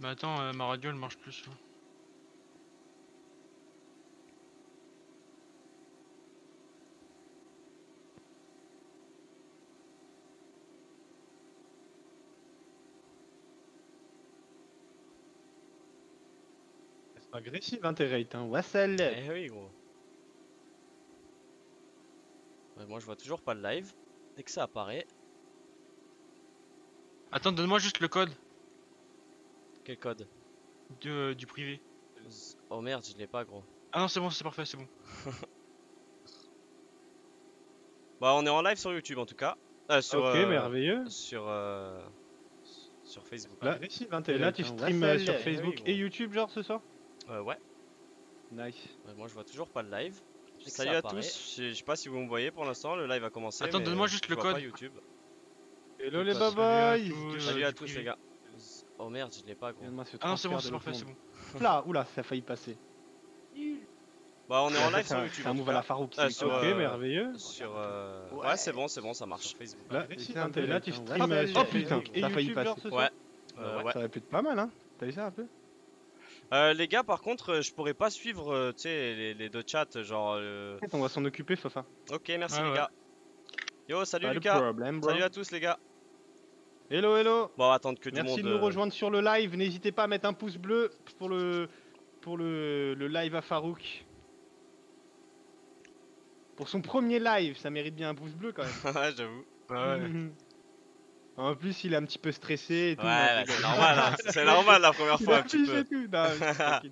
Mais bah attends, euh, ma radio elle marche plus. Hein. agressive hein, tes hein. Wassel Eh oui, gros. Mais moi, je vois toujours pas le live. Dès que ça apparaît. Attends, donne-moi juste le code. Quel code de, euh, Du privé. Oh merde, je l'ai pas, gros. Ah non, c'est bon, c'est parfait, c'est bon. bah, on est en live sur YouTube en tout cas. Euh, ok, euh, merveilleux. Sur, sur Facebook. Là, tu stream sur Facebook et YouTube, genre ce soir Ouais. Nice. moi, je vois toujours pas le live. Salut à tous. Je sais pas si vous me voyez pour l'instant, le live a commencé. Attends, donne-moi juste le code. YouTube. Hello les babayes. salut à tous les gars. Oh merde, je l'ai pas gros. Ah non, c'est bon, c'est parfait, c'est bon. Là, oula, ça a failli passer. Bah, on est en live sur YouTube. un move à la Farouk. ok, euh, merveilleux. Sur, euh, Ouais, c'est bon, c'est bon, ça marche. Là, tu ah, stream euh, Oh putain, ça a failli passer. Ouais. Ça aurait pu être pas mal, hein. T'as vu ça un peu euh, les gars, par contre, je pourrais pas suivre Tu les, les, deux chats, genre. On va s'en occuper, Fafa. Ok, merci les gars. Yo, salut Lucas. salut à tous les gars. Hello, hello. Bon, que Merci tout monde. Merci de nous euh. rejoindre sur le live. N'hésitez pas à mettre un pouce bleu pour le pour le, le live à Farouk. Pour son premier live, ça mérite bien un pouce bleu quand même. ouais, j'avoue. Bah en plus, il est un petit peu stressé. Et tout, ouais, c'est normal, hein. c'est normal la première fois. un petit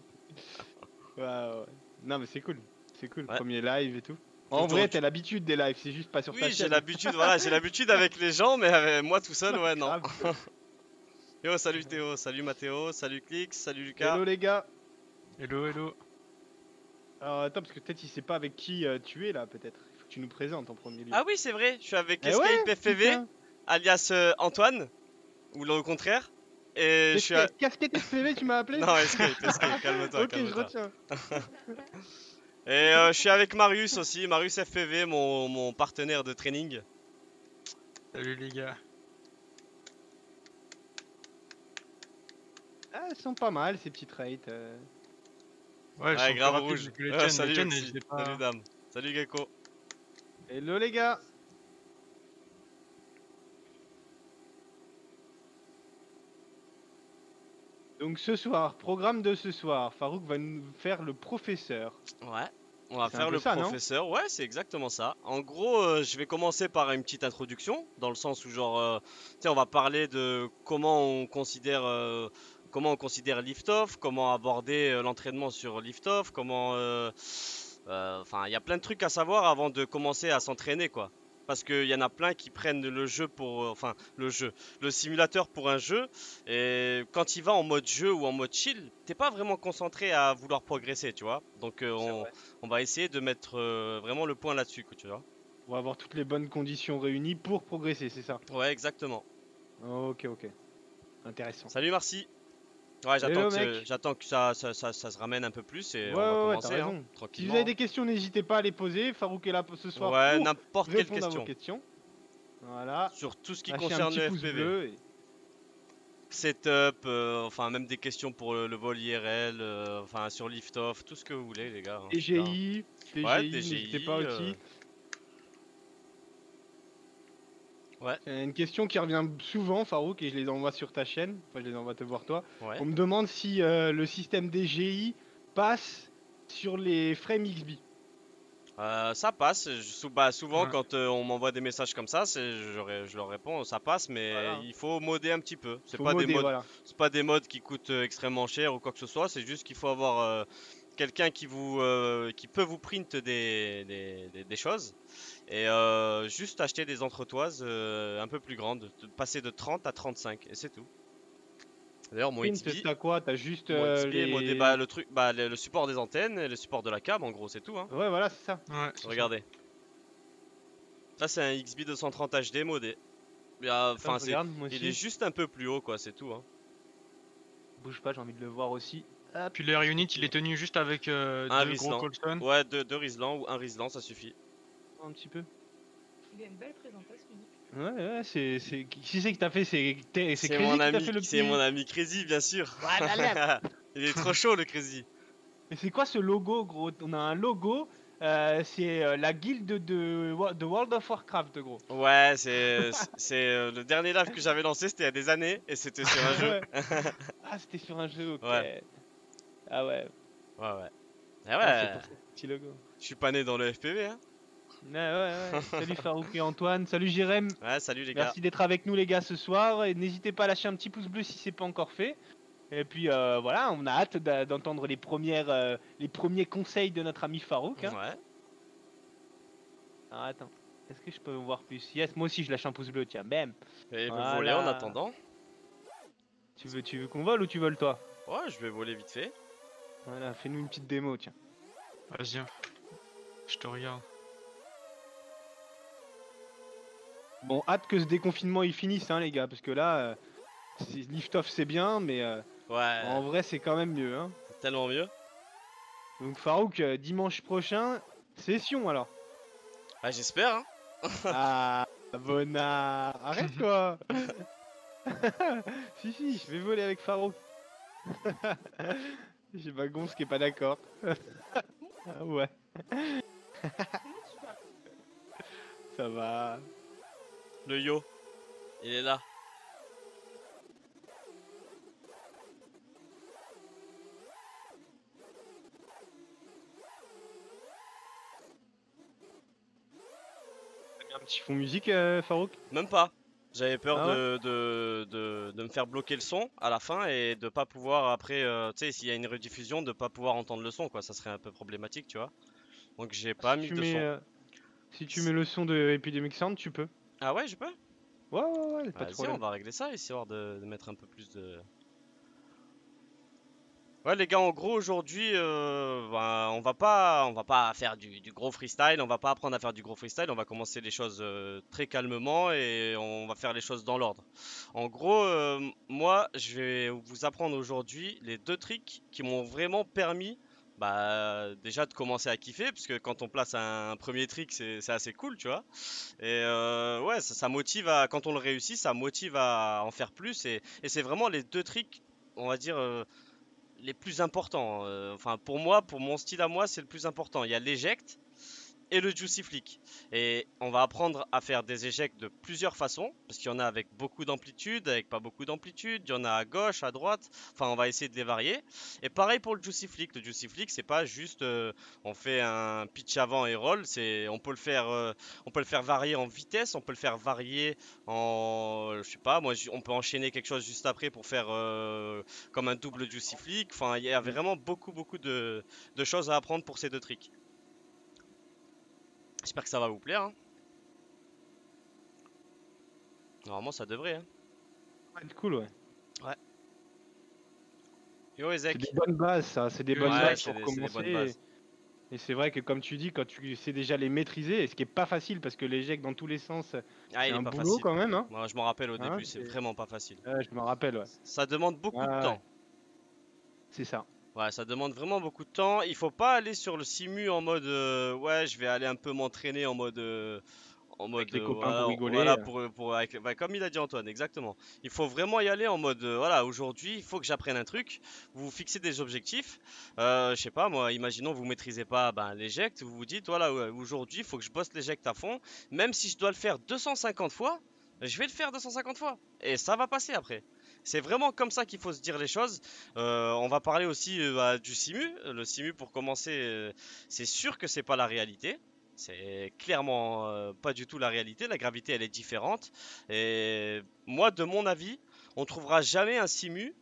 peu. Non, non, mais c'est cool, c'est cool, premier live et tout. En vrai, t'as l'habitude des lives, c'est juste pas sur ta chaîne. j'ai l'habitude, voilà, j'ai l'habitude avec les gens, mais avec moi tout seul, ouais, non. Yo, salut Théo, salut Mathéo, salut Clix, salut Lucas. Hello les gars. Hello, hello. Alors attends, parce que peut-être il sait pas avec qui euh, tu es là, peut-être. il Faut que tu nous présentes en premier lieu. Ah oui, c'est vrai, je suis avec eh Escape alias euh, Antoine, ou le contraire. Et je suis. tu m'as appelé Non, Escape, Escape, calme-toi. ok, je retiens. Et euh, je suis avec Marius aussi, Marius FPV, mon, mon, partenaire de training. Salut les gars. Ah, elles sont pas mal ces petits rates. Euh. Ouais, je suis pas grave rouge. Que les salut, les dames. salut, salut hein. dame. Salut Gecko. Hello les gars. Donc ce soir, programme de ce soir, Farouk va nous faire le professeur. Ouais. On va faire le professeur, ouais, c'est exactement ça. En gros, euh, je vais commencer par une petite introduction, dans le sens où genre, euh, on va parler de comment on considère, euh, comment on considère liftoff, comment aborder l'entraînement sur liftoff, comment, enfin, il y a plein de trucs à savoir avant de commencer à s'entraîner, quoi parce qu'il y en a plein qui prennent le jeu pour, euh, enfin le jeu, le simulateur pour un jeu. Et quand il va en mode jeu ou en mode chill, t'es pas vraiment concentré à vouloir progresser, tu vois. Donc euh, on, va essayer de mettre euh, vraiment le point là-dessus, tu vois. On va avoir toutes les bonnes conditions réunies pour progresser, c'est ça Ouais, exactement. Ok, ok. Intéressant. Salut merci. Ouais, j'attends que, j'attends que ça, ça, ça, se ramène un peu plus et on va commencer tranquillement. Hein, si vous avez des questions, n'hésitez pas à les poser. Farouk est là ce soir. Ouais, n'importe quelle question. Voilà. Sur tout ce qui concerne le FPV. Setup, euh, enfin même des questions pour le, vol IRL, euh, enfin sur lift-off, tout ce que vous voulez les gars. Hein. TGI, TGI, pas aussi. Euh, Euh, une question qui revient souvent, Farouk, et je les envoie sur ta chaîne, enfin je les envoie te voir toi. On me demande si euh, le système DGI passe sur les frames XB. Euh, ça passe. Bah, souvent, quand on m'envoie des messages comme ça, je, je, leur réponds, ça passe, mais il faut moder un petit peu. C'est pas, des pas des modes qui coûtent extrêmement cher ou quoi que ce soit. C'est juste qu'il faut avoir quelqu'un qui vous, qui peut vous print des, des, des choses et euh, juste acheter des entretoises euh, un peu plus grandes, passer de 30 à 35 et c'est tout. D'ailleurs mon XP, t'as quoi T'as juste euh, le truc, bah, le, support des antennes, et le support de la cab en gros c'est tout. Hein. Ouais voilà c'est ça. Regardez. Ça, c'est un XB 230 HD modé. il est juste un peu plus haut quoi c'est tout. Hein. Bouge pas j'ai envie de le voir aussi. Puis l'air unit il est tenu juste avec un gros Colson. Ouais 2 deux ou un Risland, ça suffit un petit peu. Il a une belle présentation. Ouais, ouais, c'est. Qui c'est que t'as fait C'est C'est mon, ami Crazy, bien sûr. Il est trop chaud, le Crazy. Mais c'est quoi ce logo, gros On a un logo. Euh, c'est euh, la guilde de, de World of Warcraft, gros. Ouais, c'est euh, le dernier live que j'avais lancé, c'était il y a des années, et c'était sur un jeu. ah, c'était sur un jeu, Ouais. Ah ouais. Ouais, ouais. Ah, ah ouais. ouais petit logo. Je suis pas né dans le FPV, hein ouais, ouais. Salut Farouk et Antoine, salut Jérém. Ouais, salut les gars. Merci d'être avec nous les gars ce soir et n'hésitez pas à lâcher un petit pouce bleu si c'est pas encore fait. Et puis euh, voilà, on a hâte d'entendre les premières, euh, les premiers conseils de notre ami Farouk. Hein. Ouais. attends, est-ce que je peux voir plus Yes, moi aussi je lâche un pouce bleu, tiens, Même. Et eh ben, vous en attendant Tu veux, tu veux qu'on vole ou tu voles toi Ouais, je vais voler vite fait. Voilà, fais-nous une petite démo, tiens. Vas-y, hein. je te regarde. Bon, hâte que ce déconfinement il finisse, hein, les gars, parce que là, euh, lift-off c'est bien, mais euh, ouais. en vrai c'est quand même mieux. Hein. Tellement mieux. Donc, Farouk, euh, dimanche prochain, session alors. Ah, j'espère, hein. ah, bonnard, arrête quoi. si, si, je vais voler avec Farouk. J'ai pas gonce qui est pas d'accord. Ah, ouais. Ça va. Le yo. Il est là. un petit fond musique, euh, Farouk Même pas. J'avais peur ah de, de, me faire bloquer le son à la fin et de pas pouvoir après, euh, tu sais, s'il y a une rediffusion, de pas pouvoir entendre le son, quoi. Ça serait un peu problématique, tu vois. Donc j'ai pas mis de son. Euh, si tu mets le son de Epidemic Sound, tu peux. Ah ouais, je peux Ouais, ouais, ouais, on va régler ça, et de, de mettre un peu plus de... Ouais les gars en gros aujourd'hui euh, ben, on va pas on va pas faire du, gros freestyle, on va pas apprendre à faire du gros freestyle, on va commencer les choses euh, très calmement et on va faire les choses dans l'ordre. En gros euh, moi je vais vous apprendre aujourd'hui les deux tricks qui m'ont vraiment permis bah déjà de commencer à kiffer parce que quand on place un premier trick c'est assez cool tu vois et euh, ouais ça, motive à quand on le réussit ça motive à en faire plus et, c'est vraiment les deux tricks on va dire euh, les plus importants euh, enfin pour moi pour mon style à moi c'est le plus important il y a l'éjecte et le Juicy Flick. Et on va apprendre à faire des échecs de plusieurs façons, parce qu'il y en a avec beaucoup d'amplitude, avec pas beaucoup d'amplitude, il y en a à gauche, à droite, enfin on va essayer de les varier. Et pareil pour le Juicy Flick, le Juicy Flick c'est pas juste euh, on fait un pitch avant et roll, c'est on peut le faire euh, on peut le faire varier en vitesse, on peut le faire varier en je sais pas, moi on peut enchaîner quelque chose juste après pour faire euh, comme un double Juicy Flick, enfin il y a mm. vraiment beaucoup beaucoup de choses à apprendre pour ces deux tricks. J'espère que ça va vous plaire. Hein. Normalement, ça devrait. Hein. être cool, ouais. Ouais. Yo, Ezek. C'est des bonnes bases, ça. C'est des, bonnes bases pour commencer. Et, c'est vrai que, comme tu dis, quand tu sais déjà les maîtriser, et ce qui est pas facile parce que les jets dans tous les sens, ah, c'est un pas boulot facile. quand même. Hein. Moi, je m'en rappelle au hein, début, c'est vraiment pas facile. je m'en rappelle, Ça demande beaucoup de temps. C'est ça. Ouais, ça demande vraiment beaucoup de temps. Il faut pas aller sur le simu en mode euh, ouais, je vais aller un peu m'entraîner en mode euh, en mode avec les euh, copains voilà, pour rigoler. Bah, comme il a dit Antoine, exactement. Il faut vraiment y aller en mode voilà, aujourd'hui, il faut que j'apprenne un truc. Vous fixez des objectifs. je sais pas moi, imaginons vous maîtrisez pas ben, l'éjecte, vous vous dites voilà, aujourd'hui, il faut que je bosse l'éjecte à fond, même si je dois le faire 250 fois, je vais le faire 250 fois et ça va passer après. C'est vraiment comme ça qu'il faut se dire les choses. Euh, on va parler aussi euh, bah, du simu. Le simu, pour commencer, euh, c'est sûr que c'est pas la réalité. C'est clairement pas du tout la réalité. La gravité, elle est différente. Et moi, de mon avis, on trouvera jamais un simu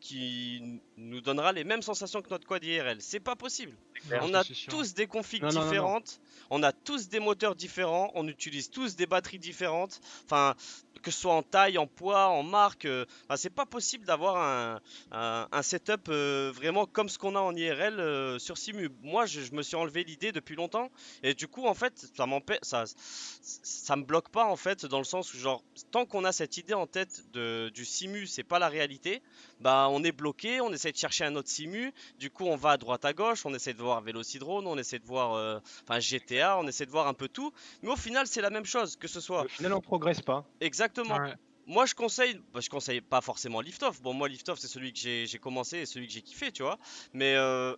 qui nous donnera les mêmes sensations que notre quad IRL. C'est pas possible on a tous des configs différentes, on a tous des moteurs différents, on utilise tous des batteries différentes. Enfin, que ce soit en taille, en poids, en marque, euh, c'est pas possible d'avoir un, setup euh, vraiment comme ce qu'on a en IRL euh, sur Simu. Moi, je, me suis enlevé l'idée depuis longtemps et du coup, en fait, ça m'empêche, ça, ça me bloque pas en fait dans le sens où genre tant qu'on a cette idée en tête de, du Simu, c'est pas la réalité. Bah, on est bloqué, on essaie de chercher un autre Simu. Du coup, on va à droite à gauche, on essaie de voir Vélocidrone, on essaie de voir euh, GTA, on essaie de voir un peu tout. Mais au final, c'est la même chose, que ce soit. Au final, on progresse pas. Exactement. Moi, je conseille, bah, je conseille pas forcément Liftoff. Bon, moi, Liftoff, c'est celui que j'ai commencé et celui que j'ai kiffé, tu vois. Mais euh,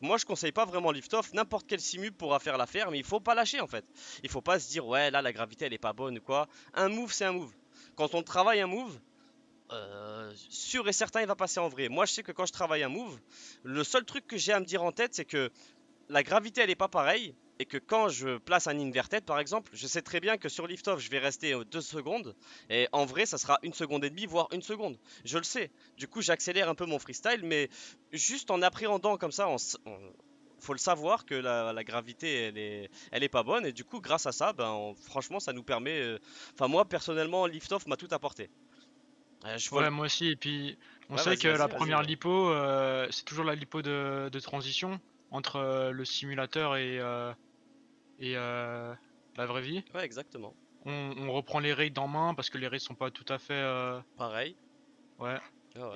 moi, je conseille pas vraiment Liftoff. N'importe quel simu pourra faire l'affaire, mais il faut pas lâcher en fait. Il faut pas se dire, ouais, là, la gravité, elle est pas bonne ou quoi. Un move, c'est un move. Quand on travaille un move, sûr et certain, il va passer en vrai. Moi, je sais que quand je travaille un move, le seul truc que j'ai à me dire en tête, c'est que la gravité, elle n'est pas pareille. Et que quand je place un inverted, par exemple, je sais très bien que sur lift off je vais rester 2 secondes. Et en vrai, ça sera une seconde et demie, voire une seconde. Je le sais. Du coup, j'accélère un peu mon freestyle, mais juste en appréhendant comme ça, en, faut le savoir que la, gravité elle est, elle est pas bonne et du coup grâce à ça ben franchement ça nous permet euh, enfin moi personnellement lift off m'a tout apporté moi aussi. Et puis, on sait que la première lipo, euh, c'est toujours la lipo de, transition entre euh, le simulateur et, euh, et la vraie vie. Ouais, exactement. On, reprend les raids en main parce que les raids sont pas tout à fait. Pareil. Ah ouais.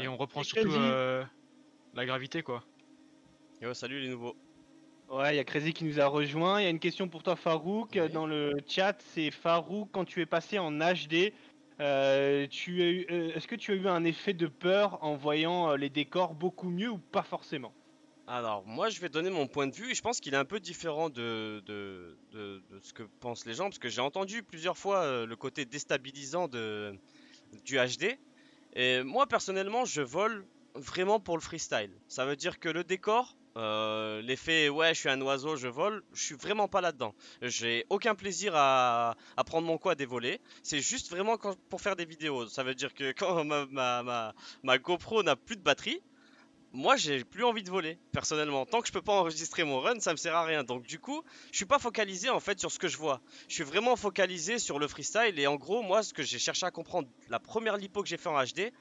Et on reprend surtout la gravité, quoi. Yo, salut les nouveaux. Ouais, il y a Crazy qui nous a rejoint. Il y a une question pour toi, Farouk. Dans le chat, c'est Farouk, quand tu es passé en HD, euh, euh, est-ce que tu as eu un effet de peur en voyant euh, les décors beaucoup mieux ou pas forcément Alors, moi, je vais donner mon point de vue et je pense qu'il est un peu différent de, ce que pensent les gens parce que j'ai entendu plusieurs fois le côté déstabilisant du HD. Et moi, personnellement, je vole vraiment pour le freestyle. Ça veut dire que le décor, euh, l'effet, ouais, je suis un oiseau, je vole, je suis vraiment pas là-dedans. J'ai aucun plaisir à, à, prendre mon quoi à dévoler. C'est juste vraiment pour faire des vidéos. Ça veut dire que quand ma, ma, ma, GoPro n'a plus de batterie, moi j'ai plus envie de voler personnellement tant que je peux pas enregistrer mon run ça me sert à rien donc du coup je suis pas focalisé en fait sur ce que je vois je suis vraiment focalisé sur le freestyle et en gros moi ce que j'ai cherché à comprendre la première lipo que j'ai fait en HD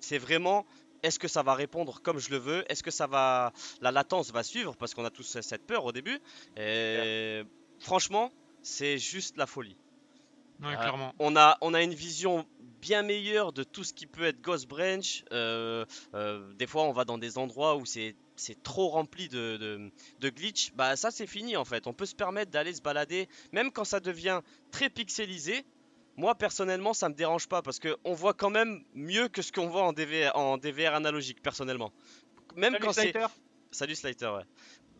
c'est vraiment est-ce que ça va répondre comme je le veux Est-ce que ça va la latence va suivre parce qu'on a tous cette peur au début franchement, c'est juste la folie. Euh, on, a, on a une vision bien meilleure de tout ce qui peut être Ghost Branch. Euh, euh, des fois, on va dans des endroits où c'est trop rempli de, de, de glitch. Bah, ça, c'est fini en fait. On peut se permettre d'aller se balader, même quand ça devient très pixelisé. Moi personnellement ça me dérange pas parce que on voit quand même mieux que ce qu'on voit en DVR, en analogique personnellement. Même Salut quand c'est Salut Slater ouais.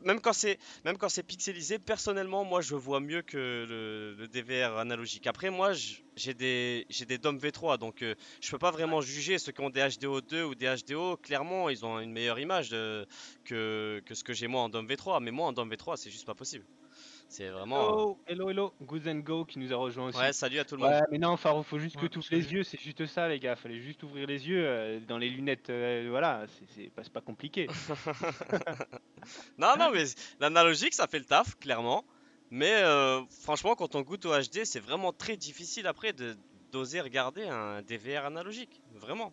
Même quand c'est même quand c'est pixelisé personnellement moi je vois mieux que le, le DVR analogique. Après moi j'ai des j'ai des DOM V3 donc euh, je peux pas vraiment juger ceux qui ont des HDO 2 ou des HDO clairement ils ont une meilleure image euh, que, que ce que j'ai moi en DOM V3 mais moi en DOM V3 c'est juste pas possible. C'est vraiment. Hello, euh, hello, hello, Good and Go qui nous a rejoint aussi. Ouais, salut à tout le monde. Ouais, mais non, Farouf, faut juste que tu ouvres les yeux, c'est juste ça, les gars. Fallait juste ouvrir les yeux euh, dans les lunettes. Euh, voilà, c'est pas, compliqué. non, non, mais l'analogique, ça fait le taf, clairement. Mais franchement, quand on goûte au HD, c'est vraiment très difficile après d'oser regarder un DVR analogique. Vraiment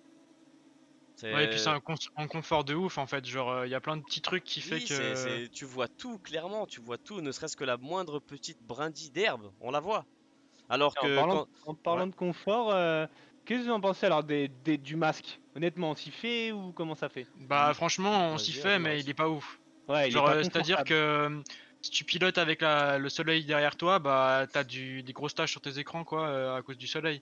et puis c'est un, confort de ouf en fait. Genre, euh, il y a plein de petits trucs qui fait que. Tu vois tout clairement, tu vois tout, ne serait-ce que la moindre petite brindille d'herbe, on la voit. Alors que. En parlant, de confort, euh, qu'est-ce que vous en pensez alors du masque Honnêtement, on s'y fait ou comment ça fait Bah, franchement, on s'y fait, mais il est pas ouf. Ouais, il euh, c'est-à-dire que si tu pilotes avec le soleil derrière toi, bah t'as des grosses taches sur tes écrans quoi à cause du soleil.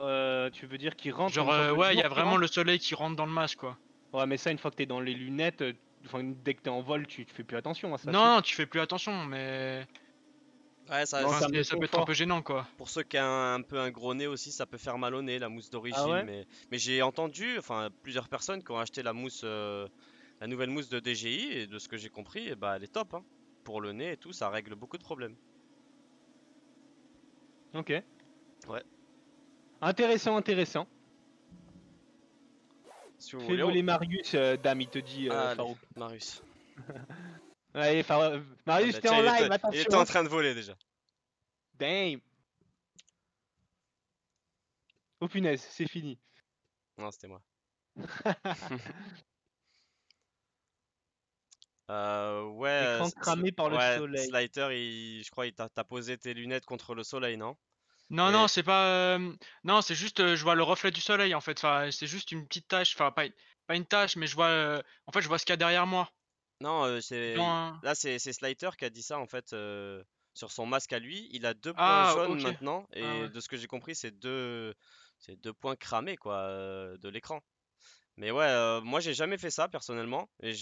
Euh, tu veux dire qu'il rentre Genre, euh, ouais, il y a vraiment le soleil qui rentre dans le masque, quoi. Ouais, mais ça, une fois que t'es dans les lunettes, euh, enfin, dès que t'es en vol, tu, tu fais plus attention à ça. Non, non, tu fais plus attention, mais. Ouais, ça, ça, peut être un peu gênant, quoi. Pour ceux qui ont un peu un gros nez aussi, ça peut faire mal au nez la mousse d'origine. Ah mais j'ai entendu, enfin, plusieurs personnes qui ont acheté la mousse, la nouvelle mousse de DGI, et de ce que j'ai compris, eh ben, elle est top. hein. Pour le nez et tout, ça règle beaucoup de problèmes. Ok. Ouais. Intéressant, intéressant. Fais voler Marius, euh, dame, il te dit euh, euh Ah, Marius. Allez, Marius, tu t'es bah, en live, attention Il était en hein. train de voler déjà. Damn. Oh punaise, c'est fini. Non, c'était moi. Euh, ouais. Écran euh, cramé par le soleil. Slider, je crois, il t'a posé tes lunettes contre le soleil, non non, non, c'est pas. Non, c'est juste, je vois le reflet du soleil en fait. c'est juste une petite tache. Enfin, pas, pas une tache, mais je vois. En fait, je vois ce qu'il y a derrière moi. Non, c'est là c'est Slider qui a dit ça en fait sur son masque à lui. Il a deux points ah, jaunes maintenant ah, et de ce que j'ai compris c'est deux c'est deux points cramés quoi de l'écran. Mais ouais, moi j'ai jamais fait ça personnellement et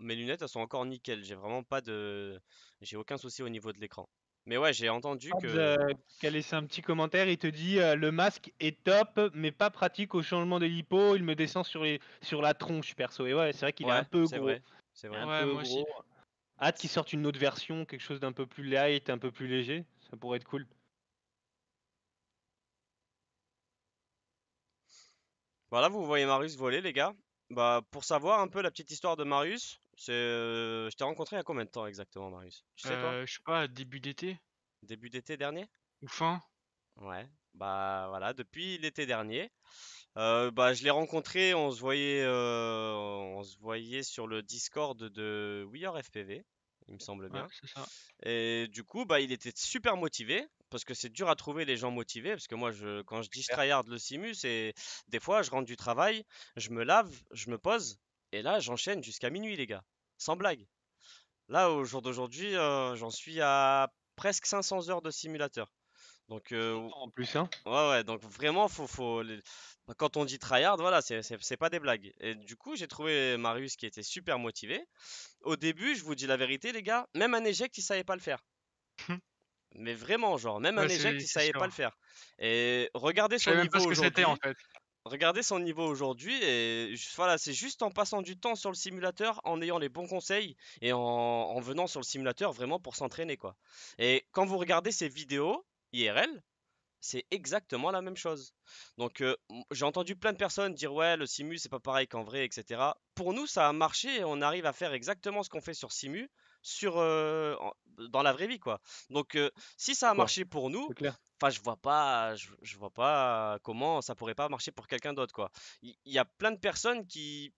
mes lunettes elles sont encore nickel. J'ai vraiment pas de j'ai aucun souci au niveau de l'écran. Mais ouais, j'ai entendu que. Euh, qu'elle a laissé un petit commentaire, il te dit euh, le masque est top, mais pas pratique au changement de lipo. il me descend sur, les... sur la tronche perso. Et ouais, c'est vrai qu'il est un peu gros. C'est vrai, Ouais, moi Aussi. Hâte qu'il sorte une autre version, quelque chose d'un peu plus light, un peu plus léger, ça pourrait être cool. Voilà, bah vous voyez Marius voler, les gars. Bah, pour savoir un peu la petite histoire de Marius, euh, je t'ai rencontré a combien de temps exactement, Marius euh, Je sais pas, début d'été Début d'été dernier Ou fin Ouais, bah voilà, depuis l'été dernier. Euh, bah, je l'ai rencontré, on se voyait, on se voyait sur le Discord de We're FPV, il me semble bien. Et du coup, bah, il était super motivé parce que c'est dur à trouver les gens motivés. Parce que moi, je, quand je dis je le simus Et des fois, je rentre du travail, je me lave, je me pose, et là, j'enchaîne jusqu'à minuit, les gars. Sans blague. Là, au jour d'aujourd'hui, euh, j'en suis à presque 500 heures de simulateur. Donc, euh, en plus, hein Ouais, ouais, donc vraiment, faut, faut... quand on dit tryhard, voilà, c'est pas des blagues. Et du coup, j'ai trouvé Marius qui était super motivé. Au début, je vous dis la vérité, les gars, même un éject, il savait pas le faire. Hum. Mais vraiment, genre, même un éject, il savait pas le faire. Et regardez son niveau. aujourd'hui. ce que en fait. Regardez son niveau aujourd'hui et voilà, c'est juste en passant du temps sur le simulateur, en ayant les bons conseils et en, venant sur le simulateur vraiment pour s'entraîner quoi. Et quand vous regardez ces vidéos IRL, c'est exactement la même chose. Donc euh, j'ai entendu plein de personnes dire ouais le simu c'est pas pareil qu'en vrai etc. Pour nous ça a marché et on arrive à faire exactement ce qu'on fait sur simu sur dans la vraie vie quoi. Donc si ça a marché pour nous, enfin je vois pas je, vois pas comment ça pourrait pas marcher pour quelqu'un d'autre quoi. Il y, a plein de personnes qui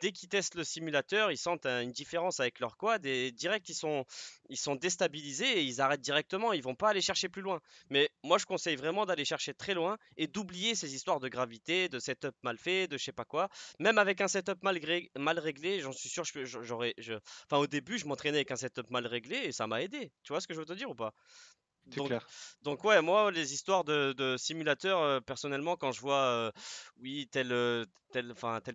dès qu'ils testent le simulateur, ils sentent une différence avec leur quad et direct ils sont, ils sont déstabilisés et ils arrêtent directement, ils vont pas aller chercher plus loin. Mais moi je conseille vraiment d'aller chercher très loin et d'oublier ces histoires de gravité, de setup mal fait, de je sais pas quoi. Même avec un setup mal, mal réglé, j'en suis sûr, j'aurais, enfin au début je m'entraînais avec un setup mal réglé et ça m'a aidé. Tu vois ce que je veux te dire ou pas donc, ouais, moi, les histoires de, de simulateurs, euh, personnellement, quand je vois, euh, oui, telle, euh, telle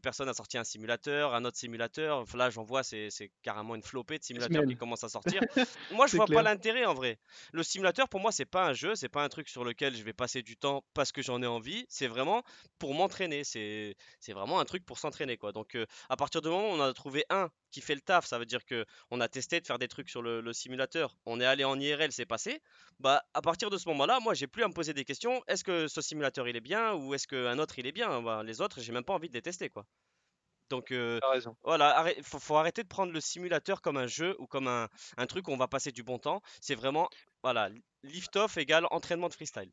personne a sorti un simulateur, un autre simulateur, là, j'en vois, c'est carrément une flopée de simulateurs qui commencent à sortir. moi, je vois pas l'intérêt en vrai. Le simulateur, pour moi, c'est pas un jeu, c'est pas un truc sur lequel je vais passer du temps parce que j'en ai envie, c'est vraiment pour m'entraîner, c'est vraiment un truc pour s'entraîner, quoi. Donc, à partir du moment où on a trouvé un qui fait le taf, ça veut dire que on a testé de faire des trucs sur le, le simulateur, on est allé en IRL, c'est passé bah, à partir de ce moment-là, moi, j'ai plus à me poser des questions. Est-ce que ce simulateur il est bien ou est-ce qu'un autre il est bien bah, Les autres, j'ai même pas envie de les tester, quoi. Donc euh, voilà, faut, arrêter de prendre le simulateur comme un jeu ou comme un, truc où on va passer du bon temps. C'est vraiment, voilà, lift-off égale entraînement de freestyle.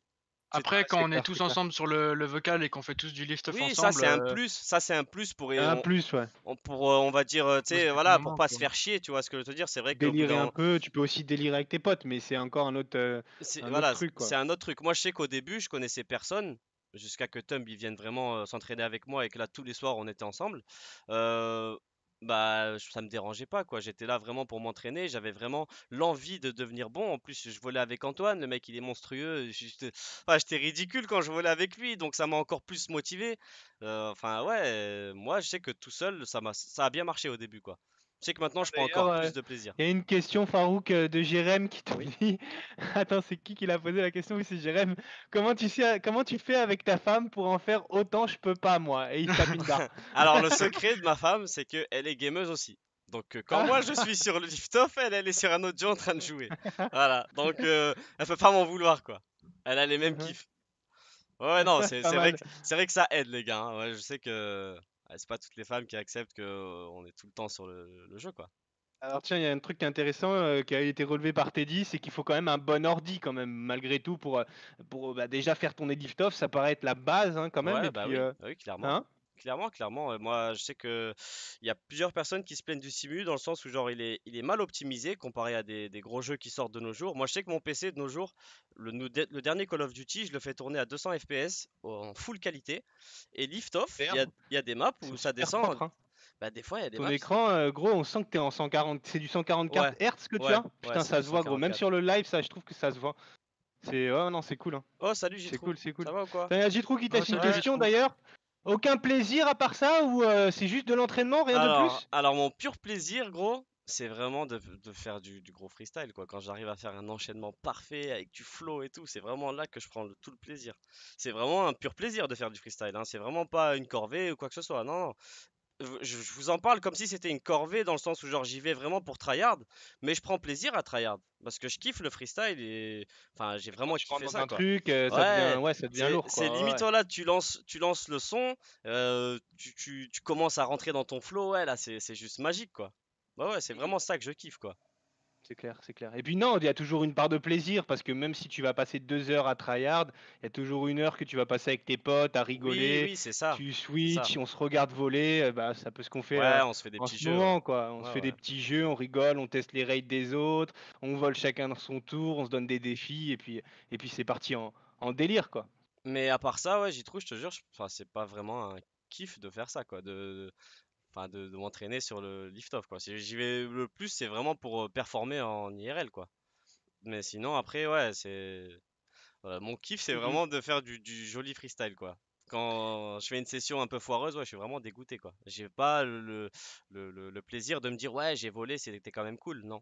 Après, quand on est tous ensemble sur le, le vocal et qu'on fait tous du lift oui, ensemble. ça c'est un euh, plus. Ça c'est un plus pour. Un euh, plus, ouais. pour euh, on va dire, tu sais, voilà, pour pas se faire chier, tu vois ce que je veux te dire. C'est vrai que. Délirer un peu, tu peux aussi délirer avec tes potes, mais c'est encore un autre. un truc, quoi. c'est un autre truc. Moi, je sais qu'au début, je connaissais personne. Jusqu'à que Thumb, il vienne vraiment s'entraîner avec moi et que là tous les soirs on était ensemble. Euh, bah ça me dérangeait pas quoi j'étais là vraiment pour m'entraîner j'avais vraiment l'envie de devenir bon en plus je volais avec Antoine le mec il est monstrueux j'étais ridicule quand je volais avec lui donc ça m'a encore plus motivé euh, enfin ouais moi je sais que tout seul ça ça a bien marché au début quoi sais que maintenant, je prends encore plus euh, de plaisir. Il y a une question, Farouk, euh, de Jérém qui te dit Attends, c'est qui qui l'a posé la question Oui, c'est Jérém. Comment tu, sais, comment tu fais avec ta femme pour en faire autant Je peux pas, moi. Et il tape une barre. Alors, le secret de ma femme, c'est qu'elle est gameuse aussi. Donc euh, quand ah. moi je suis sur le lift-off, elle, elle est sur un autre jeu en train de jouer. Voilà, donc elle elle peut pas m'en vouloir quoi. Elle a les mêmes kiffs. Ouais non, c'est vrai, que, vrai que ça aide les gars. Hein. Ouais, je sais que bah, c'est pas toutes les femmes qui acceptent qu'on est tout le temps sur le, jeu, quoi. Alors tiens, il y a un truc intéressant qui a été relevé par Teddy, c'est qu'il faut quand même un bon ordi quand même, malgré tout, pour, pour bah, déjà faire tourner off, ça paraît être la base hein, quand même. Bah oui. clairement. Hein? clairement, clairement. Euh, moi, je sais que il y a plusieurs personnes qui se plaignent du simu dans le sens où genre il est, il est mal optimisé comparé à des, gros jeux qui sortent de nos jours. Moi, je sais que mon PC de nos jours, le, le dernier Call of Duty, je le fais tourner à 200 FPS en full qualité. Et lift off, il y, a des maps où ça descend. Hein. Bah, des fois, il y a des Ton écran, euh, gros, on sent que t'es en 140. C'est du 144 hertz Hz que tu as Putain, ça se voit, gros. Même sur le live, ça, je trouve que ça se voit. C'est. Oh non, c'est cool. Hein. Oh, salut, Jitrou. C'est cool, c'est cool. Ça va ou quoi qui t'a ah, une question d'ailleurs. Aucun plaisir à part ça ou euh, c'est juste de l'entraînement, rien de plus Alors mon pur plaisir, gros, c'est vraiment de, faire du, gros freestyle, quoi. Quand j'arrive à faire un enchaînement parfait avec du flow et tout, c'est vraiment là que je prends le, tout le plaisir. C'est vraiment un pur plaisir de faire du freestyle. Hein. C'est vraiment pas une corvée ou quoi que ce soit. Non, non je, vous en parle comme si c'était une corvée dans le sens où genre j'y vais vraiment pour tryhard, mais je prends plaisir à tryhard parce que je kiffe le freestyle et enfin j'ai vraiment je kiffé ça. Un truc, euh, ça devient, lourd. C'est limite oh là tu lances, tu lances le son, euh, tu, tu, commences à rentrer dans ton flow, ouais là c'est juste magique quoi. Bah ouais, c'est vraiment ça que je kiffe quoi c'est clair, c'est clair. Et puis non, il y a toujours une part de plaisir parce que même si tu vas passer deux heures à tryhard, il y a toujours une heure que tu vas passer avec tes potes à rigoler. Oui, c'est ça. Tu switches, on se regarde voler, euh, bah, peut peut ce qu'on fait. on se fait des petits jeux. quoi. On se fait des petits jeux, on rigole, on teste les raids des autres, on vole chacun dans son tour, on se donne des défis et puis, et puis c'est parti en, délire, quoi. Mais à part ça, ouais, j'y trouve, je te jure, enfin, c'est pas vraiment un kiff de faire ça, quoi. De, enfin de, m'entraîner sur le lift-off quoi. Si j'y vais le plus, c'est vraiment pour euh, performer en IRL quoi. Mais sinon après ouais, c'est mon kiff c'est mmh vraiment de faire du, joli freestyle quoi. Quand je fais une session un peu foireuse, ouais, je suis vraiment dégoûté quoi. J'ai pas le, le, le- plaisir de me dire ouais, j'ai volé, c'était quand même cool. Non,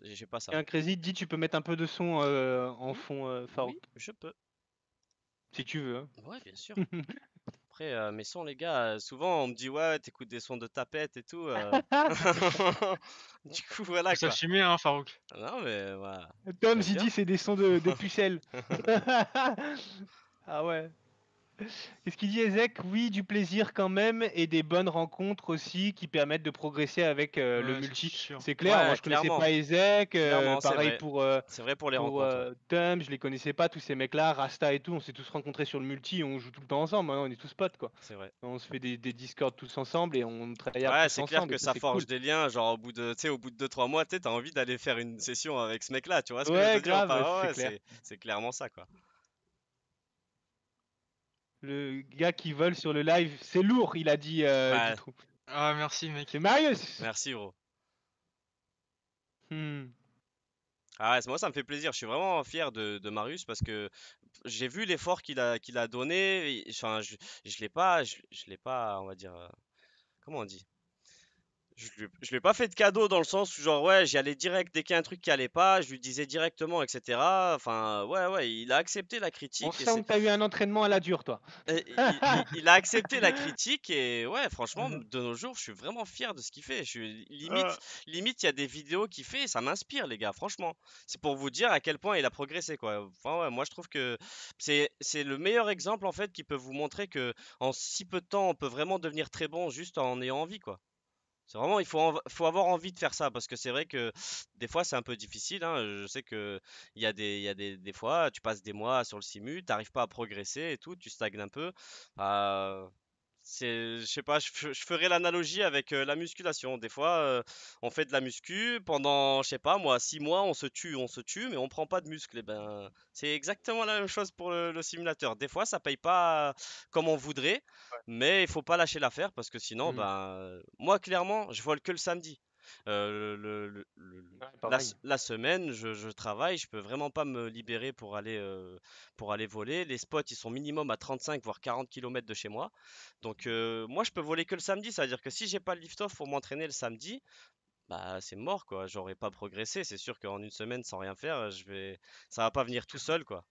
j'ai pas pas Et un crédit dit tu peux mettre un peu de son euh, en mmh. fond euh, fort, oui, je peux. si tu veux. Hein. Ouais, bien sûr. Après, mes sons, les gars, souvent on me dit ouais, t'écoutes des sons de tapette et tout. du coup, voilà Ça quoi. fumait, hein, Farouk. Non, mais voilà. Tom, j'ai dit c'est des sons de, de pucelles. ah ouais est ce qu'il dit Ezek Oui, du plaisir quand même et des bonnes rencontres aussi qui permettent de progresser avec euh, le multi. C'est clair, moi je ne connaissais pas Ezek, euh, pareil pour euh, C'est vrai pour les pour, rencontres. Thumb, je les connaissais pas tous ces mecs-là, Rasta et tout, on s'est tous rencontrés sur le multi, on joue tout le temps ensemble, hein, on est tous potes quoi. C'est vrai. On se fait des, des tous ensemble et on travaille Ouais, c'est clair que ça forge des liens, genre au bout de au bout de 2 3 mois, tu as envie d'aller faire une session avec ce mec-là, tu vois c'est clairement ça quoi le gars qui vole sur le live, c'est lourd, il a dit. Euh, ah, merci, mec. C'est Marius Merci, gros. Hmm. Ah moi ça me fait plaisir. Je suis vraiment fier de, Marius parce que j'ai vu l'effort qu'il a, qu'il a donné. Enfin, je, je l'ai pas, je, l'ai pas, on va dire, euh, comment on dit je lui, lui ai pas fait de cadeau dans le sens où genre ouais j'y allais direct dès qu'il y a un truc qui allait pas je lui disais directement etc enfin ouais ouais il a accepté la critique on sent que t'as eu un entraînement à la dure toi il, a accepté la critique et ouais franchement mmh. de nos jours je suis vraiment fier de ce qu'il fait je limite euh. limite il y a des vidéos qu'il fait et ça m'inspire les gars franchement c'est pour vous dire à quel point il a progressé quoi enfin moi je trouve que c'est c'est le meilleur exemple en fait qui peut vous montrer que en si peu de temps on peut vraiment devenir très bon juste en ayant envie quoi c'est vraiment, il faut, faut avoir envie de faire ça parce que c'est vrai que des fois c'est un peu difficile. Hein. Je sais que y a, des, des, fois, tu passes des mois sur le simu, n'arrives pas à progresser et tout, tu stagnes un peu. Bah, je sais pas, je, ferai l'analogie avec la musculation. Des fois, on fait de la muscu pendant, je sais pas, moi, six mois, on se tue, on se tue, mais on prend pas de muscle. Et ben, c'est exactement la même chose pour le, simulateur. Des fois, ça paye pas comme on voudrait, mais il faut pas lâcher l'affaire parce que sinon, mmh ben, moi, clairement, je vole que le samedi la, semaine, je, travaille, je peux vraiment pas me libérer pour aller, pour aller voler. Les spots, ils sont minimum à 35 voire 40 km de chez moi. Donc moi, je peux voler que le samedi. C'est-à-dire que si j'ai pas le lift-off pour m'entraîner le samedi, bah c'est mort quoi. J'aurais pas progressé. C'est sûr qu'en une semaine sans rien faire, je vais, ça va pas venir tout seul quoi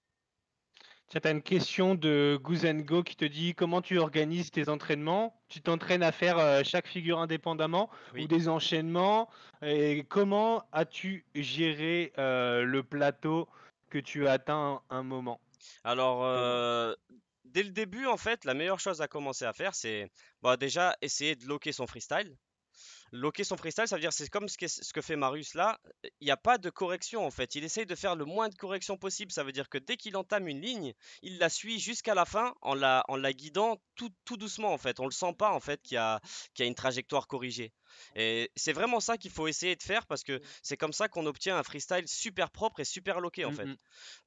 tu as une question de Guzengo qui te dit comment tu organises tes entraînements Tu t'entraînes à faire euh, chaque figure indépendamment ou des enchaînements Et comment as-tu géré euh, le plateau que tu as atteint un, un moment Alors, euh, dès le début, en fait, la meilleure chose à commencer à faire, c'est bah, déjà essayer de loquer son freestyle. Loquer son freestyle, ça veut dire c'est comme ce que, fait Marius là. Il n'y a pas de correction en fait. Il essaye de faire le moins de correction possible. Ça veut dire que dès qu'il entame une ligne, il la suit jusqu'à la fin en la, en guidant tout, doucement en fait. On ne le sent pas en fait qu'il y a une trajectoire corrigée. Et c'est vraiment ça qu'il faut essayer de faire parce que mmh. c'est comme ça qu'on obtient un freestyle super propre et super loqué en mmh, fait.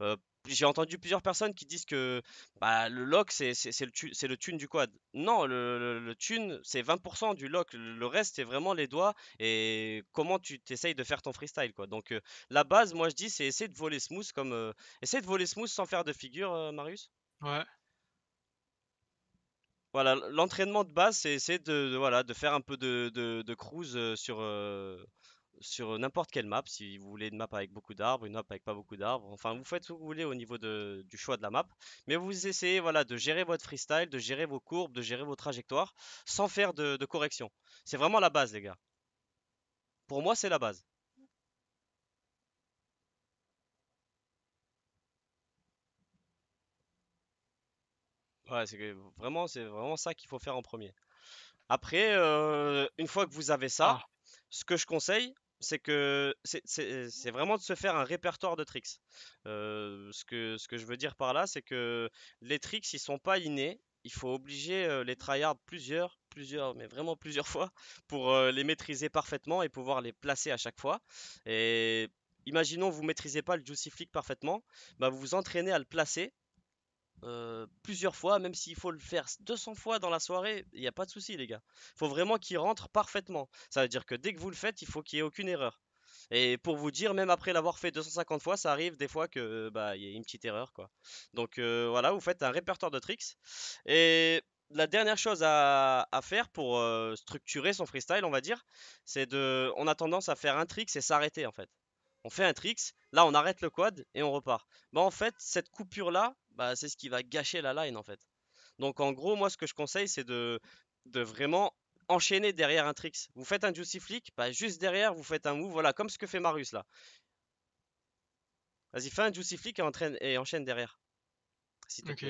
Mmh. j'ai entendu plusieurs personnes qui disent que bah, le lock c'est le, le tune du quad. Non, le, tune c'est 20% du lock. Le reste c'est vraiment les doigts et comment tu t'essayes de faire ton freestyle. quoi. Donc la base, moi je dis, c'est essayer de voler smooth comme. essayer de voler smooth sans faire de figure, Marius. Ouais. Voilà, l'entraînement de base, c'est de, voilà, de faire un peu de, cruise sur, sur n'importe quelle map. Si vous voulez une map avec beaucoup d'arbres, une map avec pas beaucoup d'arbres, enfin, vous faites ce que vous voulez au niveau du choix de la map. Mais vous essayez voilà, de gérer votre freestyle, de gérer vos courbes, de gérer vos trajectoires, sans faire de, de correction. C'est vraiment la base, les gars. Pour moi, c'est la base. Ouais, c'est vraiment, c'est vraiment ça qu'il faut faire en premier. Après, euh, une fois que vous avez ça, ah. ce que je conseille, c'est que c'est- vraiment de se faire un répertoire de tricks. Euh, ce que, ce que je veux dire par là, c'est que les tricks, ils sont pas innés. Il faut obliger euh, les tryhards plusieurs, plusieurs, mais vraiment plusieurs fois pour les maîtriser parfaitement et pouvoir les placer à chaque fois. Et imaginons, vous maîtrisez pas le Juicy Flick parfaitement, bah vous vous entraînez à le placer euh, plusieurs fois, même s'il faut le faire 200 fois dans la soirée, il n'y a pas de souci, les gars. Il faut vraiment qu'il rentre parfaitement. Ça veut dire que dès que vous le faites, il faut qu'il n'y ait aucune erreur. Et pour vous dire, même après l'avoir fait 250 fois, ça arrive des fois que euh, bah y a une petite erreur quoi. Donc euh, voilà, vous faites un répertoire de tricks. Et la dernière chose à, faire pour structurer son freestyle, on va dire, c'est de, on a tendance à faire un trick, c'est s'arrêter en fait on fait un tricks, là on arrête le quad et on repart. Bah en fait, cette coupure là, bah, c'est ce qui va gâcher la line en fait. Donc en gros, moi ce que je conseille, c'est de, de vraiment enchaîner derrière un tricks. Vous faites un juicy flick, bah, juste derrière vous faites un move, voilà, comme ce que fait Marius là. Vas-y, fais un juicy flick et, enchaîne derrière. ok.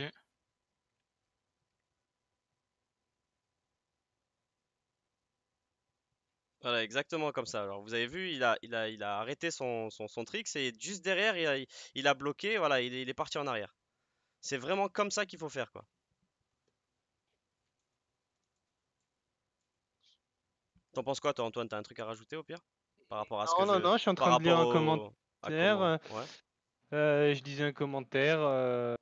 exactement comme ça. Alors, vous avez vu, il a, il a, il a arrêté son, son, son et juste derrière, il a, bloqué, voilà, il, est parti en arrière. C'est vraiment comme ça qu'il faut faire, quoi. T'en penses quoi, toi, Antoine T'as un truc à rajouter au pire Par rapport à ce que Non, je... non, je suis en train de lire un commentaire. Euh, euh, je disais un commentaire. Euh,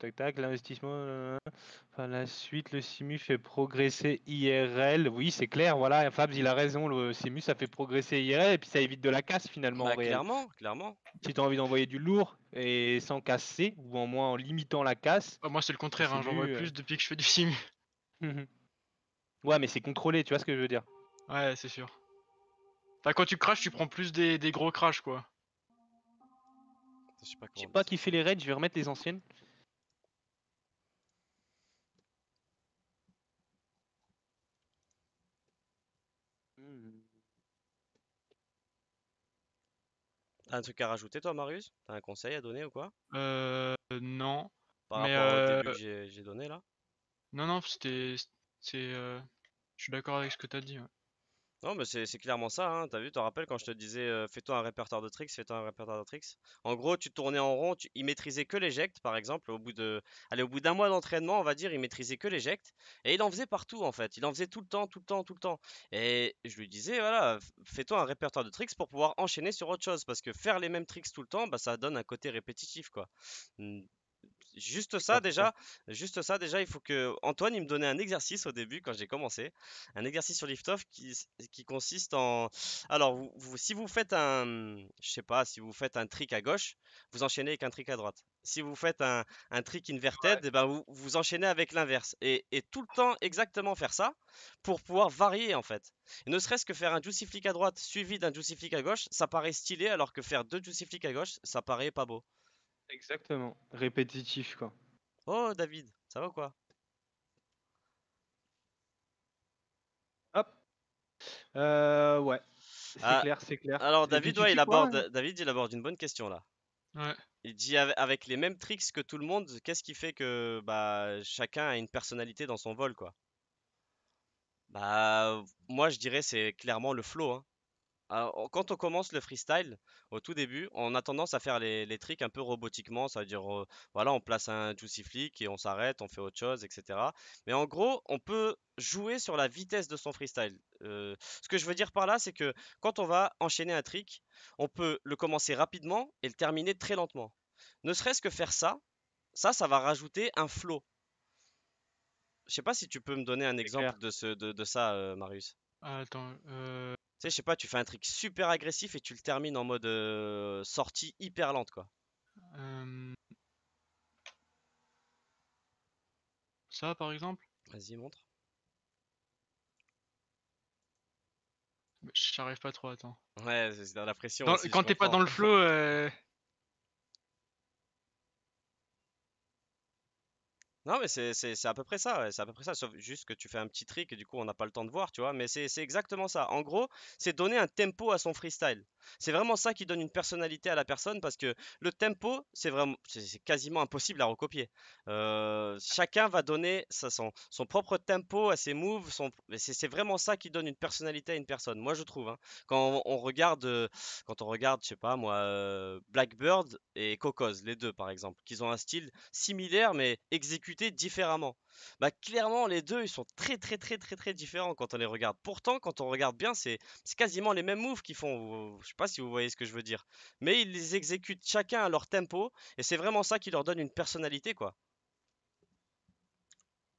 tac tac, l'investissement. Enfin, la suite, le simu fait progresser IRL. Oui, c'est clair, voilà, Fabs, il a raison, le simu, ça fait progresser IRL et puis ça évite de la casse finalement. Bah, clairement, clairement. Si tu as envie d'envoyer du lourd et sans casser, ou en moins en limitant la casse. moi, c'est le contraire, hein, j'envoie euh, plus depuis que je fais du simu. Mhm. ouais, mais c'est contrôlé, tu vois ce que je veux dire. Ouais, c'est sûr. Enfin, quand tu crashes, tu prends plus des, gros crashs, quoi. Je sais pas, qui fait les raids, je vais remettre les anciennes. un truc à rajouter, toi, Marius T'as un conseil à donner ou quoi Euh. Non. Par rapport au euh, début que j'ai donné là Non, non, c'était. C'est. Euh, je suis d'accord avec ce que t'as dit. Ouais. Non, mais c'est clairement ça, hein. T'as vu, te rappelles quand je te disais euh, fais-toi un répertoire de tricks, fais-toi un répertoire de tricks. En gros, tu tournais en rond, tu... il maîtrisait que l'éjecte, par exemple. Au bout de, allez, au bout d'un mois d'entraînement, on va dire, il maîtrisait que l'éjecte. Et il en faisait partout, en fait. Il en faisait tout le temps, tout le temps, tout le temps. Et je lui disais, voilà, fais-toi un répertoire de tricks pour pouvoir enchaîner sur autre chose. Parce que faire les mêmes tricks tout le temps, bah, ça donne un côté répétitif, quoi juste ça déjà, juste ça déjà, il faut que Antoine me donnait un exercice au début quand j'ai commencé, un exercice sur Liftoff qui, qui consiste en alors si vous faites un je sais pas, si vous faites un trick à gauche, vous enchaînez avec un trick à droite. Si vous faites un, trick inverted, eh ben vous, enchaînez avec l'inverse et, tout le temps exactement faire ça pour pouvoir varier en fait. ne serait-ce que faire un juicy flick à droite suivi d'un juicy flick à gauche, ça paraît stylé alors que faire deux juicy Flicks à gauche, ça paraît pas beau. Exactement. Répétitif, quoi. Oh, David, ça va ou quoi Hop. Euh, ouais. C'est ah, clair, c'est clair. Alors David, il aborde, David, il aborde une bonne question là. Ouais. Il dit avec les mêmes tricks que tout le monde, qu'est-ce qui fait que bah, chacun a une personnalité dans son vol quoi Bah moi je dirais c'est clairement le flow. Hein. Ah, quand on commence le freestyle, au tout début, on a tendance à faire les, tricks un peu robotiquement, ça veut dire, euh, voilà, on place un juicy flick et on s'arrête, on fait autre chose, etc. Mais en gros, on peut jouer sur la vitesse de son freestyle. Euh, ce que je veux dire par là, c'est que quand on va enchaîner un trick, on peut le commencer rapidement et le terminer très lentement. Ne serait-ce que faire ça, ça, ça va rajouter un flow. Je sais pas si tu peux me donner un exemple de, de, ça, euh, Marius. Ah, attends, tu sais, je sais pas, tu fais un truc super agressif et tu le termines en mode sortie hyper lente, quoi. Ça, par exemple Vas-y, montre. J'arrive pas trop, attends. Ouais, c'est dans la pression. aussi, quand t'es pas dans le flow, Non, mais c'est à peu près ça, c'est à peu près ça, sauf juste que tu fais un petit trick et du coup on n'a pas le temps de voir, tu vois, mais c'est exactement ça. En gros, c'est donner un tempo à son freestyle. C'est vraiment ça qui donne une personnalité à la personne parce que le tempo, c'est vraiment, c'est quasiment impossible à recopier. Euh, chacun va donner sa, son, propre tempo à ses moves. c'est, vraiment ça qui donne une personnalité à une personne. Moi, je trouve. Hein. Quand on, regarde, quand on regarde, je sais pas moi, euh, Blackbird et Cocos, les deux par exemple, qu'ils ont un style similaire mais exécuté différemment bah clairement les deux ils sont très très très très très différents quand on les regarde. Pourtant quand on regarde bien c'est quasiment les mêmes moves qu'ils font. Je sais pas si vous voyez ce que je veux dire, mais ils les exécutent chacun à leur tempo et c'est vraiment ça qui leur donne une personnalité quoi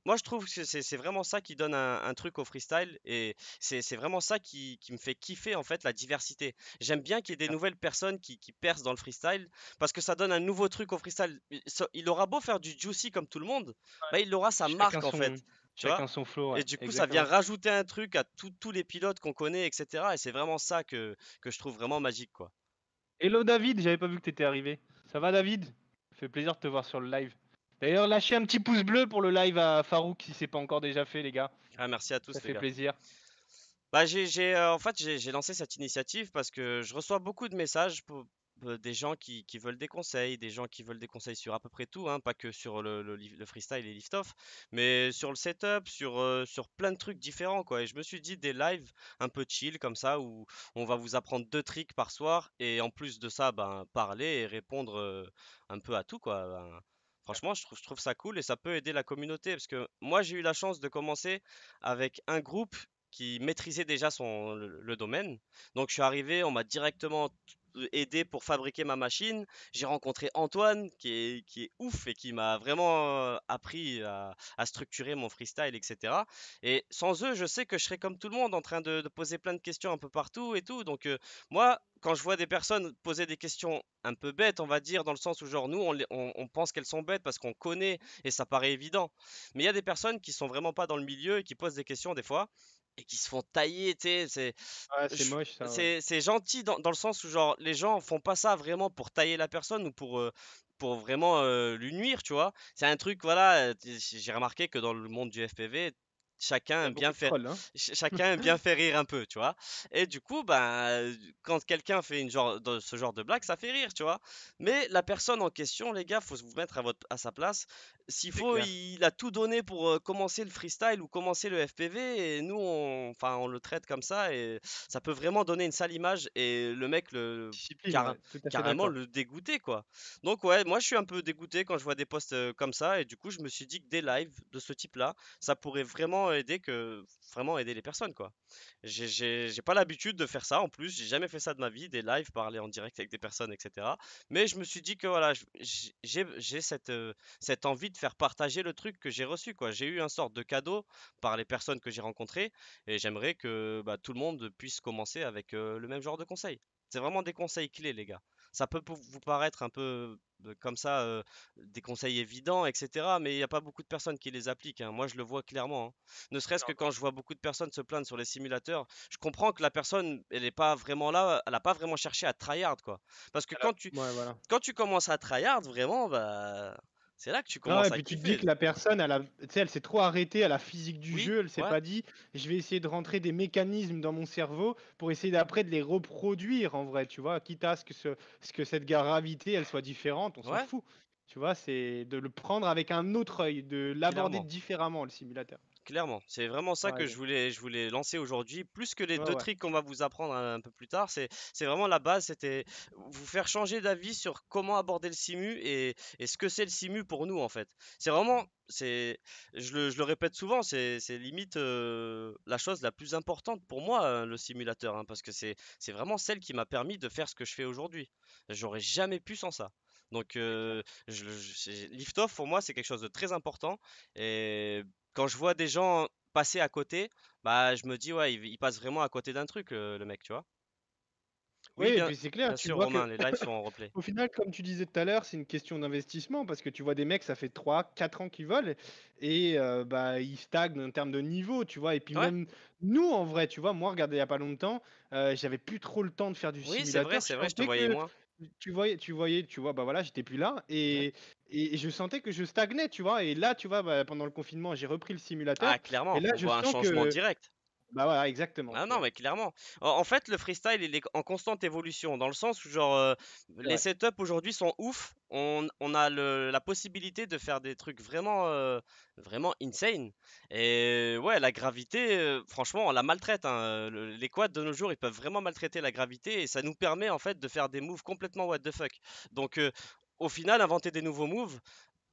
moi, je trouve que c'est vraiment ça qui donne un, truc au freestyle et c'est vraiment ça qui, me fait kiffer en fait la diversité. J'aime bien qu'il y ait des ah. nouvelles personnes qui, qui, percent dans le freestyle parce que ça donne un nouveau truc au freestyle. Il aura beau faire du juicy comme tout le monde, bah, il aura sa marque en fait. son Et du coup, ça vient rajouter un truc à tous les pilotes qu'on connaît, etc. Et c'est vraiment ça que, que je trouve vraiment magique quoi. Hello David, j'avais pas vu que tu étais arrivé. Ça va David ça Fait plaisir de te voir sur le live. D'ailleurs, lâchez un petit pouce bleu pour le live à Farouk si c'est pas encore déjà fait, les gars. Ah, merci à tous. Ça fait plaisir. Bah, j'ai, j'ai euh, en fait, j'ai, lancé cette initiative parce que je reçois beaucoup de messages pour, euh, des gens qui, qui, veulent des conseils, des gens qui veulent des conseils sur à peu près tout, hein, pas que sur le, le, freestyle et lift-off, mais sur le setup, sur, euh, sur plein de trucs différents. Quoi. Et je me suis dit des lives un peu chill comme ça où on va vous apprendre deux tricks par soir et en plus de ça, ben, parler et répondre un peu à tout. quoi. Ben, Franchement, je trouve, ça cool et ça peut aider la communauté parce que moi, j'ai eu la chance de commencer avec un groupe qui maîtrisait déjà son, le, domaine. Donc je suis arrivé, on m'a directement aidé pour fabriquer ma machine. J'ai rencontré Antoine, qui est, qui est ouf et qui m'a vraiment appris à, à, structurer mon freestyle, etc. Et sans eux, je sais que je serais comme tout le monde, en train de, poser plein de questions un peu partout et tout. Donc euh, moi, quand je vois des personnes poser des questions un peu bêtes, on va dire, dans le sens où, genre, nous, on, on, on pense qu'elles sont bêtes parce qu'on connaît et ça paraît évident. Mais il y a des personnes qui sont vraiment pas dans le milieu et qui posent des questions des fois et qui se font tailler, tu sais. C'est C'est gentil dans, le sens où, genre, les gens font pas ça vraiment pour tailler la personne ou pour, pour vraiment lui nuire, tu vois. C'est un truc, voilà, j'ai remarqué que dans le monde du FPV, chacun aime bien faire hein. chacun aime bien faire rire un peu tu vois et du coup ben quand quelqu'un fait une genre ce genre de blague ça fait rire tu vois mais la personne en question les gars faut vous mettre à votre à sa place s'il faut il a tout donné pour commencer le freestyle ou commencer le FPV et nous on enfin on le traite comme ça et ça peut vraiment donner une sale image et le mec le carrément le dégoûter quoi donc ouais moi je suis un peu dégoûté quand je vois des posts comme ça et du coup je me suis dit que des lives de ce type là ça pourrait vraiment aider que vraiment aider les personnes quoi. J'ai pas l'habitude de faire ça en plus, j'ai jamais fait ça de ma vie, des lives, parler en direct avec des personnes, etc. Mais je me suis dit que voilà, j'ai cette, euh, cette envie de faire partager le truc que j'ai reçu quoi. J'ai eu un sorte de cadeau par les personnes que j'ai rencontrées et j'aimerais que bah, tout le monde puisse commencer avec euh, le même genre de conseils. C'est vraiment des conseils clés les gars ça peut vous paraître un peu euh, comme ça euh, des conseils évidents, etc. Mais il n'y a pas beaucoup de personnes qui les appliquent. Hein. Moi, je le vois clairement. Hein. Ne serait-ce que quand je vois beaucoup de personnes se plaindre sur les simulateurs, je comprends que la personne, elle n'est pas vraiment là, elle n'a pas vraiment cherché à tryhard, quoi. Parce que quand tu, quand tu commences à tryhard, vraiment, bah, c'est là que tu commences à. Et puis tu te dis que la personne, elle, s'est trop arrêtée à la physique du jeu, elle s'est pas dit, je vais essayer de rentrer des mécanismes dans mon cerveau pour essayer d'après de les reproduire en vrai, tu vois, quitte à ce que, ce, ce que cette gravité, elle soit différente, on s'en fout. Tu vois, c'est de le prendre avec un autre œil, de l'aborder différemment, le simulateur. Clairement, c'est vraiment ça que je voulais, je voulais lancer aujourd'hui. Plus que les deux tricks qu'on va vous apprendre un, peu plus tard, c'est vraiment la base, c'était vous faire changer d'avis sur comment aborder le simu et, ce que c'est le simu pour nous en fait. C'est vraiment, je le, je le, répète souvent, c'est limite euh, la chose la plus importante pour moi, euh, le simulateur, hein, parce que c'est vraiment celle qui m'a permis de faire ce que je fais aujourd'hui. J'aurais jamais pu sans ça. Donc, euh, je, pour moi, c'est quelque chose de très important. Et quand je vois des gens passer à côté, bah, je me dis, ouais, il, passe vraiment à côté d'un truc, le, mec, tu vois. Oui, c'est clair. Bien Romain, les lives sont en replay. Au final, comme tu disais tout à l'heure, c'est une question d'investissement parce que tu vois des mecs, ça fait 3-4 ans qu'ils volent et bah, ils stagnent en termes de niveau, tu vois. Et puis même nous, en vrai, tu vois, moi, regardez, il n'y a pas longtemps, j'avais plus trop le temps de faire du oui, Oui, c'est vrai, c'est vrai, je te voyais tu voyais, tu voyais, tu vois, bah voilà, j'étais plus là. Et, et je sentais que je stagnais, tu vois. Et là, tu vois, bah, pendant le confinement, j'ai repris le simulateur. Ah, clairement, et là, on je vois un changement direct. Bah ouais, exactement. Ah non, mais clairement. En fait, le freestyle, il est en constante évolution, dans le sens où, genre, euh, les setups aujourd'hui sont ouf. On, on a la possibilité de faire des trucs vraiment, euh, vraiment insane. Et ouais, la gravité, euh, franchement, on la maltraite. Hein. les quads de nos jours, ils peuvent vraiment maltraiter la gravité et ça nous permet, en fait, de faire des moves complètement what the fuck. Donc, au final, inventer des nouveaux moves,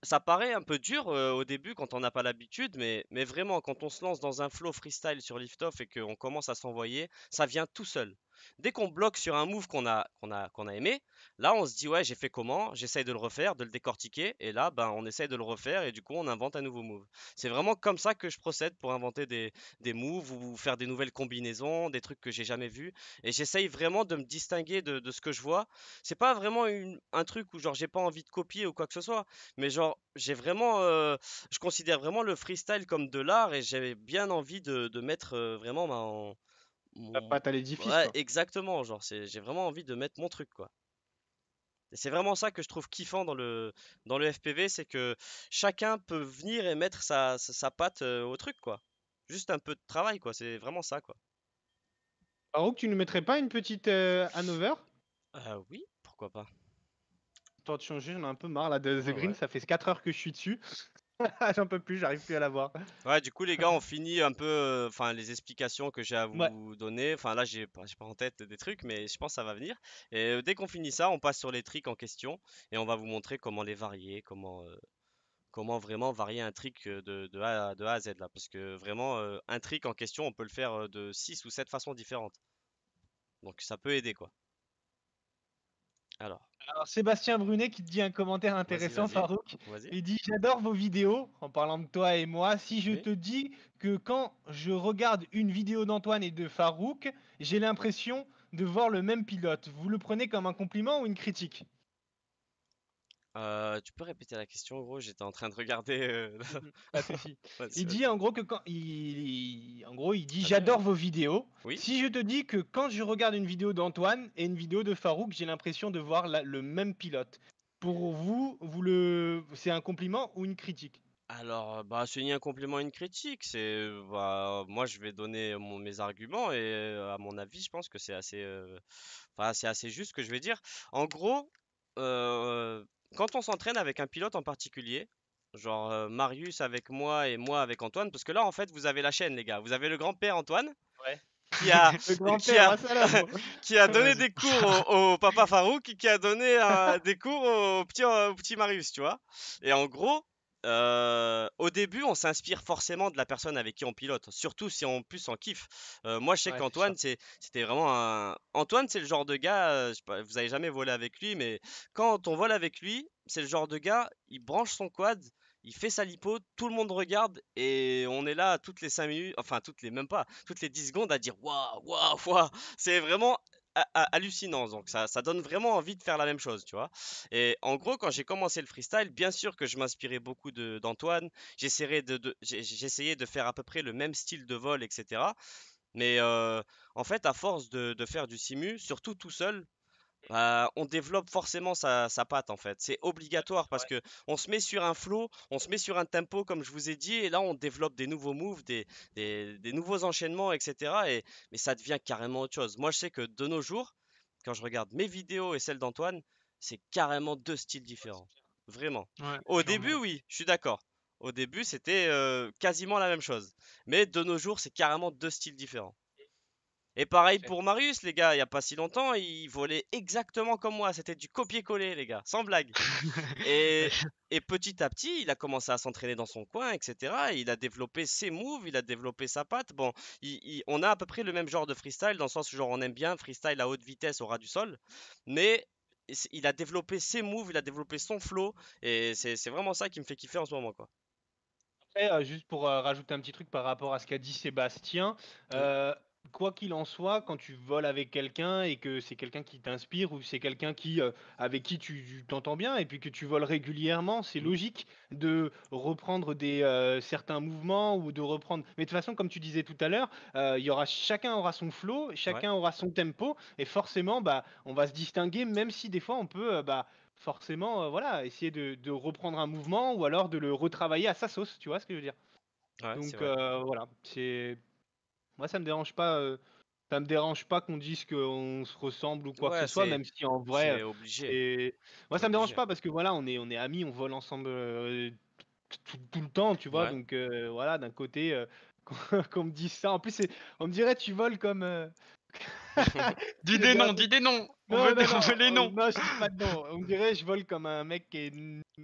ça paraît un peu dur euh, au début quand on n'a pas l'habitude, mais, mais vraiment, quand on se lance dans un flow freestyle sur Liftoff et qu'on commence à s'envoyer, ça vient tout seul. Dès qu'on bloque sur un move qu'on a, a, qu'on a aimé, là on se dit ouais j'ai fait comment, j'essaye de le refaire, de le décortiquer, et là ben, on essaye de le refaire et du coup on invente un nouveau move. C'est vraiment comme ça que je procède pour inventer des, des moves ou faire des nouvelles combinaisons, des trucs que j'ai jamais vus, et j'essaye vraiment de me distinguer de, ce que je vois. C'est pas vraiment un truc où genre j'ai pas envie de copier ou quoi que ce soit, mais genre j'ai vraiment, euh, je considère vraiment le freestyle comme de l'art et j'ai bien envie de, mettre euh, vraiment ma, ben, la pâte à l'édifice. Ouais, exactement. Genre, j'ai vraiment envie de mettre mon truc, quoi. c'est vraiment ça que je trouve kiffant dans le, dans le FPV, c'est que chacun peut venir et mettre sa, sa, patte euh, au truc, quoi. Juste un peu de travail, quoi. C'est vraiment ça, quoi. tu ne mettrais pas une petite anover euh, Hanover euh, Oui, pourquoi pas. Tant de changer, j'en ai un peu marre là de The ah Green, ça fait 4 heures que je suis dessus. J'en peux plus, j'arrive plus à la voir. Ouais, du coup, les gars, on finit un peu euh, enfin les explications que j'ai à vous donner. Enfin, là, j'ai pas, pas en tête des trucs, mais je pense que ça va venir. Et euh, dès qu'on finit ça, on passe sur les tricks en question et on va vous montrer comment les varier, comment, euh, comment vraiment varier un trick de, a, à Z. Là, parce que vraiment, un trick en question, on peut le faire de 6 ou 7 façons différentes. Donc, ça peut aider, quoi. Alors. Sébastien Brunet qui te dit un commentaire intéressant, Farouk. Il dit J'adore vos vidéos, en parlant de toi et moi. Si je te dis que quand je regarde une vidéo d'Antoine et de Farouk, j'ai l'impression de voir le même pilote. Vous le prenez comme un compliment ou une critique euh, tu peux répéter la question, en gros, j'étais en train de regarder. Euh, il dit en gros que quand il, en gros il dit ah, j'adore vos vidéos. Oui. Si je te dis que quand je regarde une vidéo d'Antoine et une vidéo de Farouk, j'ai l'impression de voir le même pilote. Pour vous, vous le c'est un compliment ou une critique Alors, euh, bah, c'est ni un compliment ni une critique. C'est, bah, moi, je vais donner mon- mes arguments et, à mon avis, je pense que c'est assez, enfin, c'est assez juste ce que je vais dire. En gros, quand on s'entraîne avec un pilote en particulier, genre euh, Marius avec moi et moi avec Antoine, parce que là en fait vous avez la chaîne les gars, vous avez le grand-père Antoine. Qui a, donné des cours au, papa Farouk, qui a donné des cours au petit, au petit Marius, tu vois. Et en gros, au début, on s'inspire forcément de la personne avec qui on pilote, surtout si on plus en kiffe. moi, je sais qu'Antoine, c'était vraiment un. Antoine, c'est le genre de gars, vous avez jamais volé avec lui, mais quand on vole avec lui, c'est le genre de gars, il branche son quad, il fait sa lipo, tout le monde regarde et on est là toutes les 5 minutes, enfin toutes les même pas, toutes les 10 secondes à dire waouh, waouh, waouh. C'est vraiment hallucinant. Donc ça, ça donne vraiment envie de faire la même chose, tu vois. Et en gros, quand j'ai commencé le freestyle, bien sûr que je m'inspirais beaucoup d'Antoine. J'essayais de, de de faire à peu près le même style de vol, etc. Mais euh, en fait, à force de, de faire du simu, surtout tout seul, bah, on développe forcément sa, patte en fait. C'est obligatoire parce qu'on que on se met sur un flow, on se met sur un tempo comme je vous ai dit, et là on développe des nouveaux moves, des, nouveaux enchaînements, etc. mais ça devient carrément autre chose. Moi je sais que de nos jours, quand je regarde mes vidéos et celles d'Antoine, c'est carrément deux styles différents. Vraiment. Au début, oui, je suis d'accord. Au début, c'était euh, quasiment la même chose. Mais de nos jours, c'est carrément deux styles différents. Et pareil pour Marius, les gars, il n'y a pas si longtemps, il volait exactement comme moi. C'était du copier-coller, les gars, sans blague. et, petit à petit, il a commencé à s'entraîner dans son coin, etc. il a développé ses moves, il a développé sa patte. Bon, on a à peu près le même genre de freestyle, dans le sens où genre, on aime bien freestyle à haute vitesse au ras du sol. Mais il a développé ses moves, il a développé son flow. Et c'est vraiment ça qui me fait kiffer en ce moment, quoi. Euh, juste pour euh, rajouter un petit truc par rapport à ce qu'a dit Sébastien, euh, quoi qu'il en soit, quand tu voles avec quelqu'un et que c'est quelqu'un qui t'inspire ou c'est quelqu'un qui euh, avec qui tu t'entends bien et puis que tu voles régulièrement, c'est mmh. logique de reprendre des euh, certains mouvements ou de reprendre. Mais de toute façon, comme tu disais tout à l'heure, euh, il y aura chacun aura son flow, chacun aura son tempo et forcément, bah, on va se distinguer, même si des fois on peut, bah, forcément, voilà, essayer de, reprendre un mouvement ou alors de le retravailler à sa sauce. Tu vois ce que je veux dire Donc voilà, c'est moi, ça me dérange pas. Euh, ça me dérange pas qu'on dise qu'on se ressemble ou quoi que ce soit, même si en vrai. Obligé. Moi, ça me dérange pas parce que voilà, on est, on est amis, on vole ensemble euh, tout, le temps, tu vois. Donc euh, voilà, d'un côté, qu'on me dise ça. En plus, on me dirait tu voles comme dis des noms, dis des noms. On veut, les noms. Non, je dis pas de On dirait je vole comme un mec qui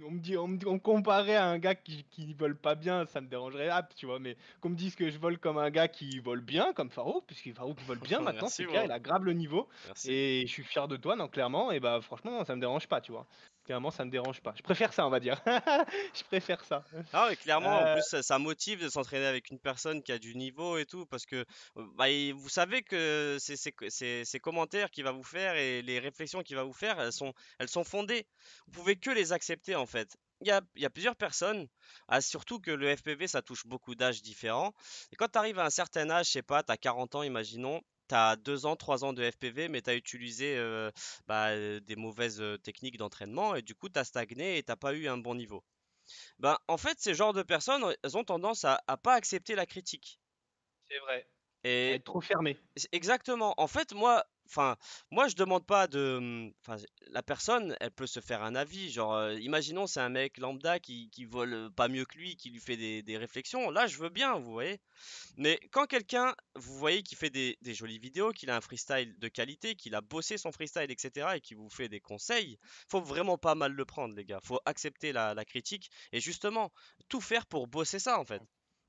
On me dit, on comparait à un gars qui, qui vole pas bien, ça me dérangerait pas, tu vois. Mais qu'on me dise que je vole comme un gars qui vole bien, comme Faro, puisque Faro vole bien maintenant, c'est clair, il a grave le niveau. Et je suis fier de toi, non, clairement. Et bah franchement, ça me dérange pas, tu vois. Clairement, ça me dérange pas. Je préfère ça, on va dire. je préfère ça. Ah clairement, en euh, plus, ça, motive de s'entraîner avec une personne qui a du niveau et tout, parce que euh, bah, vous savez que ces, commentaires qu'il va vous faire et les réflexions qu'il va vous faire, elles sont, elles sont fondées. Vous pouvez que les accepter, en fait. Il y, a, il y a, plusieurs personnes, ah, surtout que le FPV, ça touche beaucoup d'âges différents. Et quand tu arrives à un certain âge, je sais pas, tu as 40 ans, imaginons, tu as 2 ans, 3 ans de FPV, mais tu as utilisé euh, bah, euh, des mauvaises euh, techniques d'entraînement et du coup, tu as stagné et tu pas eu un bon niveau. Ben, en fait, ces genres de personnes, elles ont tendance à, à pas accepter la critique. C'est vrai. Et être trop fermé. Exactement. En fait, moi, Enfin, moi, je demande pas de. la personne, elle peut se faire un avis. Genre, imaginons, c'est un mec lambda qui, qui vole pas mieux que lui, qui lui fait des, réflexions. Là, je veux bien, vous voyez. Mais quand quelqu'un, vous voyez, qui fait des, jolies vidéos, qu'il a un freestyle de qualité, qu'il a bossé son freestyle, etc., et qui vous fait des conseils, faut vraiment pas mal le prendre, les gars. Faut accepter la critique et justement tout faire pour bosser ça, en fait.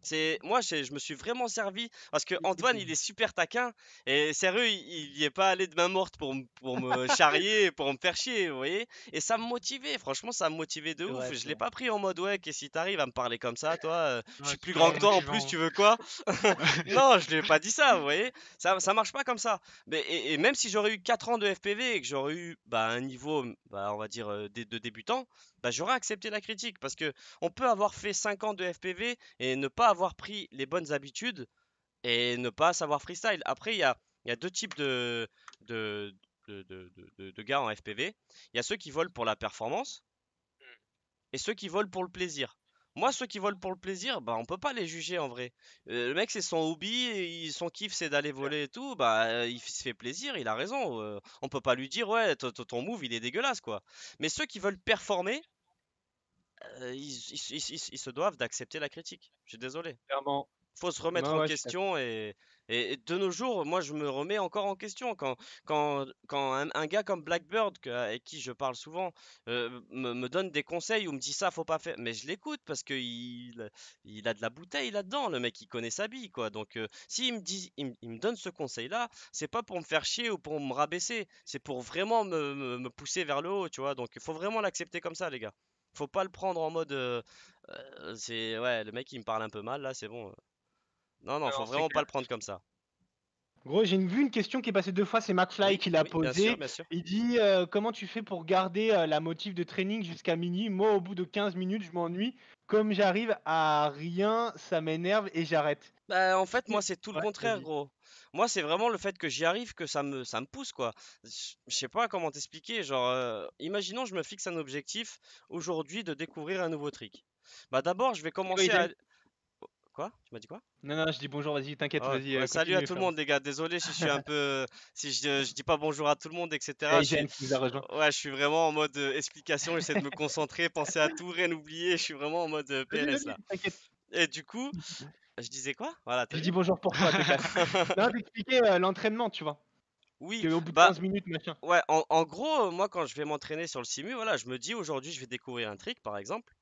C'est moi, je, me suis vraiment servi parce que Antoine, il est super taquin et sérieux, il n'y est pas allé de main morte pour, me charrier, pour me faire chier, vous voyez. Et ça me motivait, franchement, ça me motivait de ouf. je l'ai pas pris en mode ouais, qu'est-ce tu arrives à me parler comme ça, toi, euh, je suis plus grand que toi en plus, tu veux quoi Non, je lui ai pas dit ça, vous voyez. Ça, ça marche pas comme ça. Mais et, même si j'aurais eu 4 ans de FPV et que j'aurais eu bah, un niveau, bah, on va dire de débutant, bah, j'aurais accepté la critique parce que on peut avoir fait 5 ans de FPV et ne pas avoir avoir pris les bonnes habitudes et ne pas savoir freestyle. Après, il y a, y a, deux types de, de, gars en FPV. Il y a ceux qui volent pour la performance mm. et ceux qui volent pour le plaisir. Moi, ceux qui volent pour le plaisir, bah, on peut pas les juger en vrai. Euh, le mec, c'est son hobby, son kiff, c'est d'aller voler et tout. Bah, euh, il se fait plaisir, il a raison. Euh, on peut pas lui dire, ouais, ton move, il est dégueulasse, quoi. Mais ceux qui veulent performer, ils, se doivent d'accepter la critique. Je suis désolé. Clairement. Faut se remettre en question et, et, de nos jours, moi je me remets encore en question quand, quand, quand un, gars comme Blackbird, avec qui je parle souvent, me, donne des conseils ou me dit ça faut pas faire, mais je l'écoute parce qu'il il a de la bouteille là-dedans, le mec il connaît sa bille quoi. Donc s'il me, dit, il, me donne ce conseil là, c'est pas pour me faire chier ou pour me rabaisser, c'est pour vraiment me, pousser vers le haut, tu vois. Donc il faut vraiment l'accepter comme ça, les gars faut pas le prendre en mode. Euh, euh, c'est ouais, le mec il me parle un peu mal là, c'est bon. Non, non, faut vraiment pas le prendre comme ça. Gros, j'ai vu une question qui est passée deux fois, c'est McFly qui l'a posé Il dit euh, Comment tu fais pour garder la motive de training jusqu'à minuit Moi, au bout de 15 minutes, je m'ennuie. Comme j'arrive à rien, ça m'énerve et j'arrête. Bah, en fait, moi, mmh. c'est tout le contraire, gros. Moi, c'est vraiment le fait que j'y arrive que ça me, ça me pousse, quoi. Je sais pas comment t'expliquer. Genre, imaginons, je me fixe un objectif aujourd'hui de découvrir un nouveau trick. Bah, d'abord, je vais commencer à. Oh, quoi? Tu m'as dit quoi? Non, non, je dis bonjour, vas-y, t'inquiète, oh, vas-y, salut à tout le monde, les gars. Désolé si je suis un peu. Si je, je dis pas bonjour à tout le monde, etc. Je suis... Oh, ouais, je suis vraiment en mode explication. J'essaie de me concentrer, penser à tout, rien oublier. Je suis vraiment en mode PNS là. Et du coup. Je disais quoi Voilà. Je dis bonjour pour toi. Là, t'expliquais euh, l'entraînement, tu vois. Oui. 15 bah, minutes, machin. Ouais. En, gros, euh, moi, quand je vais m'entraîner sur le simu, voilà, je me dis aujourd'hui, je vais découvrir un trick, par exemple.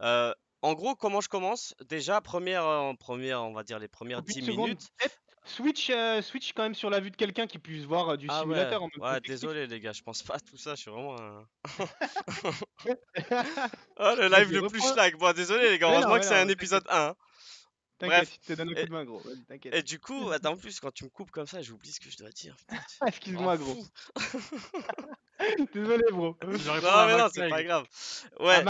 Euh, en gros, comment je commence Déjà, première, première, on va dire les premières 10 minutes. Switch, switch quand même sur la vue de quelqu'un qui puisse voir du ah simulateur en même ouais, désolé les gars, je pense pas à tout ça, je suis vraiment oh, le live le plus schlag. Bon, désolé les gars, heureusement que c'est un épisode 1. T'inquiète, tu te donnes un coup de main, gros. Et du coup, attends, en plus, quand tu me coupes comme ça, j'oublie ce que je dois dire. Ah, excuse-moi, gros. Désolé, bro. Non, mais non, c'est pas grave. Ouais.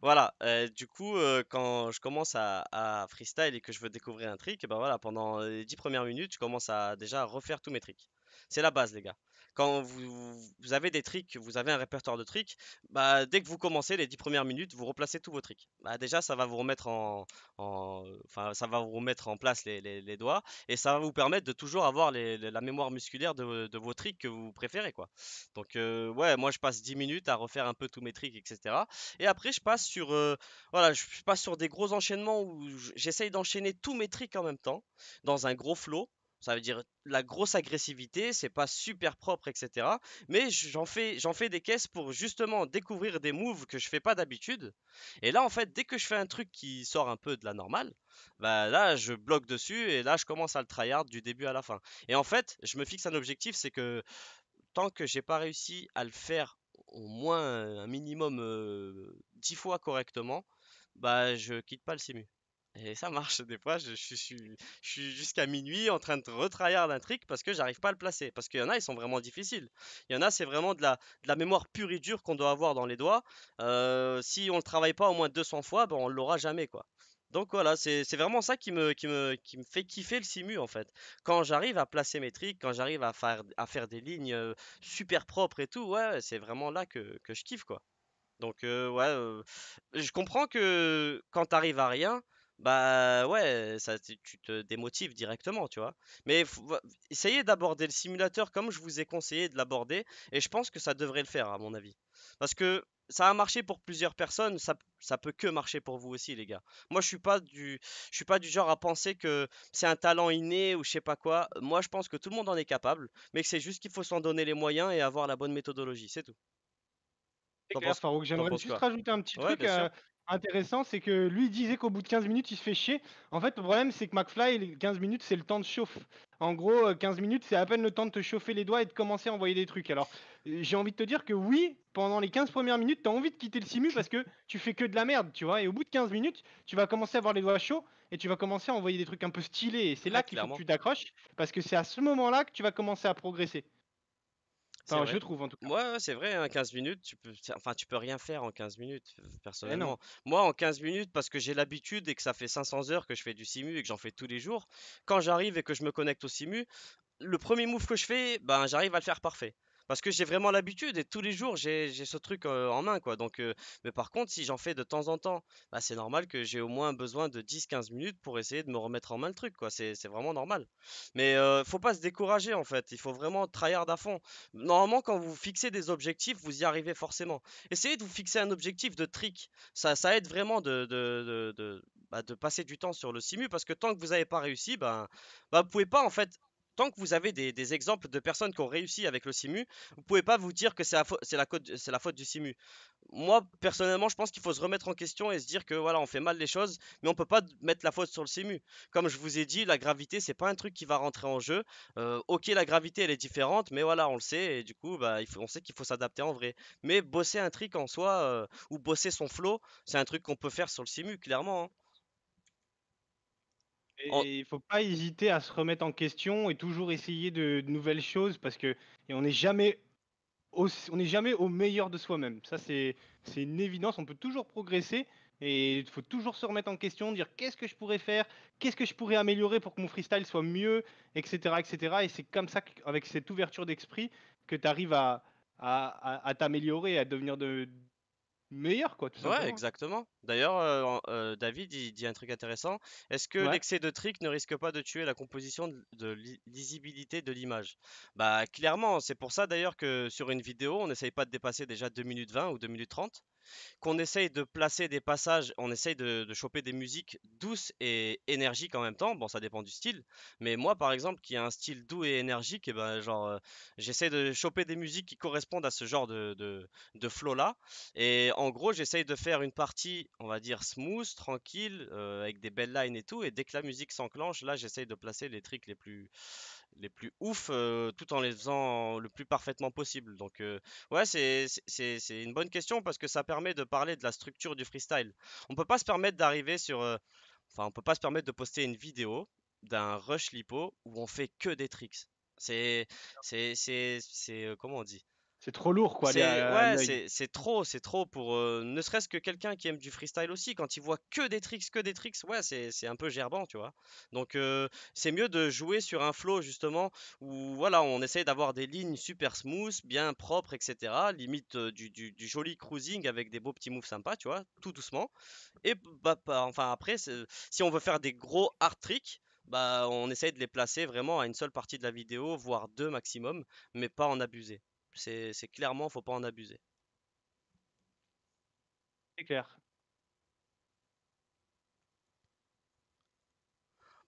Voilà. Euh, du coup, euh, quand je commence à, freestyle et que je veux découvrir un trick, ben voilà, pendant euh, les 10 premières minutes, je commence à déjà refaire tous mes tricks. C'est la base, les gars quand vous, avez des tricks, vous avez un répertoire de tricks, bah, dès que vous commencez les 10 premières minutes, vous replacez tous vos tricks. Bah, déjà, ça va vous remettre en, ça va vous remettre en place les, doigts et ça va vous permettre de toujours avoir la mémoire musculaire de, vos tricks que vous préférez. Quoi. Donc, euh, ouais, moi je passe 10 minutes à refaire un peu tous mes tricks, etc. Et après, je passe sur, euh, voilà, je passe sur des gros enchaînements où j'essaye d'enchaîner tous mes tricks en même temps dans un gros flow. Ça veut dire la grosse agressivité, c'est pas super propre, etc. Mais j'en fais, des caisses pour justement découvrir des moves que je fais pas d'habitude. Et là, en fait, dès que je fais un truc qui sort un peu de la normale, bah là, je bloque dessus et là, je commence à le tryhard du début à la fin. Et en fait, je me fixe un objectif, c'est que tant que j'ai pas réussi à le faire au moins un minimum dix 10 fois correctement, bah je quitte pas le simu. Et ça marche des fois, je, je, suis jusqu'à minuit en train de retrailler un trick parce que j'arrive pas à le placer. Parce qu'il y en a, ils sont vraiment difficiles. Il y en a, c'est vraiment de la, mémoire pure et dure qu'on doit avoir dans les doigts. Euh, si on le travaille pas au moins 200 fois, ben on l'aura jamais quoi. Donc voilà, c'est vraiment ça qui me, qui, me, fait kiffer le simu en fait. Quand j'arrive à placer mes tricks, quand j'arrive à faire, à faire des lignes euh, super propres et tout, c'est vraiment là que, je kiffe quoi. Donc euh, ouais, je comprends que quand tu arrives à rien, bah ouais, ça, tu te démotives directement, tu vois. Mais essayez d'aborder le simulateur comme je vous ai conseillé de l'aborder, et je pense que ça devrait le faire, à mon avis. Parce que ça a marché pour plusieurs personnes, ça, peut que marcher pour vous aussi, les gars. Moi, je suis pas du, je suis pas du genre à penser que c'est un talent inné ou je sais pas quoi. Moi, je pense que tout le monde en est capable, mais que c'est juste qu'il faut s'en donner les moyens et avoir la bonne méthodologie, c'est tout. J'aimerais juste rajouter un petit truc intéressant, c'est que lui disait qu'au bout de 15 minutes, il se fait chier. En fait, le problème, c'est que McFly, les 15 minutes, c'est le temps de chauffe. En gros, 15 euh, minutes, c'est à peine le temps de te chauffer les doigts et de commencer à envoyer des trucs. Alors, euh, j'ai envie de te dire que oui, pendant les 15 premières minutes, t'as envie de quitter le simu parce que tu fais que de la merde, tu vois. Et au bout de 15 minutes, tu vas commencer à avoir les doigts chauds et tu vas commencer à envoyer des trucs un peu stylés. Et c'est là qu'il faut que tu t'accroches parce que c'est à ce moment-là que tu vas commencer à progresser je trouve en tout cas. Moi, ouais, c'est vrai, En hein, 15 minutes, tu peux, enfin, tu peux rien faire en 15 minutes, personnellement. Moi, en 15 minutes, parce que j'ai l'habitude et que ça fait 500 heures que je fais du simu et que j'en fais tous les jours, quand j'arrive et que je me connecte au simu, le premier move que je fais, ben, j'arrive à le faire parfait. Parce que j'ai vraiment l'habitude et tous les jours j'ai ce truc en main quoi. Donc, mais par contre, si j'en fais de temps en temps, bah, c'est normal que j'ai au moins besoin de 10-15 minutes pour essayer de me remettre en main le truc quoi. C'est vraiment normal. Mais faut pas se décourager en fait. Il faut vraiment tryhard à fond. Normalement, quand vous fixez des objectifs, vous y arrivez forcément. Essayez de vous fixer un objectif de trick. Ça, aide vraiment bah, de, passer du temps sur le simu parce que tant que vous n'avez pas réussi, ben, bah, vous ne pouvez pas en fait tant que vous avez des, exemples de personnes qui ont réussi avec le simu, vous pouvez pas vous dire que c'est la, c'est la, faute du simu. Moi, personnellement, je pense qu'il faut se remettre en question et se dire que voilà, on fait mal les choses, mais on peut pas mettre la faute sur le simu. Comme je vous ai dit, la gravité, c'est pas un truc qui va rentrer en jeu. Euh, ok, la gravité, elle est différente, mais voilà, on le sait, et du coup, bah, il on sait qu'il faut s'adapter en vrai. Mais bosser un truc en soi, euh, ou bosser son flow, c'est un truc qu'on peut faire sur le simu, clairement. Hein. Il il faut pas hésiter à se remettre en question et toujours essayer de, nouvelles choses parce que on n'est jamais au, on jamais au meilleur de soi-même. Ça c'est c'est une évidence. On peut toujours progresser et il faut toujours se remettre en question, dire qu'est-ce que je pourrais faire, qu'est-ce que je pourrais améliorer pour que mon freestyle soit mieux, etc., etc. Et c'est comme ça avec cette ouverture d'esprit que tu arrives à à, à, t'améliorer, à devenir de, meilleur, quoi. Tout ouais, exactement. D'ailleurs, euh, euh, David il dit un truc intéressant. Est-ce que l'excès de tricks ne risque pas de tuer la composition de, lisibilité de l'image Bah, clairement, c'est pour ça d'ailleurs que sur une vidéo, on n'essaye pas de dépasser déjà 2 minutes 20 ou 2 minutes 30 qu'on essaye de placer des passages, on essaye de, de, choper des musiques douces et énergiques en même temps. Bon, ça dépend du style, mais moi, par exemple, qui a un style doux et énergique, et eh ben, genre, euh, j'essaie de choper des musiques qui correspondent à ce genre de, de, de flow là. Et en en gros, j'essaye de faire une partie, on va dire, smooth, tranquille, euh, avec des belles lines et tout. Et dès que la musique s'enclenche, là, j'essaye de placer les tricks les plus, les plus ouf, euh, tout en les faisant le plus parfaitement possible. Donc, euh, ouais, c'est une bonne question parce que ça permet de parler de la structure du freestyle. On ne peut pas se permettre d'arriver sur. Enfin, on peut pas se permettre de poster une vidéo d'un rush lipo où on fait que des tricks. C'est. C'est. C'est. Comment on dit c'est trop lourd quoi. C'est, c'est, trop, c'est trop pour euh, ne serait-ce que quelqu'un qui aime du freestyle aussi. Quand il voit que des tricks, que des tricks, ouais, c'est, un peu gerbant, tu vois. Donc euh, c'est mieux de jouer sur un flow justement où voilà, on essaye d'avoir des lignes super smooth, bien propres, etc. Limite euh, du, joli cruising avec des beaux petits moves sympas, tu vois, tout doucement. Et bah, enfin après, si on veut faire des gros hard tricks. Bah, on essaye de les placer vraiment à une seule partie de la vidéo, voire deux maximum, mais pas en abuser. C'est clairement, faut pas en abuser. C'est clair.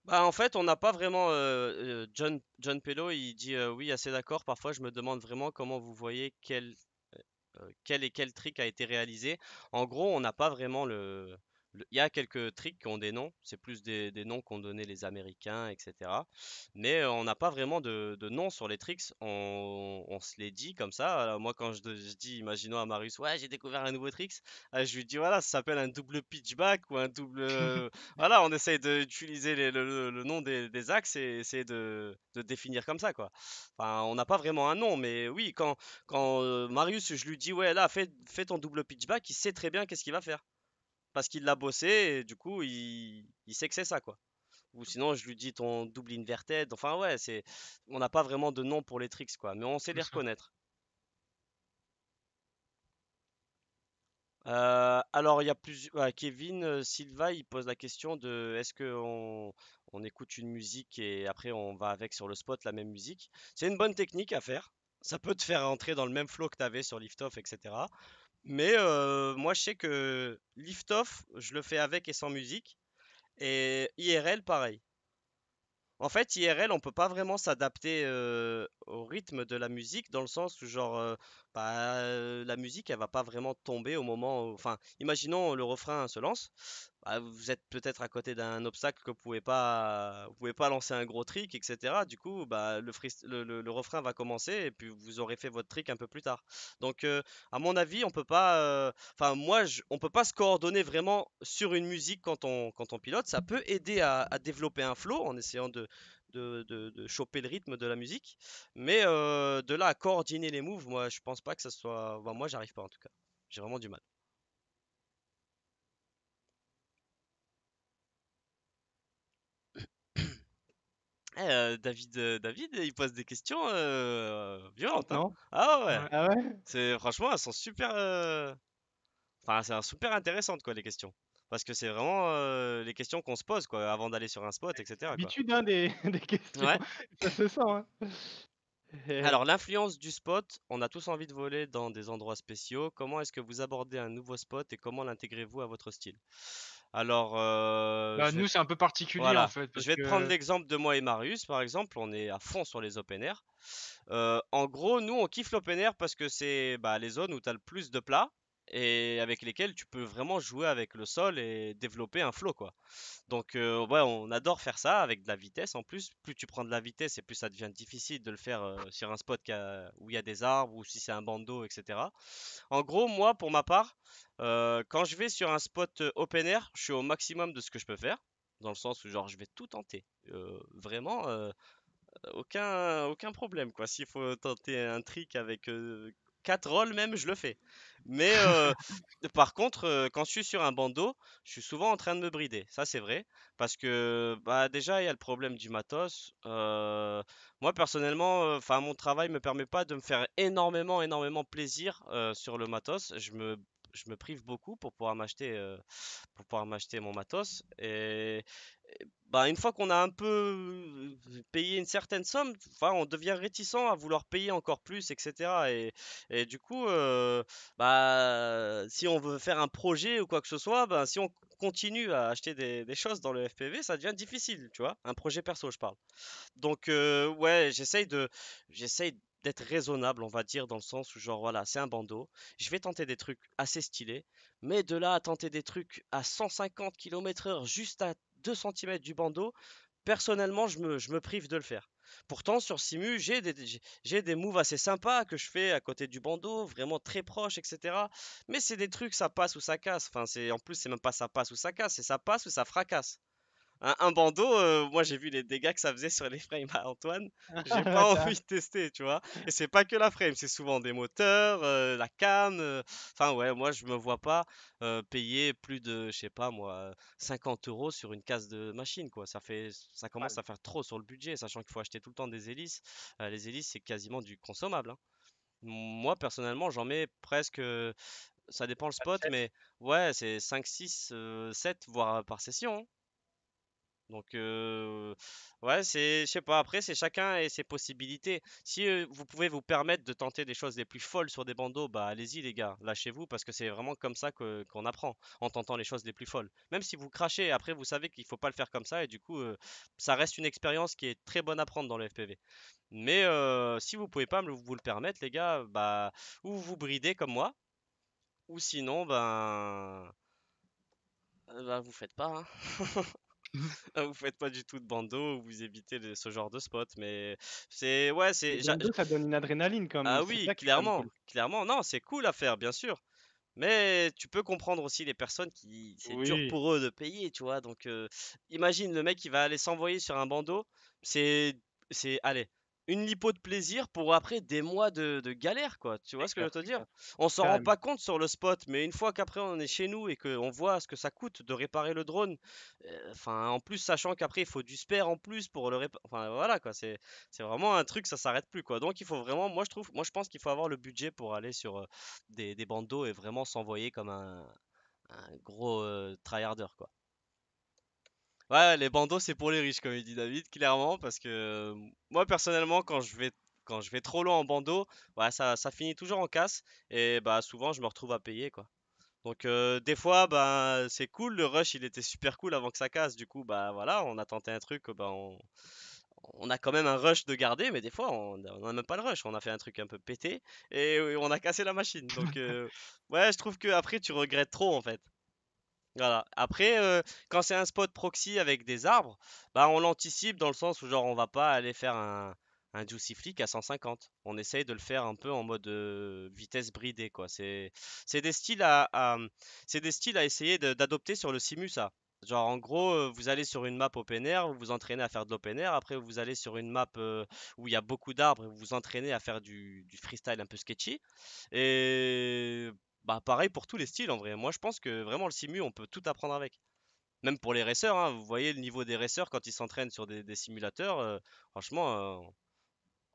Bah, en fait, on n'a pas vraiment. Euh, euh, John, John Pello, il dit euh, oui, assez d'accord. Parfois, je me demande vraiment comment vous voyez quel, quel et quel trick a été réalisé. En gros, on n'a pas vraiment le, il y a quelques tricks qui ont des noms, c'est plus des, des noms qu'ont donné les Américains, etc. Mais on n'a pas vraiment de, de, nom sur les tricks, on, on se les dit comme ça. Alors, moi, quand je, dis, imaginons à Marius, ouais, j'ai découvert un nouveau tricks, ah, je lui dis, voilà, ça s'appelle un double pitchback ou un double. voilà, on essaye d'utiliser le, le, nom des, des axes et essayer de, de, définir comme ça, quoi. Enfin, on n'a pas vraiment un nom, mais oui, quand, quand Marius, je lui dis, ouais, là, fait fais ton double pitchback, il sait très bien qu'est-ce qu'il va faire parce qu'il l'a bossé et du coup, il, sait que c'est ça, quoi. Ou mmh. sinon, je lui dis ton double inverted. Enfin, ouais, c'est on n'a pas vraiment de nom pour les tricks, quoi. Mais on sait les reconnaître. Euh, alors, il y a plus. Kevin euh, Silva, il pose la question de est-ce qu'on on écoute une musique et après on va avec sur le spot la même musique C'est une bonne technique à faire. Ça peut te faire entrer dans le même flow que tu avais sur Lift Off, etc. Mais moi, je sais que lift-off, je le fais avec et sans musique. Et IRL, pareil. En fait, IRL, on peut pas vraiment s'adapter au rythme de la musique dans le sens où, genre, la musique, elle va pas vraiment tomber au moment. Enfin, imaginons le refrain se lance, bah, vous êtes peut-être à côté d'un obstacle que vous pouvez pas, vous pouvez pas lancer un gros trick, etc. Du coup, bah, le, le, refrain va commencer et puis vous aurez fait votre trick un peu plus tard. Donc, à mon avis, on peut pas, enfin moi, je... on peut pas se coordonner vraiment sur une musique quand on quand on pilote. Ça peut aider à, à développer un flow en essayant de, de, choper le rythme de la musique. Mais euh, de là à coordonner les moves, moi je pense pas que ça soit. moi j'arrive pas en tout cas. J'ai vraiment du mal. Eh, euh, David, euh, David, il pose des questions violentes. Hein. ah, ah c'est franchement, elles sont super. Enfin, c'est super quoi les questions. Parce que c'est vraiment les questions qu'on se pose quoi, avant d'aller sur un spot, etc. L'habitude hein, des, des, questions, ça se sent. Hein. Alors, l'influence du spot, on a tous envie de voler dans des endroits spéciaux. Comment est-ce que vous abordez un nouveau spot et comment l'intégrez-vous à votre style alors, bah, nous, c'est un peu particulier en fait. je vais te prendre l'exemple de moi et Marius, par exemple. On est à fond sur les open air. en gros, nous, on kiffe l'open air parce que c'est bah, les zones où tu as le plus de plats et avec lesquels tu peux vraiment jouer avec le sol et développer un flow quoi. Donc ouais, on adore faire ça avec de la vitesse en plus. Plus tu prends de la vitesse et plus ça devient difficile de le faire sur un spot où il y a des arbres ou si c'est un bandeau, etc. En gros, moi pour ma part, quand je vais sur un spot open air, je suis au maximum de ce que je peux faire, dans le sens où genre je vais tout tenter, vraiment aucun, aucun problème quoi. S'il faut tenter un trick avec quatre rolls même, je le fais. Mais euh, par contre, euh, quand je suis sur un bandeau, je suis souvent en train de me brider. Ça, c'est vrai. Parce que bah, déjà, il y a le problème du matos. Euh, moi, personnellement, enfin mon travail ne me permet pas de me faire énormément, énormément plaisir sur le matos. Je me je me prive beaucoup pour pouvoir m'acheter euh, pour pouvoir m'acheter mon matos. Et, bah, une fois qu'on a un peu euh, payé une certaine somme, enfin, on devient réticent à vouloir payer encore plus, etc. Et, et du coup, euh, bah, si on veut faire un projet ou quoi que ce soit, bah, si on continue à acheter des, choses dans le FPV, ça devient difficile, tu vois. Un projet perso, je parle. Donc, ouais, j'essaye de, j'essaye d'être raisonnable, on va dire, dans le sens où, genre, voilà, c'est un bandeau, je vais tenter des trucs assez stylés, mais de là à tenter des trucs à 150 km/h juste à 2 cm du bandeau, personnellement, je me, je me prive de le faire. Pourtant, sur Simu, j'ai des, j'ai des moves assez sympas que je fais à côté du bandeau, vraiment très proche, etc. Mais c'est des trucs, ça passe ou ça casse. Enfin, c'est, en plus, c'est même pas ça passe ou ça casse, c'est ça passe ou ça fracasse un, bandeau, euh, moi j'ai vu les dégâts que ça faisait sur les frames à Antoine. J'ai pas envie de tester, tu vois. Et c'est pas que la frame, c'est souvent des moteurs, euh, la canne, euh, Enfin ouais, moi je me vois pas payer plus de, je sais pas moi, 50 euros sur une case de machine, quoi. Ça fait, ça commence à faire trop sur le budget, sachant qu'il faut acheter tout le temps des hélices. les hélices c'est quasiment du consommable. Hein. Moi personnellement, j'en mets presque ça dépend le spot, mais ouais, c'est 5, 6, 7, voire par session. Hein. Donc, ouais, c'est, je sais pas, après, c'est chacun et ses possibilités. Si vous pouvez vous permettre de tenter des choses les plus folles sur des bandeaux, bah allez-y, les gars, lâchez-vous, parce que c'est vraiment comme ça que, qu'on apprend, en tentant les choses les plus folles. Même si vous crachez, après, vous savez qu'il faut pas le faire comme ça, et du coup, ça reste une expérience qui est très bonne à prendre dans le FPV. Mais si vous pouvez pas vous le permettre, les gars, bah, ou vous bridez comme moi, ou sinon, ben. Ah, bah, vous faites pas, hein. Ah, vous faites pas du tout de bandeau, vous évitez ce genre de spot, mais c'est ouais, c'est ça donne une adrénaline quand même. ah oui, clairement, clairement, non, c'est cool à faire, bien sûr, mais tu peux comprendre aussi les personnes qui c'est dur pour eux de payer, tu vois. Donc imagine le mec qui va aller s'envoyer sur un bandeau, c'est c'est allez une lipo de plaisir pour après des mois de, galère, quoi. Tu vois ce que je veux te dire On s'en rend pas compte sur le spot, mais une fois qu'après on est chez nous et qu'on voit ce que ça coûte de réparer le drone, euh, enfin, en plus, sachant qu'après il faut du spare en plus pour le réparer. Enfin, voilà, quoi. C'est vraiment un truc, ça s'arrête plus, quoi. Donc il faut vraiment, moi je trouve, moi je pense qu'il faut avoir le budget pour aller sur euh, des, des bandeaux et vraiment s'envoyer comme un, gros euh, tryharder, quoi. Ouais, les bandeaux, c'est pour les riches, comme il dit David, clairement, parce que mmh, moi, personnellement, quand je vais quand je vais trop loin en bandeau, bah, ça, finit toujours en casse, et bah souvent, je me retrouve à payer, quoi. Donc des fois, bah, c'est cool, le rush, il était super cool avant que ça casse, du coup, bah voilà, on a tenté un truc, bah on... On a quand même un rush de garder, mais des fois on n'a même pas le rush. On a fait un truc un peu pété et on a cassé la machine. Donc, ouais, je trouve que après tu regrettes trop en fait. Voilà. Après, euh, quand c'est un spot proxy avec des arbres, bah on l'anticipe dans le sens où genre on va pas aller faire un, un juicy flick à 150. On essaye de le faire un peu en mode euh, vitesse bridée quoi. C'est des styles à, c'est des styles à essayer d'adopter sur le simu Genre en gros, euh, vous allez sur une map open air, vous vous entraînez à faire de l'open air, après vous allez sur une map où il y a beaucoup d'arbres, vous vous entraînez à faire du, du, freestyle un peu sketchy. Et bah pareil pour tous les styles en vrai. Moi je pense que vraiment le simu on peut tout apprendre avec. Même pour les racers, hein, vous voyez le niveau des racers quand ils s'entraînent sur des, simulateurs, euh, franchement euh,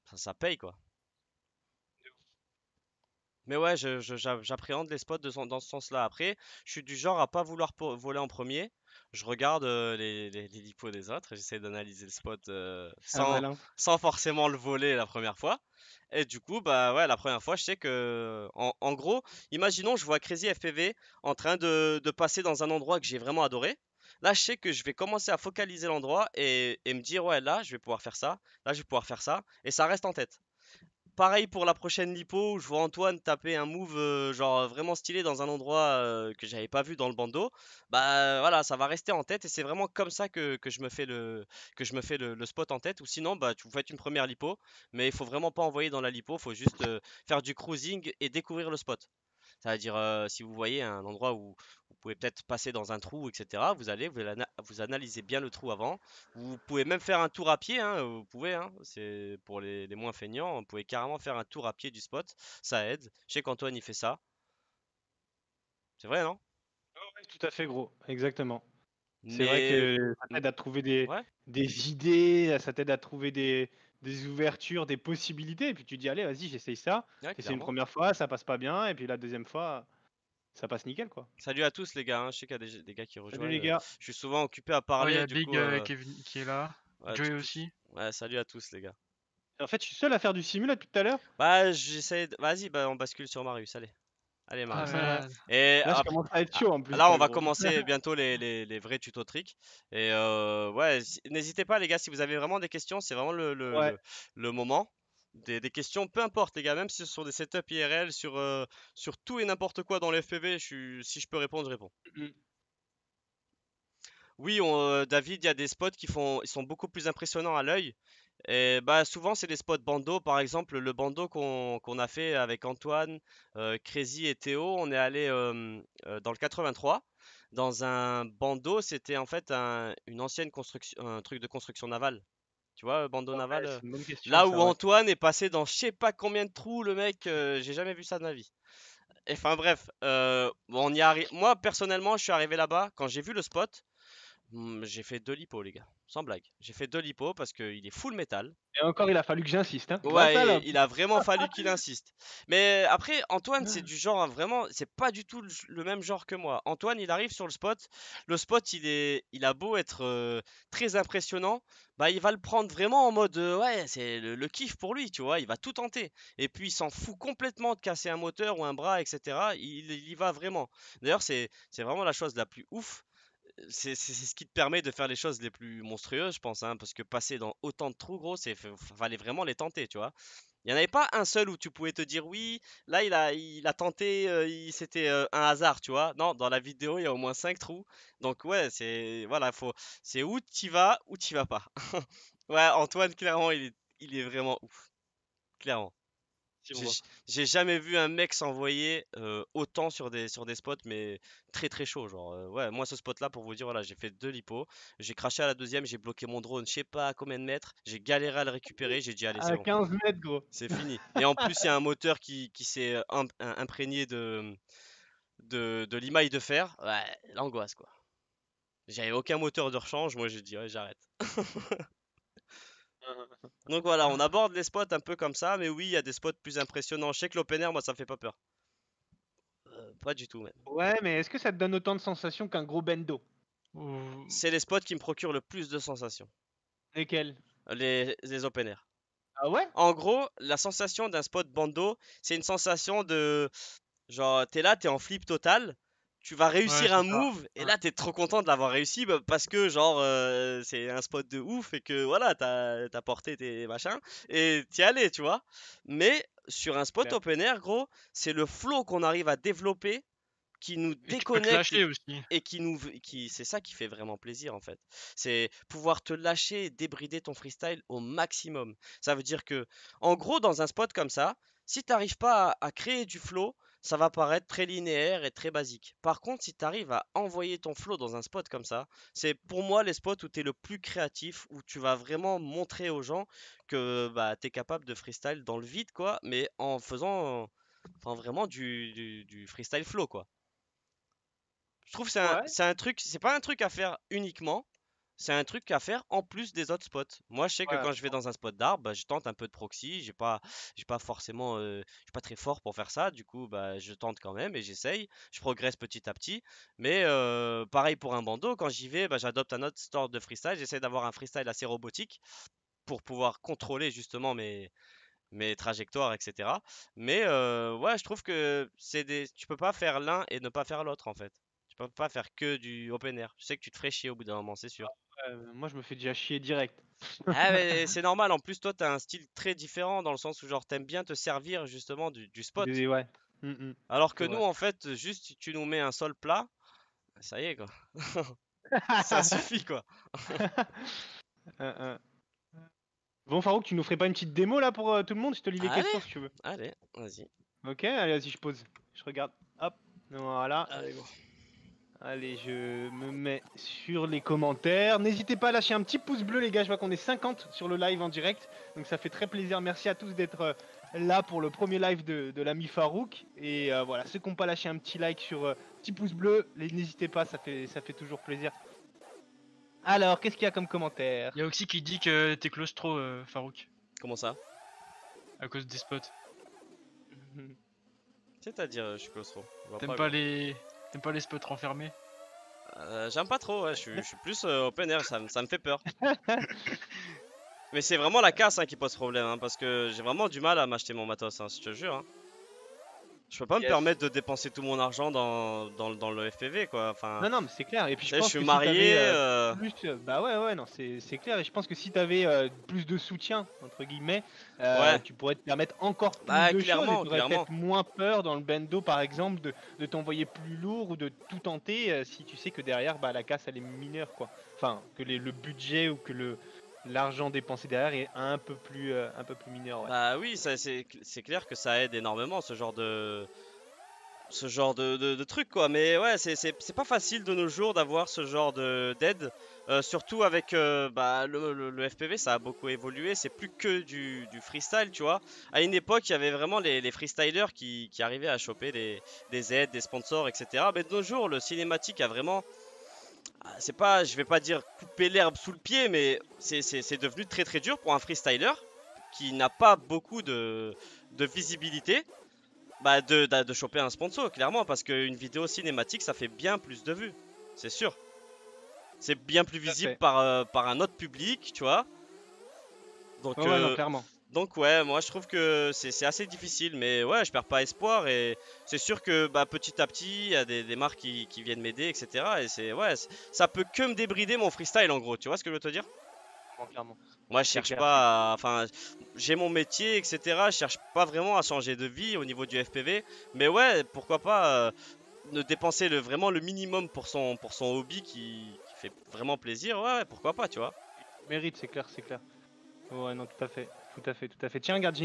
ça, ça, paye quoi. Mais ouais, j'appréhende les spots de dans ce sens-là. Après, je suis du genre à pas vouloir voler en premier je regarde les, les, lipos des autres j'essaie d'analyser le spot ah sans, forcément le voler la première fois. Et du coup, bah ouais, la première fois, je sais que. En, gros, imaginons, je vois Crazy FPV en train de, passer dans un endroit que j'ai vraiment adoré. Là, je sais que je vais commencer à focaliser l'endroit et, et, me dire, ouais, là, je vais pouvoir faire ça, là, je vais pouvoir faire ça, et ça reste en tête pareil pour la prochaine lipo où je vois Antoine taper un move euh, genre euh, vraiment stylé dans un endroit que euh, que j'avais pas vu dans le bandeau. Bah voilà, ça va rester en tête et c'est vraiment comme ça que, je me fais le que je me fais le, spot en tête. Ou sinon, bah vous fais une première lipo, mais il faut vraiment pas envoyer dans la lipo, faut juste faire du cruising et découvrir le spot. C'est-à-dire, si vous voyez un endroit où vous pouvez peut-être passer dans un trou, etc., vous allez, vous, analysez bien le trou avant. Vous pouvez même faire un tour à pied, hein, vous pouvez, hein, c'est pour les, moins feignants, vous pouvez carrément faire un tour à pied du spot, ça aide. Je sais qu'Antoine, il fait ça. C'est vrai, non ah Oui, tout à fait, gros, exactement. C'est vrai que ça t'aide à trouver des, des idées, ça t'aide à trouver des, des ouvertures, des possibilités. Et puis tu dis, allez, vas-y, j'essaye ça. c'est une première fois, ça passe pas bien. Et puis la deuxième fois, ça passe nickel, quoi. Salut à tous, les gars. Hein. Je sais qu'il y a des, gars qui rejoignent. Salut, les euh, gars. Je suis souvent occupé à parler. Il y a Big euh, euh, qui, est, là. Joey aussi. salut à tous, les gars. En fait, je suis seul à faire du simulat tout à l'heure. Bah, j'essaie. Vas-y, bah, on bascule sur Marius, allez. Allez, ah Marc. et là, on va commencer bientôt les, vrais tutos tricks. Et euh, ouais, n'hésitez pas, les gars, si vous avez vraiment des questions, c'est vraiment le, moment. Des, questions, peu importe, les gars, même si ce sont des setups IRL, euh, sur, tout et n'importe quoi dans le je si je peux répondre, je réponds. Mm-hmm. Oui, euh, David, il y a des spots qui font, ils sont beaucoup plus impressionnants à l'œil et bah souvent c'est des spots bandeaux, par exemple le bandeau qu'on a fait avec Antoine, euh, Crazy et Théo, on est allé euh, dans le 83 dans un bandeau, c'était en fait un, une ancienne construction, un truc de construction navale. Tu vois, bandeau naval, là où Antoine est passé dans je sais pas combien de trous, le mec, j'ai jamais vu ça de ma vie. Enfin bref, on y arrive. Moi personnellement, je suis arrivé là-bas quand j'ai vu le spot, mmh, j'ai fait deux lipos les gars sans blague. J'ai fait deux lipos parce qu'il est full métal. Et encore, il a fallu que j'insiste. Hein. Ouais, il a vraiment fallu qu'il insiste. Mais après, Antoine, c'est ah. du genre, hein, vraiment, c'est pas du tout le même genre que moi. Antoine, il arrive sur le spot. Le spot, il, est, il a beau être euh, très impressionnant. Bah, il va le prendre vraiment en mode, euh, ouais, c'est le, kiff pour lui, tu vois. Il va tout tenter. Et puis, il s'en fout complètement de casser un moteur ou un bras, etc. Il, il y va vraiment. D'ailleurs, c'est vraiment la chose la plus ouf c'est ce qui te permet de faire les choses les plus monstrueuses, je pense, hein, parce que passer dans autant de trous, gros, c'est fallait vraiment les tenter, tu vois. Il n'y en avait pas un seul où tu pouvais te dire oui, là il a, il a tenté, euh, c'était euh, un hasard, tu vois. Non, dans la vidéo, il y a au moins 5 trous. Donc ouais, c'est voilà, faut c'est où tu vas, où tu vas pas. ouais, Antoine, clairement, il est, il est vraiment ouf. Clairement. J'ai jamais vu un mec s'envoyer euh, autant sur des, sur des spots, mais très très chaud. Genre, euh, ouais, moi ce spot là, pour vous dire, voilà, j'ai fait deux lipo j'ai craché à la deuxième, j'ai bloqué mon drone, je sais pas à combien de mètres, j'ai galéré à le récupérer, j'ai dit, allez, c'est bon. 15 C'est fini. Et en plus, il y a un moteur qui, s'est euh, imprégné de, de, de l'imaille de fer. Ouais, l'angoisse, quoi. J'avais aucun moteur de rechange, moi j'ai dit, ouais, j'arrête. Donc voilà, on aborde les spots un peu comme ça, mais oui, il y a des spots plus impressionnants. Je sais que l'open air, moi, ça me fait pas peur. Euh, pas du tout, même. Ouais, mais est-ce que ça te donne autant de sensations qu'un gros bendo C'est les spots qui me procurent le plus de sensations. Lesquels les, les open air. Ah ouais En gros, la sensation d'un spot bando, c'est une sensation de. Genre, t'es là, t'es en flip total, tu vas réussir un move et là tu es trop content de l'avoir réussi bah, parce que genre euh, c'est un spot de ouf et que voilà t'as as porté tes machins et t'y allais tu vois mais sur un spot open air gros c'est le flow qu'on arrive à développer qui nous déconnecte et, qui nous qui c'est ça qui fait vraiment plaisir en fait c'est pouvoir te lâcher débrider ton freestyle au maximum ça veut dire que en gros dans un spot comme ça si tu t'arrives pas à créer du flow ça va paraître très linéaire et très basique. Par contre, si tu arrives à envoyer ton flow dans un spot comme ça, c'est pour moi les spots où tu es le plus créatif, où tu vas vraiment montrer aux gens que bah, tu es capable de freestyle dans le vide, quoi, mais en faisant vraiment du, freestyle flow, quoi. Je trouve que c'est un, un truc, c'est pas un truc à faire uniquement, c'est un truc à faire en plus des autres spots. Moi, je sais que quand je vais dans un spot d'arbre, bah, je tente un peu de proxy. J'ai pas, j'ai pas forcément, euh, je suis pas très fort pour faire ça. Du coup, bah, je tente quand même et j'essaye. Je progresse petit à petit. Mais euh, pareil pour un bandeau, quand j'y vais, bah, j'adopte un autre store de freestyle. J'essaie d'avoir un freestyle assez robotique pour pouvoir contrôler justement mes, mes trajectoires, etc. Mais euh, ouais, je trouve que c'est des... tu peux pas faire l'un et ne pas faire l'autre en fait. Tu peux pas faire que du open air. Je sais que tu te ferais chier au bout d'un moment, c'est sûr. Euh, moi, je me fais déjà chier direct. Ah, c'est normal. En plus, toi, t'as un style très différent dans le sens où, genre, t'aimes bien te servir justement du, spot. ouais. Mm, mm. Alors que nous, en fait, juste tu nous mets un sol plat, bah, ça y est, quoi. ça suffit, quoi. Euh, euh. Bon, Farouk, tu nous ferais pas une petite démo là pour tout le monde Je te lis les questions si tu veux. Allez, vas-y. Ok, allez, vas-y, je pose. Je regarde. Hop, voilà. Allez, Allez, je me mets sur les commentaires. N'hésitez pas à lâcher un petit pouce bleu, les gars. Je vois qu'on est 50 sur le live en direct. Donc ça fait très plaisir. Merci à tous d'être euh, là pour le premier live de, de l'ami Farouk. Et euh, voilà, ceux qui n'ont pas lâché un petit like sur euh, petit pouce bleu, n'hésitez pas, ça fait, ça fait toujours plaisir. Alors, qu'est-ce qu'il y a comme commentaire Il y a aussi qui dit que t'es close trop Farouk. Comment ça À cause des spots. C'est-à-dire, je suis claustro. T'aimes pas les... T'aimes pas les spots renfermés euh, J'aime pas trop, je, suis, plus euh, open air, ça, me fait peur. Mais c'est vraiment la casse hein, qui pose problème, hein, parce que j'ai vraiment du mal à m'acheter mon matos, hein, je te jure. Je peux pas me permettre de dépenser tout mon argent dans, dans, le FPV quoi. Enfin, non non mais c'est clair. Et puis je, pense suis marié. Euh, euh, euh, bah ouais ouais non c'est clair et je pense que si t'avais avais plus de soutien entre guillemets, tu pourrais te permettre encore plus bah, de choses. tu aurais peut-être moins peur dans le bendo par exemple de, de t'envoyer plus lourd ou de tout tenter si tu sais que derrière bah la casse elle est mineure quoi. Enfin que le budget ou que le l'argent dépensé derrière est un peu plus, euh, un peu plus mineur. Bah oui, c'est clair que ça aide énormément ce genre de ce genre de, de, truc quoi. Mais ouais, c'est pas facile de nos jours d'avoir ce genre de d'aide, euh, surtout avec euh, bah, le, FPV, ça a beaucoup évolué. C'est plus que du, freestyle, tu vois. À une époque, il y avait vraiment les, les freestylers qui, qui, arrivaient à choper des, des aides, des sponsors, etc. Mais de nos jours, le cinématique a vraiment ah, c'est pas, je vais pas dire couper l'herbe sous le pied, mais c'est devenu très très dur pour un freestyler qui n'a pas beaucoup de, visibilité bah de, de, choper un sponsor, clairement, parce qu'une vidéo cinématique, ça fait bien plus de vues, c'est sûr. C'est bien plus visible par, euh, par un autre public, tu vois. Donc, euh, clairement. Donc ouais, moi je trouve que c'est assez difficile, mais ouais, je perds pas espoir et c'est sûr que bah, petit à petit, il y a des, marques qui, viennent m'aider, etc. Et c'est ouais, ça peut que me débrider mon freestyle en gros, tu vois ce que je veux te dire clairement. Moi je cherche pas, à... enfin j'ai mon métier, etc. Je cherche pas vraiment à changer de vie au niveau du FPV, mais ouais, pourquoi pas euh, ne dépenser vraiment le minimum pour son, pour son hobby qui, qui fait vraiment plaisir, ouais, pourquoi pas, tu vois. Mérite, c'est clair, c'est clair. Ouais, non, tout à fait. Tout à fait, tout à fait. Tiens, regarde,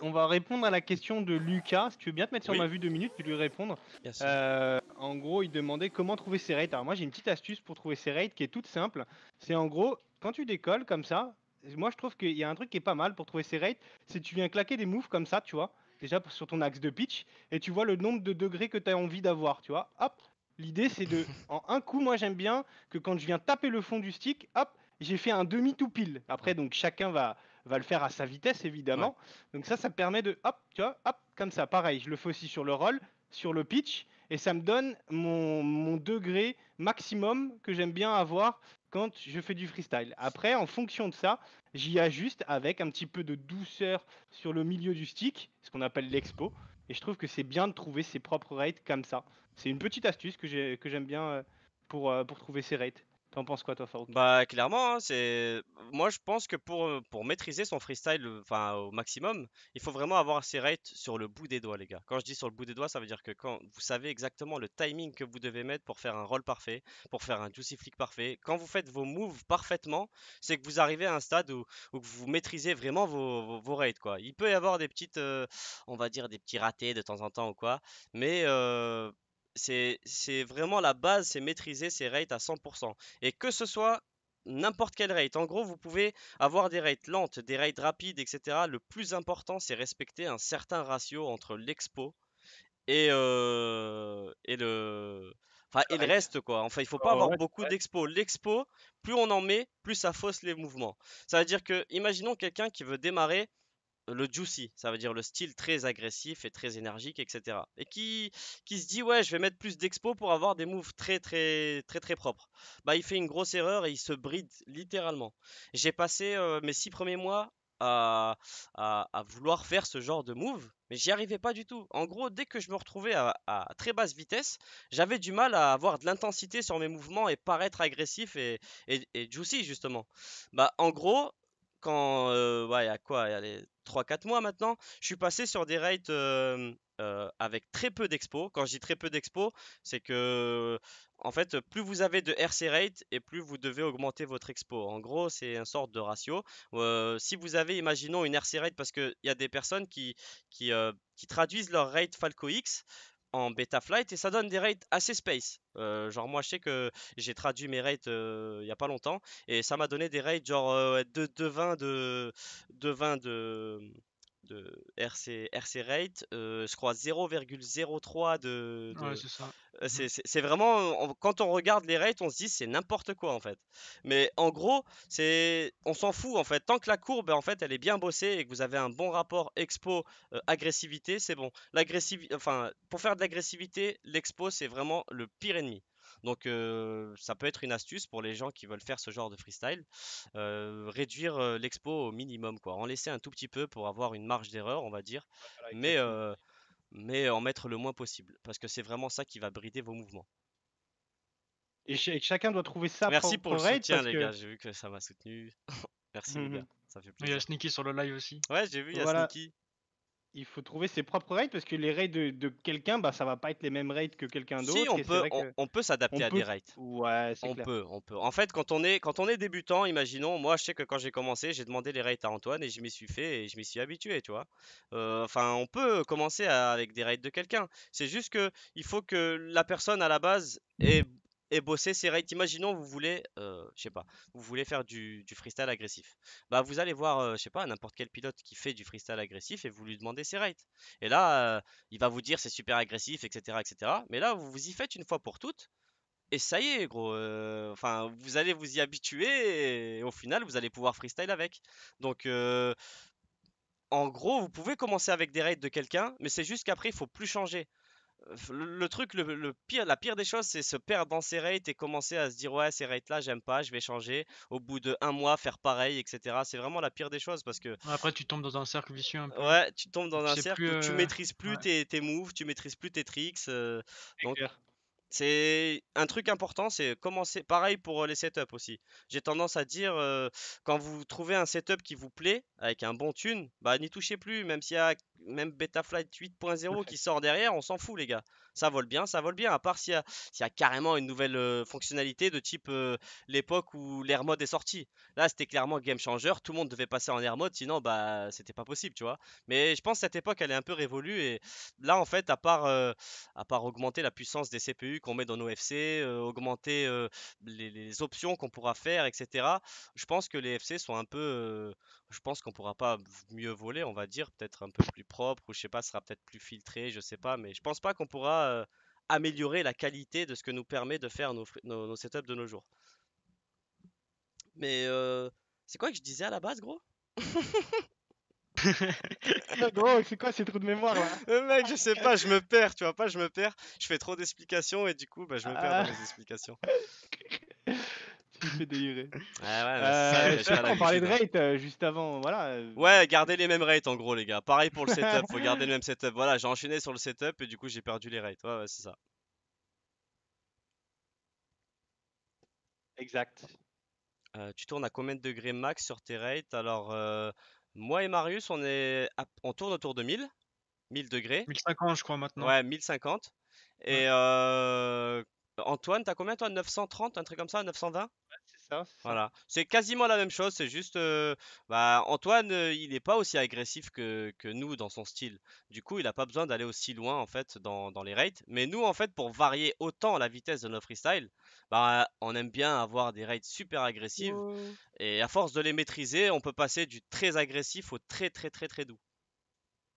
on va répondre à la question de Lucas. Si tu veux bien te mettre sur ma vue deux minutes, tu lui répondre. Euh, en gros, il demandait comment trouver ses rates. Alors moi, j'ai une petite astuce pour trouver ses rates qui est toute simple. C'est en gros, quand tu décolles comme ça, moi je trouve qu'il y a un truc qui est pas mal pour trouver ses rates, c'est tu viens claquer des moves comme ça, tu vois, déjà sur ton axe de pitch, et tu vois le nombre de degrés que tu as envie d'avoir, tu vois. Hop, l'idée c'est de, en un coup, moi j'aime bien que quand je viens taper le fond du stick, hop, j'ai fait un demi tout pile. Après, donc chacun va va le faire à sa vitesse, évidemment. Donc ça, ça permet de, hop, tu vois, hop, comme ça, pareil, je le fais aussi sur le roll, sur le pitch, et ça me donne mon, degré maximum que j'aime bien avoir quand je fais du freestyle. Après, en fonction de ça, j'y ajuste avec un petit peu de douceur sur le milieu du stick, ce qu'on appelle l'expo. Et je trouve que c'est bien de trouver ses propres rates comme ça. C'est une petite astuce que j'aime bien euh, pour, euh, pour trouver ses rates. T'en penses quoi, toi, Farouk Bah, clairement, hein, c'est. Moi, je pense que pour, euh, pour maîtriser son freestyle euh, enfin, au maximum, il faut vraiment avoir ses rates sur le bout des doigts, les gars. Quand je dis sur le bout des doigts, ça veut dire que quand vous savez exactement le timing que vous devez mettre pour faire un roll parfait, pour faire un juicy flick parfait, quand vous faites vos moves parfaitement, c'est que vous arrivez à un stade où, vous maîtrisez vraiment vos, vos, rates, quoi. Il peut y avoir des petites, euh, on va dire, des petits ratés de temps en temps ou quoi, mais c'est vraiment la base, c'est maîtriser ses rates à 100%. Et que ce soit n'importe quel rate. En gros, vous pouvez avoir des rates lentes, des rates rapides, etc. Le plus important, c'est respecter un certain ratio entre l'expo et, euh, le... Enfin, reste, quoi. Enfin, il faut pas avoir beaucoup d'expo. L'expo, plus on en met, plus ça fausse les mouvements. Ça veut dire que, imaginons quelqu'un qui veut démarrer le juicy, ça veut dire le style très agressif et très énergique, etc. Et qui, qui se dit ouais, je vais mettre plus d'expo pour avoir des moves très très très très propres. Bah il fait une grosse erreur et il se bride littéralement. J'ai passé euh, mes six premiers mois à, vouloir faire ce genre de move, mais j'y arrivais pas du tout. En gros, dès que je me retrouvais à, très basse vitesse, j'avais du mal à avoir de l'intensité sur mes mouvements et paraître agressif et, et juicy justement. Bah en gros, quand, ouais, il y a quoi, il y a 3-4 mois maintenant, je suis passé sur des raids avec très peu d'expo. Quand je dis très peu d'expo, c'est que, en fait, plus vous avez de RC rate et plus vous devez augmenter votre expo. En gros, c'est une sorte de ratio. si vous avez, imaginons, une RC rate, parce qu'il y a des personnes qui, qui, qui traduisent leur rate Falco X en beta flight et ça donne des raids assez space. Euh, genre moi je sais que j'ai traduit mes raids euh, il y a pas longtemps et ça m'a donné des raids genre euh, de, de 20 de, de 20 de de RC, RC rate, euh, je crois 0,03 de. Euh, mmh. c'est C'est vraiment, quand on regarde les rates, on se dit c'est n'importe quoi en fait. Mais en gros, c'est, on s'en fout en fait. Tant que la courbe en fait, elle est bien bossée et que vous avez un bon rapport expo euh, agressivité, c'est bon. enfin, pour faire de l'agressivité, l'expo c'est vraiment le pire ennemi. Donc ça peut être une astuce pour les gens qui veulent faire ce genre de freestyle. réduire l'expo au minimum, quoi. En laisser un tout petit peu pour avoir une marge d'erreur, on va dire. mais, mais en mettre le moins possible. Parce que c'est vraiment ça qui va brider vos mouvements. Et, chacun doit trouver ça. Merci pour, le soutien, les gars. J'ai vu que ça m'a soutenu. Merci, mmh Ça fait plaisir. Il y a Sneaky sur le live aussi. Ouais, j'ai vu, il y a Sneaky il faut trouver ses propres raids parce que les raids de, quelqu'un, bah, ça va pas être les mêmes raids que quelqu'un d'autre. Si, on, peut, on, peut s'adapter à des raids. Ouais, c'est clair. peut, on peut. En fait, quand on est, quand on est débutant, imaginons, moi, je sais que quand j'ai commencé, j'ai demandé les raids à Antoine et je m'y suis fait et je m'y suis habitué, tu vois. Euh, enfin, on peut commencer avec des raids de quelqu'un. C'est juste que il faut que la personne à la base ait et bosser ses rates. Imaginons vous voulez, euh, je sais pas, vous voulez faire du, freestyle agressif. Bah vous allez voir, euh, je sais pas, n'importe quel pilote qui fait du freestyle agressif et vous lui demandez ses rates. Et là, euh, il va vous dire c'est super agressif, etc., etc. Mais là, vous vous y faites une fois pour toutes. Et ça y est, gros. Enfin, vous allez vous y habituer et, au final, vous allez pouvoir freestyle avec. Donc, en gros, vous pouvez commencer avec des raids de quelqu'un, mais c'est juste qu'après, il faut plus changer le, truc, le, pire, la pire des choses, c'est se perdre dans ces rates et commencer à se dire ouais, ces rates là, j'aime pas, je vais changer. Au bout de un mois, faire pareil, etc. C'est vraiment la pire des choses parce que. Après, tu tombes dans un cercle vicieux un Ouais, tu tombes dans un cercle tu euh, maîtrises plus tes, tes, moves, tu maîtrises plus tes tricks. Euh, donc, c'est un truc important, c'est commencer. Pareil pour les setups aussi. J'ai tendance à dire, quand vous trouvez un setup qui vous plaît, avec un bon tune, bah n'y touchez plus, même s'il y a même Betaflight 8.0 qui sort derrière, on s'en fout les gars ça vole bien, ça vole bien. À part s'il y, a carrément une nouvelle euh, fonctionnalité de type euh, l'époque où l'air mode est sorti. Là, c'était clairement game changer. Tout le monde devait passer en air mode, sinon, bah, c'était pas possible, tu vois. Mais je pense que cette époque, elle est un peu révolue. Et là, en fait, à part, euh, à part augmenter la puissance des CPU qu'on met dans nos FC, augmenter les, options qu'on pourra faire, etc., je pense que les FC sont un peu je pense qu'on pourra pas mieux voler, on va dire, peut-être un peu plus propre, ou je sais pas, sera peut-être plus filtré, je sais pas, mais je pense pas qu'on pourra améliorer la qualité de ce que nous permet de faire nos, setups de nos jours. Mais c'est quoi que je disais à la base, gros gros, c'est quoi ces trous de mémoire là euh, Mec, je sais pas, je me perds, tu vois pas, je me perds. Je fais trop d'explications et du coup, bah, je me perds dans ah. les explications. me ouais, euh, on parlait de rate euh, juste avant, voilà. Euh. Ouais, gardez les mêmes rates en gros, les gars. Pareil pour le setup, faut garder le même setup. Voilà, j'ai enchaîné sur le setup et du coup j'ai perdu les rates. Ouais, ouais, c'est ça. Exact. tu tournes à combien de degrés max sur tes rates Alors, moi et Marius, on, est on tourne autour de 1000, 1000 degrés. 1050, je crois, maintenant. Ouais, 1050. Et Antoine, t'as combien toi 930, un truc comme ça, 920 voilà, c'est quasiment la même chose, c'est juste euh, bah, Antoine, euh, il n'est pas aussi agressif que, nous dans son style. Du coup, il n'a pas besoin d'aller aussi loin en fait dans, les raids. Mais nous, en fait, pour varier autant la vitesse de notre freestyle bah, on aime bien avoir des raids super agressives. Et à force de les maîtriser, on peut passer du très agressif au très très très très doux.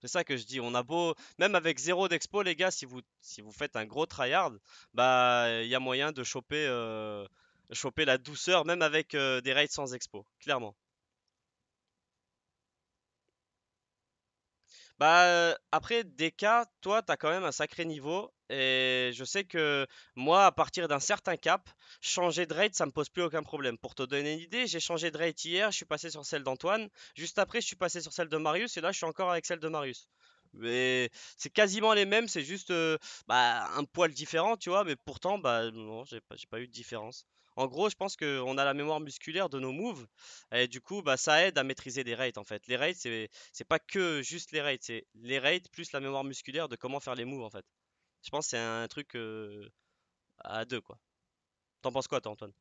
C'est ça que je dis. On a beau, même avec zéro d'expo, les gars, si vous, si vous faites un gros tryhard, bah, il y a moyen de choper euh, choper la douceur, même avec euh, des raids sans expo, clairement. Bah, euh, après, cas, toi, t'as quand même un sacré niveau. Et je sais que moi, à partir d'un certain cap, changer de raid, ça me pose plus aucun problème. Pour te donner une idée, j'ai changé de raid hier, je suis passé sur celle d'Antoine. Juste après, je suis passé sur celle de Marius. Et là, je suis encore avec celle de Marius. Mais c'est quasiment les mêmes, c'est juste euh, bah, un poil différent, tu vois. Mais pourtant, bah, non, j'ai pas eu de différence. En gros, je pense qu'on a la mémoire musculaire de nos moves. Et du coup, bah, ça aide à maîtriser les rates en fait. Les rates, c'est, n'est pas que juste les rates, c'est les rates plus la mémoire musculaire de comment faire les moves en fait. Je pense que c'est un truc euh, à deux quoi. T'en penses quoi toi Antoine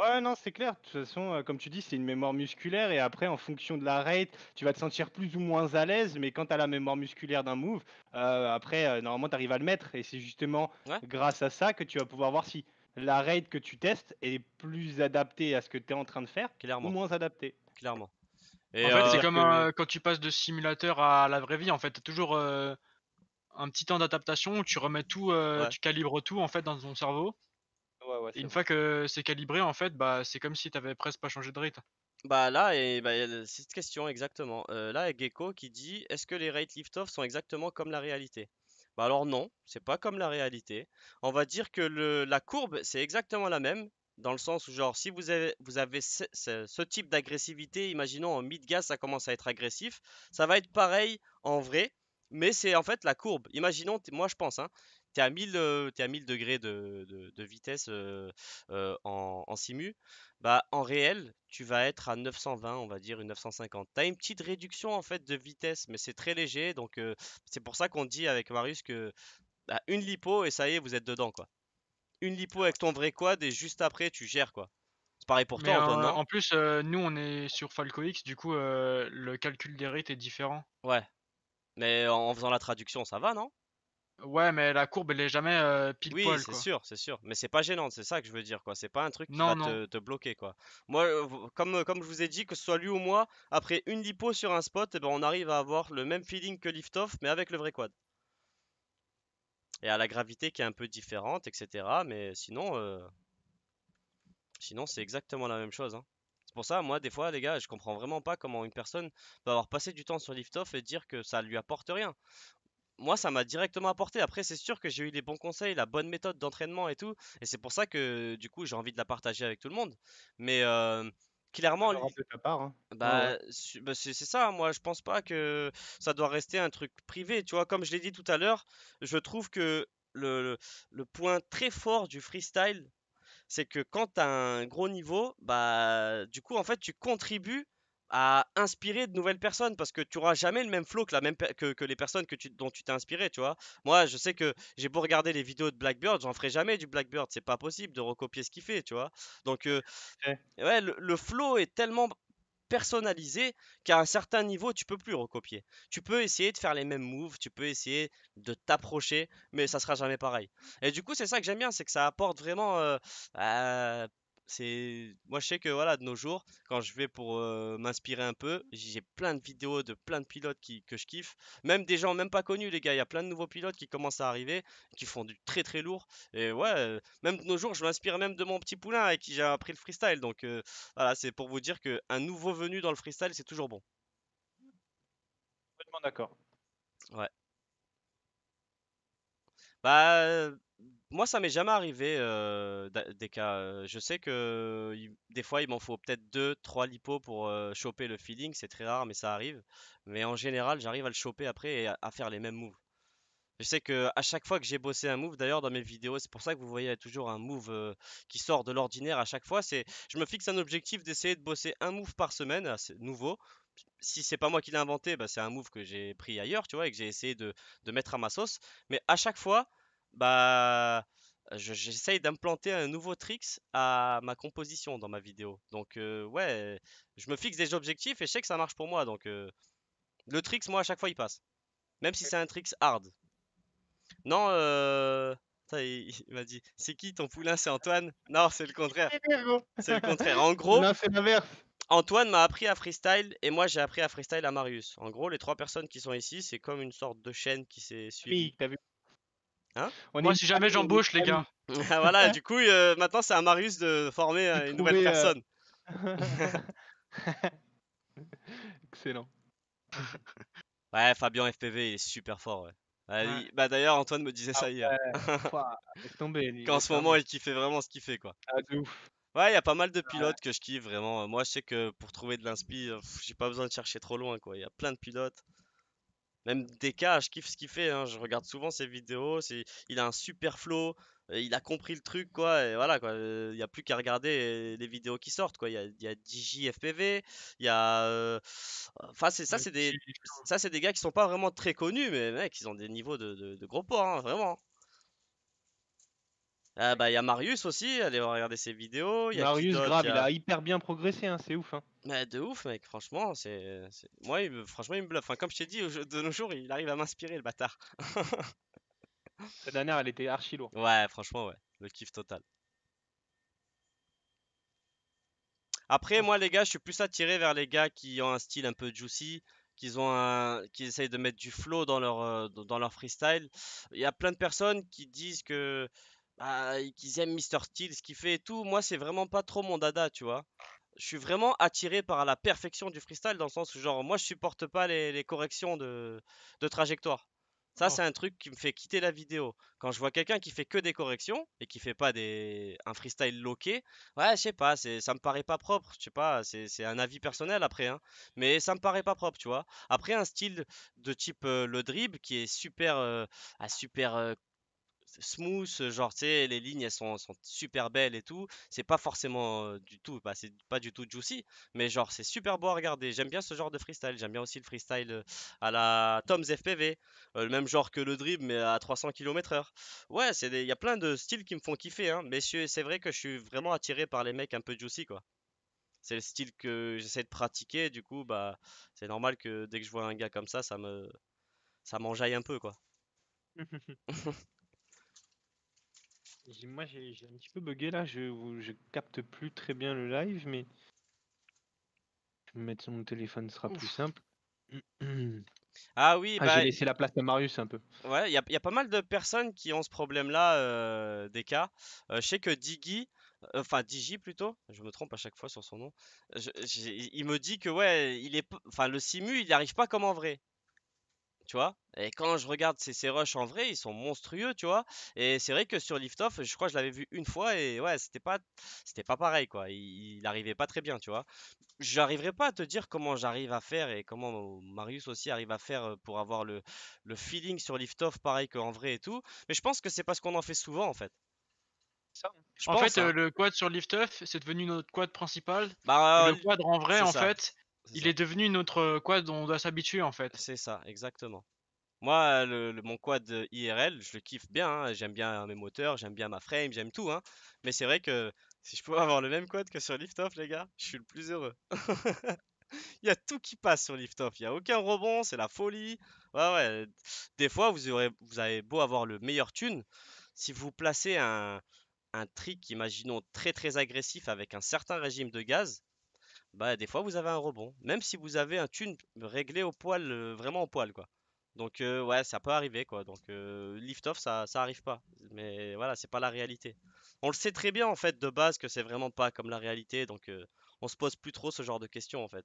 Ouais, non, c'est clair. De toute façon, euh, comme tu dis, c'est une mémoire musculaire. Et après, en fonction de la rate, tu vas te sentir plus ou moins à l'aise. Mais quand tu as la mémoire musculaire d'un move, euh, après, normalement, tu arrives à le mettre. Et c'est justement grâce à ça que tu vas pouvoir voir si la raid que tu testes est plus adaptée à ce que tu es en train de faire, clairement. ou moins adaptée. Clairement. Et en fait, euh, c'est comme quand tu passes de simulateur à la vraie vie. En fait, tu as toujours euh, un petit temps d'adaptation. Tu remets tout, euh, tu calibres tout en fait dans ton cerveau. une fois que c'est calibré, en fait, bah, c'est comme si tu avais presque pas changé de rythme. Bah là, et bah, cette question exactement. là, Gecko qui dit Est-ce que les rate lift-off sont exactement comme la réalité bah, alors non, c'est pas comme la réalité. On va dire que la courbe, c'est exactement la même, dans le sens où genre si vous avez, vous avez ce, ce type d'agressivité, imaginons en mid-gas ça commence à être agressif, ça va être pareil en vrai, mais c'est en fait la courbe. Imaginons, moi je pense, hein, tu es, à 1000 degrés de, vitesse en, simu, bah, en réel, tu vas être à 920, on va dire, une 950. Tu une petite réduction en fait de vitesse, mais c'est très léger. Donc, c'est pour ça qu'on dit avec Marius que bah, une lipo et ça y est, vous êtes dedans quoi. Une lipo avec ton vrai quad et juste après, tu gères quoi. C'est pareil pour toi, Antoine, En plus, nous, on est sur Falco X, du coup, le calcul des rates est différent. Ouais. Mais en faisant la traduction, ça va, non Ouais, mais la courbe, elle est jamais euh, pile oui, Oui, c'est sûr, c'est sûr. Mais c'est pas gênant, c'est ça que je veux dire, quoi. C'est pas un truc qui va Te, bloquer, quoi. Moi, euh, comme, euh, comme je vous ai dit, que ce soit lui ou moi, après une lipo sur un spot, eh ben, on arrive à avoir le même feeling que lift-off, mais avec le vrai quad. Et à la gravité qui est un peu différente, etc. Mais sinon, euh, sinon c'est exactement la même chose. Hein. C'est pour ça, moi, des fois, les gars, je comprends vraiment pas comment une personne peut avoir passé du temps sur lift-off et dire que ça lui apporte rien moi, ça m'a directement apporté. Après, c'est sûr que j'ai eu les bons conseils, la bonne méthode d'entraînement et tout. Et c'est pour ça que, du coup, j'ai envie de la partager avec tout le monde. Mais clairement. part, Bah, c'est ça. Hein. Moi, je pense pas que ça doit rester un truc privé. Tu vois, comme je l'ai dit tout à l'heure, je trouve que le, le, point très fort du freestyle, c'est que quand tu as un gros niveau, bah, du coup, en fait, tu contribues à inspirer de nouvelles personnes parce que tu auras jamais le même flow que, la même que, les personnes que tu, dont tu t'es inspiré, tu vois. Moi, je sais que j'ai beau regarder les vidéos de Blackbird, j'en ferai jamais du Blackbird, c'est pas possible de recopier ce qu'il fait, tu vois. Donc, euh, ouais. le, flow est tellement personnalisé qu'à un certain niveau, tu peux plus recopier. Tu peux essayer de faire les mêmes moves, tu peux essayer de t'approcher, mais ça sera jamais pareil. Et du coup, c'est ça que j'aime bien, c'est que ça apporte vraiment euh, bah, c'est moi je sais que voilà de nos jours quand je vais pour m'inspirer un peu, j'ai plein de vidéos de plein de pilotes qui, que je kiffe, même des gens même pas connus les gars, il y a plein de nouveaux pilotes qui commencent à arriver qui font du très très lourd et ouais, même de nos jours, je m'inspire même de mon petit poulain avec qui j'ai appris le freestyle donc voilà, c'est pour vous dire que un nouveau venu dans le freestyle, c'est toujours bon. Complètement d'accord. Ouais. Bah moi, ça m'est jamais arrivé des cas. Je sais que des fois, il m'en faut peut-être deux, trois lipos pour choper le feeling. C'est très rare, mais ça arrive. Mais en général, j'arrive à le choper après et à, faire les mêmes moves. Je sais que à chaque fois que j'ai bossé un move, d'ailleurs, dans mes vidéos, c'est pour ça que vous voyez toujours un move qui sort de l'ordinaire à chaque fois. C'est, je me fixe un objectif d'essayer de bosser un move par semaine, nouveau. Si c'est pas moi qui l'ai inventé, bah, c'est un move que j'ai pris ailleurs, tu vois, et que j'ai essayé de mettre à ma sauce. Mais à chaque fois bah, j'essaye d'implanter un nouveau tricks à ma composition dans ma vidéo. Donc, euh, ouais, je me fixe des objectifs et je sais que ça marche pour moi. Donc, euh, le tricks, moi, à chaque fois, il passe. Même si c'est un tricks hard. Non, euh, il, m'a dit, c'est qui ton poulain C'est Antoine Non, c'est le contraire. C'est le contraire. En gros, Antoine m'a appris à freestyle et moi j'ai appris à freestyle à Marius. En gros, les trois personnes qui sont ici, c'est comme une sorte de chaîne qui s'est suivie. Oui, vu Hein Moi, si jamais j'embauche, les gars. voilà, hein du coup, euh, maintenant, c'est à Marius de former euh, une nouvelle euh, personne. Excellent. Ouais, Fabien FPV, est super fort. Bah, bah, d'ailleurs, Antoine me disait ça ah hier. Qu'en ce moment, il fait vraiment ce qu'il fait, quoi. Ah, ouais, il y a pas mal de ah pilotes que je kiffe vraiment. Moi, je sais que pour trouver de l'inspi, j'ai pas besoin de chercher trop loin, quoi. Il y a plein de pilotes. Même DK, je kiffe ce qu'il fait. Hein. Je regarde souvent ses vidéos. il a un super flow. Euh, il a compris le truc, quoi. Et voilà, quoi. Euh, il n'y a plus qu'à regarder euh, les vidéos qui sortent, quoi. Il y a, il FPV. Il y a. Enfin, ça, c'est des, ça, c'est des gars qui sont pas vraiment très connus, mais mec, ils ont des niveaux de, gros porc, hein, vraiment. Ah, bah il y a Marius aussi, allez regarder ses vidéos. Marius grave, il a... hyper bien progressé, hein, c'est ouf. Hein. Bah, de ouf mec, franchement, c'est, moi franchement il me bluffe. Hein. comme je t'ai dit, de nos jours il arrive à m'inspirer le bâtard. Cette dernière elle était archi lourde. Ouais, franchement ouais, le kiff total. Après moi les gars, je suis plus attiré vers les gars qui ont un style un peu juicy, qu'ils ont un, qui essayent de mettre du flow dans leur euh, dans leur freestyle. Il y a plein de personnes qui disent que bah, qu'ils aiment Mr. Steel, ce qu'il fait tout. Moi, c'est vraiment pas trop mon dada, tu vois. Je suis vraiment attiré par la perfection du freestyle dans le sens où, genre, moi, je supporte pas les, corrections de, trajectoire. Ça, oh. c'est un truc qui me fait quitter la vidéo. Quand je vois quelqu'un qui fait que des corrections et qui fait pas des... un freestyle loqué, ouais, je sais pas, ça me paraît pas propre. Je sais pas, c'est un avis personnel après, hein. mais ça me paraît pas propre, tu vois. Après, un style de type euh, le dribble qui est super, à euh, ah, super euh, smooth, euh, genre, tu sais, les lignes, elles sont, super belles et tout. C'est pas forcément euh, du tout, bah, c'est pas du tout juicy, mais genre, c'est super beau à regarder. J'aime bien ce genre de freestyle. J'aime bien aussi le freestyle euh, à la Tom's FPV, le même genre que le dribble, mais à 300 km/h. Ouais, il y a plein de styles qui me font kiffer, hein, mais c'est vrai que je suis vraiment attiré par les mecs un peu juicy, quoi. C'est le style que j'essaie de pratiquer, du coup, bah, c'est normal que dès que je vois un gars comme ça, ça me. Ça m'enjaille un peu, quoi. Moi, j'ai un petit peu bugué là, je, je capte plus très bien le live, mais. Je vais me mettre sur mon téléphone, ce sera plus simple. Ah oui, ah, bah, j'ai laissé la place à Marius un peu. Ouais, il y, a pas mal de personnes qui ont ce problème-là, euh, des cas. Euh, je sais que Digi, euh, enfin Digi plutôt, je me trompe à chaque fois sur son nom. il me dit que ouais, il est, enfin le Simu, il n'arrive arrive pas comme en vrai. Et quand je regarde ces, rushs en vrai, ils sont monstrueux, tu vois. Et c'est vrai que sur Lift je crois que je l'avais vu une fois et ouais, c'était pas, c'était pas pareil, quoi. Il, arrivait pas très bien, tu vois. J'arriverai pas à te dire comment j'arrive à faire et comment Marius aussi arrive à faire euh, pour avoir le, feeling sur Lift pareil qu'en vrai et tout. Mais je pense que c'est parce qu'on en fait souvent, en fait. en fait, hein. euh, le quad sur Lift c'est devenu notre quad principal. Bah, le euh, quad en vrai, en fait, il est devenu notre euh, quad dont on doit s'habituer en fait. C'est ça, exactement. Moi, euh, le, mon quad euh, IRL, je le kiffe bien. Hein. J'aime bien mes moteurs, j'aime bien ma frame, j'aime tout. Hein. Mais c'est vrai que si je pouvais avoir le même quad que sur Liftoff, les gars, je suis le plus heureux. Il y a tout qui passe sur Liftoff. Il n'y a aucun rebond, c'est la folie. Ouais, Des fois, vous, aurez, vous avez beau avoir le meilleur tune. Si vous placez un, un trick, imaginons, très très agressif avec un certain régime de gaz, bah des fois vous avez un rebond, même si vous avez un tune réglé au poil, euh, vraiment au poil quoi. Donc euh, ouais, ça peut arriver quoi. Donc euh, lift off ça ça arrive pas, mais voilà c'est pas la réalité. On le sait très bien en fait de base que c'est vraiment pas comme la réalité, donc on se pose plus trop ce genre de questions en fait.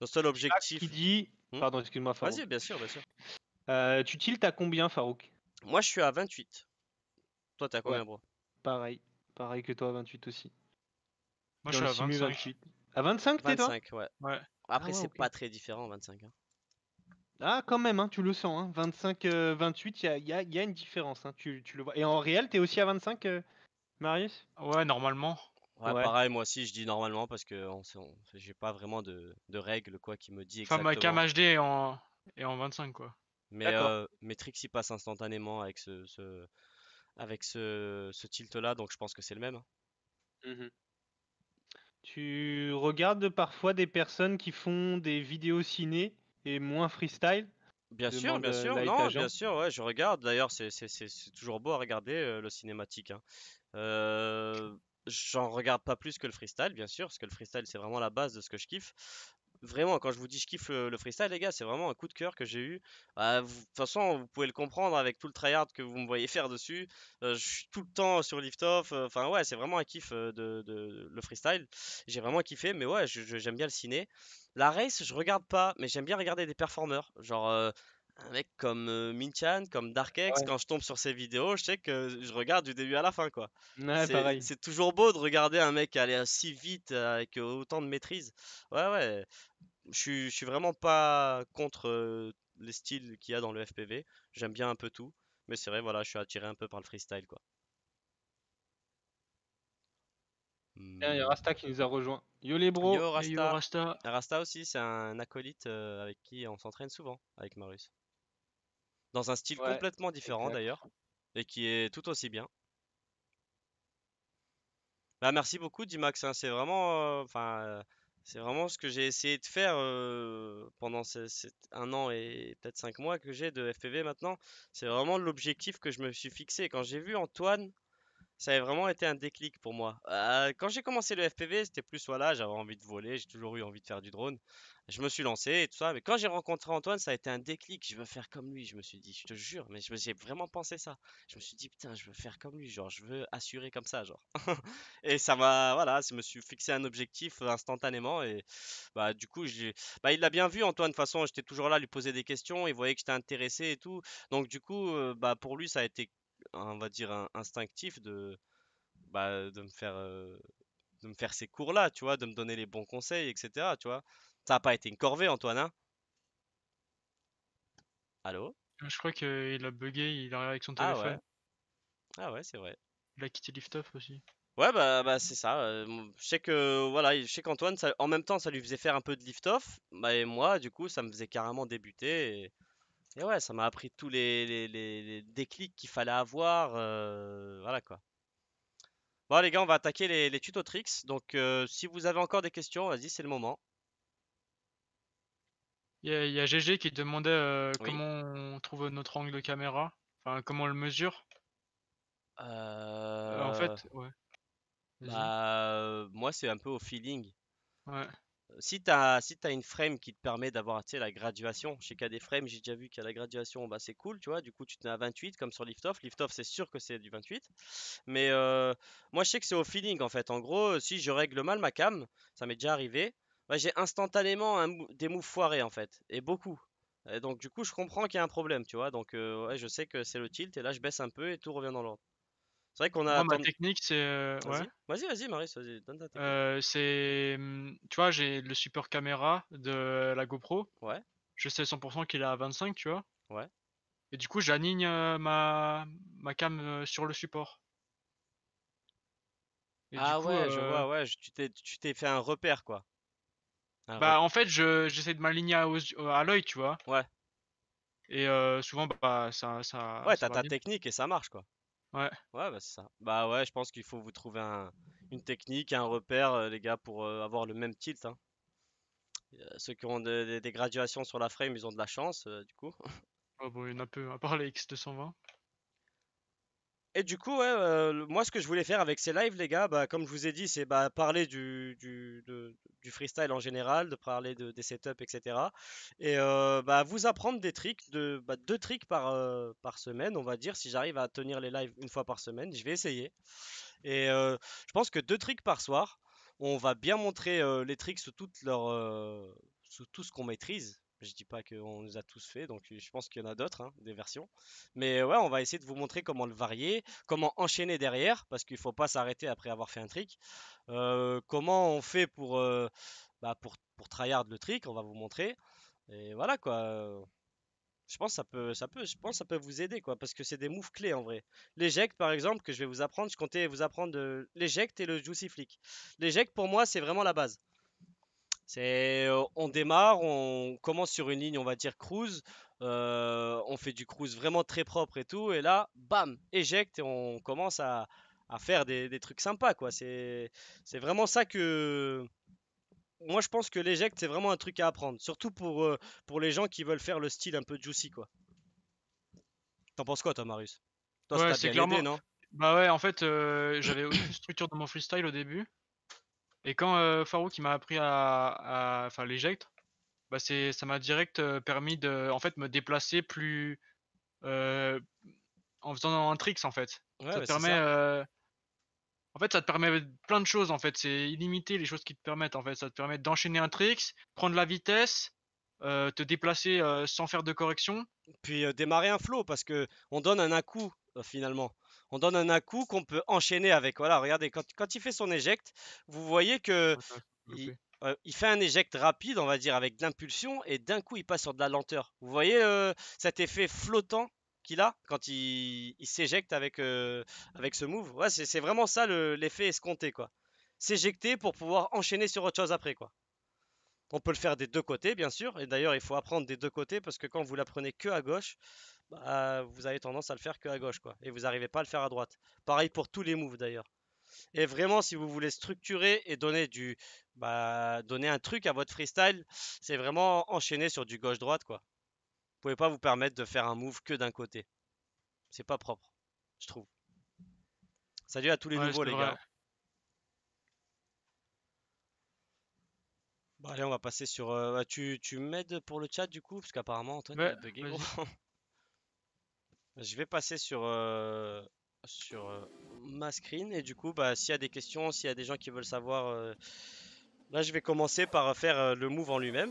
Le seul objectif. dit hmm Pardon excuse-moi Farouk. Vas-y bien sûr bien sûr. tu tilt à combien Farouk Moi je suis à 28. Toi à combien bro Pareil pareil que toi 28 aussi. Moi je suis à 25. 28. À 25, t'es toi 25, ouais. Après, ah, c'est pas très différent, 25. Hein. Ah, quand même, hein, tu le sens. 25, hein. 28, euh, il y a, une différence. Hein. Tu, le vois. Et en réel, t'es aussi à 25, euh, Marius Ouais, normalement. Ouais, pareil, moi aussi, je dis normalement parce que on, j'ai pas vraiment de, de, règles quoi, qui me dit exactement. Enfin, ma HD est en, est en 25, quoi. Mais euh, mes tricks, ils passent instantanément avec ce, ce avec ce, tilt-là, donc je pense que c'est le même. Mm -hmm. Tu regardes parfois des personnes qui font des vidéos ciné et moins freestyle Bien sûr, bien euh, sûr, non, bien sûr, je regarde. D'ailleurs, c'est toujours beau à regarder euh, le cinématique. Hein. Euh, j'en regarde pas plus que le freestyle, bien sûr, parce que le freestyle, c'est vraiment la base de ce que je kiffe. Vraiment, quand je vous dis je kiffe le, freestyle, les gars, c'est vraiment un coup de cœur que j'ai eu. Bah, de toute façon, vous pouvez le comprendre avec tout le tryhard que vous me voyez faire dessus. Euh, je suis tout le temps sur Lift Off. Euh, enfin, ouais, c'est vraiment un kiff euh, de, le freestyle. J'ai vraiment kiffé, mais ouais, j'aime bien le ciné. La race, je regarde pas, mais j'aime bien regarder des performeurs. Genre, un mec comme Minchan, comme Darkex, quand je tombe sur ses vidéos, je sais que je regarde du début à la fin. quoi. c'est, toujours beau de regarder un mec aller si vite avec autant de maîtrise. Ouais, ouais. Je suis, suis vraiment pas contre les styles qu'il y a dans le FPV. J'aime bien un peu tout. Mais c'est vrai, voilà, je suis attiré un peu par le freestyle. quoi. il y a mmh. Rasta qui nous a rejoint. Yo les bros, Rasta. Rasta. aussi, c'est un acolyte avec qui on s'entraîne souvent avec Marius dans un style complètement différent d'ailleurs, et qui est tout aussi bien. Bah, merci beaucoup, Dimax. Hein. C'est vraiment, euh, enfin, euh, c'est vraiment ce que j'ai essayé de faire euh, pendant ces, un an et peut-être cinq mois que j'ai de FPV maintenant. C'est vraiment l'objectif que je me suis fixé. Quand j'ai vu Antoine ça a vraiment été un déclic pour moi. Euh, quand j'ai commencé le FPV, c'était plus voilà, j'avais envie de voler, j'ai toujours eu envie de faire du drone. Je me suis lancé et tout ça, mais quand j'ai rencontré Antoine, ça a été un déclic. Je veux faire comme lui. Je me suis dit, je te jure, mais je me vraiment pensé ça. Je me suis dit, putain, je veux faire comme lui, genre, je veux assurer comme ça, genre. et ça m'a, voilà, je me suis fixé un objectif euh, instantanément et bah du coup, j'ai, bah il l'a bien vu Antoine. De toute façon, j'étais toujours là, lui poser des questions, il voyait que j'étais intéressé et tout. Donc du coup, euh, bah pour lui, ça a été on va dire, instinctif de, bah, de me faire, euh, de me faire ces cours-là, tu vois, de me donner les bons conseils, etc. Tu vois, ça n'a pas été une corvée, Antoine. Hein Allô ah, Je crois qu'il a bugué, il arrive avec son ah téléphone. Ah ouais, c'est vrai. Il a quitté Liftoff aussi. Ouais, bah, bah c'est ça. Euh, je sais que voilà, je sais qu'Antoine, en même temps, ça lui faisait faire un peu de lift-off. Bah, et moi, du coup, ça me faisait carrément débuter. Et ouais, ça m'a appris tous les, déclics qu'il fallait avoir. Euh, voilà quoi. Bon, les gars, on va attaquer les, les tutos tricks. Donc, euh, si vous avez encore des questions, vas-y, c'est le moment. Il y, a- GG qui demandait euh, comment on trouve notre angle de caméra, enfin comment on le mesure. Euh, en fait, ouais. Bah, moi, c'est un peu au feeling. Ouais si tu as, si as une frame qui te permet d'avoir la graduation, je sais qu'il y a des frames, j'ai déjà vu qu'il y a la graduation, bah c'est cool, tu vois. Du coup, tu te mets à 28 comme sur Liftoff. Liftoff, c'est sûr que c'est du 28. Mais moi, je sais que c'est au feeling en fait. En gros, si je règle mal ma cam, ça m'est déjà arrivé, bah, j'ai instantanément un, des moves foirés en fait. Et beaucoup. Et donc, du coup, je comprends qu'il y a un problème, tu vois. Donc, ouais, je sais que c'est le tilt et là, je baisse un peu et tout revient dans l'ordre. C'est vrai qu'on a. ma technique, c'est. Euh, vas-y, vas-y, Maris, vas donne ta technique. Euh, c'est. Mmh, tu vois, j'ai le super caméra de la GoPro. Ouais. Je sais 100% qu'il est à 25, tu vois. Ouais. Et du coup, j'anigne euh, ma... ma cam sur le support. ah ouais, je vois, ouais, tu t'es fait un repère, quoi. bah, en fait, j'essaie de m'aligner à, à l'œil, tu vois. Ouais. Et souvent, bah, ça, Ouais, t'as ta technique et ça marche, quoi. Ouais. Ouais, bah, c'est ça. Bah ouais, je pense qu'il faut vous trouver une technique, un repère, euh, les gars, pour euh, avoir le même tilt. Hein. ceux qui ont des graduations sur la frame, ils ont de la chance, euh, du coup. Oh, ah, bon, bah, il y en a peu, à part les X220. Et du coup, euh, moi, ce que je voulais faire avec ces lives, les gars, bah, comme je vous ai dit, c'est bah, parler du, freestyle en général, de parler des setups, etc. Et euh, bah, vous apprendre des tricks, de, bah, deux tricks euh, par, semaine, on va dire. Si j'arrive à tenir les lives une fois par semaine, je vais essayer. Et je pense que deux tricks par soir, on va bien montrer les tricks leur, sous tout ce qu'on maîtrise je dis pas qu'on nous a tous fait, donc euh, je pense qu'il y en a d'autres, hein, des versions. Mais ouais, on va essayer de vous montrer comment le varier, comment enchaîner derrière, parce qu'il ne faut pas s'arrêter après avoir fait un trick. Euh, comment on fait euh, bah, pour, pour, tryhard le trick, on va vous montrer. Et voilà quoi. Je pense que ça peut, ça peut, je pense ça peut vous aider quoi, parce que c'est des moves clés en vrai. L'éject par exemple que je vais vous apprendre, je comptais vous apprendre l'éject et le juicy flick. L'éject pour moi c'est vraiment la base. C'est, on démarre, on commence sur une ligne, on va dire cruise. on fait du cruise vraiment très propre et tout. Et là, bam, éjecte et on commence à, faire des, des, trucs sympas, quoi. C'est, c'est vraiment ça que. Moi, je pense que l'éjecte, c'est vraiment un truc à apprendre. Surtout pour, pour les gens qui veulent faire le style un peu juicy, quoi. T'en penses quoi, toi, Marius Toi, ouais, c'est clairement... non bah ouais, en fait, j'avais une structure de mon freestyle au début. Et quand euh, Farouk m'a appris à, à bah, c'est, ça m'a direct euh, permis de en fait, me déplacer plus. Euh, en faisant un tricks en fait. ça te bah, permet. en fait, ça te permet plein de choses en fait. C'est illimité les choses qui te permettent en fait. Ça te permet d'enchaîner un tricks, prendre la vitesse, te déplacer sans faire de correction. Puis démarrer un flow parce que on donne un à-coup finalement on donne un coup qu'on peut enchaîner avec. Voilà, regardez, quand, quand, il fait son éjecte, vous voyez que euh, il, fait un éjecte rapide, on va dire, avec de l'impulsion, et d'un coup, il passe sur de la lenteur. Vous voyez euh, cet effet flottant qu'il a quand il, s'éjecte avec, euh, avec ce move. Ouais, c'est vraiment ça l'effet escompté, quoi. S'éjecter pour pouvoir enchaîner sur autre chose après, quoi. On peut le faire des deux côtés, bien sûr. Et d'ailleurs, il faut apprendre des deux côtés parce que quand vous l'apprenez que à gauche, bah, vous avez tendance à le faire que à gauche, quoi. Et vous n'arrivez pas à le faire à droite. Pareil pour tous les moves, d'ailleurs. Et vraiment, si vous voulez structurer et donner du, bah, donner un truc à votre freestyle, c'est vraiment enchaîner sur du gauche-droite, quoi. Vous pouvez pas vous permettre de faire un move que d'un côté. C'est pas propre, je trouve. Salut à tous les nouveaux, les gars. allez, on va passer sur. Euh, bah, tu, tu m'aides pour le chat du coup Parce qu'apparemment, Antoine, Je vais passer sur, euh, sur euh, ma screen et du coup, bah, s'il y a des questions, s'il y a des gens qui veulent savoir. là, bah, je vais commencer par faire le move en lui-même.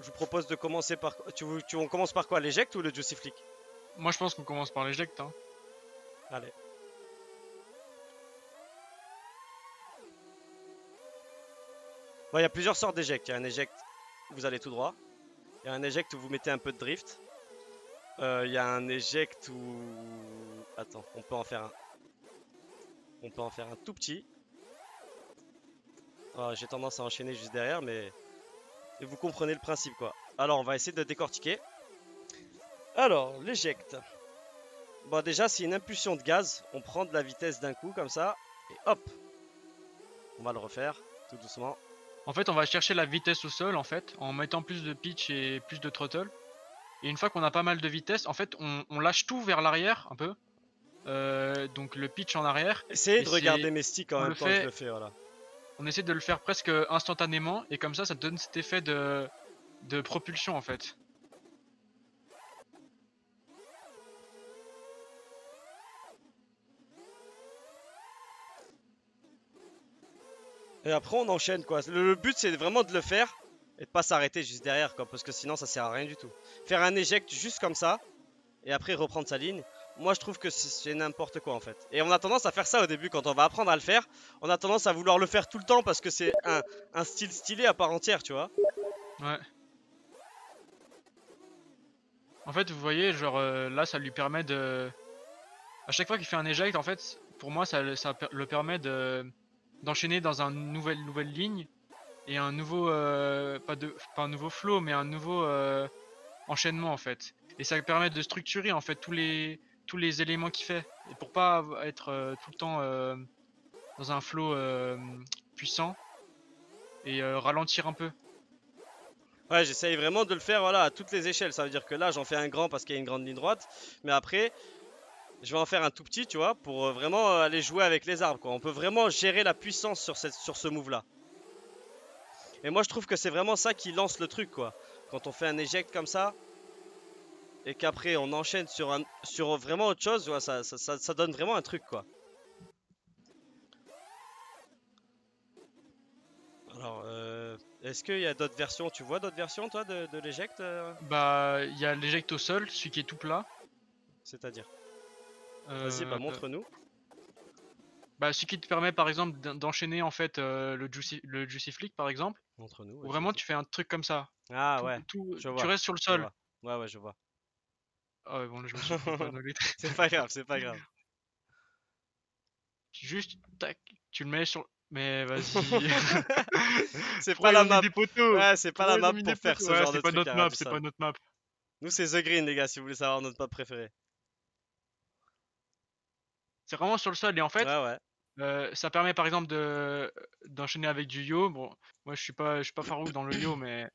Je vous propose de commencer par. Tu, tu, on commence par quoi L'éject ou le Juicy Flick Moi, je pense qu'on commence par l'éject. Hein. Allez. il y a plusieurs sortes d'éjects. Il y a un éjecte où vous allez tout droit. Il y a un éjecte où vous mettez un peu de drift. Euh, il y a un éject où... Attends, on peut en faire un. On peut en faire un tout petit. Oh, j'ai tendance à enchaîner juste derrière, mais... Et vous comprenez le principe, quoi. Alors, on va essayer de décortiquer. Alors, l'éjecte Bon, déjà, c'est une impulsion de gaz. On prend de la vitesse d'un coup, comme ça. Et hop On va le refaire, tout doucement. En fait, on va chercher la vitesse au sol en fait, en mettant plus de pitch et plus de throttle. Et une fois qu'on a pas mal de vitesse, en fait, on, lâche tout vers l'arrière un peu. Euh, donc le pitch en arrière. Essayez de regarder mes sticks en même temps que je le fais, voilà. On essaie de le faire presque instantanément et comme ça, ça donne cet effet de, de propulsion en fait. Et après, on enchaîne, quoi. Le, but, c'est vraiment de le faire et de pas s'arrêter juste derrière, quoi. Parce que sinon, ça sert à rien du tout. Faire un éject juste comme ça et après reprendre sa ligne. Moi, je trouve que c'est n'importe quoi en fait. Et on a tendance à faire ça au début quand on va apprendre à le faire. On a tendance à vouloir le faire tout le temps parce que c'est un, style stylé à part entière, tu vois. Ouais. En fait, vous voyez, genre euh, là, ça lui permet de. À chaque fois qu'il fait un éject, en fait, pour moi, ça le permet de d'enchaîner dans une nouvelle, nouvelle ligne et un nouveau, euh, pas, de, pas un nouveau flow, mais un nouveau euh, enchaînement en fait. Et ça permet de structurer en fait tous les, tous les éléments qu'il fait et pour pas être euh, tout le temps dans un flow puissant et ralentir un peu. Ouais, j'essaye vraiment de le faire voilà, à toutes les échelles. Ça veut dire que là, j'en fais un grand parce qu'il y a une grande ligne droite. Mais après, je vais en faire un tout petit, tu vois, pour euh, vraiment euh, aller jouer avec les arbres. Quoi. On peut vraiment gérer la puissance sur, ce move-là. Et moi, je trouve que c'est vraiment ça qui lance le truc, quoi. Quand on fait un éject comme ça, et qu'après on enchaîne sur, un, sur vraiment autre chose, ça, donne vraiment un truc, quoi. Alors, euh, est-ce qu'il y a d'autres versions Tu vois d'autres versions, toi, de, de l'éject Bah, il y a l'éject au sol, celui qui est tout plat. C'est-à-dire Vas-y, bah euh, montre-nous. Bah, ce qui te permet par exemple d'enchaîner en fait euh, le, juicy, le Juicy Flick par exemple. Montre nous. vraiment tu fais un truc comme ça. Ah ouais. tu restes sur le sol. Ouais ouais je vois. Ah bon je me C'est pas grave, c'est pas grave. Juste tac, tu le mets sur mais vas-y. c'est pas la map. Ouais, c'est pas la map pour faire ce genre de truc. C'est pas notre map, c'est pas notre map. Nous c'est The Green les gars si vous voulez savoir notre map préférée c'est vraiment sur le sol. Et en fait, euh, ça permet par exemple de d'enchaîner avec du yo. Bon, moi je suis pas je suis pas farouche dans le yo, mais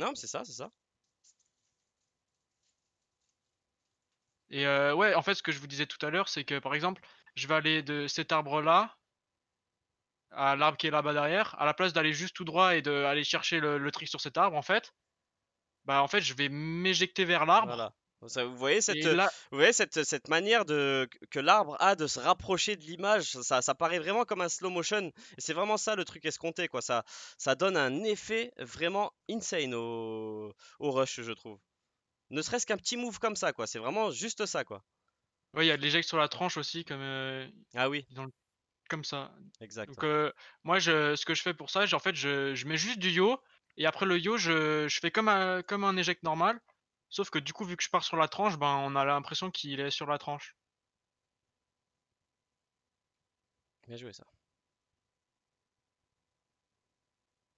non, mais c'est ça, c'est ça. Et euh, ouais, en fait, ce que je vous disais tout à l'heure, c'est que par exemple, je vais aller de cet arbre là à l'arbre qui est là-bas derrière, à la place d'aller juste tout droit et d'aller chercher le, le, trick sur cet arbre, en fait, bah en fait, je vais m'éjecter vers l'arbre. Voilà vous voyez cette, euh, vous euh, cette, manière de, que l'arbre a de se rapprocher de l'image, ça, ça, paraît vraiment comme un slow motion. et c'est vraiment ça le truc escompté, quoi. Ça, ça donne un effet vraiment insane au, au rush, je trouve. Ne serait-ce qu'un petit move comme ça, quoi. C'est vraiment juste ça, quoi. il y a de l'éject sur la tranche aussi, comme. Euh, ah oui. comme ça. Exact. Donc, moi, je, ce que je fais pour ça, en fait, je, je, mets juste du yo, et après le yo, je, je fais comme un, comme un éject normal. Sauf que du coup, vu que je pars sur la tranche, ben, on a l'impression qu'il est sur la tranche. Bien joué ça.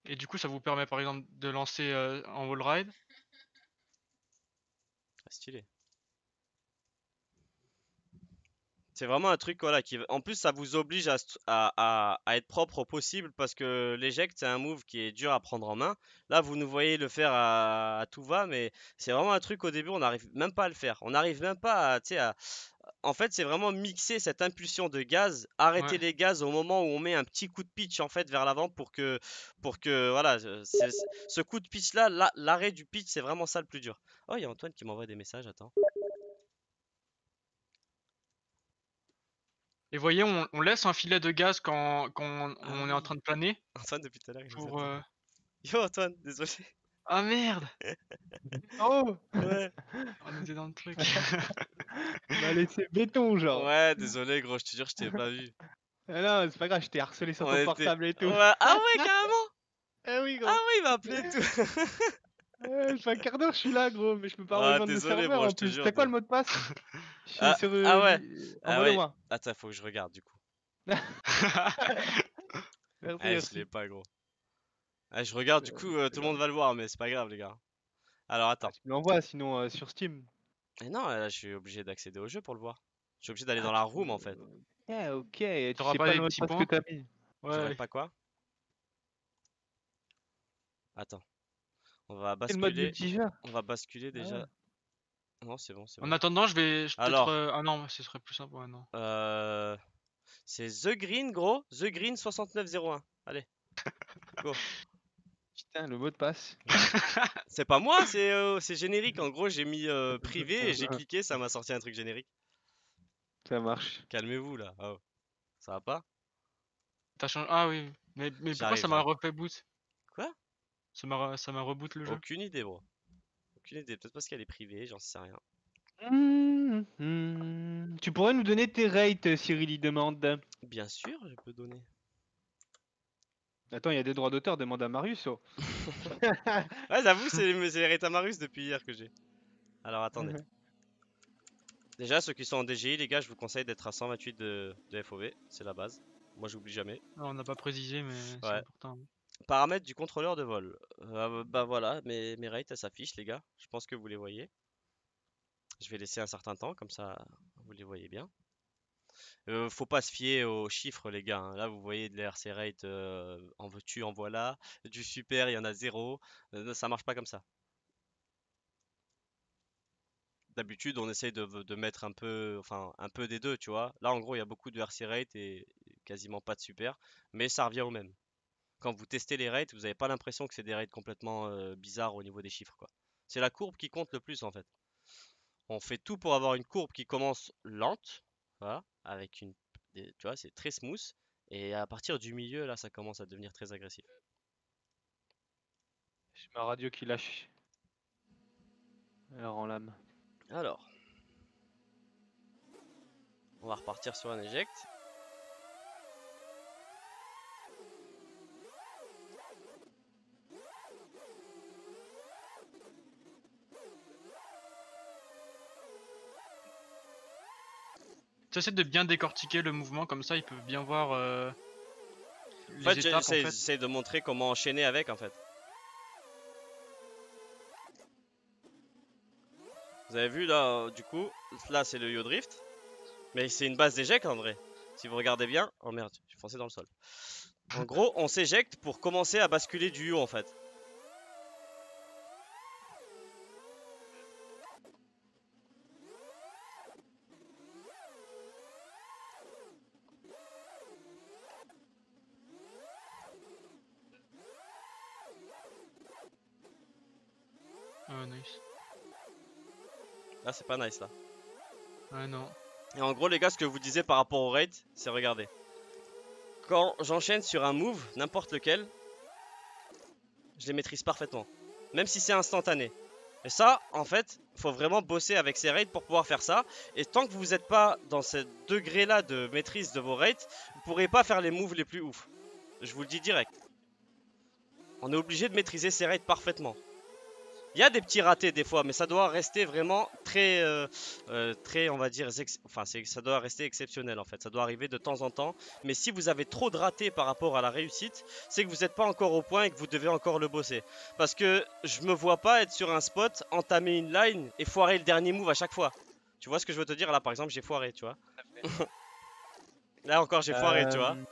Et du coup, ça vous permet par exemple de lancer euh, en wall ride. Ah, stylé. C'est vraiment un truc voilà, qui. En plus, ça vous oblige à, être propre au possible parce que l'éjecte, c'est un move qui est dur à prendre en main. Là, vous nous voyez le faire à, tout va, mais c'est vraiment un truc au début, on n'arrive même pas à le faire. On n'arrive même pas à, à. En fait, c'est vraiment mixer cette impulsion de gaz, arrêter les gaz au moment où on met un petit coup de pitch en fait vers l'avant pour que, pour que voilà, ce coup de pitch là, l'arrêt du pitch, c'est vraiment ça le plus dur. Oh, il y a Antoine qui m'envoie des messages, attends. Et voyez, on, laisse un filet de gaz quand, ah on, est en train de planer. Antoine, depuis tout à l'heure, pour. Euh, Yo, Antoine, désolé. Ah merde Oh Ouais On était dans le truc. on a laissé béton, genre. Ouais, désolé, gros, je te jure, je t'ai pas vu. Ah non, c'est pas grave, je t'ai harcelé sur ton portable et tout. Ah ouais, carrément Eh oui, gros. Ah ouais, il m'a appelé et tout. Euh, fait un quart d'heure, je suis là, gros, mais je peux pas ah, rejoindre désolé, le serveur en plus. T'as quoi le mot de passe ah, sur, euh, ah, ouais. Ah ouais. Attends, ah, faut que je regarde du coup. merci, c'est eh, Je l'ai pas, gros. Ah, je regarde, du euh, coup, euh, tout le monde va le voir, mais c'est pas grave, les gars. Alors bah, attends. Tu l'envoies sinon sur Steam. Eh non, là, je suis obligé d'accéder au jeu pour le voir. Je suis obligé d'aller ah, dans la room en fait. ok, tu pas, les de points que t'as mis. ouais. pas quoi Attends. On va basculer. On va basculer déjà. Non, c'est bon, c'est bon. En attendant, je vais. Alors. Euh, ah non, ce serait plus simple. Euh, c'est The Green, gros. The Green 6901. Allez. Go. Putain, le mot de passe. c'est pas moi, euh, c'est générique. En gros, j'ai mis privé et j'ai cliqué, ça m'a sorti un truc générique. Ça marche. Calmez-vous là. Ah ça va pas Ah oui. Mais, mais pourquoi ça m'a hein. refait boot ça m'a, ça reboot le jeu. Aucune idée, bro. Aucune idée. Peut-être parce qu'elle est privée, j'en sais rien. Mmh, mmh, mmh. Tu pourrais nous donner tes rates, si euh, y demande. Bien sûr, je peux donner. Attends, il y a des droits d'auteur, demande à Marius. Oh. ouais, j'avoue, c'est les rates à Marius depuis hier que j'ai. Alors attendez. Mhm. Déjà, ceux qui sont en DGI, les gars, je vous conseille d'être à 128 de, FOV, c'est la base. Moi, j'oublie jamais. Ah, on n'a pas précisé, mais c'est important. Paramètres du contrôleur de vol. Euh, bah, bah voilà, mes, rates, elles s'affichent, les gars. Je pense que vous les voyez. Je vais laisser un certain temps, comme ça, vous les voyez bien. Euh, faut pas se fier aux chiffres, les gars. Hein. Là, vous voyez de l'RC rate euh, en veux-tu, en voilà. Du super, il y en a zéro. ça marche pas comme ça. D'habitude, on essaye de, mettre un peu, enfin, un peu des deux, tu vois. Là, en gros, il y a beaucoup de RC rate et quasiment pas de super, mais ça revient au même quand vous testez les raids vous n'avez pas l'impression que c'est des raids complètement bizarres au niveau des chiffres. quoi. C'est la courbe qui compte le plus en fait. On fait tout pour avoir une courbe qui commence lente, voilà, avec une, tu vois, c'est très smooth, et à partir du milieu, là, ça commence à devenir très agressif. J'ai ma radio qui lâche. Alors en lame. Alors, on va repartir sur un eject. J'essaie de bien décortiquer le mouvement, comme ça, ils peuvent bien voir. Euh, en fait. j'essaie de montrer comment enchaîner avec, en fait. Vous avez vu là, euh, du coup, là c'est le yo drift, mais c'est une base d'éjecte en vrai. Si vous regardez bien, oh merde, je suis foncé dans le sol. En gros, on s'éjecte pour commencer à basculer du yo en fait. pas nice là. Ouais, non. Et en gros, les gars, ce que vous disiez par rapport aux raids c'est regardez. Quand j'enchaîne sur un move, n'importe lequel, je les maîtrise parfaitement. Même si c'est instantané. Et ça, en fait, faut vraiment bosser avec ces raids pour pouvoir faire ça. Et tant que vous n'êtes pas dans ce degré-là de maîtrise de vos raids, vous pourrez pas faire les moves les plus ouf. Je vous le dis direct. On est obligé de maîtriser ces raids parfaitement. Il y a des petits ratés des fois, mais ça doit rester vraiment très, euh, euh, très on va dire, enfin, ça doit rester exceptionnel en fait. Ça doit arriver de temps en temps. Mais si vous avez trop de ratés par rapport à la réussite, c'est que vous n'êtes pas encore au point et que vous devez encore le bosser. Parce que je me vois pas être sur un spot, entamer une line et foirer le dernier move à chaque fois. Tu vois ce que je veux te dire Là, par exemple, j'ai foiré, tu vois. là encore, j'ai foiré, tu vois. Euh,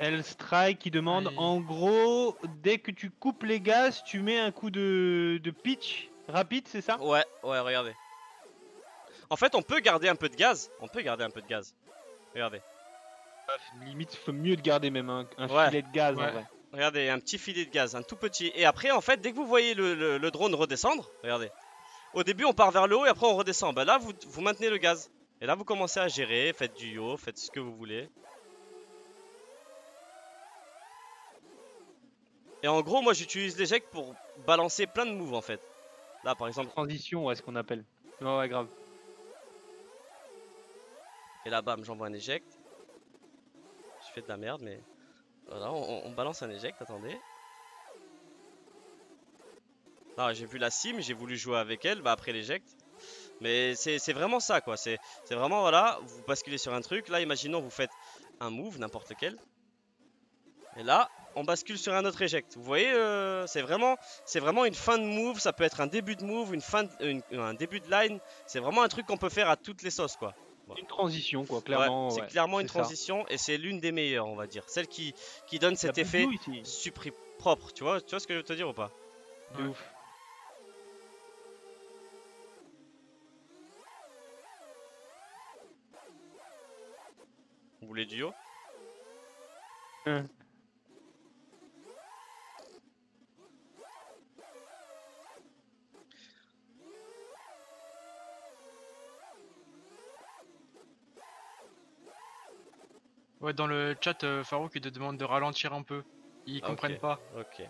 L-Strike qui demande en gros, dès que tu coupes les gaz, tu mets un coup de, pitch rapide, c'est ça Ouais, ouais, regardez. En fait, on peut garder un peu de gaz. On peut garder un peu de gaz. Regardez. Ah, limite, il faut mieux de garder même hein, un, un filet de gaz en vrai. Regardez, un petit filet de gaz, un tout petit. Et après, en fait, dès que vous voyez le, drone redescendre, regardez. Au début, on part vers le haut et après, on redescend. Bah là, vous, vous maintenez le gaz. Et là, vous commencez à gérer, faites du yo, faites ce que vous voulez. Et en gros, moi j'utilise l'éjecte pour balancer plein de moves en fait. Là par exemple. Transition, est ce qu'on appelle. Non, ouais, grave. Et là, bam, j'envoie un éjecte Je fais de la merde, mais. Voilà, on, balance un éjecte attendez. là j'ai vu la sim, j'ai voulu jouer avec elle, bah après l'éjecte Mais c'est vraiment ça, quoi. C'est vraiment, voilà, vous basculez sur un truc. Là, imaginons, vous faites un move, n'importe lequel. Et là, on bascule sur un autre éject. Vous voyez, euh, c'est vraiment, c'est vraiment une fin de move. Ça peut être un début de move, une fin, un début de line. C'est vraiment un truc qu'on peut faire à toutes les sauces, quoi. Une transition, quoi, clairement. c'est clairement une transition et c'est l'une des meilleures, on va dire. Celle qui, donne cet effet supprimé propre. Tu vois, tu vois ce que je veux te dire ou pas De ouf. Vous voulez du hein. Ouais, dans le chat, euh, Farouk, il te demande de ralentir un peu. Ils ah, comprennent pas. Ok.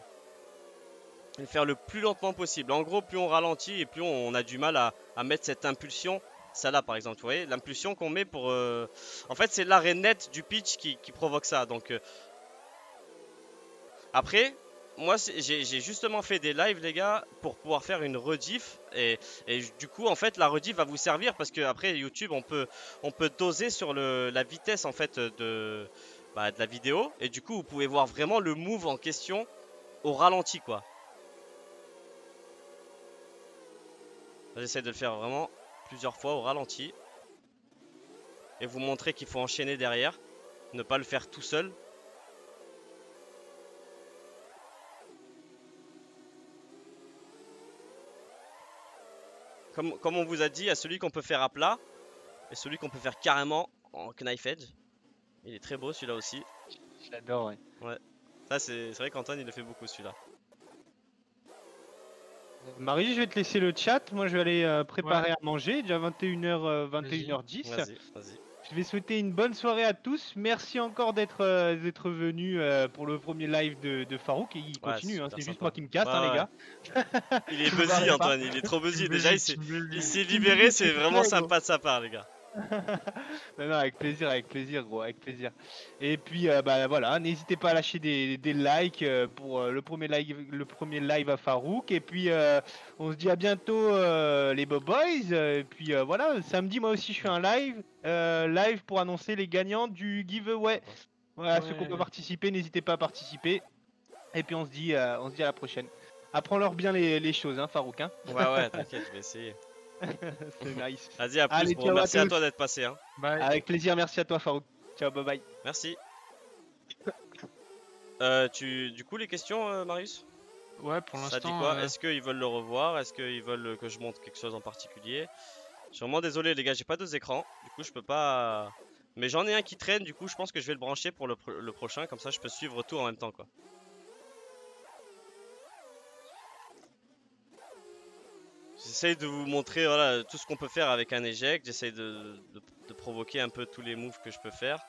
faire le plus lentement possible. En gros, plus on ralentit et plus on a du mal à, à mettre cette impulsion. Ça là, par exemple, vous voyez, l'impulsion qu'on met pour. Euh, en fait, c'est l'arrêt net du pitch qui, qui provoque ça. Donc. Euh, après, moi j'ai justement fait des lives les gars pour pouvoir faire une rediff et, du coup en fait la rediff va vous servir parce que après YouTube on peut on peut doser sur la vitesse en fait de, bah, de la vidéo et du coup vous pouvez voir vraiment le move en question au ralenti quoi. J'essaie de le faire vraiment plusieurs fois au ralenti et vous montrer qu'il faut enchaîner derrière, ne pas le faire tout seul comme, on vous a dit, il y a celui qu'on peut faire à plat et celui qu'on peut faire carrément en knife edge. Il est très beau celui-là aussi. Je l'adore, ouais. Ouais. Ça, c'est vrai qu'Antoine, il le fait beaucoup celui-là. Euh, Marie, je vais te laisser le chat. Moi, je vais aller euh, préparer à manger. Déjà 21h, euh, 21h10. Je vais souhaiter une bonne soirée à tous. Merci encore d'être euh, d'être venu euh, pour le premier live de, Farouk. Et il continue, hein, c'est juste moi qui me casse, les gars. Il est buzzy, Antoine, il est trop buzzy. Déjà, il s'est libéré, c'est vraiment sympa de sa part, les gars. non, non, avec plaisir, avec plaisir, gros, avec plaisir. Et puis, euh, bah voilà, n'hésitez pas à lâcher des, des likes euh, pour euh, le premier live, le premier live à Farouk. Et puis, on se dit à bientôt, les Bob Boys. Et puis voilà, samedi, moi aussi, je fais un live, live pour annoncer les gagnants du giveaway. Voilà, ceux qui ont participé n'hésitez pas à participer. Et puis, on se dit, on se dit à la prochaine. Apprends-leur bien les, choses, hein, Farouk. Hein. Ouais, ouais, t'inquiète, je vais essayer. merci à, toi d'être passé. Hein. Avec plaisir, merci à toi, Farouk. Ciao, bye bye. Merci. Euh, tu... Du coup, les questions, euh, Marius Ouais, pour l'instant. Ça dit quoi euh, Est-ce qu'ils veulent le revoir Est-ce qu'ils veulent que je montre quelque chose en particulier Je suis vraiment désolé, les gars, j'ai pas deux écrans. Du coup, je peux pas. Mais j'en ai un qui traîne, du coup, je pense que je vais le brancher pour le, le prochain. Comme ça, je peux suivre tout en même temps, quoi. J'essaye de vous montrer voilà, tout ce qu'on peut faire avec un éject. J'essaye de, provoquer un peu tous les moves que je peux faire.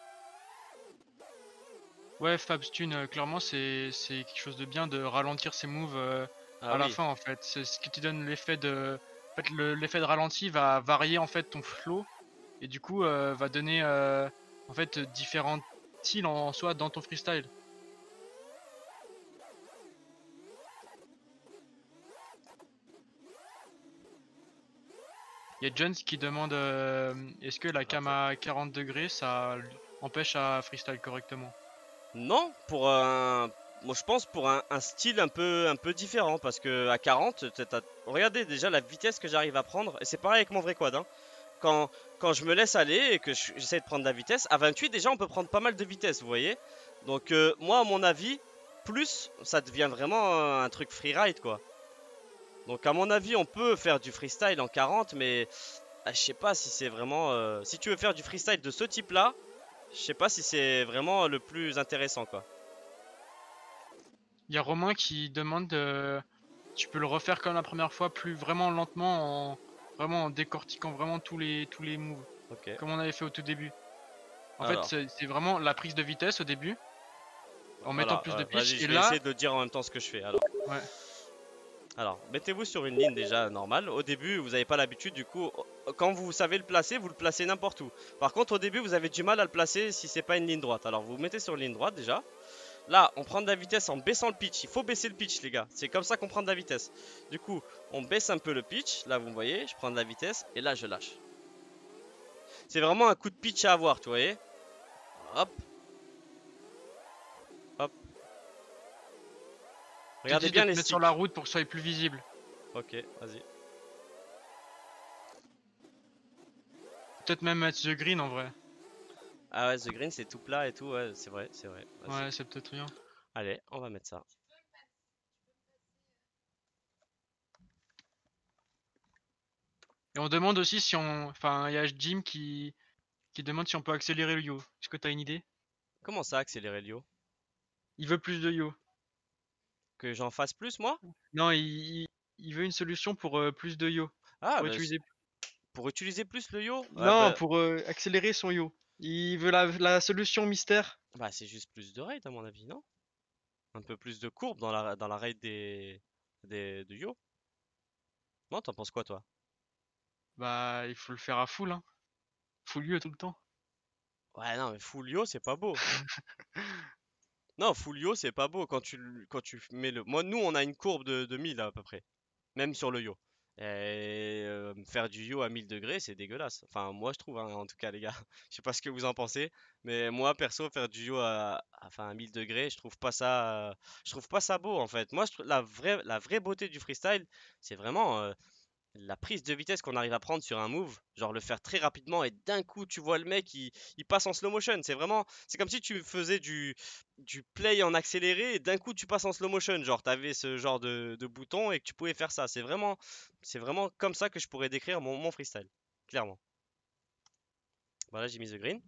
Ouais, Fabstune, euh, clairement, c'est quelque chose de bien de ralentir ses moves euh, ah à la fin, en fait. C'est ce qui te donne l'effet de... En l'effet de ralenti va varier, en fait, ton flow. Et du coup, euh, va donner, en fait, différents styles en soi dans ton freestyle. Il y a Jones qui demande euh, est-ce que la cam à 40 degrés ça empêche à freestyle correctement Non, pour un. Moi je pense pour un, style un peu, un peu différent parce que à 40, regardez déjà la vitesse que j'arrive à prendre et c'est pareil avec mon vrai quad. Hein. Quand, quand je me laisse aller et que j'essaie de prendre de la vitesse, à 28 déjà on peut prendre pas mal de vitesse, vous voyez. Donc euh, moi à mon avis, plus ça devient vraiment un truc freeride quoi. Donc à mon avis, on peut faire du freestyle en 40, mais ah, je sais pas si c'est vraiment... Euh, si tu veux faire du freestyle de ce type-là, je sais pas si c'est vraiment le plus intéressant, quoi. Il y a Romain qui demande... Tu peux le refaire comme la première fois, plus vraiment lentement, en... vraiment décortiquant vraiment tous les, tous les moves. Comme on avait fait au tout début. En fait, c'est vraiment la prise de vitesse au début, en mettant plus de euh, pitch. Et je vais essayer de dire en même temps ce que je fais. Alors. Alors, mettez-vous sur une ligne déjà normale. Au début, vous n'avez pas l'habitude, du coup, quand vous savez le placer, vous le placez n'importe où. Par contre, au début, vous avez du mal à le placer si c'est pas une ligne droite. Alors, vous, vous mettez sur une ligne droite déjà. Là, on prend de la vitesse en baissant le pitch. Il faut baisser le pitch, les gars. C'est comme ça qu'on prend de la vitesse. Du coup, on baisse un peu le pitch. Là, vous voyez, je prends de la vitesse et là, je lâche. C'est vraiment un coup de pitch à avoir, tu voyez. Hop, Regardez bien les mettre sur la route pour que ça soit plus visible. Ok, vas-y. Peut-être même mettre The Green en vrai. Ah ouais, The Green c'est tout plat et tout, ouais, c'est vrai, c'est vrai. Ouais, c'est peut-être rien. Allez, on va mettre ça. Et on demande aussi si on. Enfin, il y a Jim qui... qui demande si on peut accélérer le yo. Est-ce que t'as une idée Comment ça, accélérer le yo Il veut plus de yo. Que j'en fasse plus, moi mmh. Non, il, veut une solution pour plus de yo. Ah, pour, bah, utiliser... pour utiliser plus le yo ah, Non, bah pour accélérer son yo. Il veut la, la solution mystère. Bah, c'est juste plus de raid, à mon avis, non Un peu plus de courbe dans la, dans la raid des, des, de yo. Non, t'en penses quoi, toi Bah, il faut le faire à full, hein. Full yo tout le temps. Ouais, non, mais full yo, c'est pas beau. Non, yo, c'est pas beau quand tu, quand tu mets le. Moi, nous, on a une courbe de, de 1000 à peu près, même sur le yo. Et euh, faire du yo à 1000 degrés, c'est dégueulasse. Enfin, moi, je trouve, hein, en tout cas, les gars. je sais pas ce que vous en pensez, mais moi, perso, faire du yo à, enfin, 1000 degrés, je trouve pas ça, je trouve pas ça beau en fait. Moi, je, la vraie, la vraie beauté du freestyle, c'est vraiment, euh, la prise de vitesse qu'on arrive à prendre sur un move, genre le faire très rapidement et d'un coup tu vois le mec il, passe en slow motion. C'est vraiment, c'est comme si tu faisais du, du play en accéléré et d'un coup tu passes en slow motion. Genre t'avais ce genre de, bouton et que tu pouvais faire ça. C'est vraiment, c'est vraiment comme ça que je pourrais décrire mon, freestyle, clairement. Voilà, j'ai mis le green.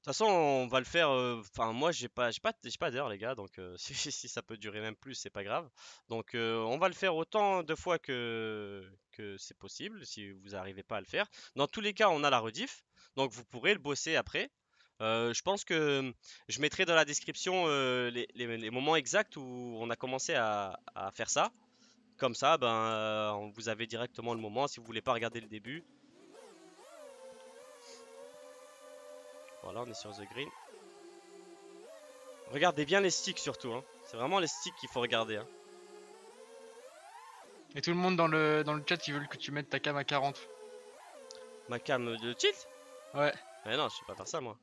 De toute façon, on va le faire. Enfin, moi, j'ai pas, pas, j'ai pas d'heure, les gars. Donc, si, ça peut durer même plus, c'est pas grave. Donc, on va le faire autant de fois que que c'est possible. Si vous n'arrivez pas à le faire, dans tous les cas, on a la rediff. Donc, vous pourrez le bosser après. je pense que mmh, je mettrai dans la description les, moments exacts où on a commencé à, à faire ça. Comme ça, ben, vous avez directement le moment. Si vous voulez pas regarder le début, Bon, là, on est sur The Green. Regardez bien les sticks, surtout. Hein. C'est vraiment les sticks qu'il faut regarder. Hein. Et tout le monde dans le, dans le chat, qui veulent que tu mettes ta cam à 40. Ma cam de tilt Ouais. Mais non, je suis pas faire ça, moi.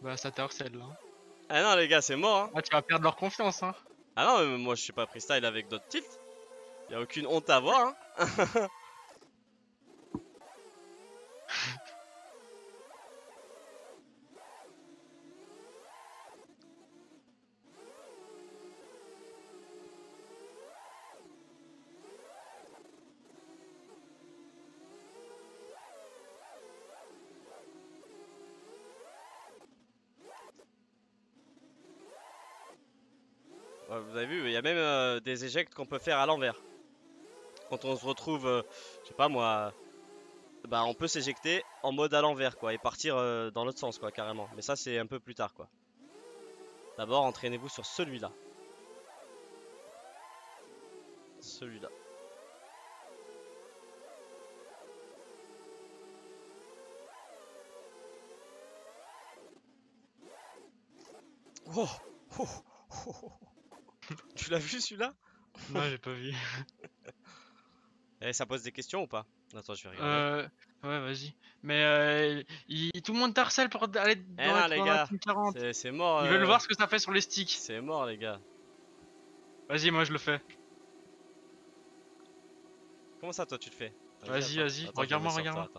Bah, ça t'harcèle là. Hein. Ah non, les gars, c'est mort, hein. Ah, tu vas perdre leur confiance, hein. Ah non, mais moi, je suis pas freestyle avec d'autres tilts. Y'a aucune honte à voir, hein. Les qu'on peut faire à l'envers. Quand on se retrouve, euh, je sais pas moi, bah on peut s'éjecter en mode à l'envers quoi et partir euh, dans l'autre sens quoi carrément. Mais ça c'est un peu plus tard quoi. D'abord entraînez-vous sur celui-là. Celui-là. Oh, oh, oh, tu l'as vu celui-là Non, j'ai pas vu. Et eh, ça pose des questions ou pas Attends, je vais regarder. Euh, ouais, vas-y. Mais euh, tout le monde t'harcèle pour aller eh dans, eh les C'est mort. Ils veulent euh, voir ce que ça fait sur les sticks. C'est mort, les gars. Vas-y, moi je le fais. Comment ça, toi, tu le fais Vas-y, vas-y. Regarde-moi, regarde-moi.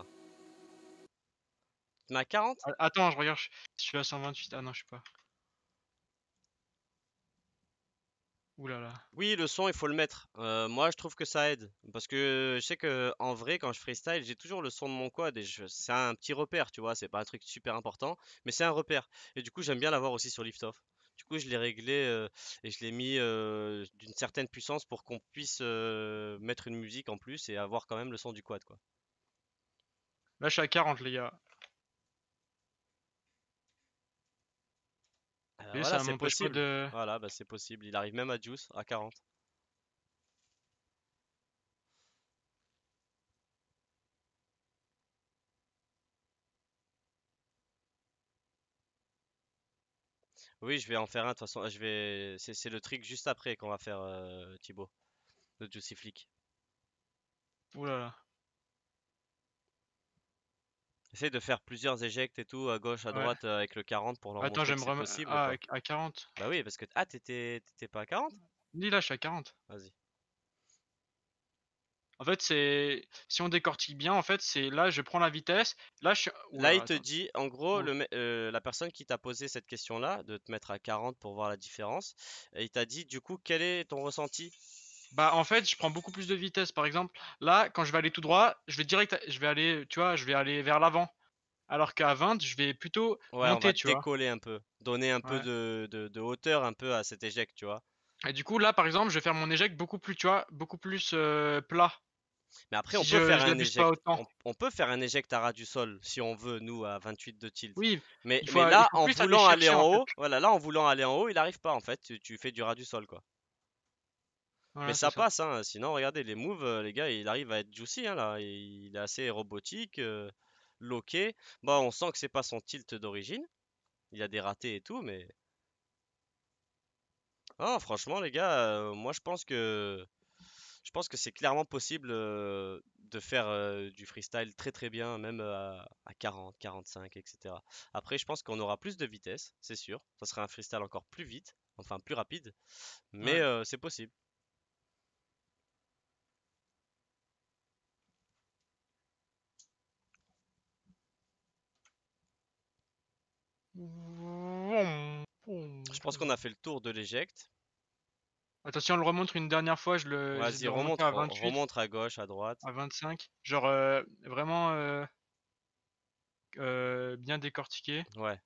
T'en as 40 Attends, je regarde. Je suis à 128. Ah non, je suis pas. là Oui, le son, il faut le mettre. Euh, moi, je trouve que ça aide. Parce que je sais que en vrai, quand je freestyle, j'ai toujours le son de mon quad. Et c'est un petit repère, tu vois. C'est pas un truc super important, mais c'est un repère. Et du coup, j'aime bien l'avoir aussi sur Lift Off. Du coup, je l'ai réglé euh, et je l'ai mis euh, d'une certaine puissance pour qu'on puisse mettre une musique en plus et avoir quand même le son du quad, quoi. suis à 40, les gars. Euh, voilà, c'est possible. bah, c'est possible. Il arrive même à Juice, à 40. Oui, je vais en faire un, de toute façon. Ah, je vais... C'est le trick juste après qu'on va faire, euh, Thibaut. Le Juicy Flick. Ouh là. Essaye de faire plusieurs éjects et tout, à gauche, à droite, euh, avec le 40 pour l'envoyer. Attends, je me remets ah, à 40. Bah oui, parce que. Ah, t'étais pas à 40 Ni là, je suis à 40. Vas-y. En fait, c'est si on décortique bien, en fait, c'est là je prends la vitesse, là je il te dit, en gros, euh, la personne qui t'a posé cette question-là, de te mettre à 40 pour voir la différence, il t'a dit, du coup, quel est ton ressenti bah en fait, je prends beaucoup plus de vitesse. Par exemple, là, quand je vais aller tout droit, je vais direct, je vais aller, tu vois, je vais aller vers l'avant. Alors qu'à 20, je vais plutôt ouais, on va décoller un peu, donner un peu de, hauteur un peu à cet éject, tu vois. Et du coup, là, par exemple, je vais faire mon éject beaucoup plus, tu vois, beaucoup plus euh, plat. Mais après, on, peut faire un éject, on, peut faire un éject à ras du sol si on veut, nous, à 28 de tilt. Oui, mais, là, en voulant aller, en haut, voilà, là, en voulant aller en haut, il n'arrive pas en fait. tu, fais du ras du sol, quoi mais ça passe, hein. sinon regardez les moves, euh, les gars, il arrive à être juicy hein, là, il est assez robotique, euh, loqué. Bah, on sent que c'est pas son tilt d'origine, il a des ratés et tout, mais. Ah, franchement, les gars, euh, moi je pense que je pense que c'est clairement possible de faire du freestyle très très bien, même à, 40, 45, etc. Après, je pense qu'on aura plus de vitesse, c'est sûr. Ça sera un freestyle encore plus vite, enfin plus rapide, mais c'est possible. Je pense qu'on a fait le tour de l'éjecte. Attention, on le remonte une dernière fois. Je le. Vas-y, remonte, à gauche, à droite. À 25. Genre, euh, vraiment euh, euh, bien décortiqué. Ouais.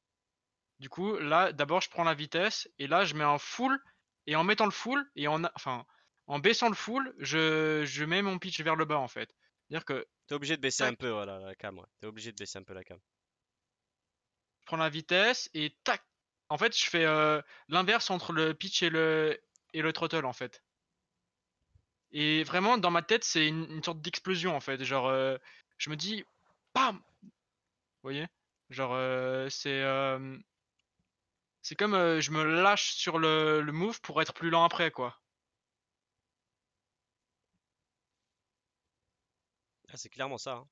Du coup, là, d'abord, je prends la vitesse et là, je mets en full. Et en mettant le full et en. Enfin, en baissant le full, je, mets mon pitch vers le bas en fait. dire que. T'es obligé de baisser un peu, voilà, la cam. T'es obligé de baisser un peu la cam prends la vitesse et tac. En fait, je fais euh, l'inverse entre le pitch et le, et le throttle, en fait. Et vraiment, dans ma tête, c'est une, sorte d'explosion, en fait. Genre, euh, je me dis, bam Vous voyez Genre, euh, c'est. c'est comme je me lâche sur le, le move pour être plus lent après, quoi. Ah, c'est clairement ça. Hein.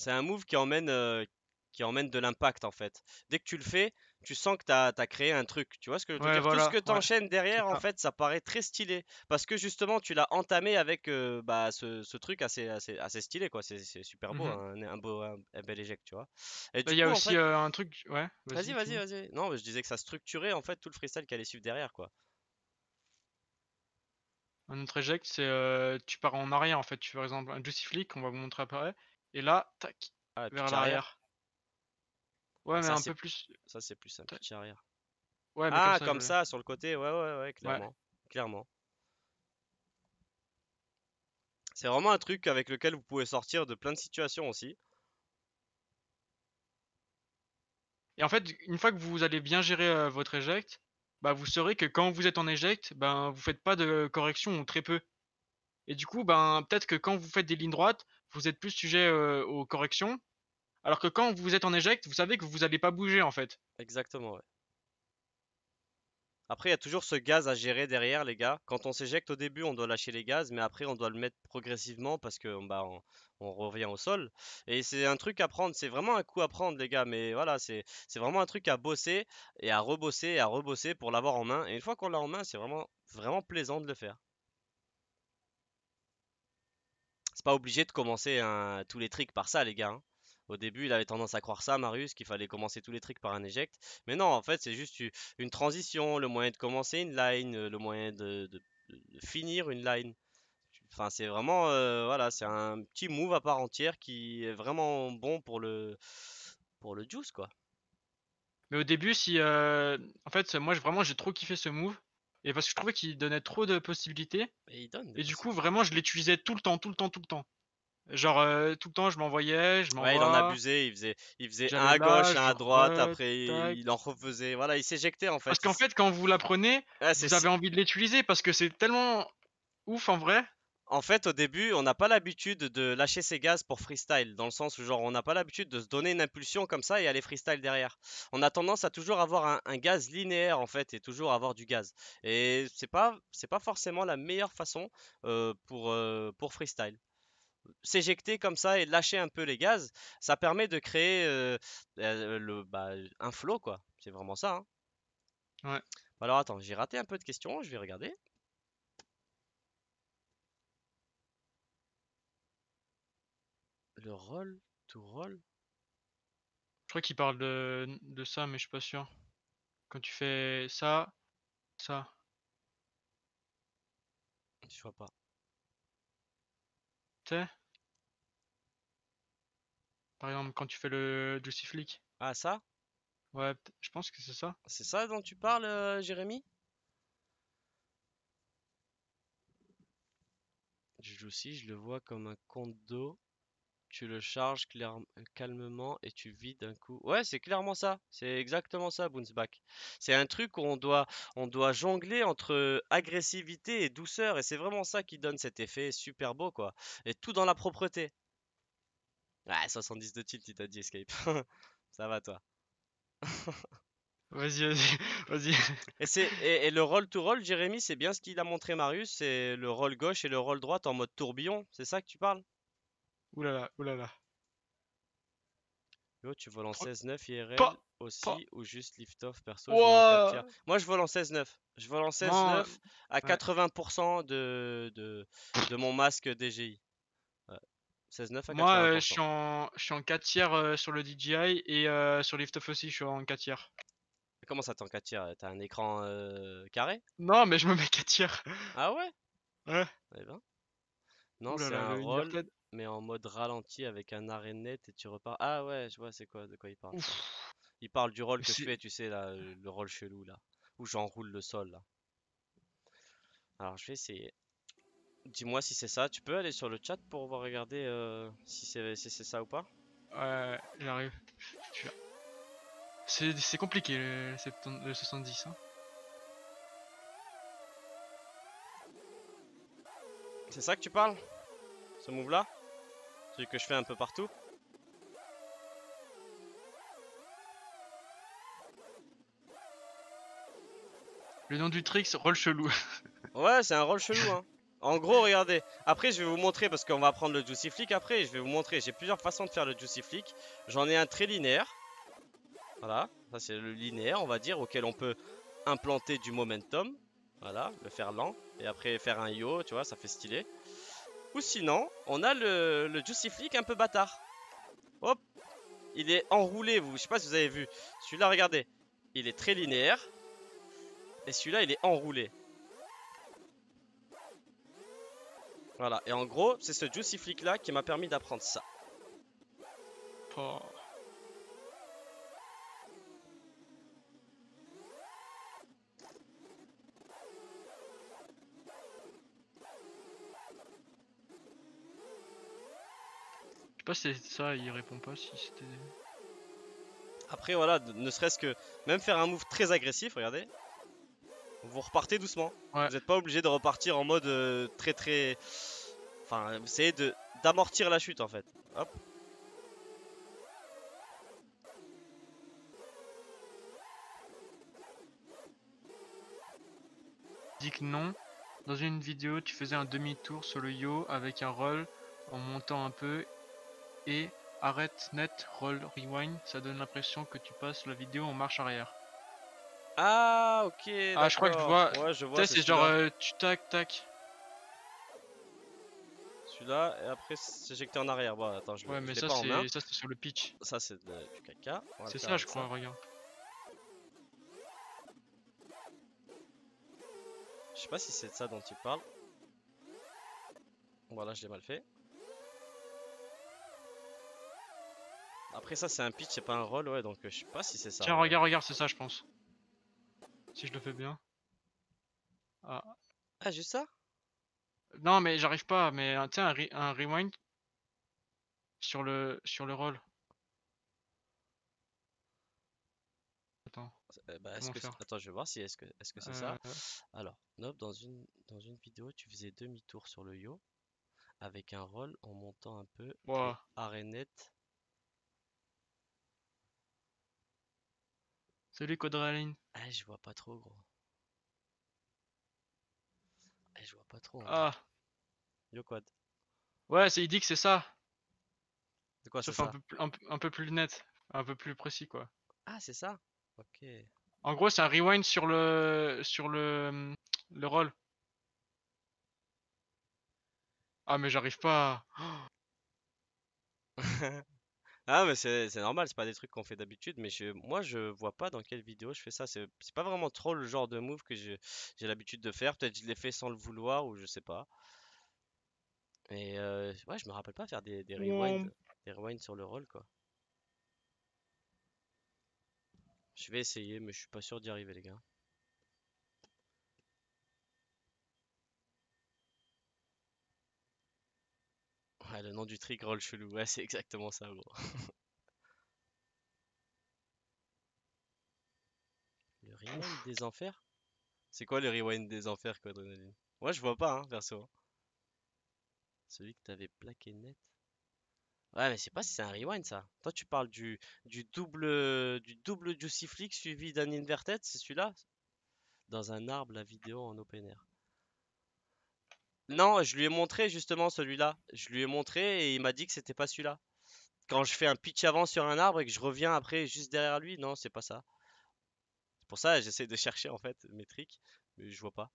C'est un move qui emmène, euh, qui emmène de l'impact en fait. Dès que tu le fais, tu sens que tu as, créé un truc. Tu vois ce que Tout ce que tu enchaînes derrière, en fait, ça paraît très stylé. Parce que justement, tu l'as entamé avec euh, bah, ce, truc assez, assez, stylé, quoi. C'est super beau, mmh hein, un, beau, un, bel éject, tu vois. Bah, il y a aussi euh, un truc. vas-y, vas-y, vas-y. non, je disais que ça structurait en fait tout le freestyle qui allait suivre derrière, quoi. Un autre éject, c'est tu pars en arrière en fait. Tu par exemple un Juicy Flick, on va vous montrer après. Et là, tac, ah, vers l'arrière. Ouais, mais un peu plus. Ça, c'est plus un petit arrière. Ouais, mais ah, comme, ça, comme ça, sur le côté, ouais, ouais, ouais, clairement. Clairement. C'est vraiment un truc avec lequel vous pouvez sortir de plein de situations aussi. Et en fait, une fois que vous allez bien gérer euh, votre eject, bah, vous saurez que quand vous êtes en eject, ben bah, vous faites pas de correction ou très peu. Et du coup, ben, peut-être que quand vous faites des lignes droites, vous êtes plus sujet aux corrections. Alors que quand vous êtes en éjecte, vous savez que vous n'allez pas bouger en fait. Exactement, ouais. Après, il y a toujours ce gaz à gérer derrière, les gars. Quand on s'éjecte au début, on doit lâcher les gaz, mais après, on doit le mettre progressivement parce que bah, on, revient au sol. Et c'est un truc à prendre, c'est vraiment un coup à prendre, les gars. Mais voilà, c'est vraiment un truc à bosser et à rebosser et à rebosser pour l'avoir en main. Et une fois qu'on l'a en main, c'est vraiment, vraiment plaisant de le faire. pas obligé de commencer un... tous les tricks par ça, les gars. Hein. Au début, il avait tendance à croire ça, Marius, qu'il fallait commencer tous les tricks par un éject. Mais non, en fait, c'est juste une transition, le moyen de commencer une line, le moyen de, finir une line. Enfin, c'est vraiment, euh, voilà, c'est un petit move à part entière qui est vraiment bon pour le, pour le juice, quoi. Mais au début, si, euh, en fait, moi, vraiment, j'ai trop kiffé ce move. Et parce que je trouvais qu'il donnait trop de possibilités. Et, il donne et du coup, vraiment, je l'utilisais tout le temps, tout le temps, tout le temps. Genre, euh, tout le temps, je m'envoyais, je m'envoyais. Ouais, il en abusait, il faisait, il faisait un à gauche, un à droite, après il en refaisait. Voilà, il s'éjectait en fait. Parce qu'en fait, quand vous l'apprenez, vous avez envie de l'utiliser parce que c'est tellement ouf en vrai. En fait, au début, on n'a pas l'habitude de lâcher ses gaz pour freestyle, dans le sens où genre on n'a pas l'habitude de se donner une impulsion comme ça et aller freestyle derrière. On a tendance à toujours avoir un, gaz linéaire en fait et toujours avoir du gaz. Et c'est pas pas forcément la meilleure façon euh, pour euh, pour freestyle. S'éjecter comme ça et lâcher un peu les gaz, ça permet de créer euh, le, bah, un flow quoi. C'est vraiment ça. Hein. Ouais. Alors attends, j'ai raté un peu de questions, je vais regarder. Le rôle To roll Je crois qu'il parle de, ça, mais je suis pas sûr. Quand tu fais ça, ça. Je vois pas. T'es Par exemple, quand tu fais le Juicy Flick. Ah, ça Ouais, je pense que c'est ça. C'est ça dont tu parles, euh, Jérémy Juicy, je le vois comme un condo. Tu le charges calmement et tu vis d'un coup. Ouais, c'est clairement ça. C'est exactement ça, Bunsbach. C'est un truc où on doit, on doit jongler entre euh, agressivité et douceur. Et c'est vraiment ça qui donne cet effet super beau, quoi. Et tout dans la propreté. Ouais, 70 de tilt, il t'a dit escape. ça va, toi. Vas-y, vas-y, Et, et, le roll to roll, Jérémy, c'est bien ce qu'il a montré Marius, c'est le roll gauche et le roll droite en mode tourbillon, c'est ça que tu parles Oulala, oulala. Yo, tu voles en 16-9 IRL aussi ou juste lift-off perso Moi, je vole en 16-9. Je vole en 16-9 à 80% de, mon masque DGI. Ouais. 16-9 à 80%. Moi, euh, je, suis en, 4 tiers euh, sur le DJI et euh, sur lift-off aussi, je suis en 4 tiers. Comment ça, t'es en 4 tiers T'as un écran carré Non, mais je me mets 4 tiers. Ah ouais Ouais. Eh ben. Non, c'est un roll mais en mode ralenti avec un arrêt net et tu repars. Ah ouais, je vois c'est quoi de quoi il parle. Il parle du rôle que je fais, tu sais là, le rôle chelou là, où j'enroule le sol là. Alors je vais essayer. Dis-moi si c'est ça. Tu peux aller sur le chat pour voir regarder euh, si c'est si ça ou pas. Ouais, j'arrive. C'est compliqué le, 70. Hein. C'est ça que tu parles Ce move là que je fais un peu partout. Le nom du trick, roll chelou. ouais, c'est un roll chelou. Hein. En gros, regardez. Après, je vais vous montrer parce qu'on va prendre le Juicy Flick. Après, je vais vous montrer. J'ai plusieurs façons de faire le Juicy Flick. J'en ai un très linéaire. Voilà, ça c'est le linéaire, on va dire, auquel on peut implanter du momentum. Voilà, le faire lent. Et après faire un yo, tu vois, ça fait stylé. Ou sinon, on a le, le Juicy Flick un peu bâtard. Hop Il est enroulé, vous. je sais pas si vous avez vu. Celui-là, regardez. Il est très linéaire. Et celui-là, il est enroulé. Voilà. Et en gros, c'est ce Juicy Flick-là qui m'a permis d'apprendre ça. C'est ça, il répond pas si c'était. Après, voilà, ne serait-ce que même faire un move très agressif, regardez. Vous repartez doucement. Vous n'êtes pas obligé de repartir en mode euh, très très. Enfin, essayez de d'amortir la chute en fait. Hop. Dit que non. Dans une vidéo, tu faisais un demi-tour sur le yo avec un roll en montant un peu et arrête net, roll rewind, ça donne l'impression que tu passes la vidéo en marche arrière. Ah ok. Ah je crois que je vois. Ouais, je vois. C'est genre euh, tu tac tac. Celui-là et après c'est éjecté en arrière. attends je. Ouais mais ça c'est sur le pitch. Ça c'est du caca. C'est ça je crois regarde. Je sais pas si c'est de ça dont il parle. Voilà, je l'ai mal fait. Après ça c'est un pitch, c'est pas un roll, ouais, donc euh, je sais pas si c'est ça. Tiens, regarde, regarde, c'est ça je pense. Si je le fais bien. Ah, ah juste ça Non mais j'arrive pas, mais euh, tiens, un, un, rewind sur le, sur le roll. Attends. Euh, bah, attends, je vais voir si est-ce que est-ce que c'est ça. Alors, nope, dans une dans une vidéo, tu faisais demi-tour sur le yo avec un roll en montant un peu. Wow. net Salut Codraline. Ah, je vois pas trop, gros. Ah, je vois pas trop. Hein. Ah. Le Quad. Ouais, c'est, il dit que c'est ça. C'est quoi, ça un peu, un, peu plus net, un peu plus précis, quoi. Ah, c'est ça Ok. En gros, c'est un rewind sur le sur le le roll. Ah mais j'arrive pas. Ah, mais c'est normal, c'est pas des trucs qu'on fait d'habitude, mais moi je vois pas dans quelle vidéo je fais ça. C'est pas vraiment trop le genre de move que j'ai l'habitude de faire. Peut-être je l'ai fait sans le vouloir ou je sais pas. Et euh, ouais, je me rappelle pas faire des, rewinds, sur le rôle quoi. Je vais essayer, mais je suis pas sûr d'y arriver, les gars. Ouais, ah, le nom du trick roll chelou. Ouais, c'est exactement ça, gros. le rewind des enfers C'est quoi le rewind des enfers, quoi Adrenaline Moi, je vois pas, hein, perso. Celui que t'avais plaqué net. Ouais, mais c'est pas si c'est un rewind ça. Toi, tu parles du, du double du double Juicy Flick suivi d'un inverted, c'est celui-là Dans un arbre, la vidéo en open air. Non, je lui ai montré justement celui-là. Je lui ai montré et il m'a dit que c'était pas celui-là. Quand je fais un pitch avant sur un arbre et que je reviens après juste derrière lui, non, c'est pas ça. C'est pour ça j'essaie de chercher en fait mes tricks, mais je vois pas.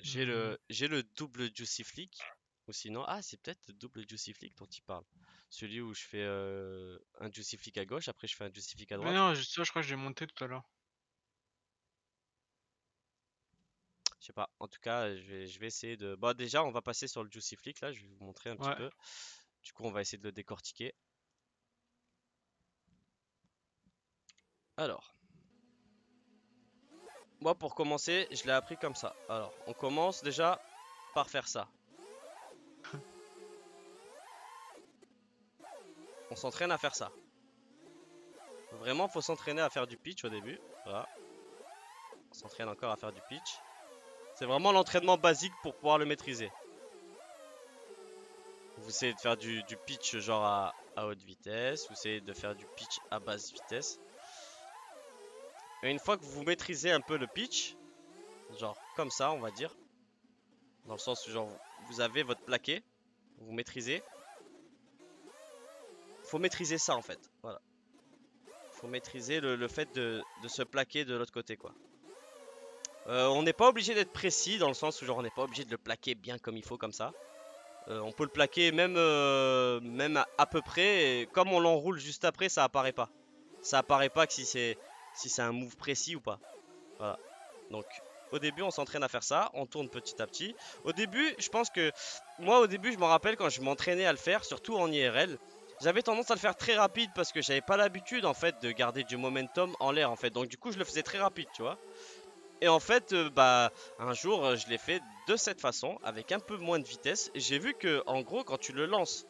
J'ai mmh. le j'ai le double juicy flick ou sinon ah c'est peut-être le double juicy flick dont il parle. Celui où je fais euh, un juicy flick à gauche, après je fais un juicy flick à droite. non, je, je crois que j'ai monté tout à l'heure. sais pas. En tout cas, je vais, essayer de. Bon, déjà, on va passer sur le Juicy Flick là. Je vais vous montrer un petit peu. Du coup, on va essayer de le décortiquer. Alors. Moi, pour commencer, je l'ai appris comme ça. Alors, on commence déjà par faire ça. on s'entraîne à faire ça. Vraiment, faut s'entraîner à faire du pitch au début. Voilà. On s'entraîne encore à faire du pitch. C'est vraiment l'entraînement basique pour pouvoir le maîtriser. Vous essayez de faire du, pitch genre à, haute vitesse. Vous essayez de faire du pitch à basse vitesse. Et une fois que vous maîtrisez un peu le pitch, genre comme ça on va dire, dans le sens où genre vous avez votre plaqué, vous maîtrisez. Faut maîtriser ça en fait, voilà. Faut maîtriser le, fait de se plaquer de l'autre côté quoi. Euh, on n'est pas obligé d'être précis dans le sens où genre on n'est pas obligé de le plaquer bien comme il faut comme ça. Euh, on peut le plaquer même, euh, même à, peu près et comme on l'enroule juste après ça apparaît pas. Ça apparaît pas que si c'est si un move précis ou pas. Donc au début on s'entraîne à faire ça, on tourne petit à petit. Au début je pense que moi au début je me rappelle quand je m'entraînais à le faire, surtout en IRL. J'avais tendance à le faire très rapide parce que j'avais pas l'habitude en fait de garder du momentum en l'air en fait. Donc du coup je le faisais très rapide tu vois. Et en fait, euh, bah, un jour, euh, je l'ai fait de cette façon, avec un peu moins de vitesse. J'ai vu que, en gros, quand tu le lances,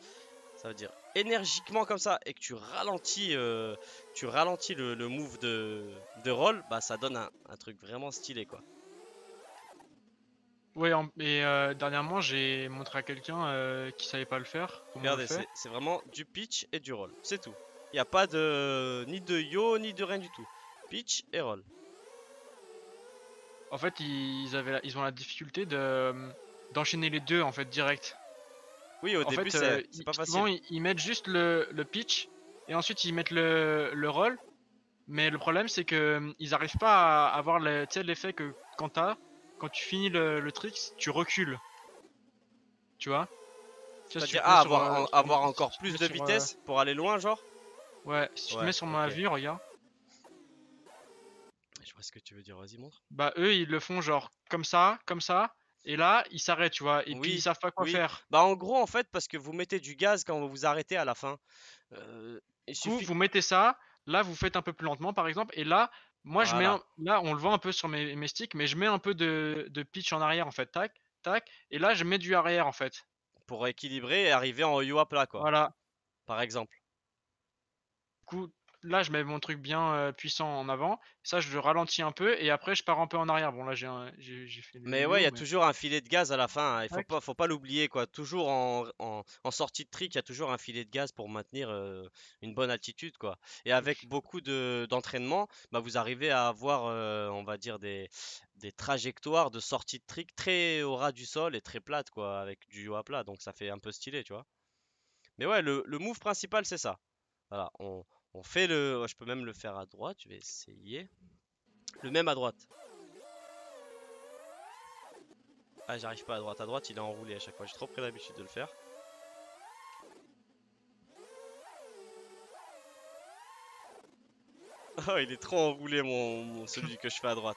ça veut dire énergiquement comme ça, et que tu ralentis, euh, tu ralentis le, move de, de, roll, bah, ça donne un, truc vraiment stylé, quoi. Ouais, et dernièrement, j'ai montré à quelqu'un qui savait pas le faire. Regardez, c'est vraiment du pitch et du roll, c'est tout. Il n'y a pas de ni de yo, ni de rien du tout. Pitch et roll. En fait, ils, avaient ils ont la difficulté de d'enchaîner les deux en fait direct. Oui, au début, euh, c'est pas facile. Ils, ils, mettent juste le, le, pitch et ensuite ils mettent le, le roll. Mais le problème, c'est que euh, ils arrivent pas à avoir l'effet que quand quand tu finis le, le trick, tu recules. Tu vois cest à ah, avoir, euh, avoir encore plus de vitesse pour aller loin, genre Ouais, si tu te mets sur ma vue, regarde vois ce que tu veux dire, vas-y, montre. Bah, eux, ils le font genre comme ça, comme ça, et là, ils s'arrêtent, tu vois, et puis ils savent pas quoi faire. Bah, en gros, en fait, parce que vous mettez du gaz quand vous vous arrêtez à la fin. Euh, vous mettez ça, là, vous faites un peu plus lentement, par exemple, et là, moi, je mets un... là, on le voit un peu sur mes, sticks, mais je mets un peu de, de pitch en arrière, en fait, tac, tac, et là, je mets du arrière, en fait. Pour équilibrer et arriver en yo là quoi. Voilà. Par exemple. Du coup, là, je mets mon truc bien puissant en avant. Ça, je le ralentis un peu et après, je pars un peu en arrière. Bon, là, j'ai fait. Mais ouais, il y a toujours un filet de gaz à la fin. Hein, il faut pas, faut pas l'oublier quoi. Toujours en, sortie de trick, il y a toujours un filet de gaz pour maintenir une bonne altitude quoi. Et avec beaucoup d'entraînement, bah, vous arrivez à avoir, on va dire des trajectoires de sortie de trick très au ras du sol et très plates quoi, avec du haut à plat. Donc ça fait un peu stylé, tu vois. Mais ouais, le, le move principal c'est ça. Voilà, on, on fait le... Je peux même le faire à droite, je vais essayer. Le même à droite. Ah, j'arrive pas à droite. À droite, il est enroulé à chaque fois. J'ai trop pris l'habitude de le faire. Oh, il est trop enroulé, mon, celui que je fais à droite.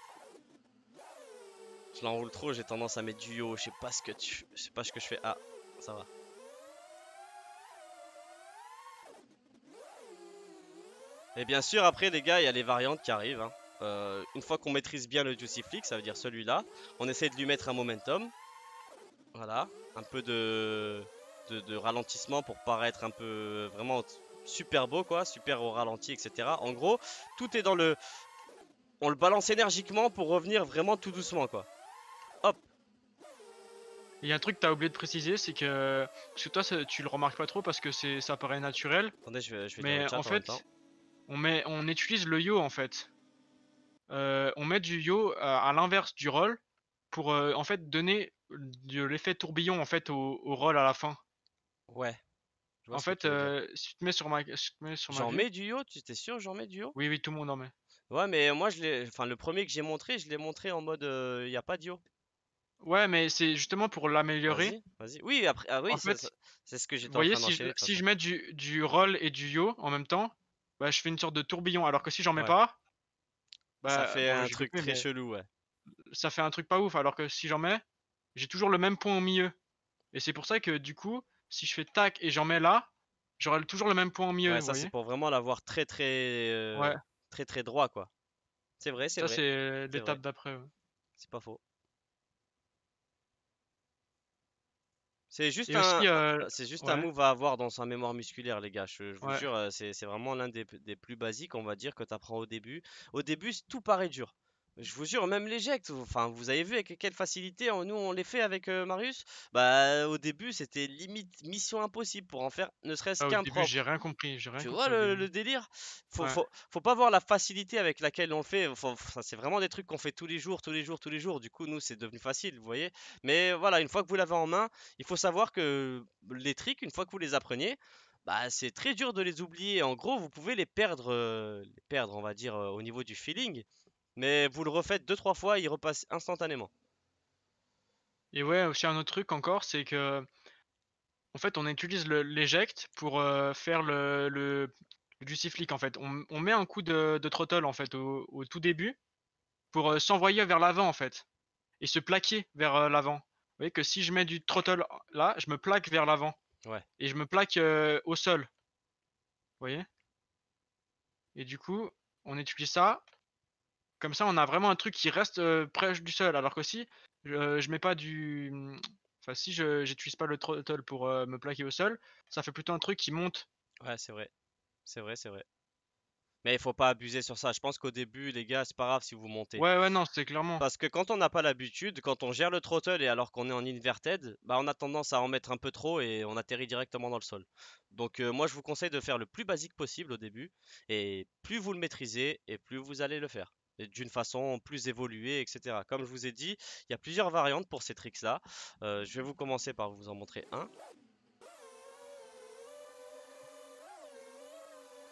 Je l'enroule trop, j'ai tendance à mettre du yo. Je sais pas ce que tu... Je sais pas ce que je fais. Ah, ça va. Et bien sûr, après, les gars, il y a les variantes qui arrivent. Hein. Euh, une fois qu'on maîtrise bien le Juicy Flick, ça veut dire celui-là, on essaie de lui mettre un momentum. Voilà, un peu de, de, ralentissement pour paraître un peu vraiment super beau, quoi, super au ralenti, etc. En gros, tout est dans le... On le balance énergiquement pour revenir vraiment tout doucement, quoi. Hop il y a un truc que t'as oublié de préciser, c'est que... Parce que toi, tu le remarques pas trop parce que ça paraît naturel. Attendez, je vais, en, fait, on, met, on utilise le yo en fait. Euh, on met du yo euh, à, l'inverse du roll pour euh, en fait donner de l'effet tourbillon en fait au, au, roll à la fin. Ouais. En fait, si tu mets sur ma, si tu sur j'en mets du yo, tu t'es sûr j'en mets du yo Oui oui, tout le monde en met. Ouais, mais moi je l'ai, enfin le premier que j'ai montré, je l'ai montré en mode il n'y a pas de yo. Ouais, mais c'est justement pour l'améliorer. Oui, après, ah oui, c'est ce que j'ai en si, je, mets du, du roll et du yo en même temps, bah, je fais une sorte de tourbillon. Alors que si j'en mets pas, ça bah, fait un truc très chelou. Ça fait un truc pas ouf. Alors que si j'en mets, j'ai toujours le même point au milieu. Et c'est pour ça que du coup, si je fais tac et j'en mets là, j'aurai toujours le même point au milieu. ça c'est pour vraiment l'avoir très très euh, très très droit quoi. C'est vrai, c'est vrai. Ça c'est euh, l'étape d'après. C'est pas faux. C'est juste, un, c'est juste un move à avoir dans sa mémoire musculaire, les gars. Je, vous jure, c'est, vraiment l'un des, des, plus basiques, on va dire, que tu apprends au début. Au début, tout paraît dur. Je vous jure, même l'éjecte, enfin, vous avez vu avec quelle facilité nous on les fait avec euh, Marius. Bah, au début, c'était limite mission impossible pour en faire ne serait-ce ah, qu'un propre. J'ai rien compris. tu vois le, délire faut, faut, pas voir la facilité avec laquelle on le fait. C'est vraiment des trucs qu'on fait tous les jours, tous les jours, tous les jours. Du coup, nous, c'est devenu facile, vous voyez. Mais voilà, une fois que vous l'avez en main, il faut savoir que les tricks, une fois que vous les appreniez, bah, c'est très dur de les oublier. En gros, vous pouvez les perdre, euh, les perdre, on va dire, euh, au niveau du feeling. Mais vous le refaites deux trois fois, il repasse instantanément. Et ouais, aussi un autre truc encore, c'est que en fait on utilise l'éject pour euh, faire le, le, en fait. On, met un coup de, de en fait au, tout début pour euh, s'envoyer vers l'avant en fait et se plaquer vers euh, l'avant. Vous voyez que si je mets du throttle là, je me plaque vers l'avant. Et je me plaque au sol. Vous voyez Et du coup, on utilise ça comme ça, on a vraiment un truc qui reste près du sol. Alors que si je mets pas du. Mmh, enfin, si je j'utilise pas le throttle pour me plaquer au sol, ça fait plutôt un truc qui monte. Ouais, c'est vrai. C'est vrai, c'est vrai. Mais il faut pas abuser sur ça. Je pense qu'au début, les gars, c'est pas grave si vous montez. Ouais, ouais, non, c'est clairement. Parce que quand on n'a pas l'habitude, quand on gère le throttle et alors qu'on est en inverted, bah on a tendance à en mettre un peu trop et on atterrit directement dans le sol. Donc moi, je vous conseille de faire le plus basique possible au début. Et plus vous le maîtrisez, et plus vous allez le faire d'une façon plus évoluée, etc. Comme je vous ai dit, il y a plusieurs variantes pour ces tricks-là. Euh, je vais vous commencer par vous en montrer un.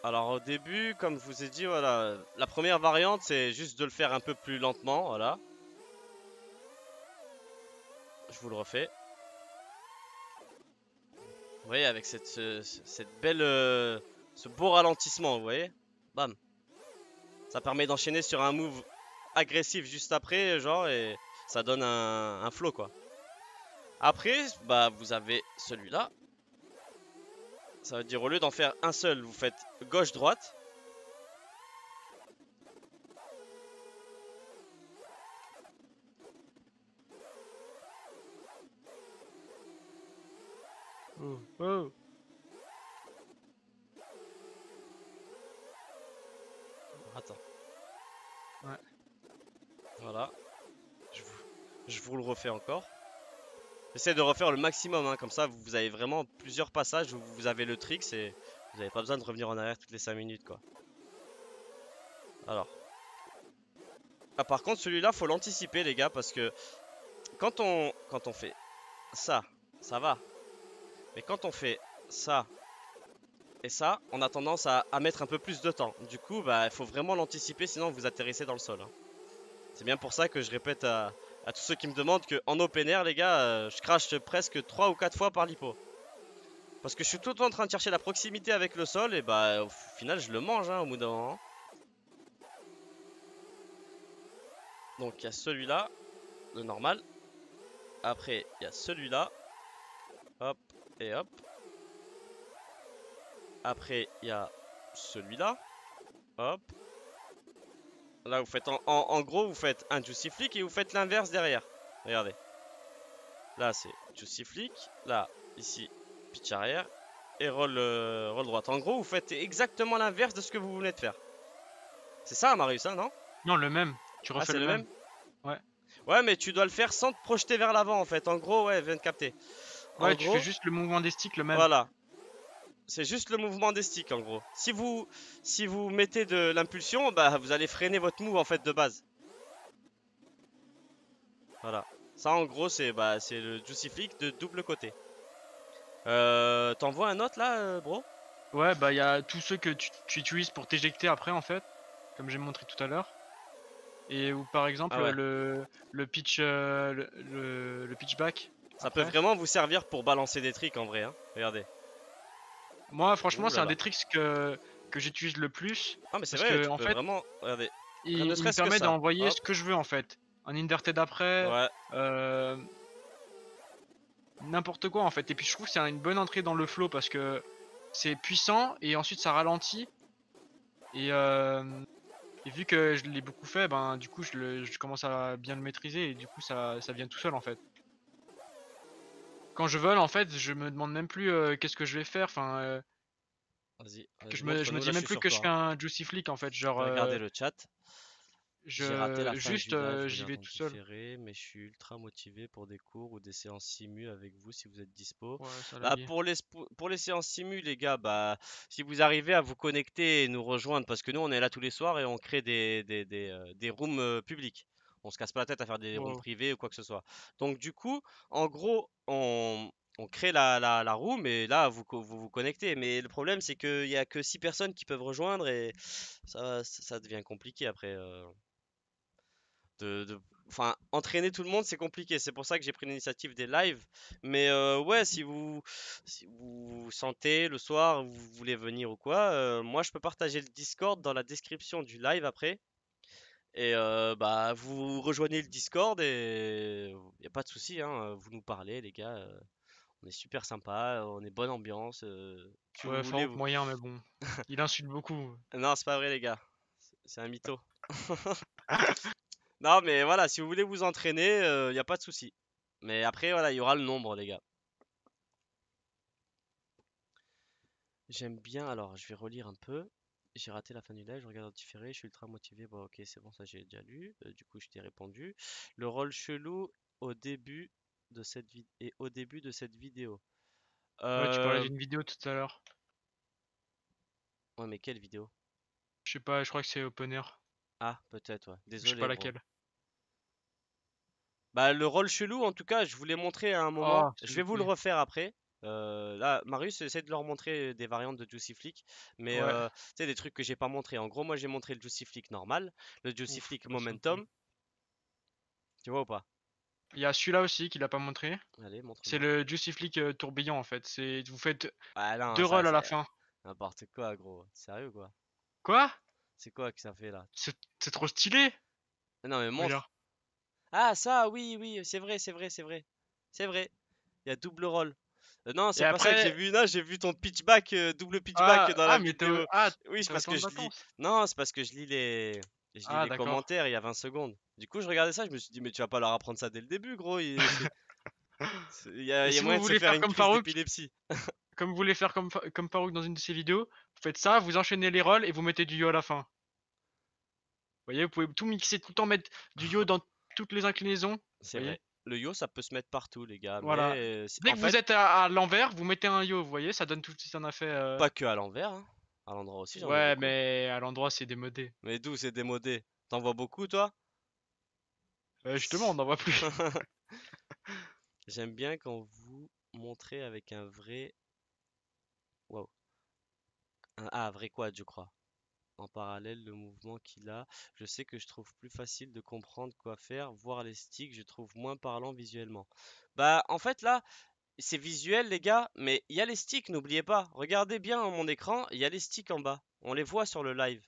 Alors au début, comme je vous ai dit, voilà, la première variante, c'est juste de le faire un peu plus lentement, voilà. Je vous le refais. Vous voyez, avec cette, cette belle, euh, ce beau ralentissement, vous voyez Bam ça permet d'enchaîner sur un move agressif juste après, genre, et ça donne un, flow, quoi. Après, bah, vous avez celui-là. Ça veut dire, au lieu d'en faire un seul, vous faites gauche-droite. oh. oh. vous le refait encore. J'essaie de refaire le maximum, hein, comme ça vous avez vraiment plusieurs passages où vous avez le trick, c'est vous n'avez pas besoin de revenir en arrière toutes les 5 minutes quoi. Alors. Ah, par contre celui-là faut l'anticiper les gars parce que quand on, quand on fait ça, ça va. Mais quand on fait ça et ça, on a tendance à, mettre un peu plus de temps. Du coup, bah, il faut vraiment l'anticiper sinon vous atterrissez dans le sol. Hein. C'est bien pour ça que je répète à à tous ceux qui me demandent qu'en open air, les gars, euh, je crache presque 3 ou 4 fois par lipo Parce que je suis tout le temps en train de chercher la proximité avec le sol et bah au final je le mange hein, au bout d'un moment. Donc il y a celui-là, le normal. Après il y a celui-là. Hop et hop. Après il y a celui-là. Hop Là, vous faites en, gros, vous faites un Juicy Flick et vous faites l'inverse derrière. Regardez. Là, c'est Juicy Flick. Là, ici, pitch arrière. Et euh, roll, droite. En gros, vous faites exactement l'inverse de ce que vous venez de faire. C'est ça, Marius, ça hein, non Non, le même. Tu ah, refais le, même. Ouais. Ouais, mais tu dois le faire sans te projeter vers l'avant, en fait. En gros, ouais, viens de capter. ouais, tu fais juste le mouvement des sticks le même. Voilà. C'est juste le mouvement des sticks en gros. Si vous, si vous mettez de l'impulsion, bah, vous allez freiner votre move en fait de base. Voilà. Ça en gros c'est bah, le Juicy Flick de double côté. Euh, T'en vois un autre là euh, bro Ouais bah il y a tous ceux que tu, tu utilises pour t'éjecter après en fait. Comme j'ai montré tout à l'heure. Et ou par exemple ah le, le, pitch euh, le, le, back. Ça peut vraiment vous servir pour balancer des tricks en vrai. Hein. Regardez. Moi, franchement, c'est un des tricks que, que j'utilise le plus. Ah, mais c'est vrai, que, en fait, vraiment. Regardez. Il, me permet d'envoyer ce que je veux en fait. Un Inverted après. Euh, n'importe quoi en fait. Et puis je trouve que c'est une bonne entrée dans le flow parce que c'est puissant et ensuite ça ralentit. Et, euh, vu que je l'ai beaucoup fait, ben du coup je, commence à bien le maîtriser et du coup ça vient tout seul en fait quand je vole, en fait, je me demande même plus euh, qu'est-ce que je vais faire. Enfin, euh, je me, dis même plus que je fais hein. un juicy flic en fait. Genre, regardez euh, le chat. Je, juste, j'y vais tout seul. mais je suis ultra motivé pour des cours ou des séances simu avec vous si vous êtes dispo. Bah, pour, les, pour les séances simu, les gars, bah, si vous arrivez à vous connecter et nous rejoindre, parce que nous on est là tous les soirs et on crée des, des, des, des rooms publics on se casse pas la tête à faire des rooms privés ou quoi que ce soit. Donc du coup, en gros, on, crée la, roue, mais et là vous vous, connectez. Mais le problème c'est qu'il n'y a que 6 personnes qui peuvent rejoindre et ça, devient compliqué après. Euh, de, enfin, entraîner tout le monde c'est compliqué. C'est pour ça que j'ai pris l'initiative des lives. Mais euh, ouais, si vous, vous sentez le soir, vous voulez venir ou quoi, euh, moi je peux partager le Discord dans la description du live après. Et bah, vous rejoignez le Discord et il n'y a pas de souci, hein, vous nous parlez, les gars. on est super sympa, on est bonne ambiance. ouais, moyen, mais bon. Il insulte beaucoup. Non, c'est pas vrai, les gars. C'est un mytho. non, mais voilà, si vous voulez vous entraîner, il n'y a pas de souci. Mais après, voilà, il y aura le nombre, les gars. J'aime bien, alors je vais relire un peu j'ai raté la fin du live, je regarde en différé, je suis ultra motivé. Bon, ok, c'est bon, ça j'ai déjà lu. Euh, du coup, je t'ai répondu. Le rôle chelou au début de cette et au début de cette vidéo. Ouais, tu parlais euh, d'une vidéo tout à l'heure. Ouais, mais quelle vidéo Je sais pas, je crois que c'est opener. Air. Ah, peut-être, ouais. Désolé. Je sais pas laquelle. Bah, le rôle chelou, en tout cas, je voulais montrer à un moment. Oh, je vais vous le refaire après. Euh, là, Marius essaie de leur montrer des variantes de Juicy Flick, mais euh, tu sais des trucs que j'ai pas montré. En gros, moi j'ai montré le Juicy Flick normal, le Juicy Flick Momentum. Tu vois ou pas il y a celui-là aussi qu'il a pas montré. C'est le Juicy Flick euh, tourbillon en fait. C'est vous faites ah deux rolls à la fin. N'importe quoi gros. Sérieux quoi Quoi C'est quoi que ça fait là C'est trop stylé. Ah non mais montre. Ah ça oui oui c'est vrai c'est vrai c'est vrai c'est vrai. Il y a double roll. Euh, non, c'est pas après... j'ai vu. Non, j'ai vu ton pitchback, euh, double pitchback ah, dans la ah, vidéo. ah, oui, c'est parce que je lis. Non, c'est parce que je lis les. Ah, commentaires il y a 20 secondes. Du coup, je regardais ça, je me suis dit, mais tu vas pas leur apprendre ça dès le début, gros. Il, y a, faire, comme d'épilepsie. comme vous voulez faire comme, comme Farouk dans une de ses vidéos, vous faites ça, vous enchaînez les rolls et vous mettez du yo à la fin. Vous voyez, vous pouvez tout mixer, tout le temps mettre du yo dans toutes les inclinaisons. C'est vrai le yo, ça peut se mettre partout, les gars. Voilà. Euh, Dès que vous êtes à, l'envers, vous mettez un yo, vous voyez, ça donne tout de suite un effet. Pas que à l'envers, hein. à l'endroit aussi. Ouais, mais à l'endroit, c'est démodé. Mais d'où c'est démodé T'en vois beaucoup, toi euh, Justement, on n'en voit plus. J'aime bien quand vous montrez avec un vrai. Waouh. Un... Ah, vrai quad, je crois en parallèle le mouvement qu'il a. Je sais que je trouve plus facile de comprendre quoi faire, voir les sticks, je trouve moins parlant visuellement. Bah, en fait, là, c'est visuel, les gars, mais il y a les sticks, n'oubliez pas. Regardez bien mon écran, il y a les sticks en bas. On les voit sur le live.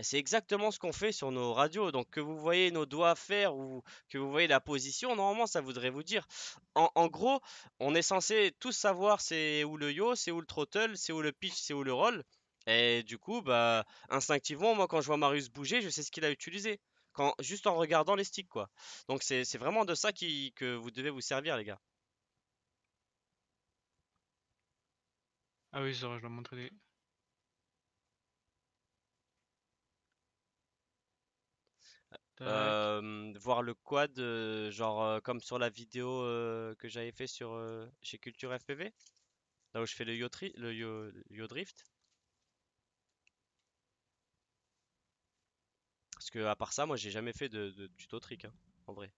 C'est exactement ce qu'on fait sur nos radios. Donc que vous voyez nos doigts faire ou que vous voyez la position, normalement ça voudrait vous dire. En, gros, on est censé tous savoir c'est où le yo, c'est où le throttle, c'est où le pitch, c'est où le roll. Et du coup, bah, instinctivement, moi, quand je vois Marius bouger, je sais ce qu'il a utilisé. Quand, juste en regardant les sticks, quoi. Donc, c'est vraiment de ça que vous devez vous servir, les gars. Ah oui, vrai je dois montrer voir le quad, euh, genre euh, comme sur la vidéo euh, que j'avais fait sur, chez Culture FPV, là où je fais le yo, le drift. à part ça, moi j'ai jamais fait de, de tuto trick, hein, en vrai.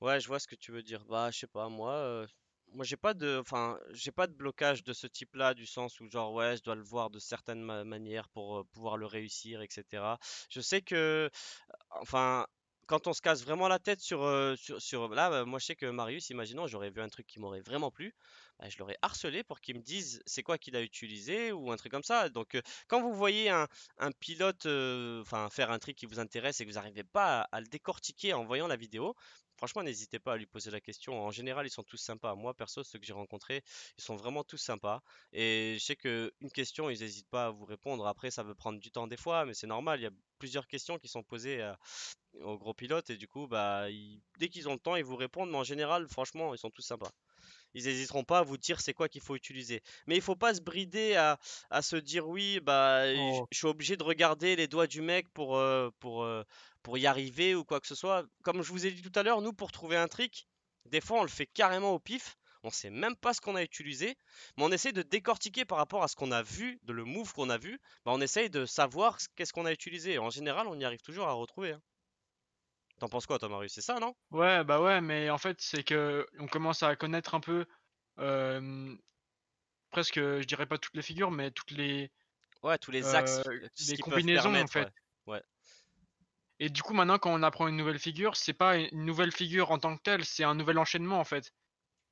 Ouais, je vois ce que tu veux dire. Bah, je sais pas, moi, euh, moi j'ai pas de, enfin, j'ai pas de blocage de ce type-là, du sens où genre ouais, je dois le voir de certaines manières pour euh, pouvoir le réussir, etc. Je sais que, enfin, quand on se casse vraiment la tête sur, euh, sur, là, bah, moi je sais que Marius, imaginons, j'aurais vu un truc qui m'aurait vraiment plu, bah, je l'aurais harcelé pour qu'il me dise c'est quoi qu'il a utilisé ou un truc comme ça. Donc euh, quand vous voyez un, pilote, euh, faire un truc qui vous intéresse et que vous n'arrivez pas à, le décortiquer en voyant la vidéo, franchement, n'hésitez pas à lui poser la question. En général, ils sont tous sympas. Moi, perso, ceux que j'ai rencontrés, ils sont vraiment tous sympas. Et je sais qu'une question, ils n'hésitent pas à vous répondre. Après, ça peut prendre du temps des fois, mais c'est normal. Il y a plusieurs questions qui sont posées euh, aux gros pilotes. Et du coup, bah, dès qu'ils ont le temps, ils vous répondent. Mais en général, franchement, ils sont tous sympas ils n'hésiteront pas à vous dire c'est quoi qu'il faut utiliser. Mais il faut pas se brider à, se dire oui, bah, oh. je suis obligé de regarder les doigts du mec pour, euh, pour, euh, pour y arriver ou quoi que ce soit. Comme je vous ai dit tout à l'heure, nous, pour trouver un trick, des fois, on le fait carrément au pif. On ne sait même pas ce qu'on a utilisé, mais on essaie de décortiquer par rapport à ce qu'on a vu, de le move qu'on a vu. Bah, on essaie de savoir qu'est-ce qu'on a utilisé. En général, on y arrive toujours à retrouver. Hein. T'en penses quoi, toi, Marius C'est ça, non Ouais, bah ouais, mais en fait, c'est que on commence à connaître un peu presque, je dirais pas toutes les figures, mais toutes les ouais, tous les axes, euh, les combinaisons en fait. Ouais. Et du coup, maintenant, quand on apprend une nouvelle figure, c'est pas une nouvelle figure en tant que telle, c'est un nouvel enchaînement en fait.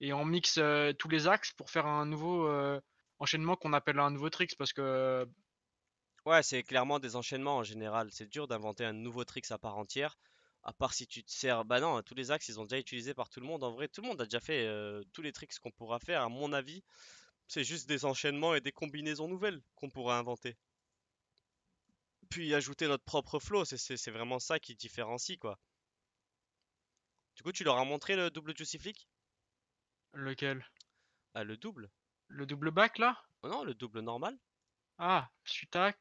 Et on mixe euh, tous les axes pour faire un nouveau euh, enchaînement qu'on appelle un nouveau tricks parce que. Ouais, c'est clairement des enchaînements en général. C'est dur d'inventer un nouveau tricks à part entière. À part si tu te sers, bah non, tous les axes ils ont déjà utilisé par tout le monde. En vrai, tout le monde a déjà fait euh, tous les tricks qu'on pourra faire. À mon avis, c'est juste des enchaînements et des combinaisons nouvelles qu'on pourra inventer. Puis ajouter notre propre flow, c'est vraiment ça qui différencie quoi. Du coup, tu leur as montré le double Juicy Flick Lequel Ah, le double. Le double back là oh Non, le double normal. Ah, je suis tac.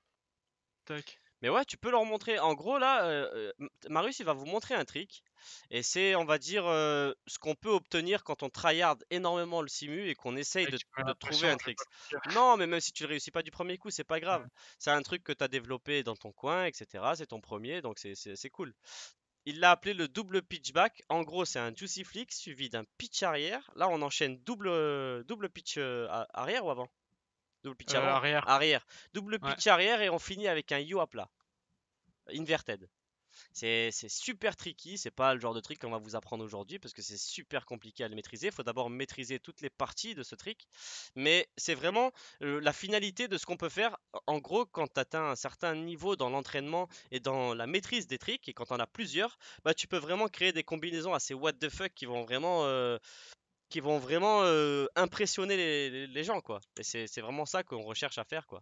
Tac. Mais ouais, tu peux leur montrer. En gros, là, euh, euh, Marius, il va vous montrer un trick. Et c'est, on va dire, euh, ce qu'on peut obtenir quand on tryhard énormément le simu et qu'on essaye de, trouver un trick. Non, mais même si tu ne réussis pas du premier coup, c'est pas grave. C'est un truc que tu as développé dans ton coin, etc. C'est ton premier, donc c'est cool. Il l'a appelé le double pitchback. En gros, c'est un juicy flick suivi d'un pitch arrière. Là, on enchaîne double, double pitch arrière ou avant Double pitch euh, Arrière. arrière. Double pitch arrière et on finit avec un yo à plat. Inverted. C'est super tricky, c'est pas le genre de trick qu'on va vous apprendre aujourd'hui parce que c'est super compliqué à le maîtriser. Il faut d'abord maîtriser toutes les parties de ce trick, mais c'est vraiment euh, la finalité de ce qu'on peut faire. En gros, quand tu atteins un certain niveau dans l'entraînement et dans la maîtrise des tricks, et quand on a plusieurs, bah, tu peux vraiment créer des combinaisons assez what the fuck qui vont vraiment euh, qui vont vraiment impressionner les, les, gens, quoi. Et c'est vraiment ça qu'on recherche à faire, quoi.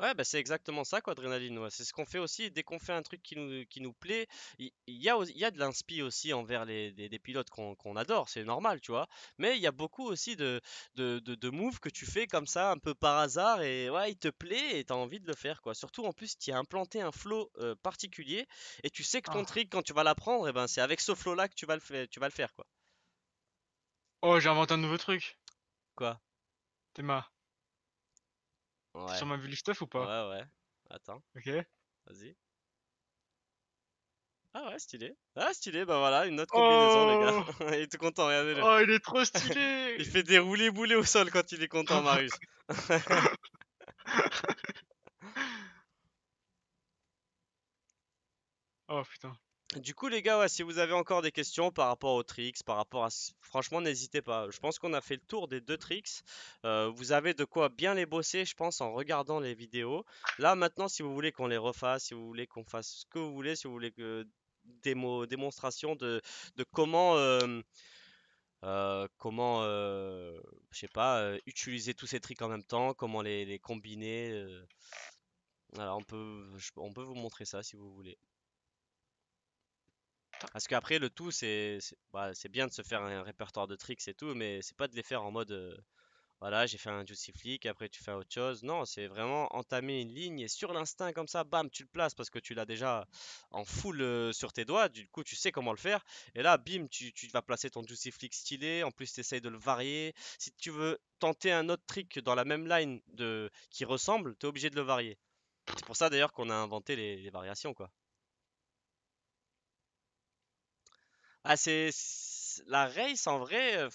Ouais, bah, c'est exactement ça, quoi, Adrénaline. C'est ce qu'on fait aussi. Dès qu'on fait un truc qui nous, plaît, il y a, il y de l'inspi aussi envers les, des, pilotes qu'on adore, c'est normal, tu vois. Mais il y a beaucoup aussi de, de, de, moves que tu fais comme ça, un peu par hasard, et ouais, il te plaît et tu as envie de le faire, quoi. Surtout en plus, tu as implanté un flow particulier, et tu sais que ton ah. trick, quand tu vas l'apprendre, et eh ben, c'est avec ce flow-là que tu vas le, tu vas le faire, quoi. Oh, j'ai inventé un nouveau truc, Quoi Théma. Tu sur ma vu le stuff ou pas Ouais, ouais. Attends. Ok. Vas-y. Ah ouais, stylé. Ah, stylé, bah voilà, une autre combinaison, les gars. Oh il est tout content, regardez-le. Oh, il est trop stylé Il fait des roulés boulés au sol quand il est content, Marius. oh putain. Du coup, les gars, si vous avez encore des questions par rapport aux tricks, par rapport à... Franchement, n'hésitez pas. Je pense qu'on a fait le tour des deux tricks. Euh, vous avez de quoi bien les bosser, je pense, en regardant les vidéos. Là, maintenant, si vous voulez qu'on les refasse, si vous voulez qu'on fasse ce que vous voulez, si vous voulez que... démonstrations Démonstration de, comment... Euh, euh, comment, je sais pas, utiliser tous ces tricks en même temps, comment les, combiner. Voilà, on peut vous montrer ça si vous voulez. Parce qu'après, le tout, c'est bah, bien de se faire un répertoire de tricks et tout, mais c'est pas de les faire en mode euh, voilà, j'ai fait un Juicy Flick, après tu fais autre chose. Non, c'est vraiment entamer une ligne et sur l'instinct, comme ça, bam, tu le places parce que tu l'as déjà en full euh, sur tes doigts, du coup, tu sais comment le faire. Et là, bim, tu, tu vas placer ton Juicy Flick stylé, en plus, tu essayes de le varier. Si tu veux tenter un autre trick dans la même line de... qui ressemble, tu es obligé de le varier. C'est pour ça d'ailleurs qu'on a inventé les variations, quoi. Ah, c'est. La race, en vrai,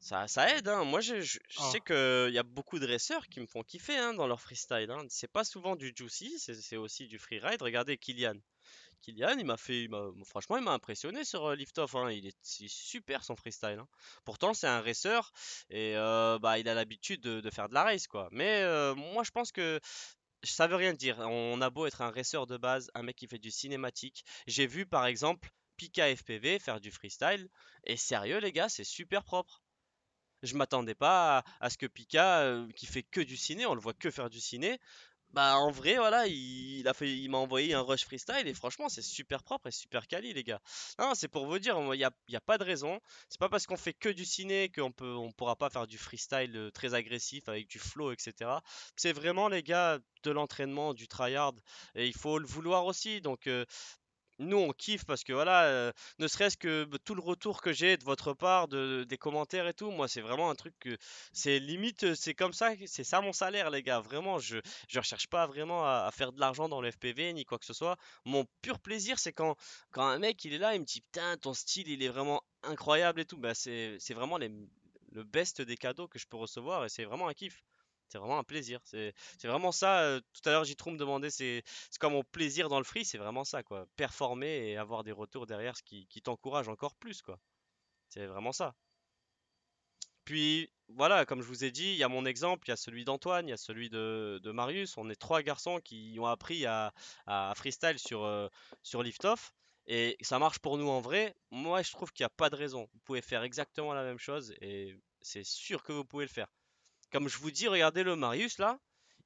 ça, ça aide. Hein. Moi, je, je, sais oh. qu'il y a beaucoup de raceurs qui me font kiffer hein, dans leur freestyle. Hein. C'est pas souvent du juicy, c'est aussi du freeride. Regardez Kylian. Kylian, il m'a fait. franchement, il m'a impressionné sur euh, Lift Off. hein. Il est super son freestyle. Hein. Pourtant, c'est un racer et euh, bah, il a l'habitude de, faire de la race, quoi. Mais euh, moi, je pense que ça veut rien dire. On a beau être un racer de base, un mec qui fait du cinématique. J'ai vu par exemple Pika FPV, faire du freestyle. Et sérieux, les gars, c'est super propre. Je m'attendais pas à, ce que Pika, euh, qui fait que du ciné, on le voit que faire du ciné, bah en vrai, voilà, il, a fait, il m'a envoyé un rush freestyle et franchement, c'est super propre et super quali, les gars. Non, c'est pour vous dire, il n'y a, pas de raison. C'est pas parce qu'on fait que du ciné qu'on peut, on pourra pas faire du freestyle euh, très agressif avec du flow, etc. C'est vraiment, les gars, de l'entraînement, du tryhard et il faut le vouloir aussi. Donc, euh, nous on kiffe parce que voilà, euh, ne serait-ce que tout le retour que j'ai de votre part, de, des commentaires et tout, moi c'est vraiment un truc que c'est limite, euh, c'est comme ça, c'est ça mon salaire les gars, vraiment, je ne recherche pas vraiment à, faire de l'argent dans le FPV ni quoi que ce soit. Mon pur plaisir c'est quand, quand un mec il est là, il me dit putain ton style il est vraiment incroyable et tout, bah c'est vraiment le best des cadeaux que je peux recevoir et c'est vraiment un kiff c'est vraiment un plaisir. C'est vraiment ça. Euh, tout à l'heure, trop me demandait, c'est comme mon plaisir dans le free, c'est vraiment ça, quoi. Performer et avoir des retours derrière ce qui, t'encourage encore plus, quoi. C'est vraiment ça. Puis voilà, comme je vous ai dit, il y a mon exemple, il y a celui d'Antoine, il y a celui de, de, Marius. On est trois garçons qui ont appris à, à freestyle sur, euh, sur Liftoff. Et ça marche pour nous en vrai. Moi, je trouve qu'il n'y a pas de raison. Vous pouvez faire exactement la même chose et c'est sûr que vous pouvez le faire. Comme je vous dis, regardez le Marius là,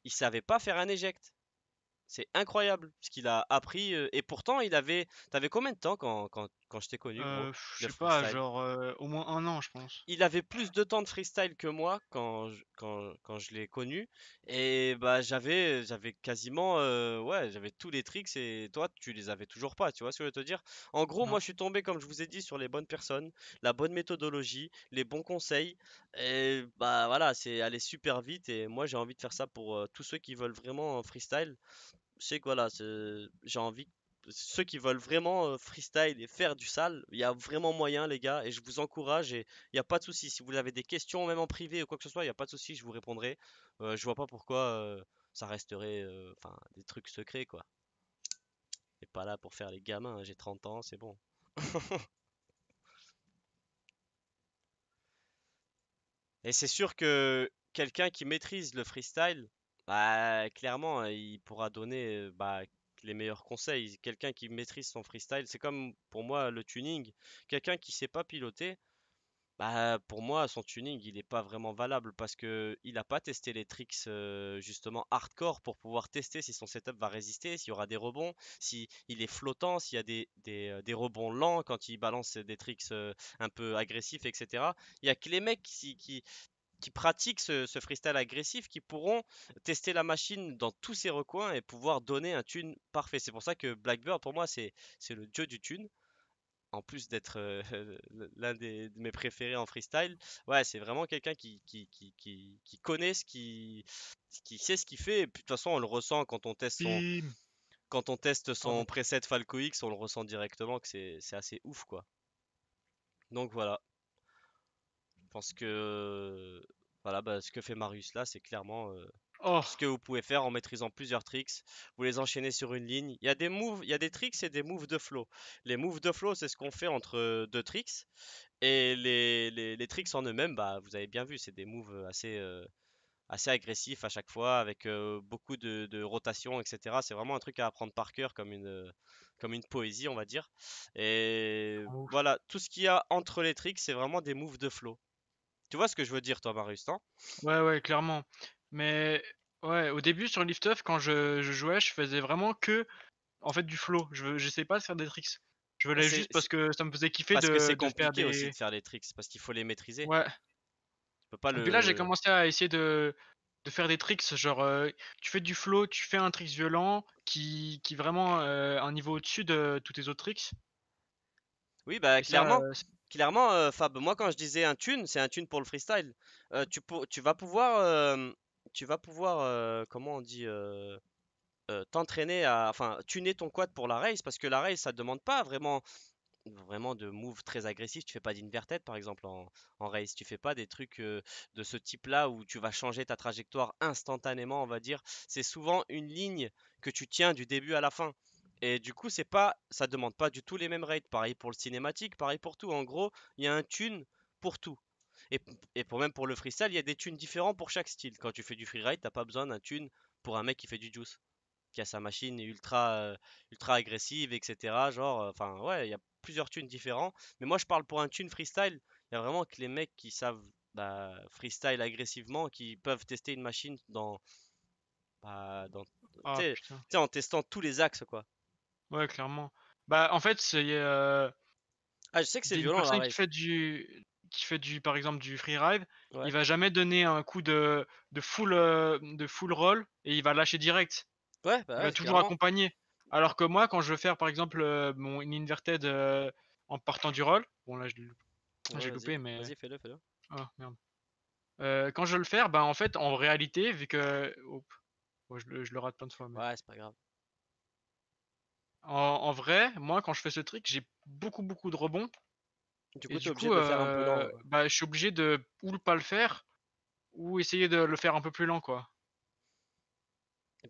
il savait pas faire un éject. C'est incroyable ce qu'il a appris. Euh, et pourtant, il avait. T'avais combien de temps quand, quand quand je t'ai connu, euh, je sais pas, genre euh, au moins un an, je pense. Il avait plus de temps de freestyle que moi quand je, quand, quand je l'ai connu. Et bah j'avais j'avais quasiment euh, ouais j'avais tous les tricks et toi tu les avais toujours pas. Tu vois ce que je veux te dire En gros, moi je suis tombé comme je vous ai dit sur les bonnes personnes, la bonne méthodologie, les bons conseils. Et bah voilà, c'est aller super vite. Et moi j'ai envie de faire ça pour tous ceux qui veulent vraiment freestyle. C'est quoi là J'ai envie ceux qui veulent vraiment freestyle et faire du sale, il y a vraiment moyen, les gars, et je vous encourage. Et il n'y a pas de souci. Si vous avez des questions, même en privé ou quoi que ce soit, il n'y a pas de souci, je vous répondrai. Je je vois pas pourquoi ça resterait des trucs secrets, quoi. Et pas là pour faire les gamins, hein, j'ai 30 ans, c'est bon. et c'est sûr que quelqu'un qui maîtrise le freestyle, bah, clairement, hein, il pourra donner bah, les meilleurs conseils. Quelqu'un qui maîtrise son freestyle, c'est comme pour moi le tuning. Quelqu'un qui sait pas piloter, bah, pour moi, son tuning, il n'est pas vraiment valable parce que il n'a pas testé les tricks euh, justement hardcore pour pouvoir tester si son setup va résister, s'il y aura des rebonds, si il est flottant, s'il y a des, euh, rebonds lents quand il balance des tricks euh, un peu agressifs, etc. Il y a que les mecs qui, qui pratiquent ce, freestyle agressif, qui pourront tester la machine dans tous ses recoins et pouvoir donner un tune parfait. C'est pour ça que Blackbird, pour moi, c'est le dieu du tune. En plus d'être euh, l'un de mes préférés en freestyle, ouais, c'est vraiment quelqu'un qui qui, qui, qui, connaît ce qui, sait ce qu'il fait. de toute façon, on le ressent quand on teste son, quand on teste son preset Falco X, on le ressent directement que c'est assez ouf, quoi. Donc voilà. Je pense que voilà, bah, ce que fait Marius là, c'est clairement euh, oh. ce que vous pouvez faire en maîtrisant plusieurs tricks. Vous les enchaînez sur une ligne. Il y a des moves, il y des tricks et des moves de flow. Les moves de flow, c'est ce qu'on fait entre deux tricks. Et les, tricks en eux-mêmes, bah, vous avez bien vu, c'est des moves assez, euh, assez agressifs à chaque fois, avec euh, beaucoup de, de, rotation, etc. C'est vraiment un truc à apprendre par cœur, comme une, comme une poésie, on va dire. Et voilà, tout ce qu'il y a entre les tricks, c'est vraiment des moves de flow. Tu vois ce que je veux dire, toi, Marius, hein Ouais, ouais, clairement. Mais ouais, au début, sur Lift Off, quand je, jouais, je faisais vraiment que en fait du flow. Je n'essayais pas de faire des tricks. Je voulais ah, juste parce que ça me faisait kiffer de. Parce que des... aussi de faire des tricks, parce qu'il faut les maîtriser. Ouais. Tu peux pas le... là, j'ai commencé à essayer de, de faire des tricks. Genre, euh, tu fais du flow, tu fais un trick violent qui, qui vraiment euh, un niveau au-dessus de tous tes autres tricks. Oui, bah clairement. Euh, clairement, euh, Fab, moi quand je disais un tune, c'est un tune pour le freestyle. Euh, tu, vas pouvoir, euh, tu vas pouvoir, comment on dit, t'entraîner à, enfin, tuner ton quad pour la race parce que la race, ça demande pas vraiment, vraiment de moves très agressifs. Tu fais pas d'inverted par exemple en, en, race. Tu fais pas des trucs de ce type-là où tu vas changer ta trajectoire instantanément, on va dire. C'est souvent une ligne que tu tiens du début à la fin. Et du coup, c'est pas, ça demande pas du tout les mêmes rates. Pareil pour le cinématique, pareil pour tout. En gros, il y a un tune pour tout. Et, et, pour même pour le freestyle, il y a des tunes différents pour chaque style. Quand tu fais du freeride, t'as pas besoin d'un tune pour un mec qui fait du juice, qui a sa machine ultra euh, ultra agressive, etc. Genre, euh, enfin ouais, il y a plusieurs tunes différents. Mais moi, je parle pour un tune freestyle. Il y a vraiment que les mecs qui savent bah, freestyle agressivement, qui peuvent tester une machine dans bah, ah, en testant tous les axes quoi. Ouais, clairement. Bah, en fait, c'est. Euh... Ah, je sais que c'est violent. Personne qui fait du, qui fait du, par exemple, du free ride, il va jamais donner un coup de, de full, euh, de full roll et il va lâcher direct. Ouais, bah il va toujours accompagner. Alors que moi, quand je veux faire, par exemple, euh, mon inverted euh, en partant du roll, bon là, je j'ai loupé, mais. Vas-y, fais-le, fais-le. Ah, merde. quand je veux le faire, bah en fait, en réalité, vu que. je, le rate plein de fois. Ouais, c'est pas grave. En, vrai, moi, quand je fais ce trick, j'ai beaucoup, beaucoup de rebonds. Du coup, Bah, je suis obligé de ou pas le faire, ou essayer de le faire un peu plus lent, quoi.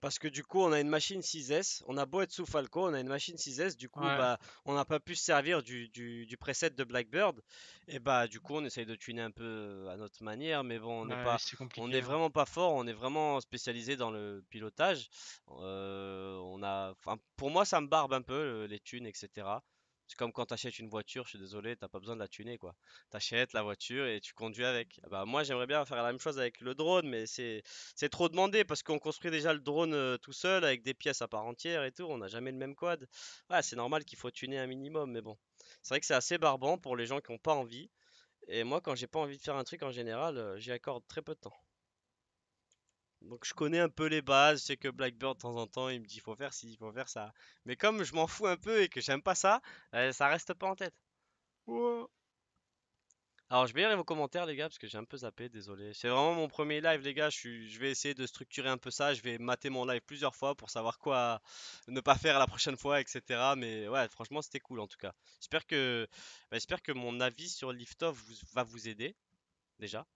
Parce que du coup, on a une machine 6S, on a beau être sous Falco, on a une machine 6S, du coup, bah, on n'a pas pu se servir du, du, preset de Blackbird. Et bah, du coup, on essaye de tuner un peu euh, à notre manière, mais bon, on n'est pas, on est hein. vraiment pas fort, on est vraiment spécialisé dans le pilotage. Euh, on a, pour moi, ça me barbe un peu les tunes, etc. C'est comme quand t'achètes une voiture, je suis désolé, t'as pas besoin de la tuner, quoi. T'achètes la voiture et tu conduis avec. Ah bah, moi, j'aimerais bien faire la même chose avec le drone, mais c'est, c'est trop demandé parce qu'on construit déjà le drone tout seul avec des pièces à part entière et tout. On n'a jamais le même quad. Ouais, c'est normal qu'il faut tuner un minimum, mais bon. C'est vrai que c'est assez barbant pour les gens qui n'ont pas envie. Et moi, quand j'ai pas envie de faire un truc en général, j'y accorde très peu de temps. Donc je connais un peu les bases, je sais que Blackbird de temps en temps il me dit il faut faire ci, faut faire ça. Mais comme je m'en fous un peu et que j'aime pas ça, euh, ça reste pas en tête. Alors je vais lire vos commentaires les gars parce que j'ai un peu zappé, désolé. C'est vraiment mon premier live les gars, je, vais essayer de structurer un peu ça, je vais mater mon live plusieurs fois pour savoir quoi ne pas faire la prochaine fois, etc. Mais ouais franchement c'était cool en tout cas. J'espère que, bah, que mon avis sur Liftoff vous... va vous aider déjà.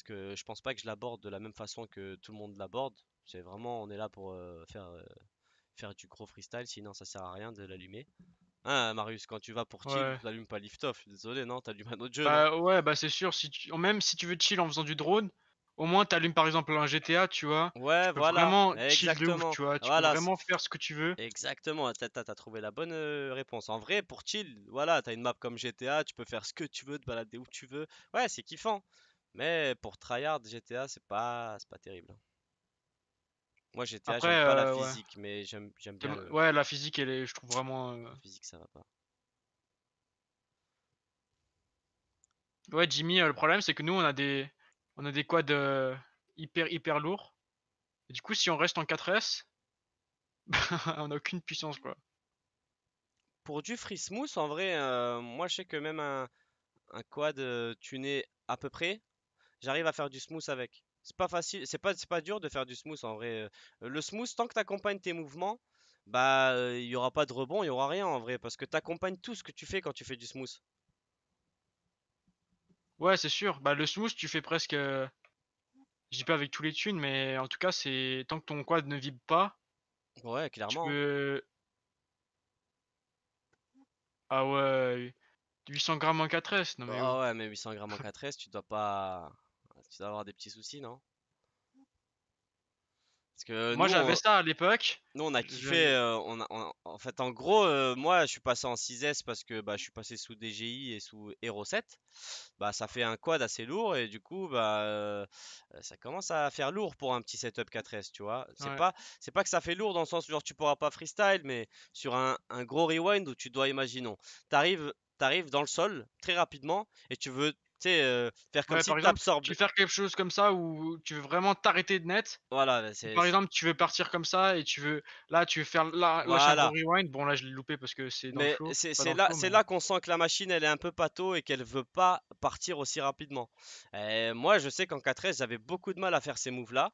Parce que je pense pas que je l'aborde de la même façon que tout le monde l'aborde. C'est vraiment, on est là pour euh, faire, euh, faire du gros freestyle, sinon ça sert à rien de l'allumer. Ah, Marius, quand tu vas pour chill, tu t'allumes pas Lift Off. Désolé, non, t'allumes un autre jeu. Bah ouais, bah c'est sûr. Même si tu veux chill en faisant du drone, au moins t'allumes par exemple un GTA, tu vois. Ouais, Vraiment chill de ouf, tu vois. Tu peux vraiment faire ce que tu veux. Exactement. T'as trouvé la bonne euh, réponse. En vrai, pour chill, voilà, t'as une map comme GTA, tu peux faire ce que tu veux, te balader où tu veux. Ouais, c'est kiffant. Mais pour tryhard GTA, c'est pas, pas terrible. Hein. Moi, GTA, j'aime pas la euh, physique, mais j'aime, bien. Ouais, la physique, elle est, je trouve vraiment. Euh, la physique, ça va pas. Ouais, Jimmy, euh, le problème, c'est que nous, on a des, on a des quads hyper, hyper lourds. du coup, si on reste en 4S, on a aucune puissance, quoi. Pour du free smooth, en vrai, moi, je sais que même un, quad tuné à peu près, j'arrive à faire du smooth avec. C'est pas facile, c'est pas, pas dur de faire du smooth en vrai. Euh, le smooth, tant que tu tes mouvements, bah euh, il y aura pas de rebond, il y aura rien en vrai, parce que tu tout ce que tu fais quand tu fais du smooth. Ouais, c'est sûr. Bah, le smooth, tu fais presque. Euh, je dis pas avec tous les tunes, mais en tout cas, c'est tant que ton quad ne vibre pas. Ouais, clairement. Ah ouais, 800 grammes en 4S. Non mais ah ouais, mais 800 grammes en 4S, tu dois pas. Tu dois avoir des petits soucis, non Parce que Moi, j'avais ça à l'époque. Nous, on a kiffé. Euh, on En fait, en gros, euh, moi, je suis passé en 6S parce que bah, je suis passé sous DGI et sous Hero 7. Bah, ça fait un quad assez lourd et du coup, bah, euh, ça commence à faire lourd pour un petit setup 4S, tu vois. C'est pas, c'est pas que ça fait lourd dans le sens où genre, tu pourras pas freestyle, mais sur un, un gros rewind où tu dois, imaginons, t'arrives t'arrives dans le sol très rapidement et tu veux tu sais, euh, faire comme Tu veux faire quelque chose comme ça où tu veux vraiment t'arrêter de net. Voilà, bah, c'est. Par exemple, tu veux partir comme ça et tu veux. Là, tu veux faire. Là, rewind. Bon, là, je l'ai loupé parce que c'est mais C'est là, c'est là qu'on sent que la machine, elle est un peu pâteau et qu'elle veut pas partir aussi rapidement. moi, je sais qu'en 4S, j'avais beaucoup de mal à faire ces moves-là.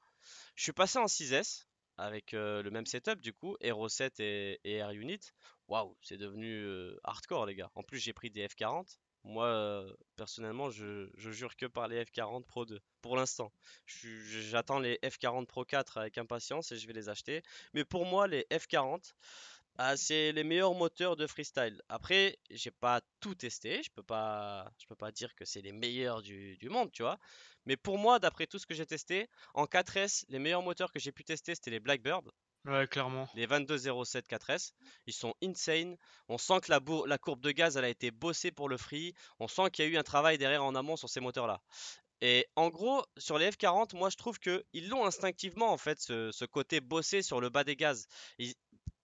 Je suis passé en 6S avec euh, le même setup du coup, Hero 7 et, Air Unit. Waouh, c'est devenu euh, hardcore les gars. En plus j'ai pris des F40. Moi, euh, personnellement, je, jure que par les F40 Pro 2, pour l'instant. J'attends les F40 Pro 4 avec impatience et je vais les acheter. Mais pour moi, les F40, ah, c'est les meilleurs moteurs de freestyle. Après, j'ai pas tout testé, je peux pas, je peux pas dire que c'est les meilleurs du, du, monde, tu vois. Mais pour moi, d'après tout ce que j'ai testé, en 4S, les meilleurs moteurs que j'ai pu tester, c'était les Blackbird. Ouais, clairement. Les 2207 4S, ils sont insane. On sent que la, courbe de gaz, elle a été bossée pour le free. On sent qu'il y a eu un travail derrière en amont sur ces moteurs-là. Et en gros, sur les F40, moi je trouve qu'ils l'ont instinctivement en fait, ce, côté bossé sur le bas des gaz.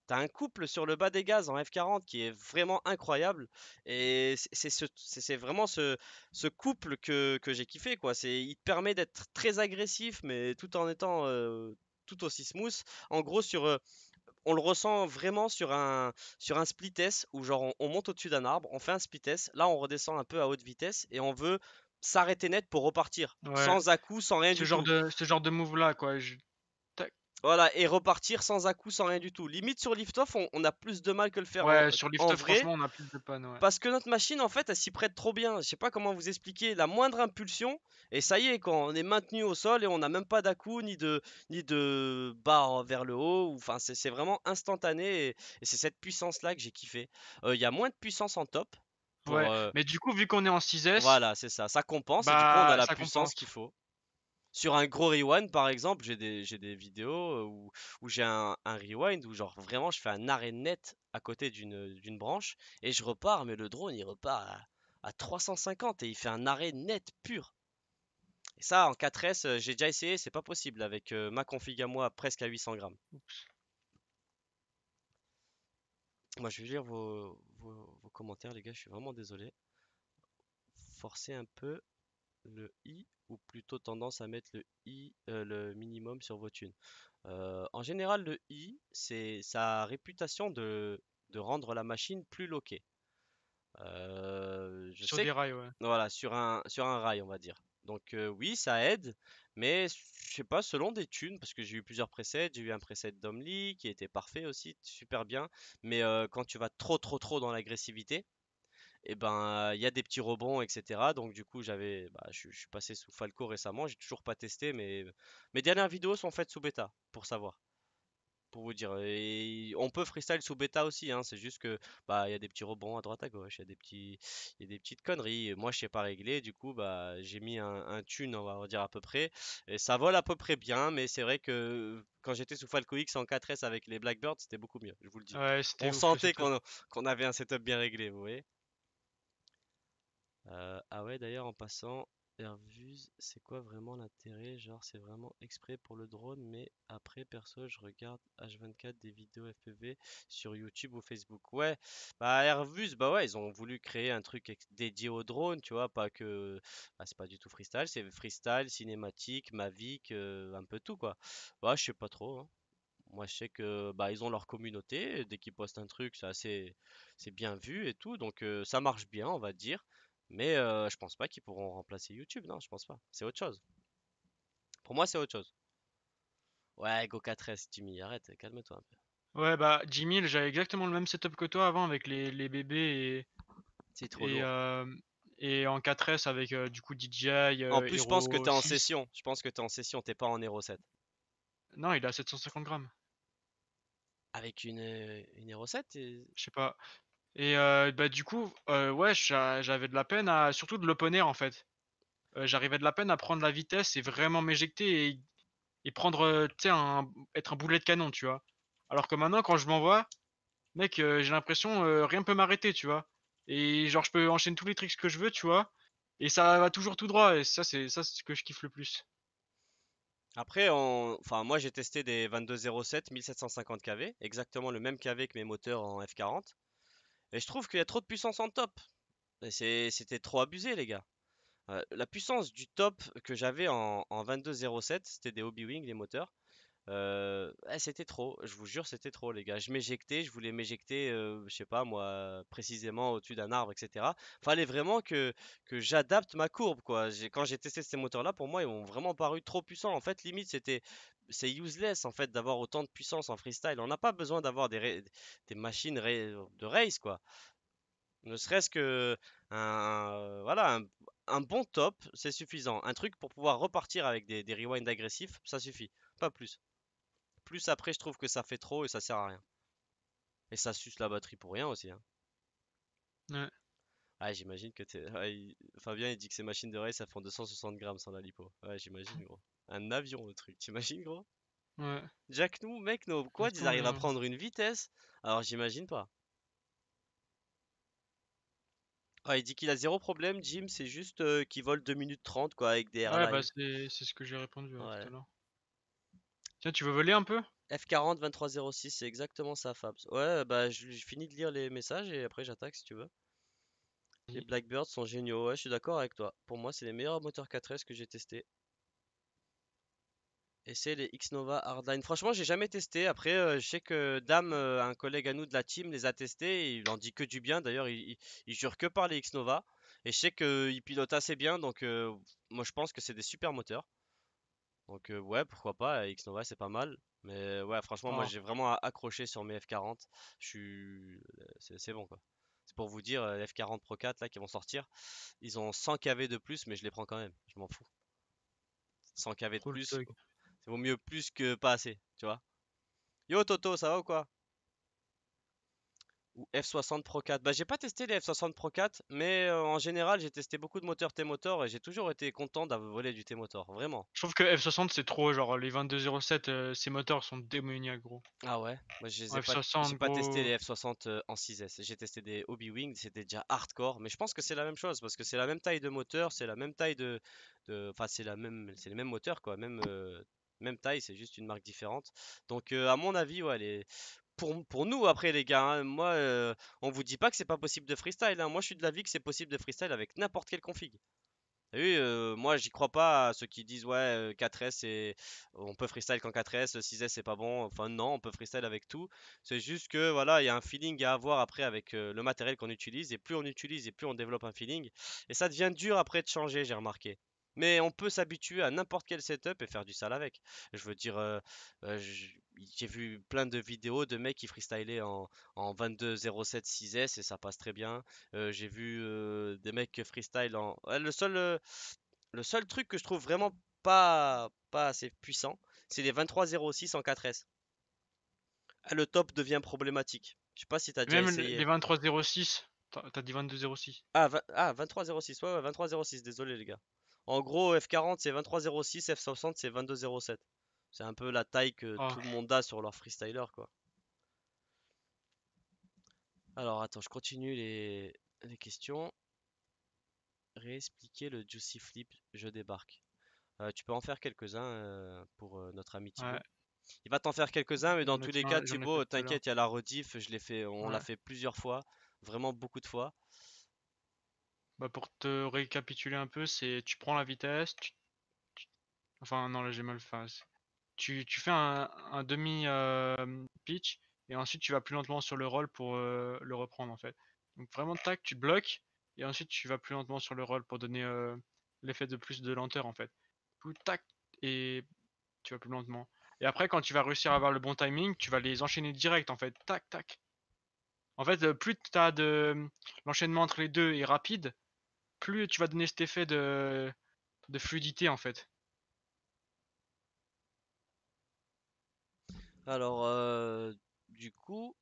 T'as un couple sur le bas des gaz en F40 qui est vraiment incroyable. Et c'est vraiment ce, couple que, j'ai kiffé. Quoi. Il te permet d'être très agressif, mais tout en étant euh, tout aussi smooth. En gros, sur euh, on le ressent vraiment sur un, sur un split S où genre on, monte au-dessus d'un arbre, on fait un split S, là on redescend un peu à haute vitesse et on veut s'arrêter net pour repartir sans à coup, sans rien ce genre De, ce genre de move là quoi. Voilà, et repartir sans à coup, sans rien du tout. Limite sur liftoff, on, on a plus de mal que le faire. Ouais, euh, sur liftoff, franchement, on a plus de panne. Parce que notre machine, en fait, elle s'y prête trop bien. Je sais pas comment vous expliquer. La moindre impulsion, et ça y est, quand on est maintenu au sol et on n'a même pas dà coup ni de, ni de barre vers le haut, enfin, c'est vraiment instantané. Et, c'est cette puissance-là que j'ai kiffé. Il euh, y a moins de puissance en top. ouais. Euh mais du coup, vu qu'on est en 6S. Voilà, c'est ça. Ça compense. et du coup, on a bah, la puissance qu'il faut. Sur un gros rewind, par exemple, j'ai des, vidéos euh, où, j'ai un, rewind où, genre, vraiment, je fais un arrêt net à côté d'une branche et je repars, mais le drone, il repart à, 350 et il fait un arrêt net pur. Et ça, en 4S, euh, j'ai déjà essayé, c'est pas possible avec euh, ma config à moi presque à 800 grammes. Moi, je vais lire vos, vos, commentaires, les gars, je suis vraiment désolé. Forcez un peu le i ou plutôt tendance à mettre le i euh, le minimum sur vos thunes. Euh, en général, le i c'est sa réputation de, de, rendre la machine plus loquée. Euh, sur des rails, ouais. Voilà, sur un, sur un rail, on va dire. Donc oui, ça aide, mais je sais pas, selon des tunes, parce que j'ai eu plusieurs presets, j'ai eu un preset d'Omli qui était parfait aussi, super bien, mais quand tu vas trop trop trop dans l'agressivité, et ben il y a des petits rebonds, etc. Donc du coup j'avais, bah, je, suis passé sous Falco récemment, j'ai toujours pas testé, mais mes dernières vidéos sont faites sous bêta pour savoir. Pour vous dire, et on peut freestyle sous bêta aussi, hein, c'est juste que bah il y a des petits rebonds à droite à gauche, il y a des petites conneries. moi je sais pas régler, du coup bah j'ai mis un, un, tune on va dire à peu près, et ça vole à peu près bien, mais c'est vrai que quand j'étais sous Falco X en 4S avec les Blackbirds, c'était beaucoup mieux, je vous le dis. on sentait qu'on avait un setup bien réglé, vous voyez. Euh, ah ouais, d'ailleurs, en passant, Airbus, c'est quoi vraiment l'intérêt? Genre, c'est vraiment exprès pour le drone, mais après, perso, je regarde H24 des vidéos FPV sur YouTube ou Facebook. Ouais, bah Airbus, bah ouais, ils ont voulu créer un truc dédié au drone, tu vois, pas que... Bah, c'est pas du tout freestyle, c'est freestyle, cinématique, mavic, euh, un peu tout, quoi. Bah, je sais pas trop, hein. Moi, je sais que bah, ils ont leur communauté. Dès qu'ils postent un truc, c'est assez, c'est bien vu et tout. Donc, euh, ça marche bien, on va dire. Mais euh, je pense pas qu'ils pourront remplacer YouTube, non, je pense pas. C'est autre chose. Pour moi, c'est autre chose. Ouais, go 4S, Jimmy, arrête, calme-toi un peu. Ouais, bah, Jimmy, j'avais exactement le même setup que toi avant avec les, bébés et. C'est trop et, euh, et en 4S avec euh, du coup DJI. en plus, je pense que t'es en session. Je pense que t'es en session, t'es pas en Hero 7. Non, il a 750 grammes. Avec une, une Hero 7 et... Je sais pas. Et euh, bah, du coup, euh, ouais, j'avais de la peine à. Surtout de l'opener en fait. Euh, j'arrivais de la peine à prendre la vitesse et vraiment m'éjecter et, prendre. être un boulet de canon, tu vois. Alors que maintenant, quand je m'envoie, mec, j'ai l'impression rien peut m'arrêter, tu vois. Et genre, je peux enchaîner tous les tricks que je veux, tu vois. Et ça va toujours tout droit. Et ça, c'est ça, ce que je kiffe le plus. Après, enfin, moi j'ai testé des 2207 1750 kV, exactement le même kV que mes moteurs en F40. Et je trouve qu'il y a trop de puissance en top. C'était trop abusé, les gars. Euh, la puissance du top que j'avais en, 22.07, c'était des Hobby Wings, des moteurs. Euh, eh, c'était trop, je vous jure, c'était trop, les gars. Je m'éjectais, je voulais m'éjecter, euh, je sais pas moi, précisément au-dessus d'un arbre, etc. Fallait vraiment que, j'adapte ma courbe, quoi. Quand j'ai testé ces moteurs-là, pour moi, ils ont vraiment paru trop puissants. En fait, limite, c'était c'est useless en fait d'avoir autant de puissance en freestyle. On n'a pas besoin d'avoir des, des, machines de race quoi. Ne serait-ce que un, voilà, un, bon top, c'est suffisant. Un truc pour pouvoir repartir avec des, des rewinds agressifs, ça suffit, pas plus. Plus après, je trouve que ça fait trop et ça sert à rien. Et ça suce la batterie pour rien aussi. Hein. Ouais. Ah, j'imagine que ah, Fabien, il dit que ces machines de race, ça font 260 grammes sans la lipo. Ouais, j'imagine, gros un avion le truc, t'imagines gros Ouais. Jack nous, mec, nos quoi ils arrivent à prendre une vitesse, alors j'imagine pas. il dit qu'il a zéro problème, Jim, c'est juste euh, qu'il vole 2 minutes 30 quoi avec des airlines. Ouais, bah c'est ce que j'ai répondu tout Tiens, tu veux voler un peu F40 2306, c'est exactement ça, Fabs. Ouais, euh, bah je, finis de lire les messages et après j'attaque si tu veux. Les Blackbirds sont géniaux, ouais, je suis d'accord avec toi. Pour moi, c'est les meilleurs moteurs 4S que j'ai testés. Et c'est les Xnova Hardline. Franchement, j'ai jamais testé. Après, euh, je sais que Dame, euh, un collègue à nous de la team, les a testés. il en dit que du bien. D'ailleurs, il, jure que par les Xnova. Et je sais qu'il euh, pilote assez bien. Donc, moi, je pense que c'est des super moteurs. Donc, ouais, pourquoi pas. Xnova, c'est pas mal. Mais ouais, franchement, moi, ah. j'ai vraiment accroché sur mes F40. Je suis. C'est bon, quoi. C'est pour vous dire, les F40 Pro 4 là qui vont sortir, ils ont 100 kV de plus, mais je les prends quand même. Je m'en fous. 100 kV de plus. C'est vaut mieux plus que pas assez, tu vois. Yo Toto, ça va ou quoi Ou F60 Pro 4. Bah j'ai pas testé les F60 Pro 4, mais euh, en général j'ai testé beaucoup de moteurs T-Motor et j'ai toujours été content d'avoir volé du T-Motor, vraiment. Je trouve que F60 c'est trop, genre les 2207, euh, ces moteurs sont démoniaques gros. Ah ouais Moi je pas, testé les F60 euh, en 6S, j'ai testé des Hobby Wing, c'était déjà hardcore, mais je pense que c'est la même chose parce que c'est la même taille de moteur, c'est la même taille de... Enfin c'est la même, c'est les mêmes moteurs quoi, même même taille, c'est juste une marque différente. Donc euh, à mon avis, Pour, nous après les gars, hein, moi euh, on vous dit pas que c'est pas possible de freestyle, hein. moi je suis de l'avis que c'est possible de freestyle avec n'importe quelle config. Oui, euh, moi j'y crois pas à ceux qui disent ouais 4S et on peut freestyle qu'en 4S, 6S c'est pas bon, enfin non on peut freestyle avec tout, c'est juste que voilà il y a un feeling à avoir après avec le matériel qu'on utilise et plus on utilise et plus on développe un feeling et ça devient dur après de changer j'ai remarqué. Mais on peut s'habituer à n'importe quel setup et faire du sale avec. Je veux dire, euh, euh, j'ai vu plein de vidéos de mecs qui freestylaient en, en 22.07 6S et ça passe très bien. Euh, j'ai vu des mecs freestyle en. le, seul, le seul truc que je trouve vraiment pas, pas assez puissant, c'est les 23.06 en 4S. Ah, le top devient problématique. Je sais pas si t'as déjà essayé. les 23.06 T'as dit 22.06 Ah, ah 23.06, ouais, ouais 23.06, désolé les gars. En gros, F40 c'est 23,06, F60 c'est 22,07. C'est un peu la taille que ah. tout le monde a sur leur freestyler quoi. Alors attends, je continue les, questions. Réexpliquer le Juicy Flip, je débarque. Euh, tu peux en faire quelques-uns euh, pour euh, notre ami Thibaut. Il va t'en faire quelques-uns, mais dans tous les cas, Thibaut, t'inquiète, il y a la rediff, je l'ai fait, on l'a fait plusieurs fois, vraiment beaucoup de fois. Bah, pour te récapituler un peu, c'est tu prends la vitesse, enfin non là j'ai mal face Tu, tu, fais un, demi euh, pitch et ensuite tu vas plus lentement sur le roll pour euh, le reprendre en fait. Donc vraiment tac, tu bloques et ensuite tu vas plus lentement sur le roll pour donner euh, l'effet de plus de lenteur en fait. Tout tac et tu vas plus lentement. Et après quand tu vas réussir à avoir le bon timing, tu vas les enchaîner direct en fait, tac tac. En fait, plus tu as de l'enchaînement entre les deux est rapide, plus tu vas donner cet effet de, fluidité en fait. Alors, euh, du coup,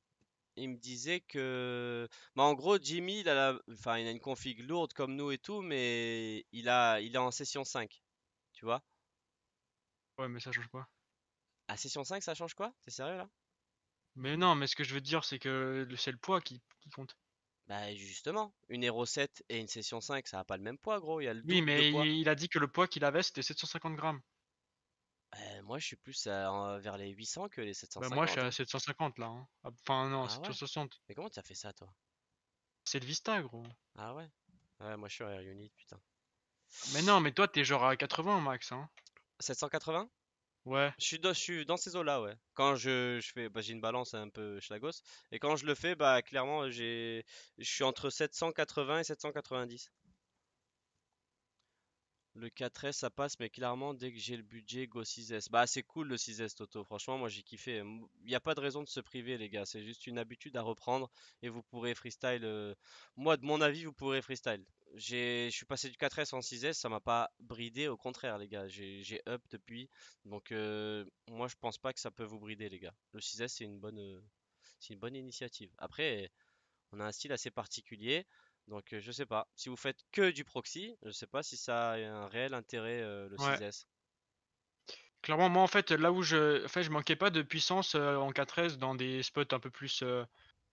il me disait que. Bah, en gros, Jimmy, il a, enfin, il a une config lourde comme nous et tout, mais il, a... il est en session 5. Tu vois Ouais, mais ça change quoi À ah, session 5, ça change quoi T'es sérieux là Mais non, mais ce que je veux dire, c'est que c'est le poids qui compte. Bah justement, une Hero 7 et une session 5, ça a pas le même poids, gros. Il y a le oui, mais il, a dit que le poids qu'il avait, c'était 750 grammes. Bah, moi, je suis plus euh, vers les 800 que les 750. Bah moi, je suis à 750 là. Hein. Ah, enfin, non, 760. Ah mais comment tu as fait ça, toi C'est le Vista, gros. Ah ouais Ouais, moi, je suis à Unit, putain. Mais non, mais toi, t'es genre à 80 max. Hein. 780 Ouais, je suis dans, dans ces eaux-là, ouais. Quand je, fais, bah, j'ai une balance un peu gosse Et quand je le fais, bah, clairement, j'ai, je suis entre 780 et 790. Le 4S, ça passe, mais clairement, dès que j'ai le budget, go 6S. Bah, c'est cool le 6S, Toto. Franchement, moi, j'ai kiffé. Il n'y a pas de raison de se priver, les gars. C'est juste une habitude à reprendre. Et vous pourrez freestyle. Euh, moi, de mon avis, vous pourrez freestyle je suis passé du 4S en 6S, ça m'a pas bridé, au contraire, les gars. J'ai up depuis. Donc, euh, moi, je pense pas que ça peut vous brider, les gars. Le 6S, c'est une, bonne, euh, une bonne initiative. Après, on a un style assez particulier. Donc, euh, je sais pas. Si vous faites que du proxy, je sais pas si ça a un réel intérêt, le 6S. Clairement, moi, en fait, là où je, en fait, je manquais pas de puissance en 4S dans des spots un peu plus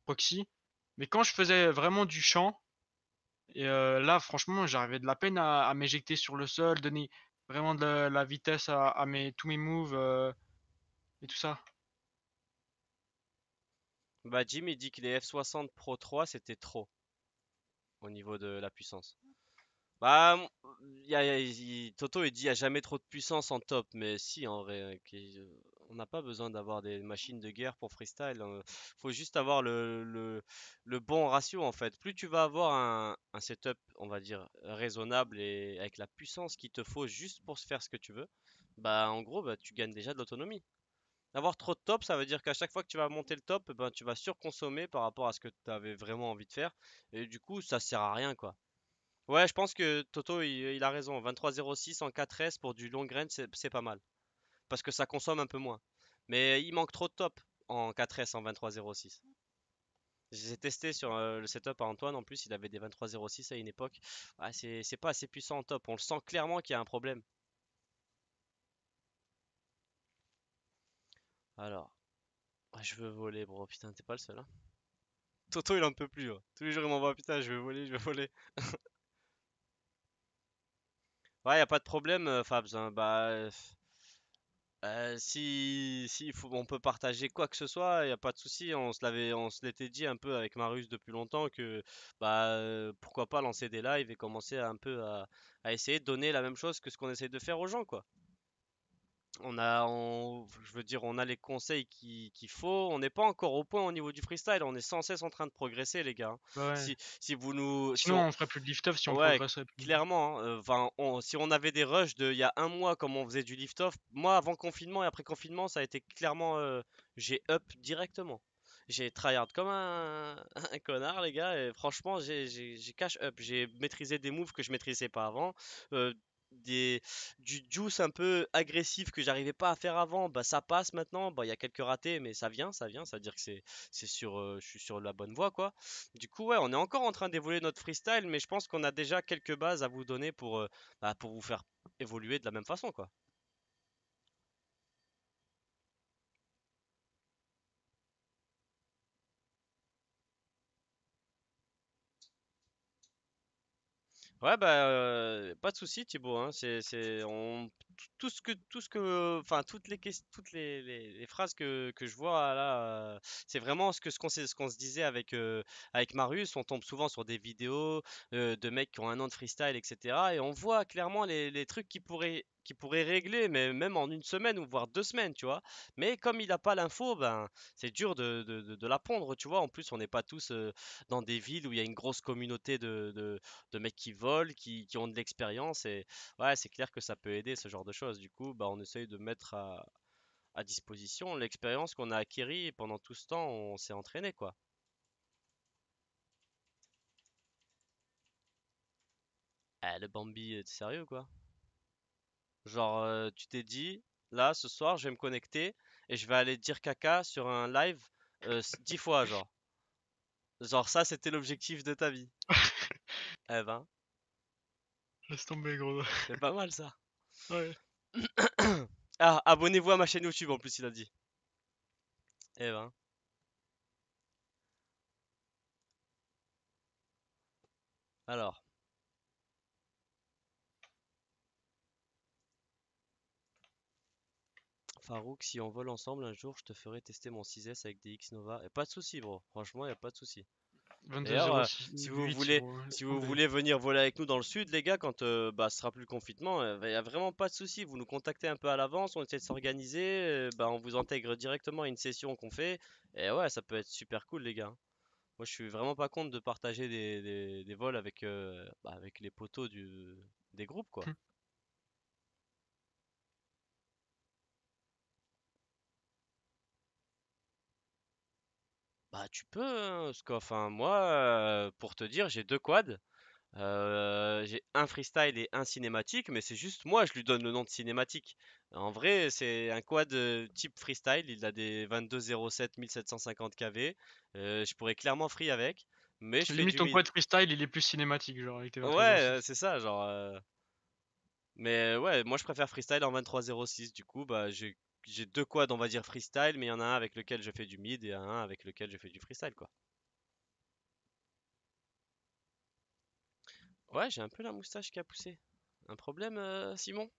proxy. Mais quand je faisais vraiment du champ, et là, franchement, j'arrivais de la peine à, m'éjecter sur le sol, donner vraiment de la, vitesse à, tous mes moves et tout ça. Bah, Jim, il dit que les F60 Pro 3, c'était trop au niveau de la puissance. Bah, Toto, il dit qu'il n'y a jamais trop de puissance en top, mais si, en vrai. Hein, on n'a pas besoin d'avoir des machines de guerre pour freestyle. Il hein. faut juste avoir le, bon ratio en fait. Plus tu vas avoir un, setup, on va dire, raisonnable et avec la puissance qu'il te faut juste pour faire ce que tu veux, bah en gros, bah, tu gagnes déjà de l'autonomie. Avoir trop de top, ça veut dire qu'à chaque fois que tu vas monter le top, ben, tu vas surconsommer par rapport à ce que tu avais vraiment envie de faire. Et du coup, ça sert à rien quoi. Ouais, je pense que Toto, il, a raison. 2306 en 4S pour du long grain, c'est pas mal parce que ça consomme un peu moins. Mais il manque trop de top en 4S en 23.06. J'ai testé sur euh, le setup à Antoine en plus, il avait des 23.06 à une époque. Ah, c'est pas assez puissant en top, on le sent clairement qu'il y a un problème. Alors, ah, je veux voler, bro. Putain, t'es pas le seul. Hein. Toto, il en peut plus. Tous les jours, il m'envoie putain, je veux voler, je veux voler. ouais, y a pas de problème, euh, Fabs. Hein. Bah, euh, euh, si, on peut partager quoi que ce soit, il n'y a pas de souci. On se l'avait, on se l'était dit un peu avec Marius depuis longtemps que bah euh, pourquoi pas lancer des lives et commencer un peu à, essayer de donner la même chose que ce qu'on essaie de faire aux gens quoi on a, je veux dire, on a les conseils qu'il faut. On n'est pas encore au point au niveau du freestyle. On est sans cesse en train de progresser, les gars. Hein. Si, vous nous, sinon on... ferait plus de lift off si on Clairement, hein, euh, si on avait des rushs de il y a un mois comme on faisait du lift off, moi avant confinement et après confinement, ça a été clairement, euh, j'ai up directement. J'ai tryhard comme un, un, connard, les gars. Et franchement, j'ai cash up. J'ai maîtrisé des moves que je maîtrisais pas avant. Euh, des, du juice un peu agressif que j'arrivais pas à faire avant, bah, ça passe maintenant. Bah, il y a quelques ratés, mais ça vient, ça vient. Ça veut dire que c'est, c'est sur, euh, je suis sur la bonne voie, quoi. Du coup, ouais, on est encore en train d'évoluer notre freestyle, mais je pense qu'on a déjà quelques bases à vous donner pour, euh, bah, pour vous faire évoluer de la même façon, quoi. Ouais, bah, pas de souci, Thibaut. Hein, c'est, c'est, on, tout ce que, tout ce que, enfin, toutes les toutes les, les- phrases que, que je vois là, c'est vraiment ce que ce qu'on ce qu'on se disait avec avec Marius. On tombe souvent sur des vidéos de mecs qui ont un an de freestyle, etc. Et on voit clairement les, les trucs qui pourraient qui pourrait régler, mais même en une semaine ou voire deux semaines, tu vois. Mais comme il n'a pas l'info, ben, c'est dur de, la pondre, tu vois. En plus, on n'est pas tous dans des villes où il y a une grosse communauté de, mecs qui volent, qui, ont de l'expérience. Et ouais, c'est clair que ça peut aider ce genre de choses. Du coup, ben, on essaye de mettre à, disposition l'expérience qu'on a acquérie pendant tout ce temps, on s'est entraîné, quoi. Eh, le Bambi, est sérieux, quoi? Genre, euh, tu t'es dit, là, ce soir, je vais me connecter et je vais aller dire caca sur un live 10 euh, fois, genre. Genre, ça, c'était l'objectif de ta vie. eh ben, Laisse tomber, gros. c'est pas mal ça. Ouais. Ah, abonnez-vous à ma chaîne YouTube en plus, il a dit. Eh ben. Alors. Farouk, si on vole ensemble un jour, je te ferai tester mon 6S avec des X-Nova. Et pas de soucis, bro. Franchement, il a pas de soucis. Euh, si vous, voulez, si vous voulez venir voler avec nous dans le sud, les gars, quand euh, bah, ce sera plus le confinement, il euh, a vraiment pas de souci. Vous nous contactez un peu à l'avance, on essaie de s'organiser, bah, on vous intègre directement à une session qu'on fait. Et ouais, ça peut être super cool, les gars. Moi, je suis vraiment pas contre de partager des, vols avec, bah, avec les poteaux du, des groupes, quoi. Hum. Bah, tu peux, hein, ce hein. moi, pour te dire, j'ai deux quads. j'ai un freestyle et un cinématique, mais c'est juste moi, je lui donne le nom de cinématique. En vrai, c'est un quad type freestyle, il a des 2207 1750 kV. je pourrais clairement free avec, mais je Limite, ton quad freestyle, il est plus cinématique, genre, avec tes Ouais, c'est ça, genre. Mais ouais, moi je préfère freestyle en 2306, du coup, bah j'ai j'ai deux quads, on va dire freestyle, mais il y en a un avec lequel je fais du mid et un avec lequel je fais du freestyle, quoi. Ouais, j'ai un peu la moustache qui a poussé. Un problème, euh, Simon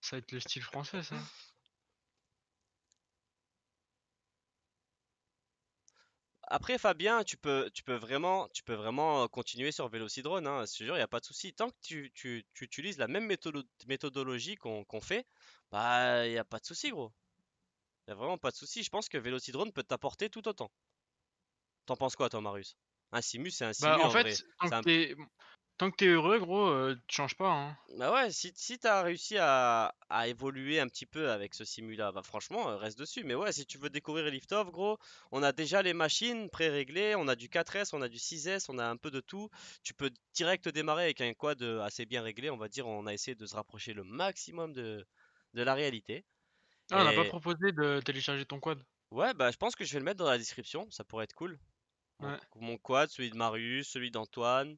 Ça va être le style français, ça. Après, Fabien, tu peux, vraiment, tu peux vraiment continuer sur Vélocidrone, hein, je te jure, il n'y a pas de souci. Tant que tu, utilises la même méthodologie qu'on fait, bah, il n'y a pas de souci, gros. Il n'y a vraiment pas de souci. Je pense que Vélocidrone peut t'apporter tout autant. T'en penses quoi, toi, Marius Un simus, c'est un bah, simus en, fait, tant que t'es heureux, gros, euh, tu changes pas. Hein. Bah ouais, si, si t'as réussi à, évoluer un petit peu avec ce Simula, bah franchement, euh, reste dessus. Mais ouais, si tu veux découvrir Lift Off, gros, on a déjà les machines pré-réglées, on a du 4S, on a du 6S, on a un peu de tout. Tu peux direct démarrer avec un quad euh, assez bien réglé, on va dire. On a essayé de se rapprocher le maximum de, la réalité. Ah, on n'a pas proposé de télécharger ton quad Ouais, bah je pense que je vais le mettre dans la description, ça pourrait être cool. Mon quad, celui de Marius, celui d'Antoine.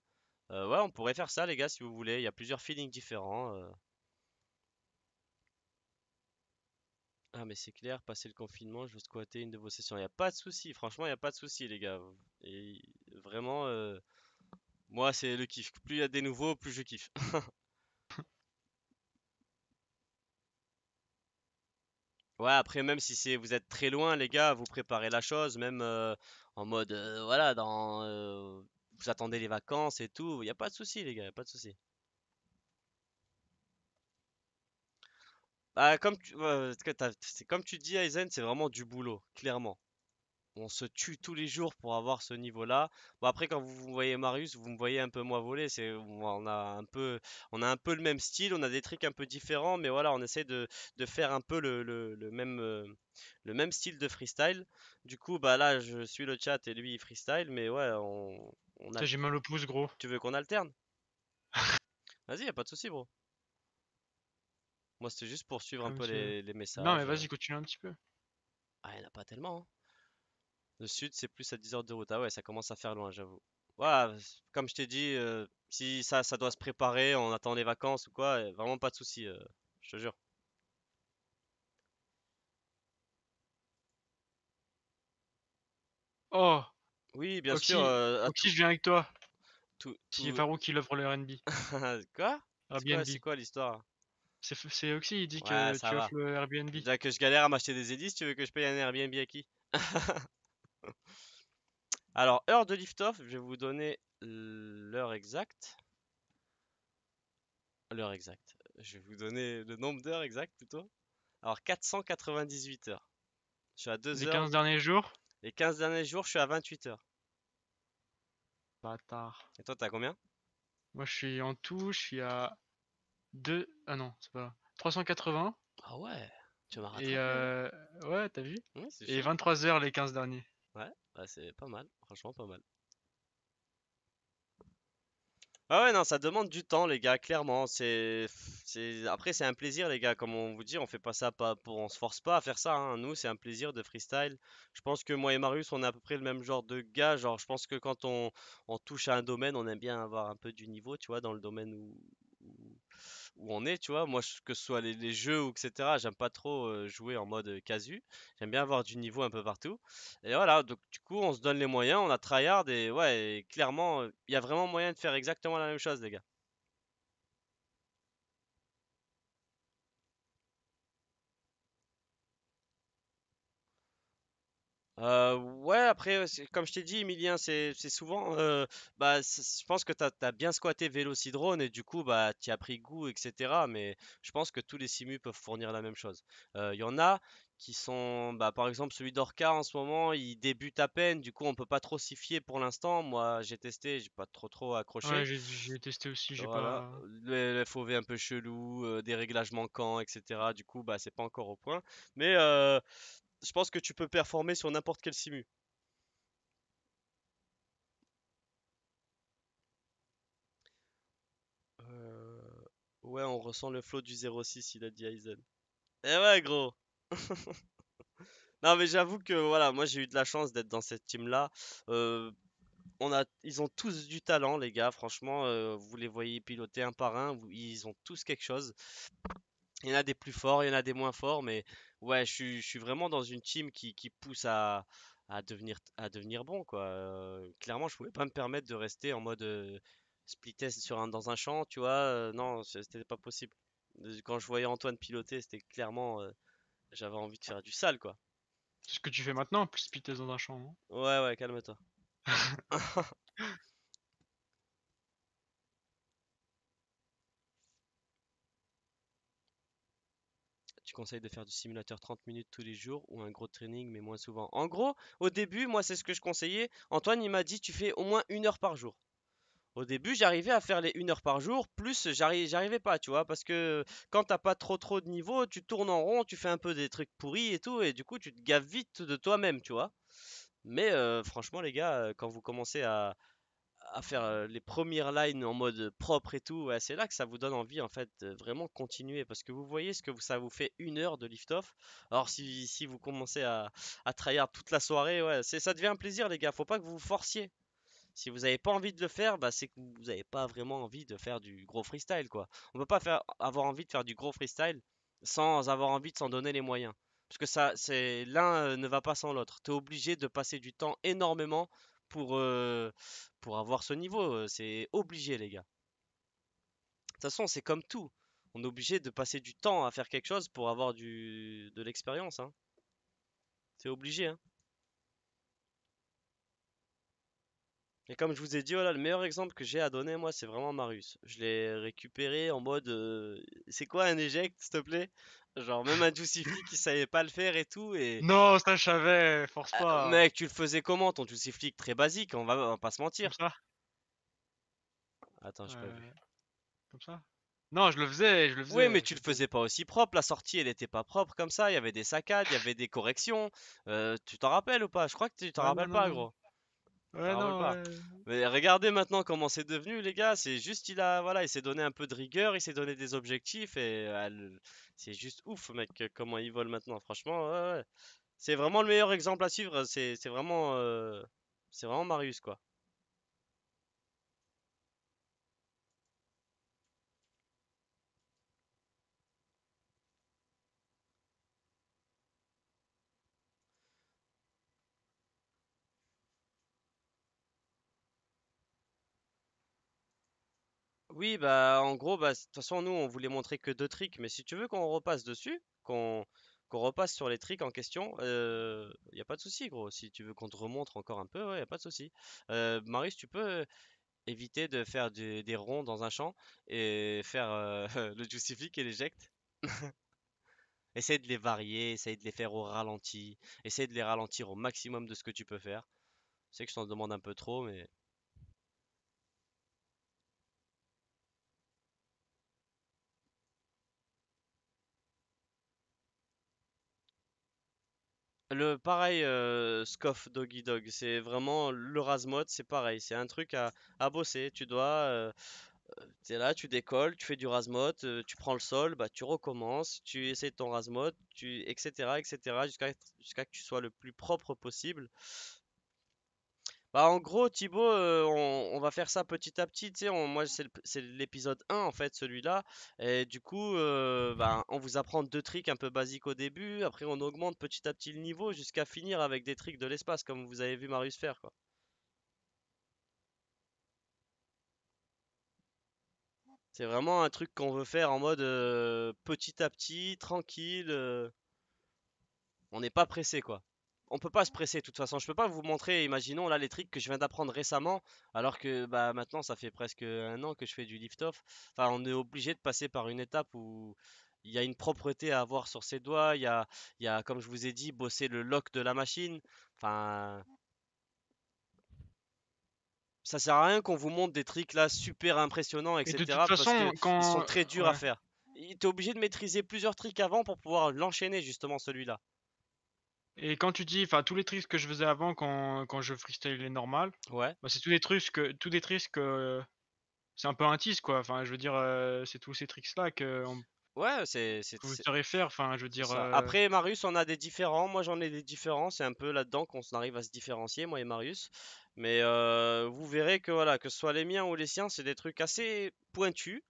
Euh, ouais, on pourrait faire ça, les gars, si vous voulez. Il y a plusieurs feelings différents. Euh. Ah, mais c'est clair, passer le confinement, je vais squatter une de vos sessions. Il n'y a pas de souci, franchement, il n'y a pas de souci, les gars. Et vraiment, euh, moi, c'est le kiff. Plus il y a des nouveaux, plus je kiffe. Ouais, après, même si vous êtes très loin, les gars, vous préparez la chose, même en mode, voilà, dans vous attendez les vacances et tout. Il n'y a pas de souci, les gars, y a pas de souci. Bah, comme tu, dis, Aizen, c'est vraiment du boulot, clairement. On se tue tous les jours pour avoir ce niveau-là. Bon, après, quand vous, voyez Marius, vous me voyez un peu moins voler. on a un peu, on a un peu le même style, on a des trucs un peu différents, mais voilà, on essaie de, faire un peu le, même, euh, le même style de freestyle. Du coup, bah là, je suis le chat et lui il freestyle, mais ouais, on, j'ai mal au pouce, gros. Tu veux qu'on alterne Vas-y, y'a pas de soucis bro. Moi, c'était juste pour suivre un peu les, messages. Non, mais vas-y, euh. continue un petit peu. Ah, y'en a pas tellement. Hein. Le sud, c'est plus à 10 heures de route. Ah ouais, ça commence à faire loin, j'avoue. Voilà, comme je t'ai dit, euh, si ça, ça doit se préparer, on attend les vacances ou quoi, vraiment pas de soucis euh, je te jure. Oh oui, bien sûr. Euh, Oxy, je viens avec toi. Tout, C'est Farouk qui l'offre le RB. quoi C'est quoi, l'histoire C'est Oxy, il dit que tu offres le Airbnb. Là que je galère à m'acheter des Edis, tu veux que je paye un Airbnb à qui Alors, heure de lift-off, je vais vous donner l'heure exacte. L'heure exacte. Je vais vous donner le nombre d'heures exactes plutôt. Alors, 498 heures. Je suis à 2 Les 15 derniers jours les 15 derniers jours, je suis à 28 heures. Bâtard. Et toi, t'as combien Moi, je suis en tout, je suis à 2. Ah non, c'est pas là. 380. Ah ouais, tu vas m'arrêter. Et hein. euh... ouais, t'as vu Et 23 heures les 15 derniers. Ouais, bah c'est pas mal, franchement pas mal. Ah ouais, non, ça demande du temps, les gars, clairement. C'est, après, c'est un plaisir, les gars. Comme on vous dit, on fait pas ça pas pour, on se force pas à faire ça. hein. Nous, c'est un plaisir de freestyle. Je pense que moi et Marius, on est à peu près le même genre de gars. Genre, je pense que quand on, on touche à un domaine, on aime bien avoir un peu du niveau, tu vois, dans le domaine où- où on est, tu vois. Moi, que ce soit les, jeux ou etc., j'aime pas trop jouer en mode casu. J'aime bien avoir du niveau un peu partout. Et voilà, donc du coup, on se donne les moyens, on a tryhard et ouais, clairement, il y a vraiment moyen de faire exactement la même chose, les gars. Euh, ouais, après, comme je t'ai dit, Emilien, c'est souvent. bah, je pense que tu as, bien squatté Vélocidrone et du coup, bah, tu as pris goût, etc. Mais je pense que tous les simus peuvent fournir la même chose. Il y en a qui sont. Bah, par exemple, celui d'Orca en ce moment, il débute à peine. Du coup, on peut pas trop s'y fier pour l'instant. Moi, j'ai testé, j'ai pas trop trop Ouais, accroché. j'ai testé aussi, j'ai Voilà, pas. le, FOV un peu chelou, des réglages manquants, etc. Du coup, bah, c'est pas encore au point. Mais euh, je pense que tu peux performer sur n'importe quel simu. Euh, ouais, on ressent le flow du 06, il a dit Aizen. Eh ouais, gros Non, mais j'avoue que, voilà, moi j'ai eu de la chance d'être dans cette team-là. Euh, on a, ils ont tous du talent, les gars, franchement. Euh, vous les voyez piloter un par un, ils ont tous quelque chose. Il y en a des plus forts, il y en a des moins forts, mais ouais, je suis, vraiment dans une team qui, pousse à, devenir, à devenir bon, quoi. Euh, clairement, je pouvais pas me permettre de rester en mode euh, split test sur un, dans un champ, tu vois. Euh, non, c'était pas possible. Quand je voyais Antoine piloter, c'était clairement. J'avais envie de faire du sale, quoi. C'est ce que tu fais maintenant, plus split test dans un champ, Ouais, ouais, calme-toi. de faire du simulateur 30 minutes tous les jours ou un gros training, mais moins souvent. En gros, au début, moi, c'est ce que je conseillais. Antoine, il m'a dit, tu fais au moins une heure par jour. Au début, j'arrivais à faire les une heure par jour, plus j'arrivais pas, tu vois, parce que quand t'as pas trop trop de niveau, tu tournes en rond, tu fais un peu des trucs pourris et tout, et du coup, tu te gaves vite de toi-même, tu vois. Mais euh, franchement, les gars, euh, quand vous commencez à, à faire les premières lines en mode propre et tout, c'est là que ça vous donne envie en fait de vraiment continuer parce que vous voyez ce que ça vous fait une heure de lift-off. Alors si, vous commencez à, trahir toute la soirée, ouais, ça devient un plaisir les gars, faut pas que vous vous forciez. Si vous n'avez pas envie de le faire, bah, c'est que vous n'avez pas vraiment envie de faire du gros freestyle quoi. On peut pas avoir envie de faire du gros freestyle sans avoir envie de s'en donner les moyens. Parce que l'un euh, ne va pas sans l'autre. Tu es obligé de passer du temps énormément pour, pour avoir ce niveau. C'est obligé, les gars. De toute façon, c'est comme tout. On est obligé de passer du temps à faire quelque chose pour avoir du, de l'expérience. Hein. C'est obligé. Hein. Et comme je vous ai dit, voilà, le meilleur exemple que j'ai à donner, moi, c'est vraiment Marius. Je l'ai récupéré en mode euh, c'est quoi un éject, s'il te plaît Genre, même un Juicy qui savait pas le faire et tout. Et... Non, ça, je savais, force ah, pas. mec, tu le faisais comment ton Juicy Très basique, on va, pas se mentir. Comme ça Attends, je peux Comme ça non, je le faisais, je le faisais. Oui, mais tu le faisais pas aussi propre. La sortie, elle était pas propre comme ça. Il y avait des saccades, il y avait des corrections. Euh, tu t'en rappelles ou pas Je crois que tu t'en ah, rappelles pas, gros. Mais regardez maintenant comment c'est devenu, les gars. C'est juste, il a, voilà, il s'est donné un peu de rigueur, il s'est donné des objectifs et c'est juste ouf, mec, comment il vole maintenant. Franchement, c'est vraiment le meilleur exemple à suivre. C'est vraiment, euh, c'est vraiment Marius, quoi. Oui, bah en gros, bah, de toute façon, nous, on voulait montrer que deux tricks, mais si tu veux qu'on repasse dessus, qu'on repasse sur les tricks en question, il euh, n'y a pas de souci, gros. Si tu veux qu'on te remontre encore un peu, il n'y a pas de souci. Euh, tu peux éviter de faire des ronds dans un champ et faire euh, le justifique et l'éjecte Essaye de les varier, essaye de les faire au ralenti, essaye de les ralentir au maximum de ce que tu peux faire. Je sais que je t'en demande un peu trop, mais Le pareil, euh, Scoff Doggy Dog, c'est vraiment le Razmod, c'est pareil, c'est un truc à, bosser. Tu dois, tu euh, euh, t'es là, tu décolles, tu fais du Razmod, tu prends le sol, bah tu recommences, tu essaies ton Razmod, tu etc etc jusqu'à jusqu'à que tu sois le plus propre possible. Bah en gros Thibaut, euh, on, va faire ça petit à petit, moi c'est l'épisode 1 en fait celui-là, et du coup euh, ben, on vous apprend deux tricks un peu basiques au début, après on augmente petit à petit le niveau jusqu'à finir avec des tricks de l'espace comme vous avez vu Marius faire quoi. C'est vraiment un truc qu'on veut faire en mode euh, petit à petit, tranquille, on n'est pas pressé quoi on peut pas se presser de toute façon. Je peux pas vous montrer, imaginons là les tricks que je viens d'apprendre récemment, alors que bah maintenant ça fait presque un an que je fais du lift-off. Enfin, on est obligé de passer par une étape où il y a une propreté à avoir sur ses doigts. Il y a, comme je vous ai dit, bosser le lock de la machine. Enfin, ça sert à rien qu'on vous montre des tricks là super impressionnants, etc. parce qu'ils sont très durs à faire. es obligé de maîtriser plusieurs tricks avant pour pouvoir l'enchaîner justement celui-là. Et quand tu dis, enfin, tous les tricks que je faisais avant quand, quand je freestyle les normal, ouais. Bah, c'est tous des trucs que, tous des tricks que, c'est un peu un tease, quoi. Enfin, je veux dire, euh, c'est tous ces tricks-là que Ouais, c'est. Vous saurez faire, enfin, je veux dire. Euh Après, Marius on a des différents. Moi, j'en ai des différents. C'est un peu là-dedans qu'on arrive à se différencier, moi et Marius. Mais euh, vous verrez que, voilà, que ce soit les miens ou les siens, c'est des trucs assez pointus.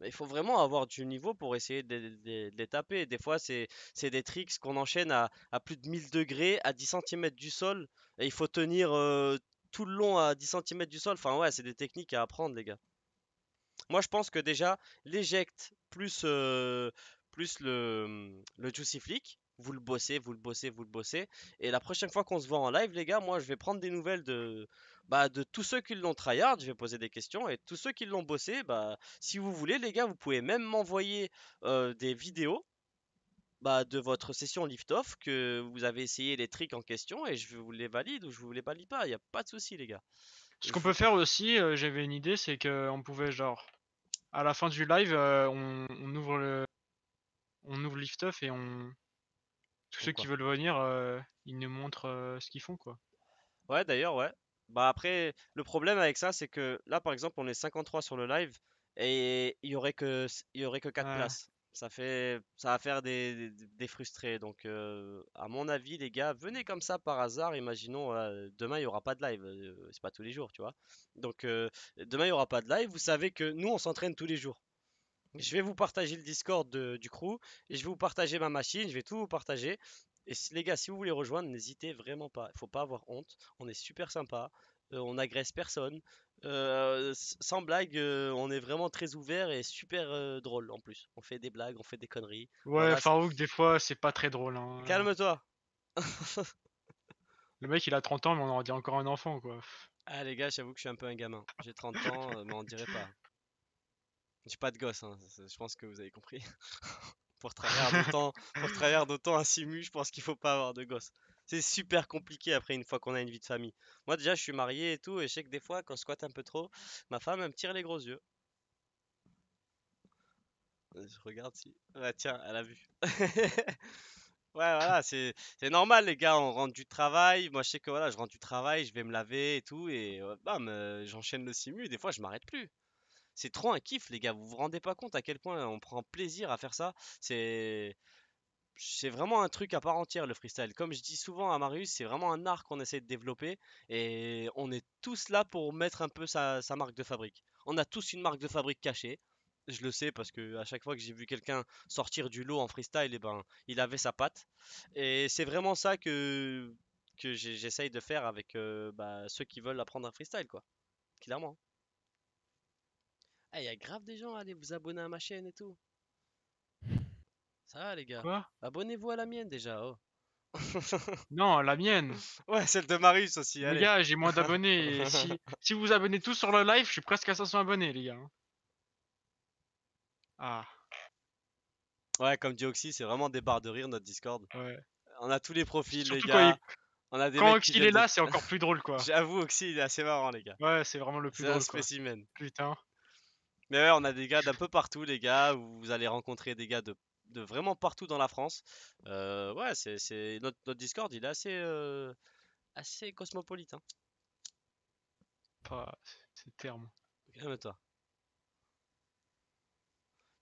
Bah, il faut vraiment avoir du niveau pour essayer de, les taper. Des fois, c'est des tricks qu'on enchaîne à, plus de 1000 degrés, à 10 cm du sol. Et il faut tenir tout le long à 10 cm du sol. Enfin, ouais, c'est des techniques à apprendre, les gars. Moi, je pense que déjà, l'éjecte plus, plus le, mmh, le Juicy Flick, vous le bossez, vous le bossez, vous le bossez. Et la prochaine fois qu'on se voit en live, les gars, moi, je vais prendre des nouvelles de, bah, de tous ceux qui l'ont tryhard, je vais poser des questions, et tous ceux qui l'ont bossé, bah, si vous voulez, les gars, vous pouvez même m'envoyer des vidéos bah, de votre session lift-off, que vous avez essayé les tricks en question, et je vous les valide ou je vous les valide pas, il n'y a pas de souci, les gars. Ce qu'on peut faire aussi, j'avais une idée, c'est qu'on pouvait, genre, à la fin du live, on, ouvre le. On ouvre lift off et on. Tous ceux qui veulent venir, ils nous montrent ce qu'ils font, quoi. Ouais, d'ailleurs, ouais. Bah après, le problème avec ça, c'est que là, par exemple, on est 53 sur le live et il y aurait que il y aurait que 4 places. Ça fait ça va faire des, des- frustrés. Donc à mon avis, les gars, venez comme ça par hasard. Imaginons demain il y aura pas de live. c'est pas tous les jours, tu vois. Donc demain il y aura pas de live. Vous savez que nous on s'entraîne tous les jours. Mmh. Je vais vous partager le Discord du crew, et je vais vous partager ma machine, je vais tout vous partager. Et les gars, si vous voulez rejoindre, n'hésitez vraiment pas. Il faut pas avoir honte. On est super sympa. Euh, on agresse personne. Euh, sans blague, euh, on est vraiment très ouvert et super drôle en plus. On fait des blagues, on fait des conneries. Ouais, Farouk, des fois, c'est pas très drôle. Hein. Calme-toi. Le mec, il a 30 ans, mais on en dit encore un enfant, quoi. Ah, les gars, j'avoue que je suis un peu un gamin. J'ai 30 ans, mais on dirait pas. J'ai pas de gosse, hein. je pense que vous avez compris. pour travailler pour d'autant un simu, je pense qu'il faut pas avoir de gosse. C'est super compliqué après une fois qu'on a une vie de famille. Moi déjà je suis marié et tout et je sais que des fois quand je squatte un peu trop, ma femme elle me tire les gros yeux. Je regarde si. tiens, elle a vu. Ouais, voilà, c'est normal, les gars. On rentre du travail. Moi, je sais que voilà, je rentre du travail, je vais me laver et tout. Et euh, euh, j'enchaîne le simu. Des fois, je m'arrête plus c'est trop un kiff, les gars. Vous vous rendez pas compte à quel point on prend plaisir à faire ça. C'est c'est vraiment un truc à part entière le freestyle. Comme je dis souvent à Marius, c'est vraiment un art qu'on essaie de développer et on est tous là pour mettre un peu sa, marque de fabrique. On a tous une marque de fabrique cachée. Je le sais parce que à chaque fois que j'ai vu quelqu'un sortir du lot en freestyle, et eh ben, il avait sa patte. Et c'est vraiment ça que, que j'essaye de faire avec euh, bah, ceux qui veulent apprendre un freestyle, quoi. Clairement. Ah, il y a grave des gens, allez vous abonner à ma chaîne et tout. Ça va, les gars. Quoi Abonnez-vous à la mienne déjà, oh. non, la mienne. Ouais, celle de Marius aussi. Les gars, j'ai moins d'abonnés. si, vous vous abonnez tous sur le live, je suis presque à 500 abonnés, les gars. Ah. Ouais, comme dit Oxy, c'est vraiment des barres de rire notre Discord. Ouais. On a tous les profils, les gars. Quand On a des quand Oxy il est là, c'est encore plus drôle, quoi. J'avoue, Oxy, il est assez marrant, les gars. Ouais, c'est vraiment le plus drôle. C'est Putain. Mais ouais, on a des gars d'un peu partout, les gars. vous allez rencontrer des gars de, vraiment partout dans la France. Euh, ouais, c'est notre, notre, Discord, il est assez, euh, assez cosmopolite. Hein. Pas ces termes. toi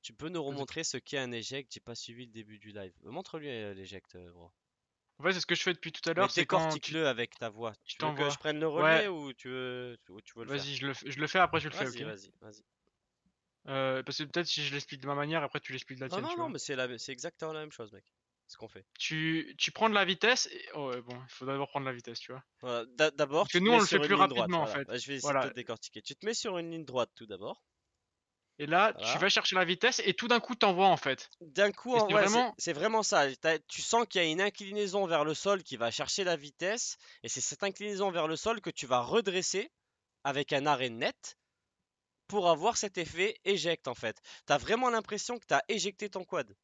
Tu peux nous remontrer ce qu'est un éject J'ai pas suivi le début du live. Montre-lui euh, l'éject, bro En fait, c'est ce que je fais depuis tout à l'heure. C'est quand avec ta voix. Tu veux que je prenne le relais ou tu veux, le tu Vas-y, je, le fais après, je le fais. Ok. Vas-y, vas-y. Euh, parce que peut-être si je l'explique de ma manière, après tu l'expliques de la tienne. Non, non mais c'est, exactement la même chose, mec. Ce qu'on fait. Tu, tu prends de la vitesse. Et... Oh, ouais, bon, il faut d'abord prendre la vitesse, tu vois. d'abord. Parce que nous, on le fait plus rapidement, en fait. je vais essayer de te décortiquer. Tu te mets sur une ligne droite tout d'abord. Et là, tu vas chercher la vitesse et tout d'un coup, t'envoies en fait. D'un coup, en... c'est, vraiment... C'est, vraiment... ça. Tu sens qu'il y a une inclinaison vers le sol qui va chercher la vitesse. Et c'est cette inclinaison vers le sol que tu vas redresser avec un arrêt net pour avoir cet effet éjecte en fait. Tu as vraiment l'impression que tu as éjecté ton quad.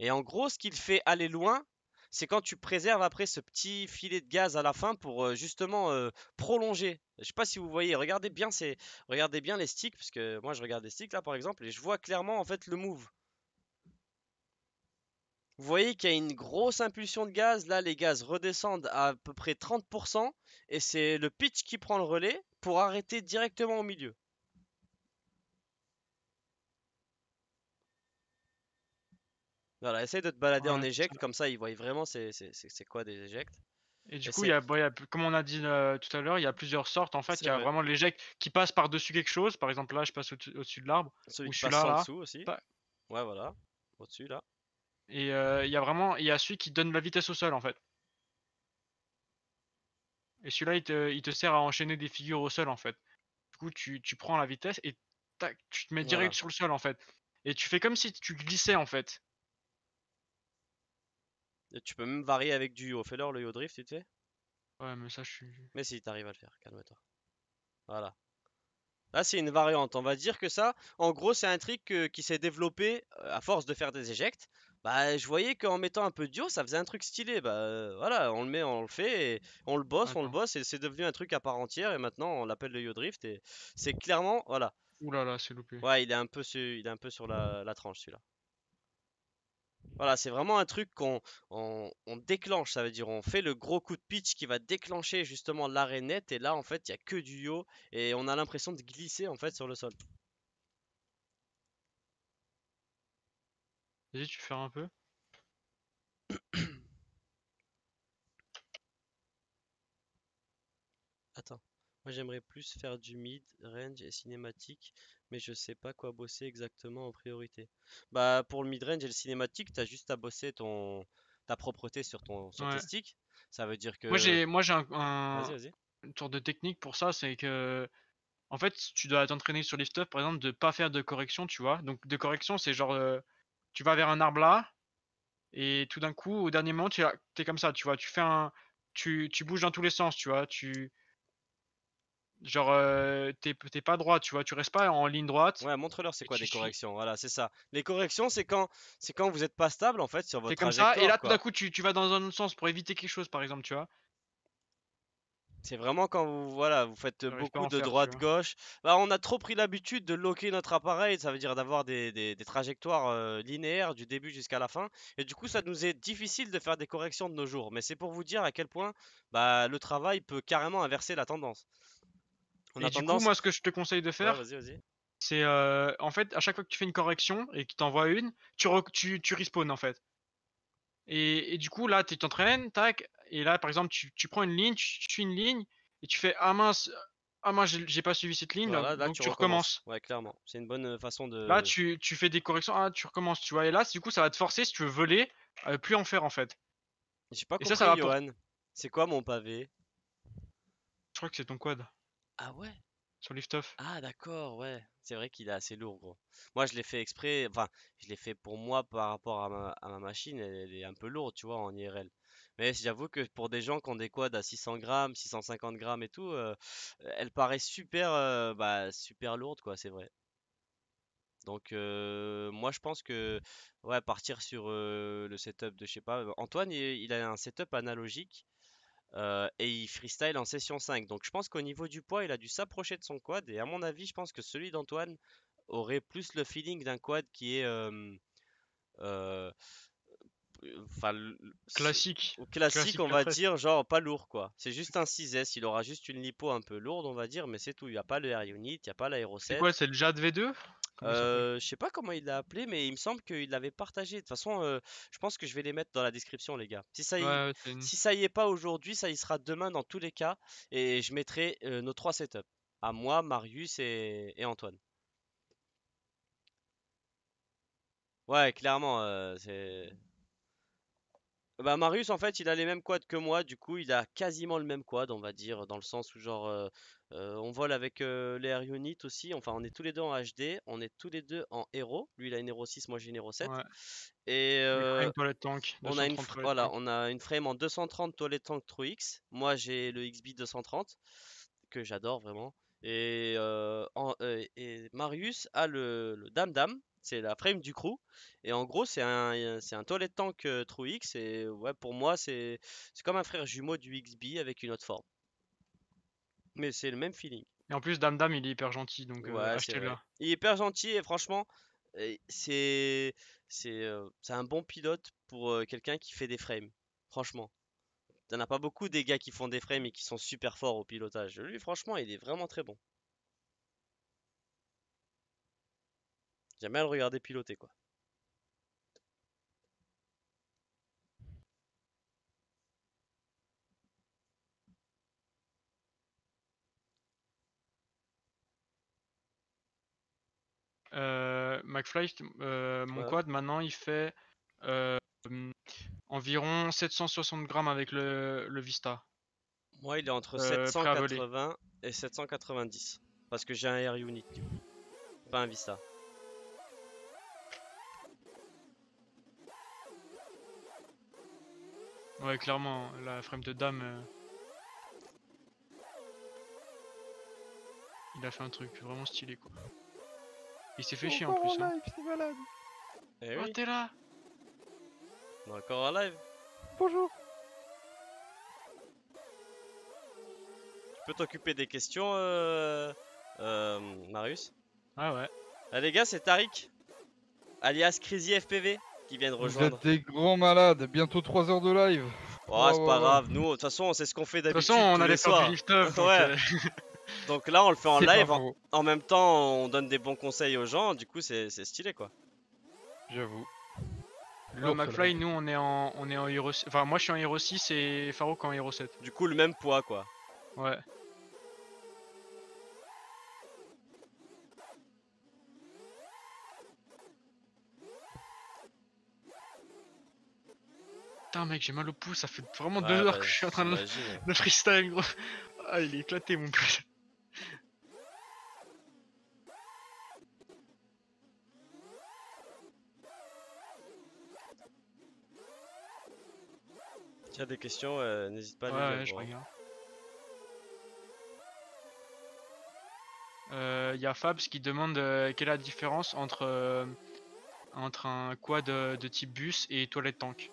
Et en gros, ce qu'il fait aller loin, c'est quand tu préserves après ce petit filet de gaz à la fin pour euh, justement euh, prolonger. Je sais pas si vous voyez, regardez bien regardez bien les sticks parce que moi je regarde les sticks là par exemple et je vois clairement en fait le move. Vous voyez qu'il y a une grosse impulsion de gaz. Là, les gaz redescendent à peu près 30%. Et c'est le pitch qui prend le relais pour arrêter directement au milieu. Voilà, essaye de te balader en éjecte, comme ça ils voient vraiment c'est quoi des éjectes Et du coup, il y a, comme on a dit euh, tout à l'heure, il y a plusieurs sortes. En fait, il y a vraiment l'éjecte qui passe par-dessus quelque chose. Par exemple, là, je passe au-dessus de l'arbre. Celui qui passe en dessous aussi. ouais, voilà. Au-dessus, là. Et euh, il y a vraiment il y a celui qui donne la vitesse au sol, en fait. Et celui-là, il te, sert à enchaîner des figures au sol, en fait. Du coup, tu, prends la vitesse et tac, tu te mets direct sur le sol, en fait. Et tu fais comme si tu glissais, en fait tu peux même varier avec du fais-leur le yo drift, tu fais Ouais, mais ça, je suis. Mais si, t'arrives à le faire, calme-toi. Voilà. Là, c'est une variante. On va dire que ça, en gros, c'est un truc euh, qui s'est développé euh, à force de faire des éjects. Bah, je voyais qu'en mettant un peu yo ça faisait un truc stylé. Bah, euh, voilà, on le met, on le fait, et on le bosse, on le bosse, et c'est devenu un truc à part entière. Et maintenant, on l'appelle le yo drift, et c'est clairement, voilà. Ouh là c'est loupé. Ouais, il est un peu, sur, il un peu sur la, la tranche celui-là. Voilà, c'est vraiment un truc qu'on déclenche, ça veut dire on fait le gros coup de pitch qui va déclencher justement l'arrêt et là en fait il n'y a que du yo et on a l'impression de glisser en fait sur le sol. Vas-y, tu fais un peu. Attends, moi j'aimerais plus faire du mid, range et cinématique mais je sais pas quoi bosser exactement en priorité. Bah pour le midrange et le cinématique, tu as juste à bosser ton ta propreté sur ton sur Ça veut dire que Moi j'ai moi j'ai un, tour de technique pour ça, c'est que en fait tu dois t'entraîner sur les stuff par exemple de pas faire de correction, tu vois. Donc de correction c'est genre euh, tu vas vers un arbre là et tout d'un coup au dernier moment tu es comme ça, tu vois, tu fais un tu, tu bouges dans tous les sens, tu vois, tu Genre, tu t'es pas droit, tu vois, tu restes pas en ligne droite. Ouais, montre-leur c'est quoi des corrections. Voilà, c'est ça. Les corrections, c'est quand, c'est quand vous êtes pas stable en fait sur votre. C'est comme ça. Et là, tout d'un coup, tu, vas dans un autre sens pour éviter quelque chose, par exemple, tu vois. C'est vraiment quand vous voilà, vous faites beaucoup de droite gauche. Bah, on a trop pris l'habitude de loquer notre appareil, ça veut dire d'avoir des, trajectoires linéaires du début jusqu'à la fin. Et du coup, ça nous est difficile de faire des corrections de nos jours. Mais c'est pour vous dire à quel point bah, le travail peut carrément inverser la tendance et du coup, moi, ce que je te conseille de faire, c'est euh, en fait, à chaque fois que tu fais une correction et qu'il t'envoie une, tu, re- tu, tu en fait. Et, du coup, là, tu t'entraînes, tac, et là, par exemple, tu, prends une ligne, tu, suis une ligne, et tu fais Ah mince, ah mince, j'ai, pas suivi cette ligne, tu, recommences. Ouais, clairement, c'est une bonne euh, façon de. Là, tu, fais des corrections, ah, tu recommences, tu vois, et là, du coup, ça va te forcer, si tu veux voler, plus en faire en fait. pas ça, ça va C'est quoi mon pavé Je crois que c'est ton quad. Ah ouais? sur Lift Ah d'accord, ouais. C'est vrai qu'il est assez lourd, gros. Moi, je l'ai fait exprès. Enfin, je l'ai fait pour moi par rapport à ma, machine. Elle, est un peu lourde, tu vois, en IRL. Mais j'avoue que pour des gens qui ont des quads à 600 grammes, 650 grammes et tout, euh, elle paraît super, euh, bah, super lourde, quoi. C'est vrai. Donc euh, moi je pense que ouais partir sur le setup de je sais pas Antoine il a un setup analogique euh, et il freestyle en session 5. Donc je pense qu'au niveau du poids, il a dû s'approcher de son quad. Et à mon avis, je pense que celui d'Antoine aurait plus le feeling d'un quad qui est... Euh, euh, classique. classique. on va dire, genre pas lourd quoi. C'est juste un 6S, il aura juste une lipo un peu lourde, on va dire, mais c'est tout. Il n'y a pas le air unit, il n'y a pas l'Aeroset C'est quoi, c'est le JAD V2 euh, je sais pas comment il l'a appelé, mais il me semble qu'il l'avait partagé. De toute façon, euh, je pense que je vais les mettre dans la description, les gars. Si ça y, est pas aujourd'hui, ça y sera demain dans tous les cas. Et je mettrai euh, nos trois setups à moi, Marius et, Antoine. Ouais, clairement, c'est. Bah Marius en fait il a les mêmes quads que moi, du coup il a quasiment le même quad on va dire, dans le sens où genre on vole avec les Air aussi. Enfin, on est tous les deux en HD. On est tous les deux en Hero Lui, il a une Hero 6, moi j'ai une Hero 7. Et on, a une, voilà, frame en 230 toilet tank true Moi, j'ai le XB 230 que j'adore vraiment. Et, Marius a le, le Dame. C'est la frame du crew. Et en gros, c'est un, c'est toilet tank true Et ouais, pour moi, c'est comme un frère jumeau du XB avec une autre forme mais c'est le même feeling. Et en plus, Dame Dame, il est hyper gentil, donc euh, Il est hyper gentil et franchement, euh, c'est c'est euh, c'est un bon pilote pour quelqu'un qui fait des frames. Franchement, t'en as pas beaucoup des gars qui font des frames et qui sont super forts au pilotage. Lui, franchement, il est vraiment très bon. J'aime bien le regarder piloter, quoi. Euh, McFly, euh, mon quad, maintenant, il fait euh, environ 760 grammes avec le, Vista. Moi, il est entre 780 et 790. Parce que j'ai un Air Unit, Pas un Vista. Ouais, clairement, la frame de dame. Il a fait un truc vraiment stylé, quoi. Il s'est fait chier en plus. Hein. live, c'est malade. Eh ah, oui. t'es là On est encore en live. Bonjour. Tu peux t'occuper des questions, euh... euh Marius Ah ouais. Ah, les gars, c'est Tarik alias Crazy FPV, qui vient de rejoindre. Vous êtes des grands malades, bientôt 3 heures de live. Oh, c'est pas grave, nous, de toute façon, on sait ce qu'on fait d'habitude. De toute façon, on allait faire du lift ouais. Euh, donc là, on le fait en live. En, même temps, on donne des bons conseils aux gens. Du coup, c'est stylé quoi. J'avoue. Le McFly, nous, on est en, on est en Enfin, moi, je suis en Hero 6 et Farouk en Hero 7. Du coup, le même poids quoi. Ouais. Putain mec j'ai mal au pouce, ça fait vraiment deux heures que bah, je suis en train de, freestyle gros. Ah il est éclaté mon putain des questions, euh, n'hésite pas à les ouais, je Il euh, y a Fabs qui demande euh, quelle est la différence entre, entre un quad de type bus et toilette tank.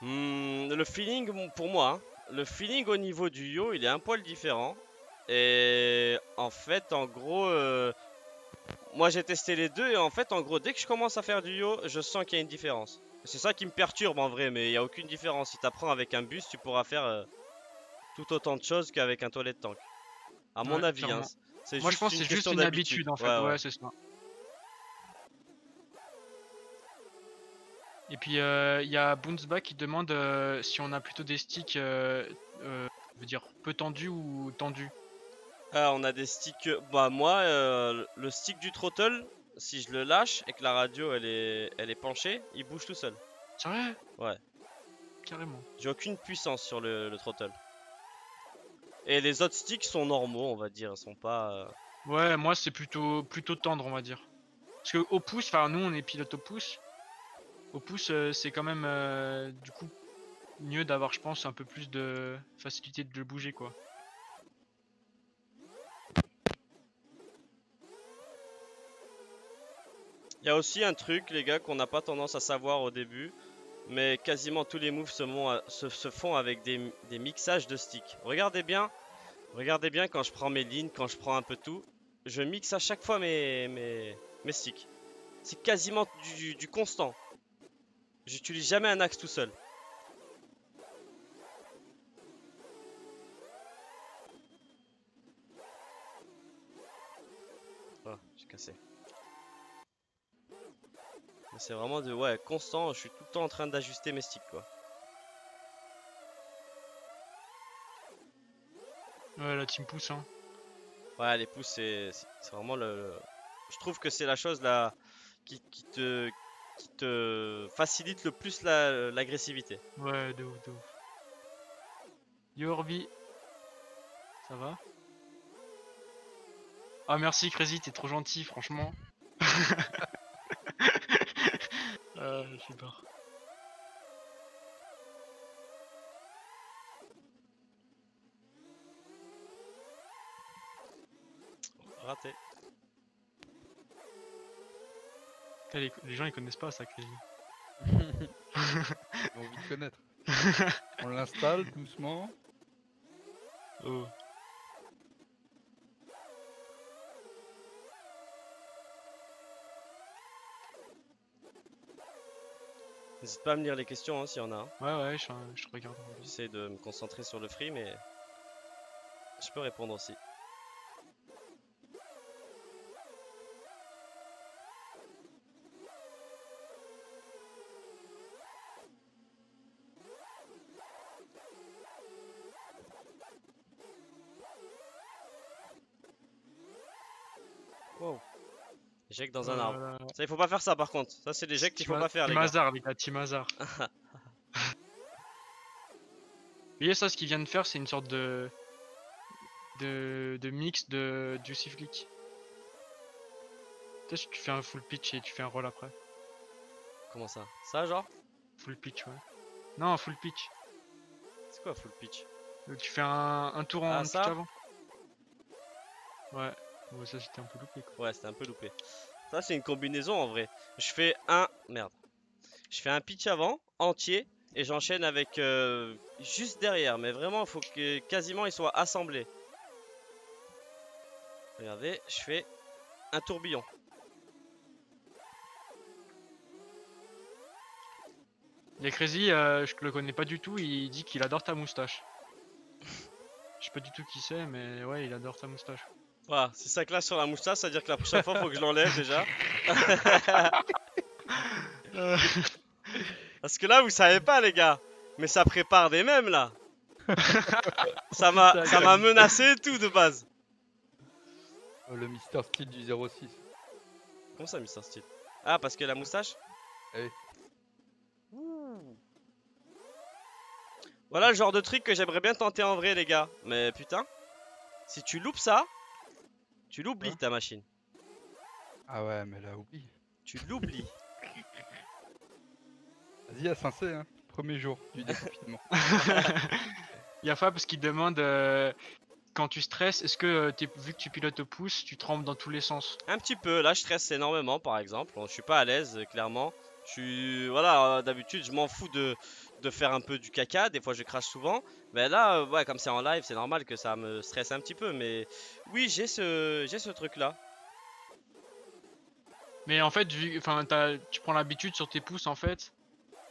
Hmm, le feeling, pour moi, hein, le feeling au niveau du yo, il est un poil différent. Et en fait, en gros, moi j'ai testé les deux et en fait, en gros, dès que je commence à faire du yo, je sens qu'il y a une différence. C'est ça qui me perturbe en vrai, mais il n'y a aucune différence. Si t'apprends avec un bus, tu pourras faire euh, tout autant de choses qu'avec un toilette tank. À mon avis, hein, Moi, je pense que c'est juste une habitude, en fait. Ouais, c'est ça. Et puis euh, il y a Boonsba qui demande euh, si on a plutôt des sticks, euh, veux dire peu tendus ou tendus. Ah, on a des sticks. Bah moi, le stick du throttle, si je le lâche et que la radio elle est, elle est penchée, il bouge tout seul. vrai Ouais. Carrément. J'ai aucune puissance sur le, le, throttle. Et les autres sticks sont normaux, on va dire, ils sont pas. Euh, ouais, moi c'est plutôt plutôt tendre, on va dire. Parce que au pouce, enfin nous on est pilote au pouce. Au pouce, euh, c'est quand même euh, du coup mieux d'avoir, je pense, un peu plus de facilité de le bouger quoi. Il y a aussi un truc, les gars, qu'on n'a pas tendance à savoir au début. Mais quasiment tous les moves se, euh, font avec des, mixages de sticks. Regardez bien. Regardez bien quand je prends mes lignes, quand je prends un peu tout. Je mixe à chaque fois mes, sticks. C'est quasiment du, du constant. J'utilise jamais un axe tout seul. Oh, j'ai cassé. C'est vraiment de ouais constant, je suis tout le temps en train d'ajuster mes sticks quoi. Ouais la team pousse hein. Ouais les pousses, c'est vraiment le, Je trouve que c'est la chose là qui, te te facilite le plus l'agressivité. ouais de ouf de ouf. Yorbi Ça va Ah merci Crazy, t'es trop gentil franchement. Je suis pas. Raté. Les, les, gens ils connaissent pas ça, Crazy. Ils ont envie de connaître. On l'installe doucement. Oh. N'hésite pas à me lire les questions si hein, s'il y en a. Hein. Ouais, ouais, je, je regarde. J'essaie de me concentrer sur le free, mais je peux répondre aussi. dans un euh, arbre. Ça, il faut pas faire ça par contre. Ça, c'est des jets qu'il faut pas faire, les gars. Mazar Team hasard Vous voyez ça, ce qu'il vient de faire, c'est une sorte de... de... mix de Du Peut-être que tu fais un full pitch et tu fais un roll après. Comment ça Ça, genre Full pitch, ouais. Non, full pitch. C'est quoi full pitch euh, Tu fais un, tour en ah, avant. Ouais. ça c'était un peu loupé Ouais, c'était un peu loupé. Ça, c'est une combinaison en vrai. Je fais un... Merde. Je fais un pitch avant, entier, et j'enchaîne avec euh, juste derrière. Mais vraiment, il faut que quasiment ils soient assemblés. Regardez, je fais un tourbillon. Les Crazy, euh, je le connais pas du tout, il dit qu'il adore ta moustache. je sais pas du tout qui c'est, mais ouais, il adore ta moustache. Voilà, si ça classe sur la moustache, ça veut dire que la prochaine fois, faut que je l'enlève déjà. Parce que là, vous savez pas, les gars, mais ça prépare des mêmes là. ça m'a, menacé et tout de base. Oh, le Mister Steel du 06. Comment ça, Mister Steel Ah, parce que la moustache eh Voilà le genre de truc que j'aimerais bien tenter en vrai, les gars. Mais putain, si tu loupes ça, tu l'oublies hein ta machine. Ah ouais, mais elle là, oublié Tu l'oublies. Vas-y, à saint hein. premier jour du déconfinement. Il y a demande euh, quand tu stresses, est-ce que euh, vu que tu pilotes au pouce, tu trembles dans tous les sens Un petit peu. Là, je stresse énormément, par exemple. Je suis pas à l'aise, clairement. Je voilà, euh, d'habitude, je m'en fous de de faire un peu du caca. Des fois, je crache souvent. Mais là, euh, ouais, comme c'est en live, c'est normal que ça me stresse un petit peu. Mais oui, j'ai ce, j'ai ce truc-là. Mais en fait, tu prends l'habitude sur tes pouces, en fait.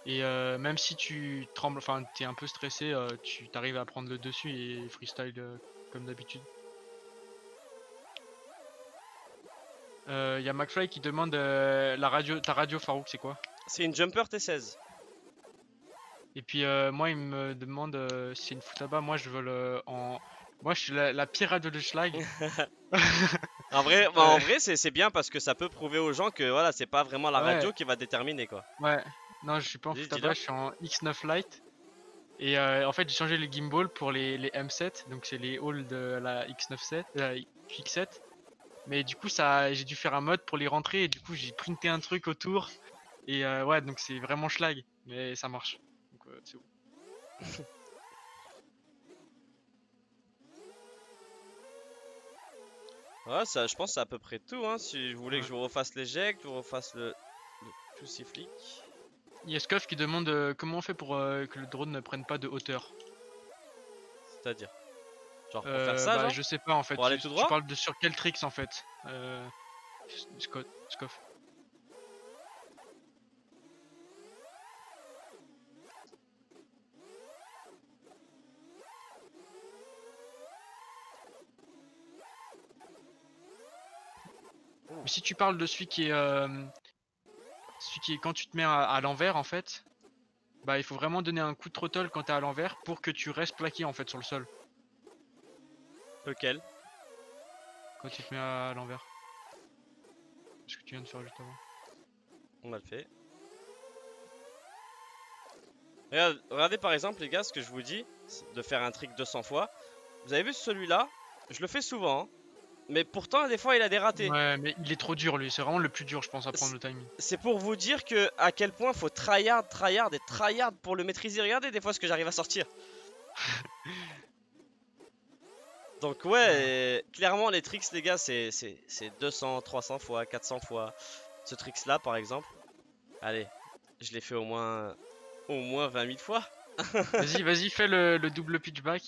Et euh, même si tu trembles, enfin, t'es un peu stressé, euh, tu t'arrives à prendre le dessus et freestyle comme d'habitude. Il y a McFly qui demande la radio, ta radio Farouk, c'est quoi C'est une Jumper T16. Et puis euh, moi, il me demande euh, si c'est une futaba. Moi, je veux le euh, en. Moi, je suis la, pire radio de Schlag. en vrai, bah, vrai, c'est bien parce que ça peut prouver aux gens que voilà, c'est pas vraiment la radio qui va déterminer quoi. Ouais. Non, je suis pas en futaba, je suis en X9 Lite. Et en fait, j'ai changé les gimbal pour les, M7, donc c'est les halls de la x 97 la X7. Mais du coup, ça, j'ai dû faire un mode pour les rentrer et du coup, j'ai printé un truc autour. Et ouais, donc c'est vraiment schlag, mais ça marche. Euh, ouais, ça, je pense c'est à peu près tout. Hein. Si vous voulez que je vous refasse l'éjecte je vous refasse le... le... tous ces flics. Il y a Scoff qui demande euh, comment on fait pour euh, que le drone ne prenne pas de hauteur. C'est-à-dire Genre pour faire ça bah, Je sais pas en fait. je aller Tu parles de sur quel tricks en fait euh, Scoff. si tu parles de celui qui est. Euh, celui qui est quand tu te mets à, l'envers, en fait, bah il faut vraiment donner un coup de throttle quand t'es à l'envers pour que tu restes plaqué en fait sur le sol. Lequel Quand tu te mets à l'envers. Ce que tu viens de faire juste avant. On a le fait. regardez par exemple les gars ce que je vous dis de faire un trick 200 fois. Vous avez vu celui-là Je le fais souvent. Hein. Mais pourtant, des fois, il a des ratés. Ouais, mais il est trop dur, lui. C'est vraiment le plus dur, je pense, à prendre le timing. C'est pour vous dire que à quel point faut tryhard, tryhard et tryhard pour le maîtriser. Regardez des fois ce que j'arrive à sortir. Donc ouais, euh, clairement les tricks les gars c'est 200, 300 fois, 400 fois ce tricks là par exemple. Allez, je l'ai fait au moins au moins 20 000 fois. vas-y, vas-y, fais le, double pitchback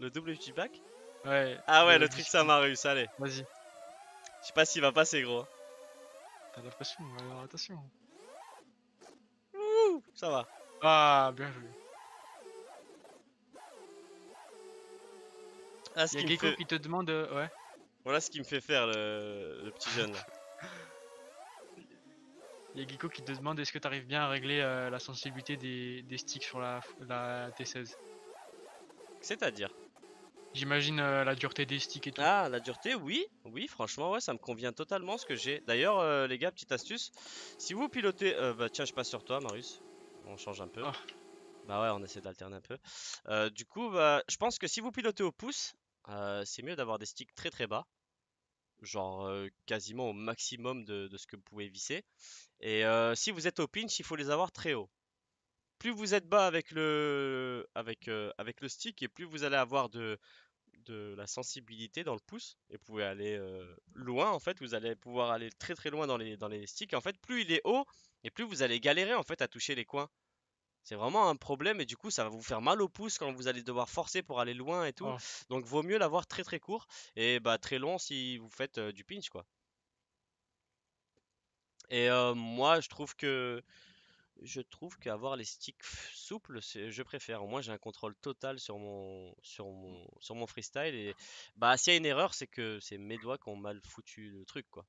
Le double pitchback ah ouais, le truc ça réussi, allez. Vas-y. Je sais pas s'il va passer, gros. T'as l'impression, alors attention. ça va. Ah, bien joué. Ah, ce a qui, qui te demande. Euh, ouais. Voilà ce qui me fait faire le, petit jeune là. Y'a qui te demande est-ce que t'arrives bien à régler euh, la sensibilité des, sticks sur la, la T16. C'est-à-dire J'imagine euh, la dureté des sticks et tout. Ah, la dureté, oui, oui, franchement, ouais, ça me convient totalement ce que j'ai. D'ailleurs, euh, les gars, petite astuce, si vous pilotez. Euh, bah, tiens, je passe sur toi, Marius. On change un peu. Ah. Bah, ouais, on essaie d'alterner un peu. du coup, bah, je pense que si vous pilotez au pouce, c'est mieux d'avoir des sticks très très bas. Genre quasiment au maximum de, ce que vous pouvez visser. Et si vous êtes au pinch, il faut les avoir très haut plus vous êtes bas avec le, avec, euh, avec le stick et plus vous allez avoir de, de la sensibilité dans le pouce et vous pouvez aller euh, loin en fait vous allez pouvoir aller très très loin dans les, dans les sticks en fait plus il est haut et plus vous allez galérer en fait à toucher les coins c'est vraiment un problème et du coup ça va vous faire mal au pouce quand vous allez devoir forcer pour aller loin et tout donc vaut mieux l'avoir très très court et bah très long si vous faites euh, du pinch quoi et moi je trouve que je trouve qu'avoir les sticks souples, je préfère. Au moins, j'ai un contrôle total sur mon, sur mon, sur mon freestyle. Et bah, s'il y a une erreur, c'est que c'est mes doigts qui ont mal foutu le truc, quoi.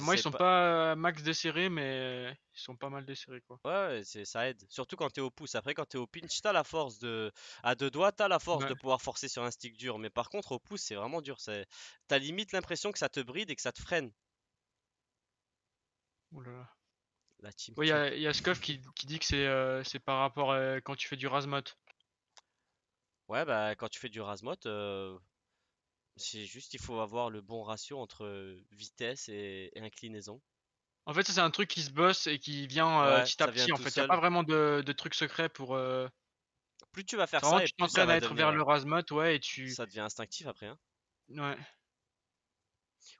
moi, ils sont pas... Euh, max desserrés, mais euh, ils sont pas mal desserrés, quoi. Ouais, c'est ça aide. Surtout quand tu es au pouce. Après, quand tu es au pinch, t'as la force de. À deux doigts, t'as la force de pouvoir forcer sur un stick dur. Mais par contre, au pouce, c'est vraiment dur. T'as limite l'impression que ça te bride et que ça te freine. Oulala. là là il y a, qui, dit que c'est euh, par rapport à euh, quand tu fais du Razmot. Ouais, bah quand tu fais du Razmot, euh, c'est juste il faut avoir le bon ratio entre vitesse et, inclinaison. En fait, c'est un truc qui se bosse et qui vient petit à petit. En fait, il n'y a pas vraiment de, truc secret pour. Plus tu vas faire ça, et tu ça à être vers le Razmot, ouais, et tu. Ça devient instinctif après. Hein. Ouais.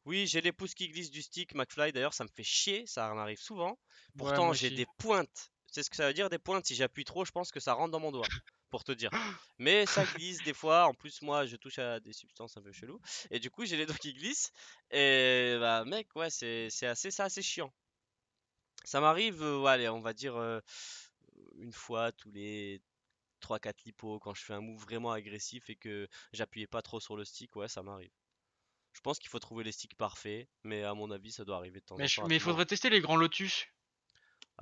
Oui, j'ai les pouces qui glissent du stick, McFly. D'ailleurs, ça me fait chier, ça m'arrive souvent. Pourtant, j'ai des pointes. C'est ce que ça veut dire des pointes. Si j'appuie trop, je pense que ça rentre dans mon doigt, pour te dire. Mais ça glisse des fois. En plus, moi, je touche à des substances un peu chelou, Et du coup, j'ai les doigts qui glissent. Et bah, mec, ouais, c'est assez, assez chiant. Ça m'arrive, euh, ouais, allez, on va dire euh, une fois tous les 3-4 lipos quand je fais un move vraiment agressif et que j'appuyais pas trop sur le stick. Ouais, ça m'arrive. Je pense qu'il faut trouver les sticks parfaits, mais à mon avis, ça doit arriver de temps mais en temps. mais il faudrait tester les grands Lotus.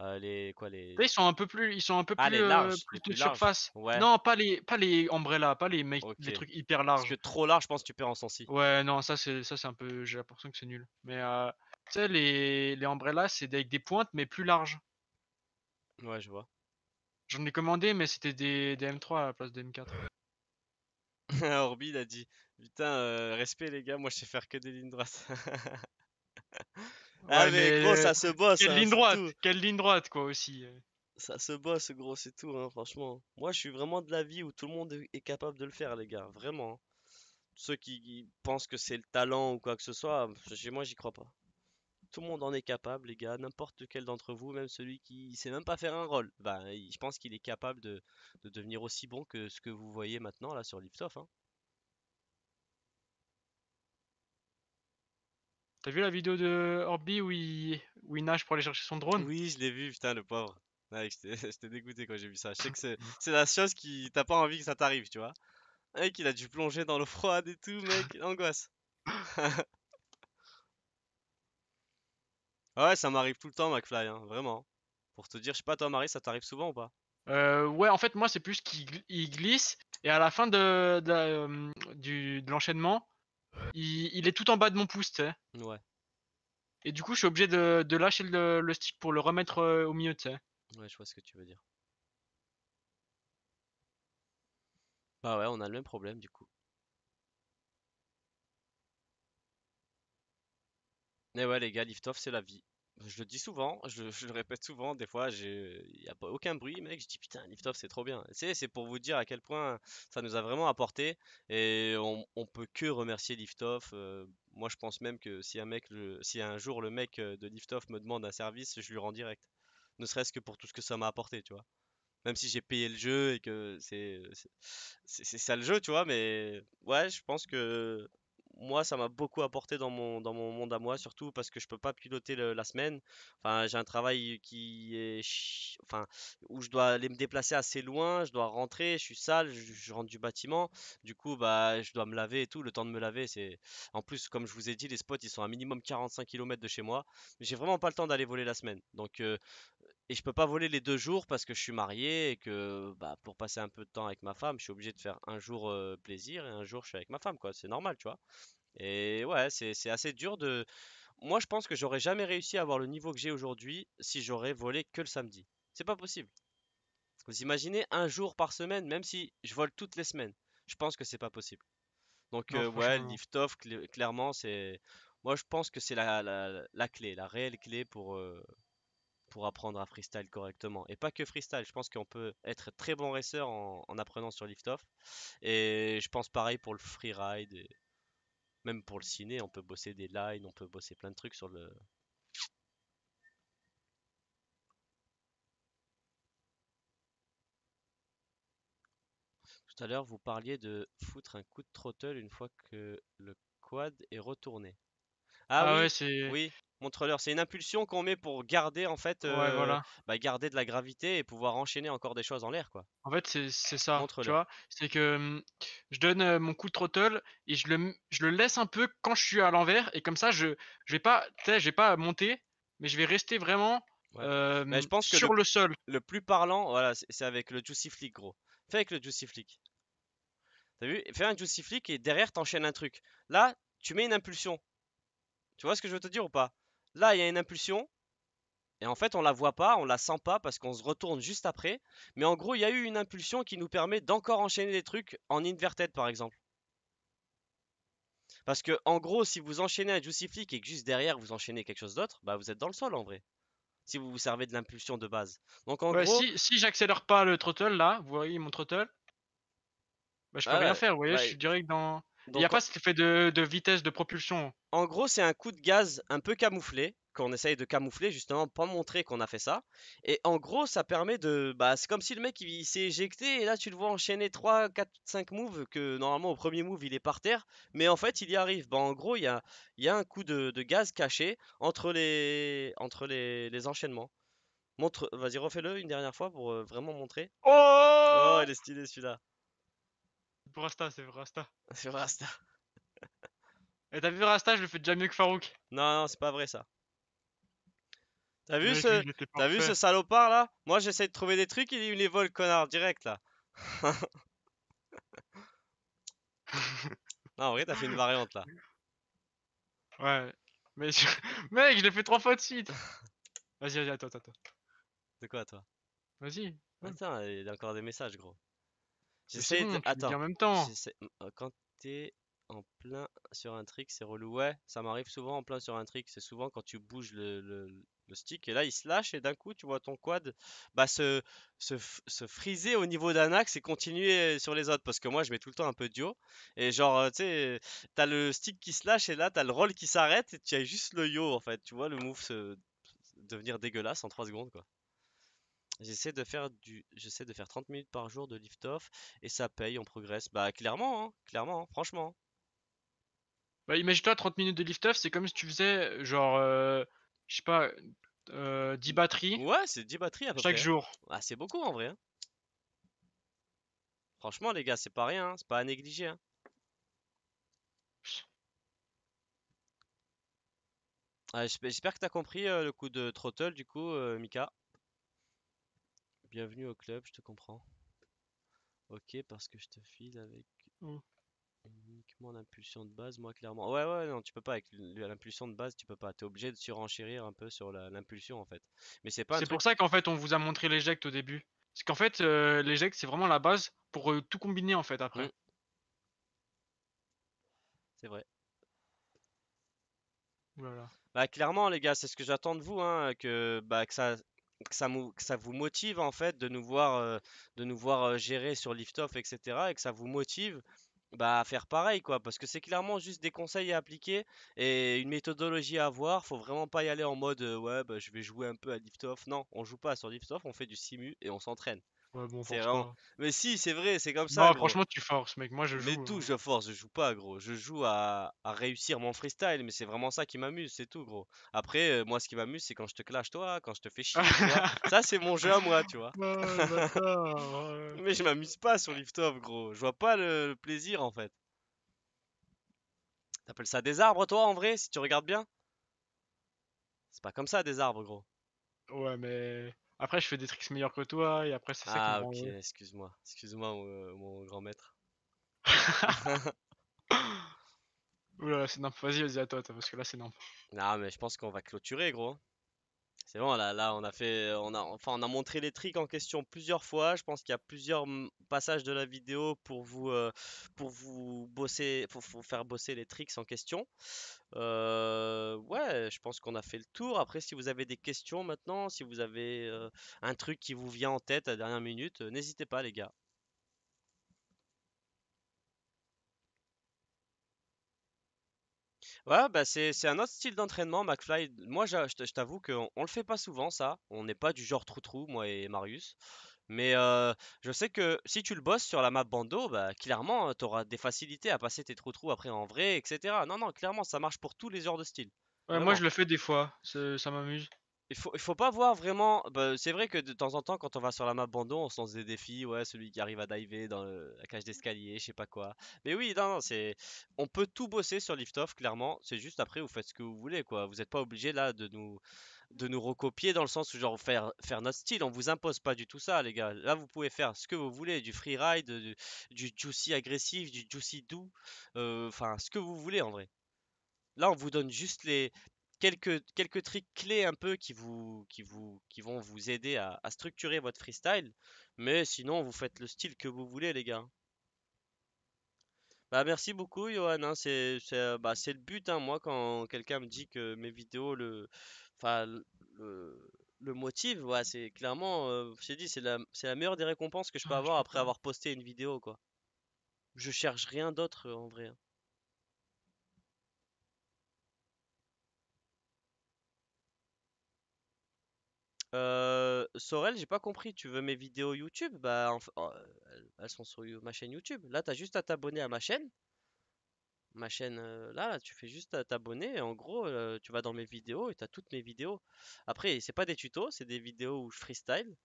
Euh, quoi les ils sont un peu plus ils sont un peu ah, euh, de surface non pas les pas les umbrella pas les, les trucs hyper larges trop large je pense que tu perds en sensi ouais non ça c'est ça c'est un peu j'ai l'impression que c'est nul mais euh, tu sais les les umbrella c'est avec des pointes mais plus larges ouais je vois j'en ai commandé mais c'était des M3 à la place des M4 il a dit Putain, euh, respect les gars, moi je sais faire que des lignes droites. ah, mais, gros, euh, ça se bosse. Quelle hein, ligne droite Quelle ligne droite, quoi, aussi. Euh. Ça se bosse, gros, c'est tout, hein, franchement. Moi, je suis vraiment de la vie où tout le monde est capable de le faire, les gars, vraiment. Hein. Ceux qui pensent que c'est le talent ou quoi que ce soit, moi, j'y crois pas. Tout le monde en est capable, les gars. N'importe quel d'entre vous, même celui qui sait même pas faire un rôle, bah, je pense qu'il est capable de, devenir aussi bon que ce que vous voyez maintenant là sur Liftoff. Hein. T'as vu la vidéo de Orbi où il, nage pour aller chercher son drone Oui, je l'ai vu, putain, le pauvre. J'étais dégoûté quand j'ai vu ça. Je sais que c'est la chose qui. T'as pas envie que ça t'arrive, tu vois. Mec, il a dû plonger dans l'eau froide et tout, mec, angoisse. Ah ouais, ça m'arrive tout le temps, McFly, hein, vraiment. Pour te dire, je sais pas, toi, Marie, ça t'arrive souvent ou pas euh, ouais, en fait, moi, c'est plus qu'il glisse et à la fin de, de l'enchaînement, il, est tout en bas de mon pouce, tu sais. Ouais, Et du coup, je suis obligé de, lâcher le, stick pour le remettre au milieu, tu sais. ouais, je vois ce que tu veux dire. Bah ouais, on a le même problème du coup. Mais eh ouais, les gars, liftoff, c'est la vie. Je le dis souvent, je, le répète souvent, des fois, il n'y a pas, aucun bruit, mec. Je dis putain, liftoff, c'est trop bien. C'est pour vous dire à quel point ça nous a vraiment apporté. Et on, peut que remercier liftoff. Euh, moi, je pense même que si un, mec, le, si un jour le mec euh, de liftoff me demande un service, je lui rends direct. Ne serait-ce que pour tout ce que ça m'a apporté, tu vois. Même si j'ai payé le jeu et que c'est ça le jeu, tu vois. Mais ouais, je pense que moi, ça m'a beaucoup apporté dans mon, dans mon monde à moi, surtout parce que je peux pas piloter la semaine. Enfin, j'ai un travail qui est, enfin, où je dois aller me déplacer assez loin, je dois rentrer, je suis sale, je, rentre du bâtiment. Du coup, bah, je dois me laver et tout. Le temps de me laver, c'est. En plus, comme je vous ai dit, les spots, ils sont à minimum 45 km de chez moi. J'ai vraiment pas le temps d'aller voler la semaine. Donc, euh, et je peux pas voler les deux jours parce que je suis marié et que bah, pour passer un peu de temps avec ma femme, je suis obligé de faire un jour plaisir et un jour je suis avec ma femme, quoi. C'est normal, tu vois. Et ouais, c'est assez dur de. Moi, je pense que j'aurais jamais réussi à avoir le niveau que j'ai aujourd'hui si j'aurais volé que le samedi. C'est pas possible. Vous imaginez un jour par semaine, même si je vole toutes les semaines. Je pense que c'est pas possible. Donc ouais, lift hein. off, clairement, c'est. Moi, je pense que c'est la, la, clé, la réelle clé pour, apprendre à freestyle correctement. Et pas que freestyle, je pense qu'on peut être très bon racer en, apprenant sur lift off Et je pense pareil pour le freeride, ride même pour le ciné, on peut bosser des lines, on peut bosser plein de trucs sur le... Tout à l'heure, vous parliez de foutre un coup de trottle une fois que le quad est retourné. Ah, ah oui, c'est... Oui. C'est une impulsion qu'on met pour garder en fait, euh, bah, garder de la gravité et pouvoir enchaîner encore des choses en l'air, quoi. En fait, c'est ça. Tu vois, c'est que je donne mon coup de throttle et je le, laisse un peu quand je suis à l'envers et comme ça, je, vais pas, pas monter, mais je vais rester vraiment. Bah, sur le, sol. Le plus parlant, voilà, c'est avec le Juicy Flick, gros. Fais avec le Juicy Flick. vu Fais un Juicy Flick et derrière, t'enchaînes un truc. Là, tu mets une impulsion. Tu vois ce que je veux te dire ou pas Là, il y a une impulsion. Et en fait, on la voit pas, on la sent pas parce qu'on se retourne juste après. Mais en gros, il y a eu une impulsion qui nous permet d'encore enchaîner des trucs en inverted par exemple. Parce que en gros, si vous enchaînez un juicy flick et que juste derrière vous enchaînez quelque chose d'autre, bah vous êtes dans le sol en vrai. Si vous vous servez de l'impulsion de base. Donc en gros, si, j'accélère pas le throttle là, vous voyez mon throttle, bah, je peux ah rien faire. Vous voyez, je suis direct dans. Il n'y a pas ce qui de, de, vitesse de propulsion. En gros, c'est un coup de gaz un peu camouflé, qu'on essaye de camoufler justement, pas montrer qu'on a fait ça. Et en gros, ça permet de. Bah, c'est comme si le mec il, s'est éjecté et là tu le vois enchaîner 3, 4, 5 moves, que normalement au premier move il est par terre, mais en fait il y arrive. Bah, en gros, il y a, un coup de, gaz caché entre les, entre les, enchaînements. Montre, vas-y, refais-le une dernière fois pour euh, vraiment montrer. Oh, oh, il est stylé celui-là pour Rasta, c'est Rasta. C'est Rasta. Et eh, t'as vu Rasta, je le fais déjà mieux que Farouk. Non, non, c'est pas vrai ça. T'as vu, ce... vu ce salopard là Moi j'essaie de trouver des trucs, il les vole, connard, direct là. non, en vrai, t'as fait une variante là. Ouais. Mais Mec, je l'ai fait trois fois de suite. Vas-y, vas-y, attends, attends. De quoi toi Vas-y. Attends, il y a encore des messages, gros. J'essaie Attends. en même temps. Euh, quand t'es en plein sur un trick, c'est relou. Ouais, ça m'arrive souvent en plein sur un trick. C'est souvent quand tu bouges le, le, stick et là il se lâche et d'un coup tu vois ton quad bah, se, se, se friser au niveau d'un axe et continuer sur les autres. Parce que moi je mets tout le temps un peu yo et genre euh, tu sais, t'as le stick qui se lâche et là t'as le roll qui s'arrête et tu as juste le yo en fait. Tu vois le move se devenir dégueulasse en 3 secondes quoi. J'essaie de faire du, j'essaie de faire 30 minutes par jour de lift-off et ça paye, on progresse. Bah clairement, hein, clairement, hein, franchement. Hein. Bah imagine-toi 30 minutes de lift-off, c'est comme si tu faisais genre, euh, je sais pas, 10 euh, batteries. Ouais, c'est 10 batteries à peu chaque jour. Bah c'est beaucoup en vrai. Franchement les gars, c'est pas rien, c'est pas à négliger. Ah, j'espère que t'as compris euh, le coup de Trottle du coup, Mika. Bienvenue au club, je te comprends. Ok, parce que je te file avec hum. uniquement l'impulsion de base, moi clairement. Ouais, ouais, non, tu peux pas. Avec l'impulsion de base, tu peux pas. T'es obligé de surenchérir un peu sur l'impulsion en fait. Mais c'est pas. C'est pour ça qu'en fait, on vous a montré l'éjecte au début. Parce qu'en fait, euh, l'éjecte c'est vraiment la base pour euh, tout combiner en fait après. Hum. C'est vrai. Voilà. Bah clairement les gars, c'est ce que j'attends de vous, hein, que, bah, que ça que ça, que ça vous motive en fait de nous voir, euh, de nous voir euh, gérer sur Liftoff, etc. Et que ça vous motive bah, à faire pareil, quoi. Parce que c'est clairement juste des conseils à appliquer et une méthodologie à avoir. Faut vraiment pas y aller en mode euh, ouais, bah, je vais jouer un peu à Liftoff. Non, on joue pas sur Liftoff, on fait du simu et on s'entraîne. Mais si, c'est vrai, c'est comme ça. franchement, tu forces, mec. Moi, je joue. Mais tout, hein. je force, je joue pas, gros. Je joue à, à réussir mon freestyle, mais c'est vraiment ça qui m'amuse, c'est tout, gros. Après, euh, moi, ce qui m'amuse, c'est quand je te clash, toi, quand je te fais chier. ça, c'est mon jeu à moi, tu vois. mais je m'amuse pas sur Lift Off, gros. Je vois pas le, le plaisir, en fait. T'appelles ça des arbres, toi, en vrai, si tu regardes bien C'est pas comme ça, des arbres, gros. Ouais, mais. Après, je fais des tricks meilleurs que toi, et après, c'est ça ah, ok, excuse-moi. Excuse-moi, mon euh, grand maître. Oulala c'est Vas-y, vas-y, à toi, parce que là, c'est nimp. Non, mais je pense qu'on va clôturer, gros. C'est bon, là, on a fait, on a, enfin, on a montré les tricks en question plusieurs fois. Je pense qu'il y a plusieurs passages de la vidéo pour vous, euh, pour vous bosser, pour faire bosser les tricks en question. Euh, ouais, je pense qu'on a fait le tour. Après, si vous avez des questions maintenant, si vous avez euh, un truc qui vous vient en tête à la dernière minute, n'hésitez pas, les gars. Ouais, bah c'est un autre style d'entraînement, McFly. Moi, je t'avoue qu'on on le fait pas souvent, ça. On n'est pas du genre trou-trou, moi et Marius. Mais euh, je sais que si tu le bosses sur la map bandeau, bah, clairement, t'auras des facilités à passer tes trou trous après en vrai, etc. Non, non, clairement, ça marche pour tous les genres de style. Ouais, moi, je le fais des fois, ça m'amuse. Il faut, pas voir vraiment. Bah, c'est vrai que de temps en temps, quand on va sur la map Bandon, on se lance des défis. Ouais, celui qui arrive à diver dans la cage d'escalier, je sais pas quoi. Mais oui, non, non, c'est. On peut tout bosser sur Lift Off, clairement. C'est juste après, vous faites ce que vous voulez, quoi. Vous n'êtes pas obligé là de nous, de nous recopier dans le sens où, genre, faire, faire notre style. On vous impose pas du tout ça, les gars. Là, vous pouvez faire ce que vous voulez du free ride du juicy agressif, du juicy doux. Euh, enfin, ce que vous voulez en vrai. Là, on vous donne juste les, quelques, quelques tricks clés un peu qui, vous, qui, vous, qui vont vous aider à, structurer votre freestyle. Mais sinon, vous faites le style que vous voulez, les gars. Bah, merci beaucoup, Johan. Hein. Euh, bah, c'est le but, hein. moi, quand quelqu'un me dit que mes vidéos le, le, le motive. c'est clairement, euh, dit, c'est la, la meilleure des récompenses que je peux ah, avoir après avoir posté une vidéo, quoi. Je cherche rien d'autre euh, en vrai. Hein. Sorel, j'ai pas compris. Tu veux mes vidéos YouTube Bah, elles sont sur ma chaîne YouTube. Là, t'as juste à t'abonner à ma chaîne. Ma chaîne, là, tu fais juste à t'abonner. en gros, tu vas dans mes vidéos et t'as toutes mes vidéos. Après, c'est pas des tutos, c'est des vidéos où je freestyle.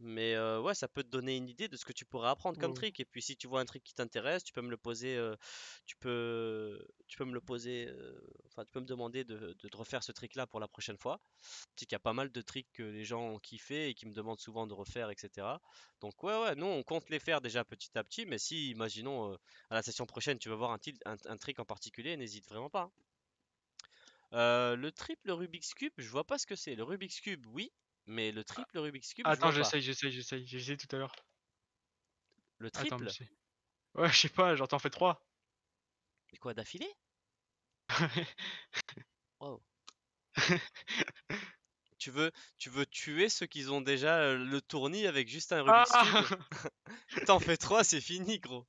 Mais ouais, ça peut te donner une idée de ce que tu pourras apprendre comme mmh. trick. Et puis, si tu vois un trick qui t'intéresse, tu peux me le poser. tu peux tu peux me le poser, euh, enfin, tu peux me demander de, refaire ce trick-là pour la prochaine fois. sais qu'il y a pas mal de tricks que les gens ont kiffé et qui me demandent souvent de refaire, etc. Donc, ouais, ouais, nous, on compte les faire déjà petit à petit, mais si, imaginons, euh, à la session prochaine, tu veux voir un, un, trick en particulier, n'hésite vraiment pas. Hein. Euh, le triple Rubik's Cube, je vois pas ce que c'est. Le Rubik's Cube, oui, mais le ah. triple Rubik's Cube. Attends, j'essaye, j'essaye, j'essaye, j'essaye tout à l'heure. Le triple Ouais, je sais pas, j'entends fait trois quoi, d'affilée tu, veux, tu veux tuer ceux qui ont déjà euh, le tourni avec juste un Rubik's ah Cube T'en fais trois, c'est fini, gros.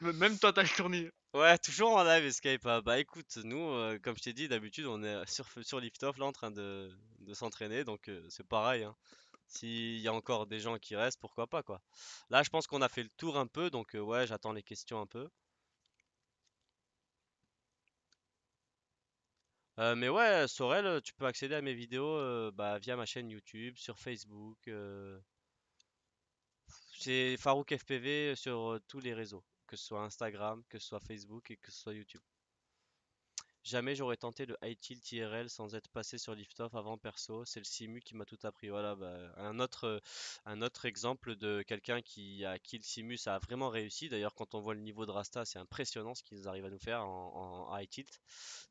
Même toi, t'as le tournis. Ouais, toujours en live escape Skype. Ah, bah écoute, nous, euh, comme je t'ai dit, d'habitude, on est sur, sur Liftoff là en train de, de s'entraîner, donc euh, c'est pareil. Hein. S'il y a encore des gens qui restent, pourquoi pas quoi. Là, je pense qu'on a fait le tour un peu, donc ouais, j'attends les questions un peu. Euh, mais ouais, Sorel, euh, tu peux accéder à mes vidéos euh, bah, via ma chaîne YouTube, sur Facebook. C'est Farouk FPV sur tous les réseaux, que ce soit Instagram, que ce soit Facebook et que ce soit YouTube. Jamais j'aurais tenté de high tilt IRL sans être passé sur liftoff avant perso. C'est le simu qui m'a tout appris. Voilà, bah, un autre, un autre exemple de quelqu'un qui a kill simu, ça a vraiment réussi. D'ailleurs, quand on voit le niveau de Rasta, c'est impressionnant ce qu'ils arrivent à nous faire en, high tilt.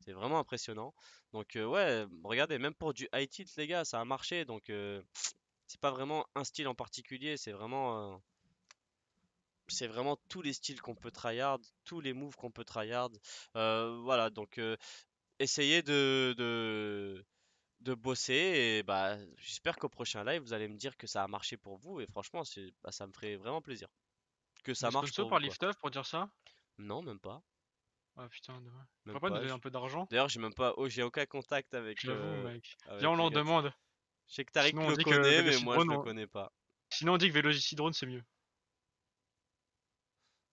C'est vraiment impressionnant. Donc euh, ouais, regardez, même pour du high tilt, les gars, ça a marché. Donc euh, c'est pas vraiment un style en particulier, c'est vraiment euh, c'est vraiment tous les styles qu'on peut tryhard, tous les moves qu'on peut tryhard. Euh, voilà, donc euh, essayez de, de, bosser. Et bah, j'espère qu'au prochain live, vous allez me dire que ça a marché pour vous. Et franchement, bah, ça me ferait vraiment plaisir. Que ça marche pour par off pour dire ça Non, même pas. Ah putain, demain. pas, pas donner un peu d'argent D'ailleurs, j'ai même pas. Oh, j'ai aucun contact avec. J'avoue, euh, Viens, on l'en demande. Je sais que Tariq Sinon, le connaît, mais moi, je le connais pas. Sinon, on dit que drone c'est mieux.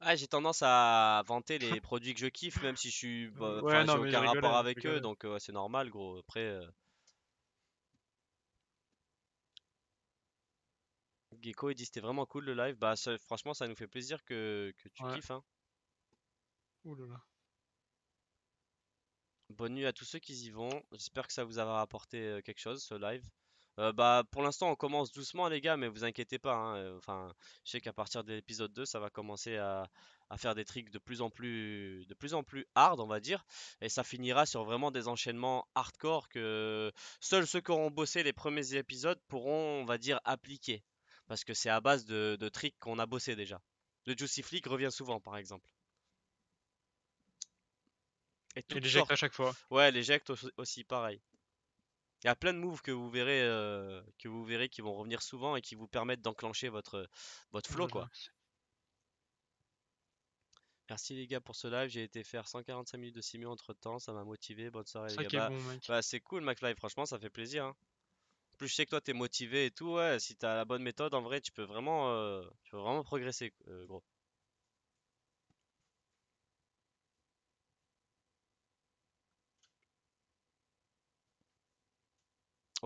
Ah, j'ai tendance à vanter les produits que je kiffe, même si je suis bah, aucun rapport avec eux, donc c'est normal, gros. Après. Euh, Gecko, il dit c'était vraiment cool le live. Bah, franchement, ça nous fait plaisir que, tu kiffes. Hein. Bonne nuit à tous ceux qui y vont. J'espère que ça vous a apporté euh, quelque chose, ce live. Euh, bah, pour l'instant, on commence doucement, les gars, mais vous inquiétez pas. Hein, euh, enfin, je sais qu'à partir de l'épisode 2, ça va commencer à, à faire des tricks de plus en plus, de plus en plus hard, on va dire, et ça finira sur vraiment des enchaînements hardcore que seuls ceux qui auront bossé les premiers épisodes pourront, on va dire, appliquer, parce que c'est à base de, tricks qu'on a bossé déjà. Le Juicy Flick revient souvent, par exemple. Et, à chaque fois. Ouais, l'éjecte aussi, pareil. Il y a plein de moves que vous verrez, euh, que vous verrez qui vont revenir souvent et qui vous permettent d'enclencher votre, votre flow, quoi. Merci les gars pour ce live, j'ai été faire 145 minutes de simu entre temps, ça m'a motivé, bonne soirée les gars. Bah, bah, c'est cool McFly, franchement ça fait plaisir. Hein. plus je sais que toi t'es motivé et tout, ouais, si t'as la bonne méthode en vrai tu peux vraiment, euh, vraiment progresser euh, gros.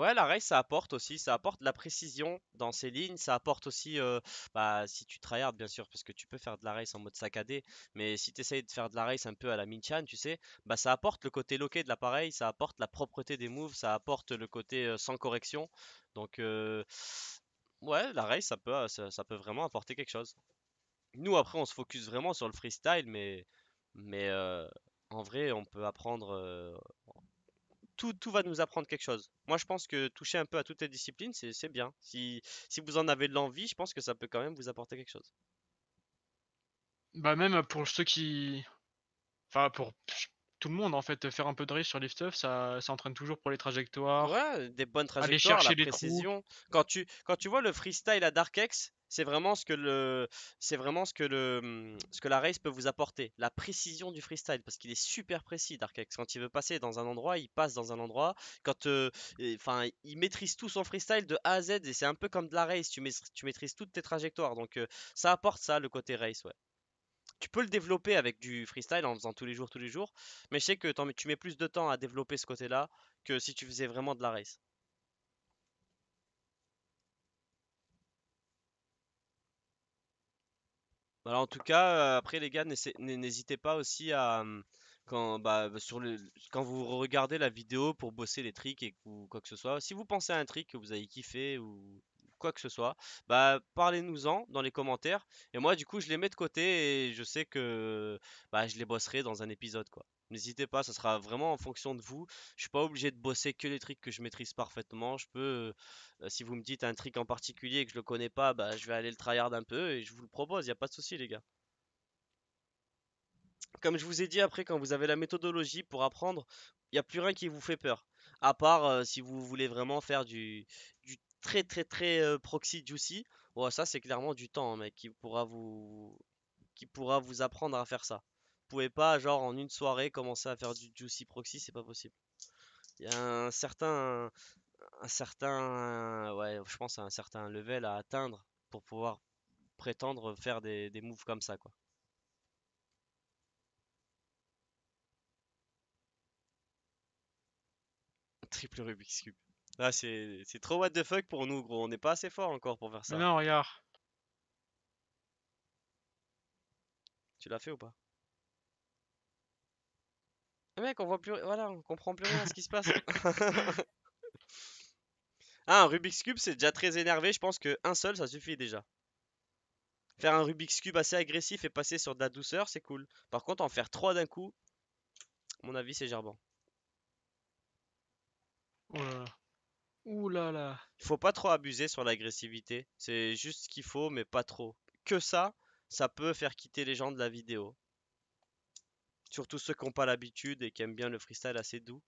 Ouais, la race, ça apporte aussi, ça apporte la précision dans ses lignes, ça apporte aussi, euh, bah, si tu tryhard bien sûr, parce que tu peux faire de la race en mode saccadé, mais si tu essayes de faire de la race un peu à la Minchan, tu sais, bah, ça apporte le côté loqué de l'appareil, ça apporte la propreté des moves, ça apporte le côté euh, sans correction. Donc, euh, ouais, la race, ça peut, peut vraiment apporter quelque chose. Nous, après, on se focus vraiment sur le freestyle, mais, mais en vrai, on peut apprendre tout, va nous apprendre quelque chose. Moi, je pense que toucher un peu à toutes les disciplines, c'est bien. Si, si, vous en avez de l'envie, je pense que ça peut quand même vous apporter quelque chose. Bah même pour ceux qui... Enfin, pour tout le monde en fait. Faire un peu de race sur Liftoff, stuff, ça, ça entraîne toujours pour les trajectoires. Ouais, des bonnes trajectoires, la précision. Quand tu, quand tu vois le freestyle à Dark X, c'est vraiment ce que le, c'est vraiment ce que le, mmh, ce que la race peut vous apporter, la précision du freestyle, parce qu'il est super précis Dark X. Quand il veut passer dans un endroit, il passe dans un endroit. Quand, euh, enfin, il maîtrise tout son freestyle de A à Z et c'est un peu comme de la race. Tu, maîtrises toutes tes trajectoires, donc euh, ça apporte ça, le côté race, ouais tu peux le développer avec du freestyle en faisant tous les jours, tous les jours. Mais je sais que tu mets plus de temps à développer ce côté-là que si tu faisais vraiment de la race. Voilà, bah, en tout cas, euh, après les gars, n'hésitez pas aussi à hum, quand bah, sur quand vous regardez la vidéo pour bosser les tricks et quoi que ce soit. Si vous pensez à un trick que vous avez kiffé ou quoi que ce soit, bah, parlez-nous-en dans les commentaires. Et moi, du coup, je les mets de côté et je sais que bah, je les bosserai dans un épisode, quoi. N'hésitez pas, ça sera vraiment en fonction de vous. Je suis pas obligé de bosser que les tricks que je maîtrise parfaitement. Je peux, euh, si vous me dites un trick en particulier et que je le connais pas, bah, je vais aller le tryhard un peu et je vous le propose. Il n'y a pas de souci, les gars. Comme je vous ai dit après, quand vous avez la méthodologie pour apprendre, il n'y a plus rien qui vous fait peur. À part euh, si vous voulez vraiment faire du très très très proxy juicy. Bon, ça c'est clairement du temps, hein, mec, qui pourra vous qui pourra vous apprendre à faire ça. Vous pouvez pas genre en une soirée commencer à faire du juicy proxy, c'est pas possible. Il y a un certain un certain ouais, je pense à un certain level à atteindre pour pouvoir prétendre faire des, des moves comme ça quoi. Triple Rubik's Cube c'est trop what the fuck pour nous, gros. On n'est pas assez fort encore pour faire ça. non, regarde. Tu l'as fait ou pas Mec, on voit plus. Voilà, on comprend plus rien à ce qui se passe. ah, un Rubik's Cube, c'est déjà très énervé. Je pense qu'un seul, ça suffit déjà. Faire un Rubik's Cube assez agressif et passer sur de la douceur, c'est cool. Par contre, en faire trois d'un coup, à mon avis, c'est gerbant. Ouh là Il faut pas trop abuser sur l'agressivité. C'est juste ce qu'il faut, mais pas trop. Que ça, ça peut faire quitter les gens de la vidéo. Surtout ceux qui n'ont pas l'habitude et qui aiment bien le freestyle assez doux.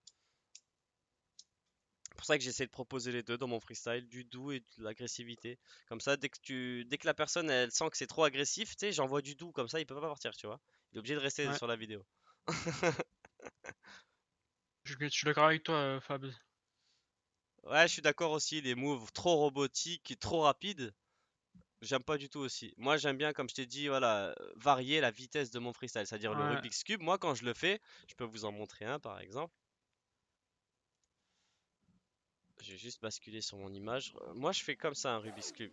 C'est pour ça que j'essaie de proposer les deux dans mon freestyle, du doux et de l'agressivité. Comme ça, dès que, tu... dès que la personne elle sent que c'est trop agressif, tu sais, j'envoie du doux, comme ça il peut pas partir, tu vois. Il est obligé de rester sur la vidéo. je, je suis d'accord avec toi, euh, Fab. Ouais, je suis d'accord aussi, les moves trop robotiques, trop rapides, j'aime pas du tout aussi. Moi, j'aime bien, comme je t'ai dit, voilà, euh, varier la vitesse de mon freestyle, c'est-à-dire le Rubik's Cube. Moi, quand je le fais, je peux vous en montrer un, par exemple. J'ai juste basculé sur mon image. Euh, moi, je fais comme ça un Rubik's Cube.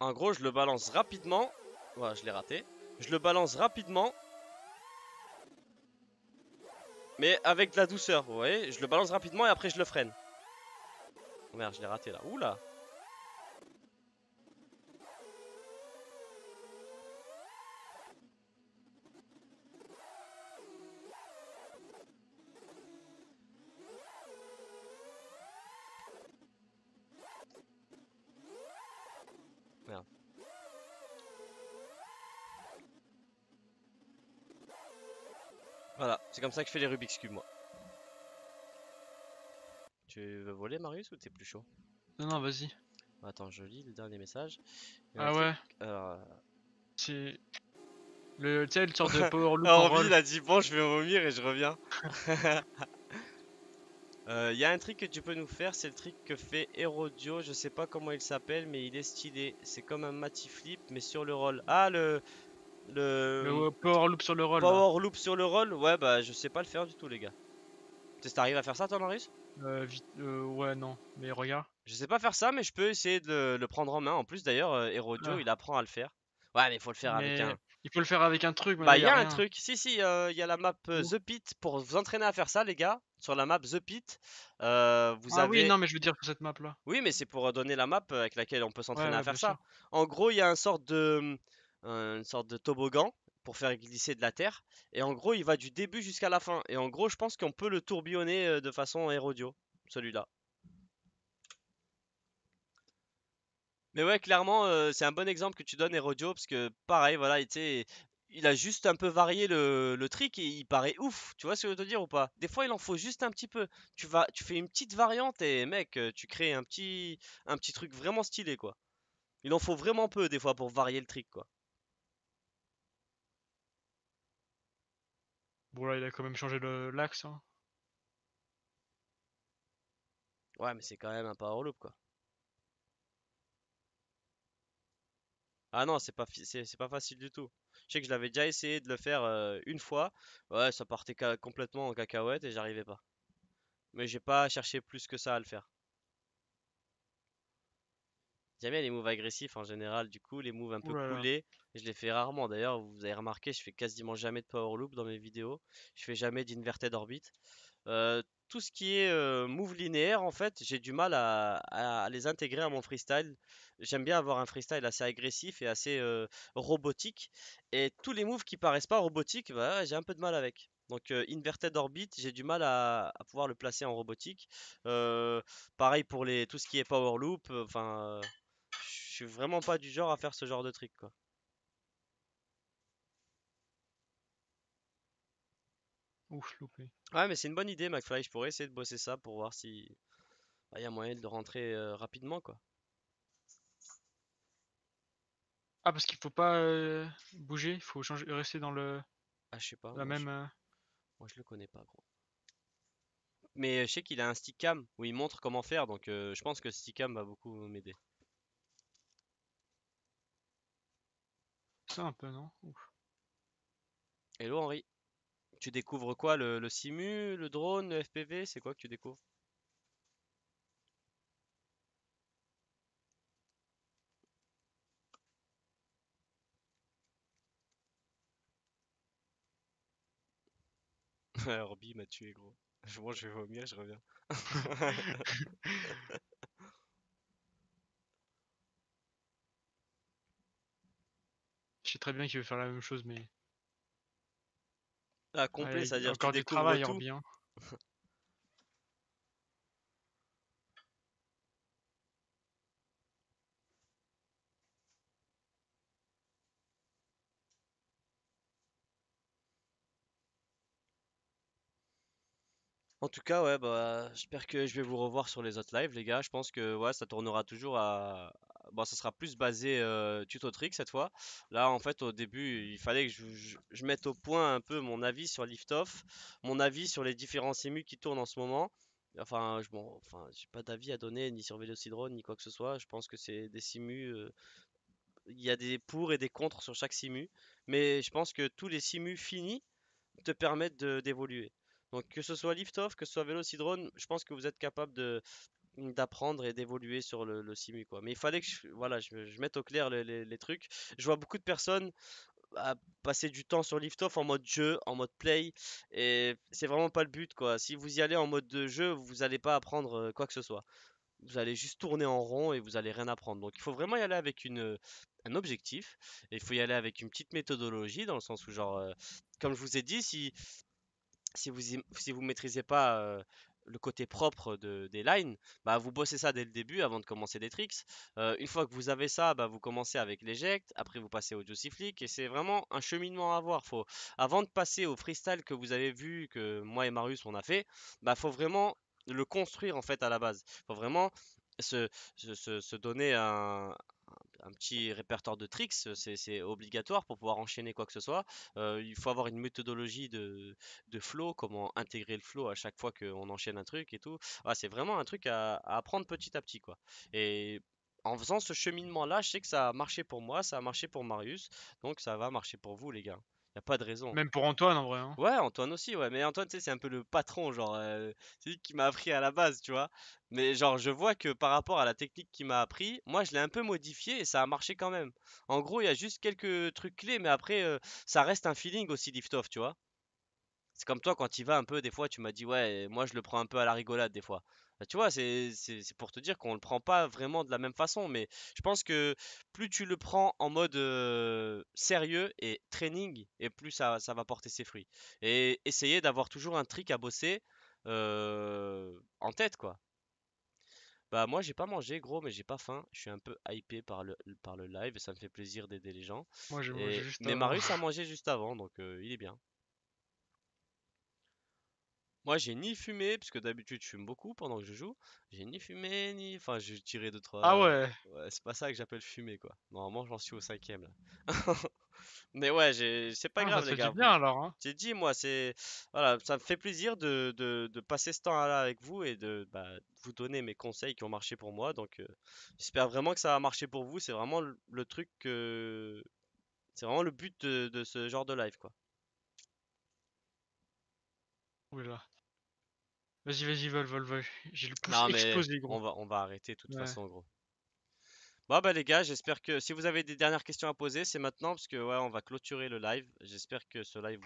En gros, je le balance rapidement. Voilà, je l'ai raté. Je le balance rapidement mais avec de la douceur, vous voyez Je le balance rapidement et après je le freine. Oh merde, je l'ai raté là. Oula comme ça que je fais les Rubik's Cube, moi. Tu veux voler, Marius, ou t'es plus chaud Non, non, vas-y. Attends, je lis le dernier message. Ah ouais euh, C'est... Le, tu le de power loop ah, il a dit bon, je vais vomir et je reviens. Euh, il ya un trick que tu peux nous faire, c'est le trick que fait Herodio, je sais pas comment il s'appelle, mais il est stylé. C'est comme un flip mais sur le rôle Ah, le, le... le... power loop sur le roll. Power loop sur le roll, ouais, bah je sais pas le faire du tout, les gars. T'arrives à faire ça, toi, Norris euh, euh, ouais, non, mais regarde. Je sais pas faire ça, mais je peux essayer de le prendre en main. En plus, d'ailleurs, Herodio, euh, ah. il apprend à le faire. Ouais, mais il faut le faire avec un. Il faut le faire avec un truc. Bah, il y, a, un truc. Si, si, il y a la map The Pit pour vous entraîner à faire ça, les gars. Sur la map The Pit, vous ah, avez. oui, non, mais je veux dire sur cette map là. Oui, mais c'est pour donner la map avec laquelle on peut s'entraîner à faire ça. En gros, il y a un sorte de une sorte de toboggan pour faire glisser de la terre. Et en gros, il va du début jusqu'à la fin. Et en gros, je pense qu'on peut le tourbillonner euh, de façon aérodio, celui-là. Mais ouais, clairement, euh, c'est un bon exemple que tu donnes, Erodio parce que pareil, voilà, il, a juste un peu varié le, trick et il paraît ouf. Tu vois ce que je veux te dire ou pas Des fois, il en faut juste un petit peu. Tu vas, tu fais une petite variante et mec, euh, tu crées un petit, un petit truc vraiment stylé, quoi. Il en faut vraiment peu des fois pour varier le trick, quoi. Bon, là, il a quand même changé l'axe. Hein. Ouais, mais c'est quand même un power loop, quoi. Ah non, c'est pas, pas facile du tout. Je sais que je l'avais déjà essayé de le faire euh, une fois. Ouais, ça partait complètement en cacahuète et j'arrivais pas. Mais j'ai pas cherché plus que ça à le faire. J'aime bien les moves agressifs en général, du coup, les moves un peu coulés. Je les fais rarement d'ailleurs, vous avez remarqué, je fais quasiment jamais de power loop dans mes vidéos. Je fais jamais d'inverted orbit. Euh, tout ce qui est euh, move linéaire, en fait, j'ai du mal à, les intégrer à mon freestyle. J'aime bien avoir un freestyle assez agressif et assez euh, robotique. Et tous les moves qui paraissent pas robotiques, bah, j'ai un peu de mal avec. Donc inverted orbit, j'ai du mal à, pouvoir le placer en robotique. pareil pour les, tout ce qui est power loop. Enfin, vraiment pas du genre à faire ce genre de truc, quoi. Ouf, loupé. Ouais, mais c'est une bonne idée, McFly. Je pourrais essayer de bosser ça pour voir si il bah, ya moyen de rentrer euh, rapidement, quoi. Ah, parce qu'il faut pas euh, bouger, il faut changer, rester dans le. Ah, je sais pas. La même. Euh, moi, je le connais pas, gros. Mais je sais qu'il a un stick cam où il montre comment faire, donc je pense que ce stick cam va beaucoup m'aider. ça un peu, non Ouf. Hello Henri. Tu découvres quoi le, le simu, le drone, le FPV C'est quoi que tu découvres Orbi m'a tué gros. Moi je vais vomir, je reviens. très bien qu'il veut faire la même chose, mais. à complet, c'est-à-dire encore des travail bien. En tout cas, ouais, bah, j'espère que je vais vous revoir sur les autres lives, les gars. Je pense que ouais, ça tournera toujours à, bon, bah, ça sera plus basé tuto trick cette fois. Là, en fait, au début, il fallait que je, mette au point un peu mon avis sur lift Liftoff, mon avis sur les différents simus qui tournent en ce moment. Enfin, je bon, enfin, j'ai pas d'avis à donner ni sur Velocidrone ni quoi que ce soit. Je pense que c'est des simus. il y a des pour et des contre sur chaque simu, mais je pense que tous les simus finis te permettent d'évoluer. Donc que ce soit lift Liftoff, que ce soit Velocidrone, je pense que vous êtes capable de, d'apprendre et d'évoluer sur le, simu quoi. Mais il fallait que je, voilà, je, mette au clair les, trucs. Je vois beaucoup de personnes bah, passer du temps sur Liftoff en mode jeu, en mode play et c'est vraiment pas le but quoi. Si vous y allez en mode de jeu, vous allez pas apprendre euh, quoi que ce soit. Vous allez juste tourner en rond et vous allez rien apprendre. Donc il faut vraiment y aller avec une euh, un objectif et il faut y aller avec une petite méthodologie dans le sens où genre euh, comme je vous ai dit si si vous si vous maîtrisez pas le côté propre de, des lines, bah, vous bossez ça dès le début avant de commencer des tricks. Euh, une fois que vous avez ça, bah, vous commencez avec l'éject, après vous passez au Juicy et c'est vraiment un cheminement à avoir. Faut, avant de passer au freestyle que vous avez vu, que moi et Marius on a fait, bah, faut vraiment le construire en fait à la base. Faut vraiment se, se donner un, un petit répertoire de tricks, c'est obligatoire pour pouvoir enchaîner quoi que ce soit. il faut avoir une méthodologie de, flow, comment intégrer le flow à chaque fois qu'on enchaîne un truc et tout. c'est vraiment un truc à, à, apprendre petit à petit quoi. Et en faisant ce cheminement là, je sais que ça a marché pour moi, ça a marché pour Marius, donc ça va marcher pour vous les gars n'y a pas de raison. Même pour Antoine en vrai. Hein. Ouais, Antoine aussi, ouais. Mais Antoine, tu sais, c'est un peu le patron, genre. Euh, c'est lui qui m'a appris à la base, tu vois. Mais genre, je vois que par rapport à la technique qu'il m'a appris, moi, je l'ai un peu modifié et ça a marché quand même. En gros, il y a juste quelques trucs clés, mais après, euh, ça reste un feeling aussi lift-off, tu vois. C'est comme toi quand il va un peu, des fois, tu m'as dit, ouais, moi, je le prends un peu à la rigolade, des fois. Bah, tu vois, c'est pour te dire qu'on le prend pas vraiment de la même façon. Mais je pense que plus tu le prends en mode sérieux et training, et plus ça, va porter ses fruits. Et essayer d'avoir toujours un trick à bosser en tête, quoi. Bah moi j'ai pas mangé gros mais j'ai pas faim. Je suis un peu hypé par le, par le live et ça me fait plaisir d'aider les gens. Moi juste Mais Marius a mangé juste avant donc il est bien. Moi, j'ai ni fumé, puisque d'habitude, je fume beaucoup pendant que je joue. J'ai ni fumé, ni. Enfin, j'ai tiré 2 ah trois. Ah ouais, ouais C'est pas ça que j'appelle fumer, quoi. Normalement, j'en suis au cinquième, là. Mais ouais, c'est pas ah, grave, les gars. C'est bien alors. Hein. J'ai dit, moi, c'est. Voilà, ça me fait plaisir de, de, passer ce temps-là avec vous et de bah, vous donner mes conseils qui ont marché pour moi. Donc, euh, j'espère vraiment que ça a marché pour vous. C'est vraiment le, truc que. C'est vraiment le but de, de, ce genre de live, quoi. Oula. Vas-y, vas-y, vol, vol, vol. J'ai le pouce non, gros. On va, on va arrêter de toute façon, gros. Bon, bah, les gars, j'espère que si vous avez des dernières questions à poser, c'est maintenant parce que ouais, on va clôturer le live. J'espère que ce live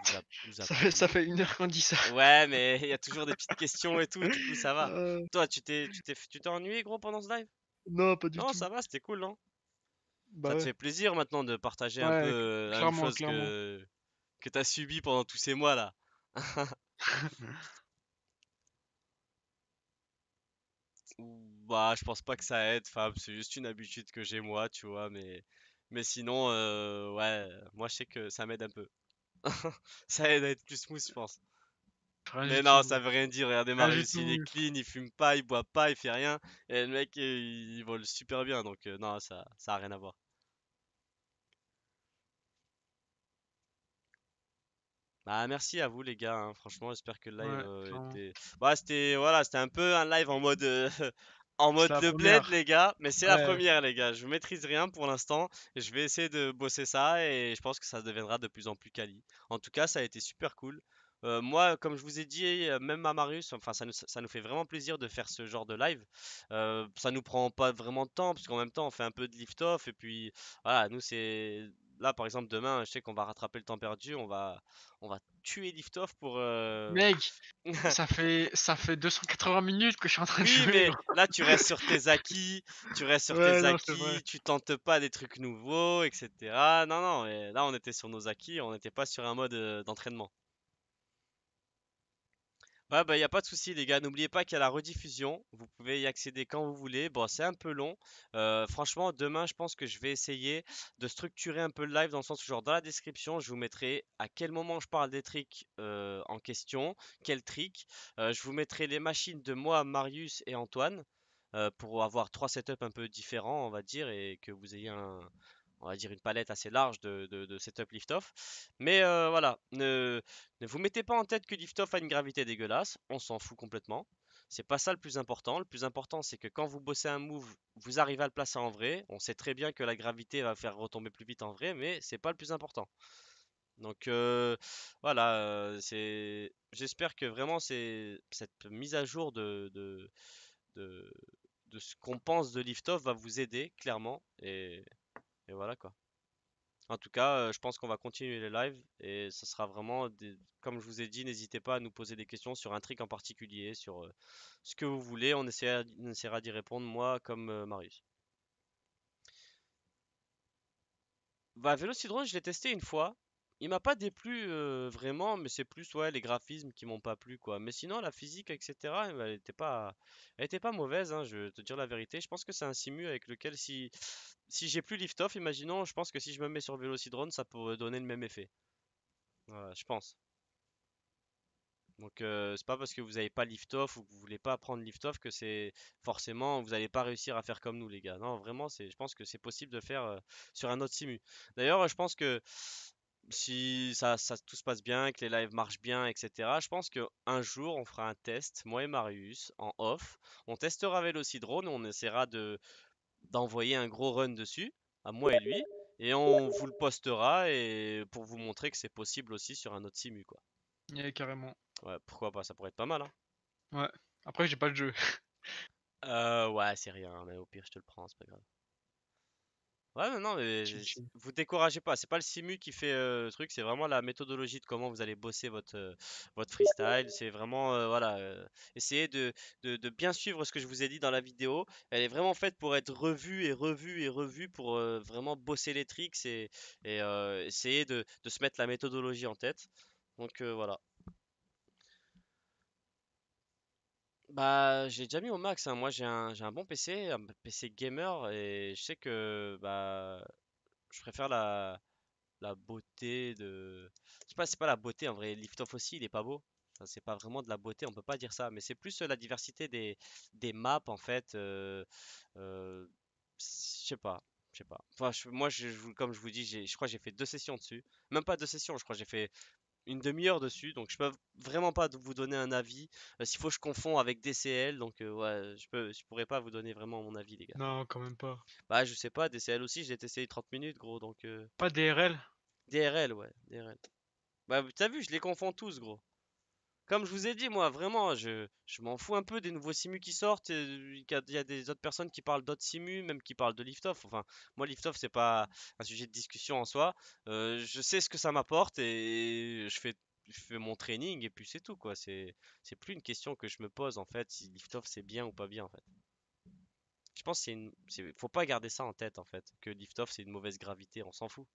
vous a, ça, fait, une heure qu'on dit ça. Ouais, mais il y a toujours des petites questions et tout, ça va. Euh. Toi, tu t'es, tu, t'es, tu ennuyé, gros, pendant ce live Non, pas du tout. Non, ça va, c'était cool, non hein. bah Ça te fait plaisir maintenant de partager un peu euh, la chose que, que as subi pendant tous ces mois là. Bah, je pense pas que ça aide, C'est juste une habitude que j'ai moi, tu vois. Mais, mais sinon, euh, ouais, moi je sais que ça m'aide un peu. ça aide à être plus smooth, je pense. mais non, ça veut rien dire. Regardez Marius, il est clean, il fume pas, il boit pas, il fait rien. Et le mec, euh, il, vole super bien. Donc, euh, non, ça, ça a rien à voir. Bah, merci à vous les gars, hein. franchement j'espère que le live euh, bah, c'était voilà, un peu un live en mode euh, en mode de bled les gars, mais c'est la première les gars, je maîtrise rien pour l'instant, je vais essayer de bosser ça et je pense que ça deviendra de plus en plus quali. En tout cas ça a été super cool. Euh, moi, comme je vous ai dit, même à Marius, enfin, ça nous, fait vraiment plaisir de faire ce genre de live. ça nous prend pas vraiment de temps, parce qu'en même temps, on fait un peu de lift-off, et puis voilà, nous, c'est là, par exemple, demain, je sais qu'on va rattraper le temps perdu, on va, on va tuer Liftoff pour. Euh... Mec, ça fait ça fait 280 minutes que je suis en train de. jouer Oui, mais là, tu restes sur tes acquis, tu restes sur tes acquis, tu tentes pas des trucs nouveaux, etc. Non, non, là, on était sur nos acquis, on n'était pas sur un mode euh, d'entraînement. Ouais, bah, il n'y a pas de souci, les gars. N'oubliez pas qu'il y a la rediffusion. Vous pouvez y accéder quand vous voulez. Bon, c'est un peu long. Euh, franchement, demain, je pense que je vais essayer de structurer un peu le live dans le sens où, genre, dans la description, je vous mettrai à quel moment je parle des tricks euh, en question, quels trick. Euh, je vous mettrai les machines de moi, Marius et Antoine. pour avoir trois setups un peu différents, on va dire, et que vous ayez un, on va dire une palette assez large de, de, de setup liftoff. Mais euh, voilà, ne, ne, vous mettez pas en tête que lift liftoff a une gravité dégueulasse, on s'en fout complètement. C'est pas ça le plus important. Le plus important, c'est que quand vous bossez un move, vous arrivez à le placer en vrai. On sait très bien que la gravité va faire retomber plus vite en vrai, mais c'est pas le plus important. Donc euh, voilà, euh, J'espère que vraiment cette mise à jour de, de, ce qu'on pense de liftoff va vous aider clairement et et voilà quoi. En tout cas, euh, je pense qu'on va continuer les lives et ça sera vraiment, comme je vous ai dit, n'hésitez pas à nous poser des questions sur un trick en particulier, sur euh, ce que vous voulez. On essaiera, d'y répondre, moi comme euh, Marius. Bah, Drone, je l'ai testé une fois. Il m'a pas déplu vraiment, mais c'est plus ouais, les graphismes qui m'ont pas plu quoi. Mais sinon la physique etc. Elle était pas, était pas mauvaise. Hein, je vais te dire la vérité. Je pense que c'est un simu avec lequel si si j'ai plus lift off, imaginons, je pense que si je me mets sur Velocidrone, ça pourrait donner le même effet. Voilà, je pense. Donc c'est pas parce que vous n'avez pas lift off ou que vous voulez pas apprendre lift off que c'est forcément vous n'allez pas réussir à faire comme nous les gars. Non vraiment je pense que c'est possible de faire sur un autre simu. D'ailleurs je pense que si ça, tout se passe bien, que les lives marchent bien, etc., je pense qu'un jour, on fera un test, moi et Marius, en off. On testera Vélocidrone, Drone, on essaiera de d'envoyer un gros run dessus, à moi et lui, et on vous le postera et pour vous montrer que c'est possible aussi sur un autre simu, quoi. carrément. Ouais, pourquoi pas, ça pourrait être pas mal, hein. Ouais, après j'ai pas le jeu. euh, ouais, c'est rien, mais au pire je te le prends, c'est pas grave. Ouais, non, mais vous découragez pas. C'est pas le simu qui fait le truc, c'est vraiment la méthodologie de comment vous allez bosser votre, votre freestyle. C'est vraiment, voilà, essayez de, bien suivre ce que je vous ai dit dans la vidéo. Elle est vraiment faite pour être revue et revue et revue pour vraiment bosser les tricks et, essayer de, se mettre la méthodologie en tête. Donc voilà. Bah, j'ai déjà mis au max, hein. Moi, j'ai un, j'ai un bon PC, un PC gamer, et je sais que bah, je préfère la, la beauté de. Je sais pas, c'est pas la beauté en vrai. Lift Off aussi, il est pas beau. c'est pas vraiment de la beauté, on peut pas dire ça. Mais c'est plus la diversité des, des maps en fait. je sais pas. Je sais pas. moi, je- comme je vous dis, je crois que j'ai fait deux sessions dessus. Même pas deux sessions, je crois que j'ai fait une demi-heure dessus, donc je peux vraiment pas vous donner un avis. Euh, s'il faut, je confonds avec DCL, donc euh, ouais, je peux, je pourrais pas vous donner vraiment mon avis, les gars. Non, quand même pas. Bah, je sais pas, DCL aussi, j'ai testé 30 minutes, gros, donc. Euh. Pas DRL DRL, ouais, DRL. Bah, t'as vu, je les confonds tous, gros comme je vous ai dit, moi, vraiment, je, m'en fous un peu des nouveaux simus qui sortent. Euh, il y, a des autres personnes qui parlent d'autres simus, même qui parlent de liftoff. Enfin, moi, liftoff, c'est pas un sujet de discussion en soi. Euh, je sais ce que ça m'apporte et je fais, je fais mon training et puis c'est tout, quoi. C'est, c'est plus une question que je me pose, en fait, si liftoff c'est bien ou pas bien, en fait. Je pense qu'il ne faut pas garder ça en tête, en fait, que liftoff c'est une mauvaise gravité, on s'en fout.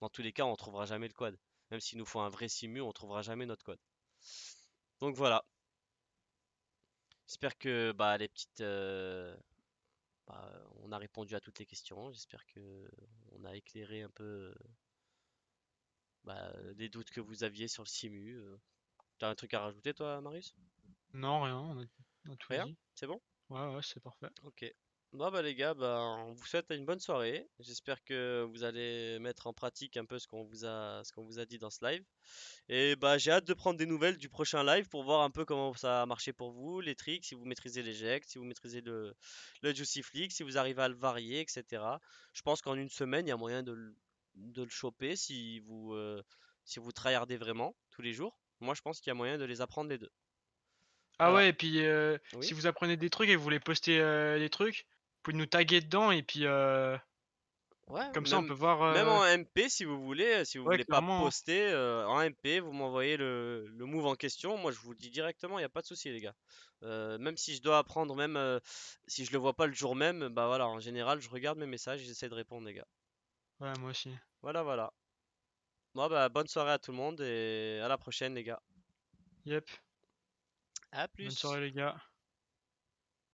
Dans tous les cas, on trouvera jamais le quad. Même s'il nous faut un vrai simu, on trouvera jamais notre quad. Donc voilà. J'espère que bah, les petites. Euh, bah, on a répondu à toutes les questions. J'espère que on a éclairé un peu euh, bah, les doutes que vous aviez sur le simu. Euh, t'as un truc à rajouter, toi, Marius Non, rien. On rien C'est bon Ouais, ouais, c'est parfait. Ok. Bon bah les gars, bah, on vous souhaite une bonne soirée. J'espère que vous allez mettre en pratique un peu ce qu'on vous a ce qu'on vous a dit dans ce live. Et bah j'ai hâte de prendre des nouvelles du prochain live pour voir un peu comment ça a marché pour vous, les tricks, si vous maîtrisez les si vous maîtrisez le, le juicy flick, si vous arrivez à le varier, etc. Je pense qu'en une semaine, il y a moyen de, le choper si vous euh, si vous tryhardez vraiment tous les jours. Moi je pense qu'il y a moyen de les apprendre les deux. Ah ouais, et puis euh, si vous apprenez des trucs et vous voulez poster euh, des trucs, pouvez nous taguer dedans et puis. Comme ça, on peut voir. Même en MP, si vous voulez, hein, si vous voulez pas hein. poster en MP, vous m'envoyez le, le, move en question. Moi, je vous le dis directement, il n'y a pas de souci, les gars. même si je dois apprendre, même si je le vois pas le jour même, bah voilà, en général, je regarde mes messages, j'essaie de répondre, les gars. Ouais, moi aussi. Voilà, voilà. Bon, bah, bonne soirée à tout le monde et à la prochaine, les gars. Yep. À plus. Bonne soirée, les gars.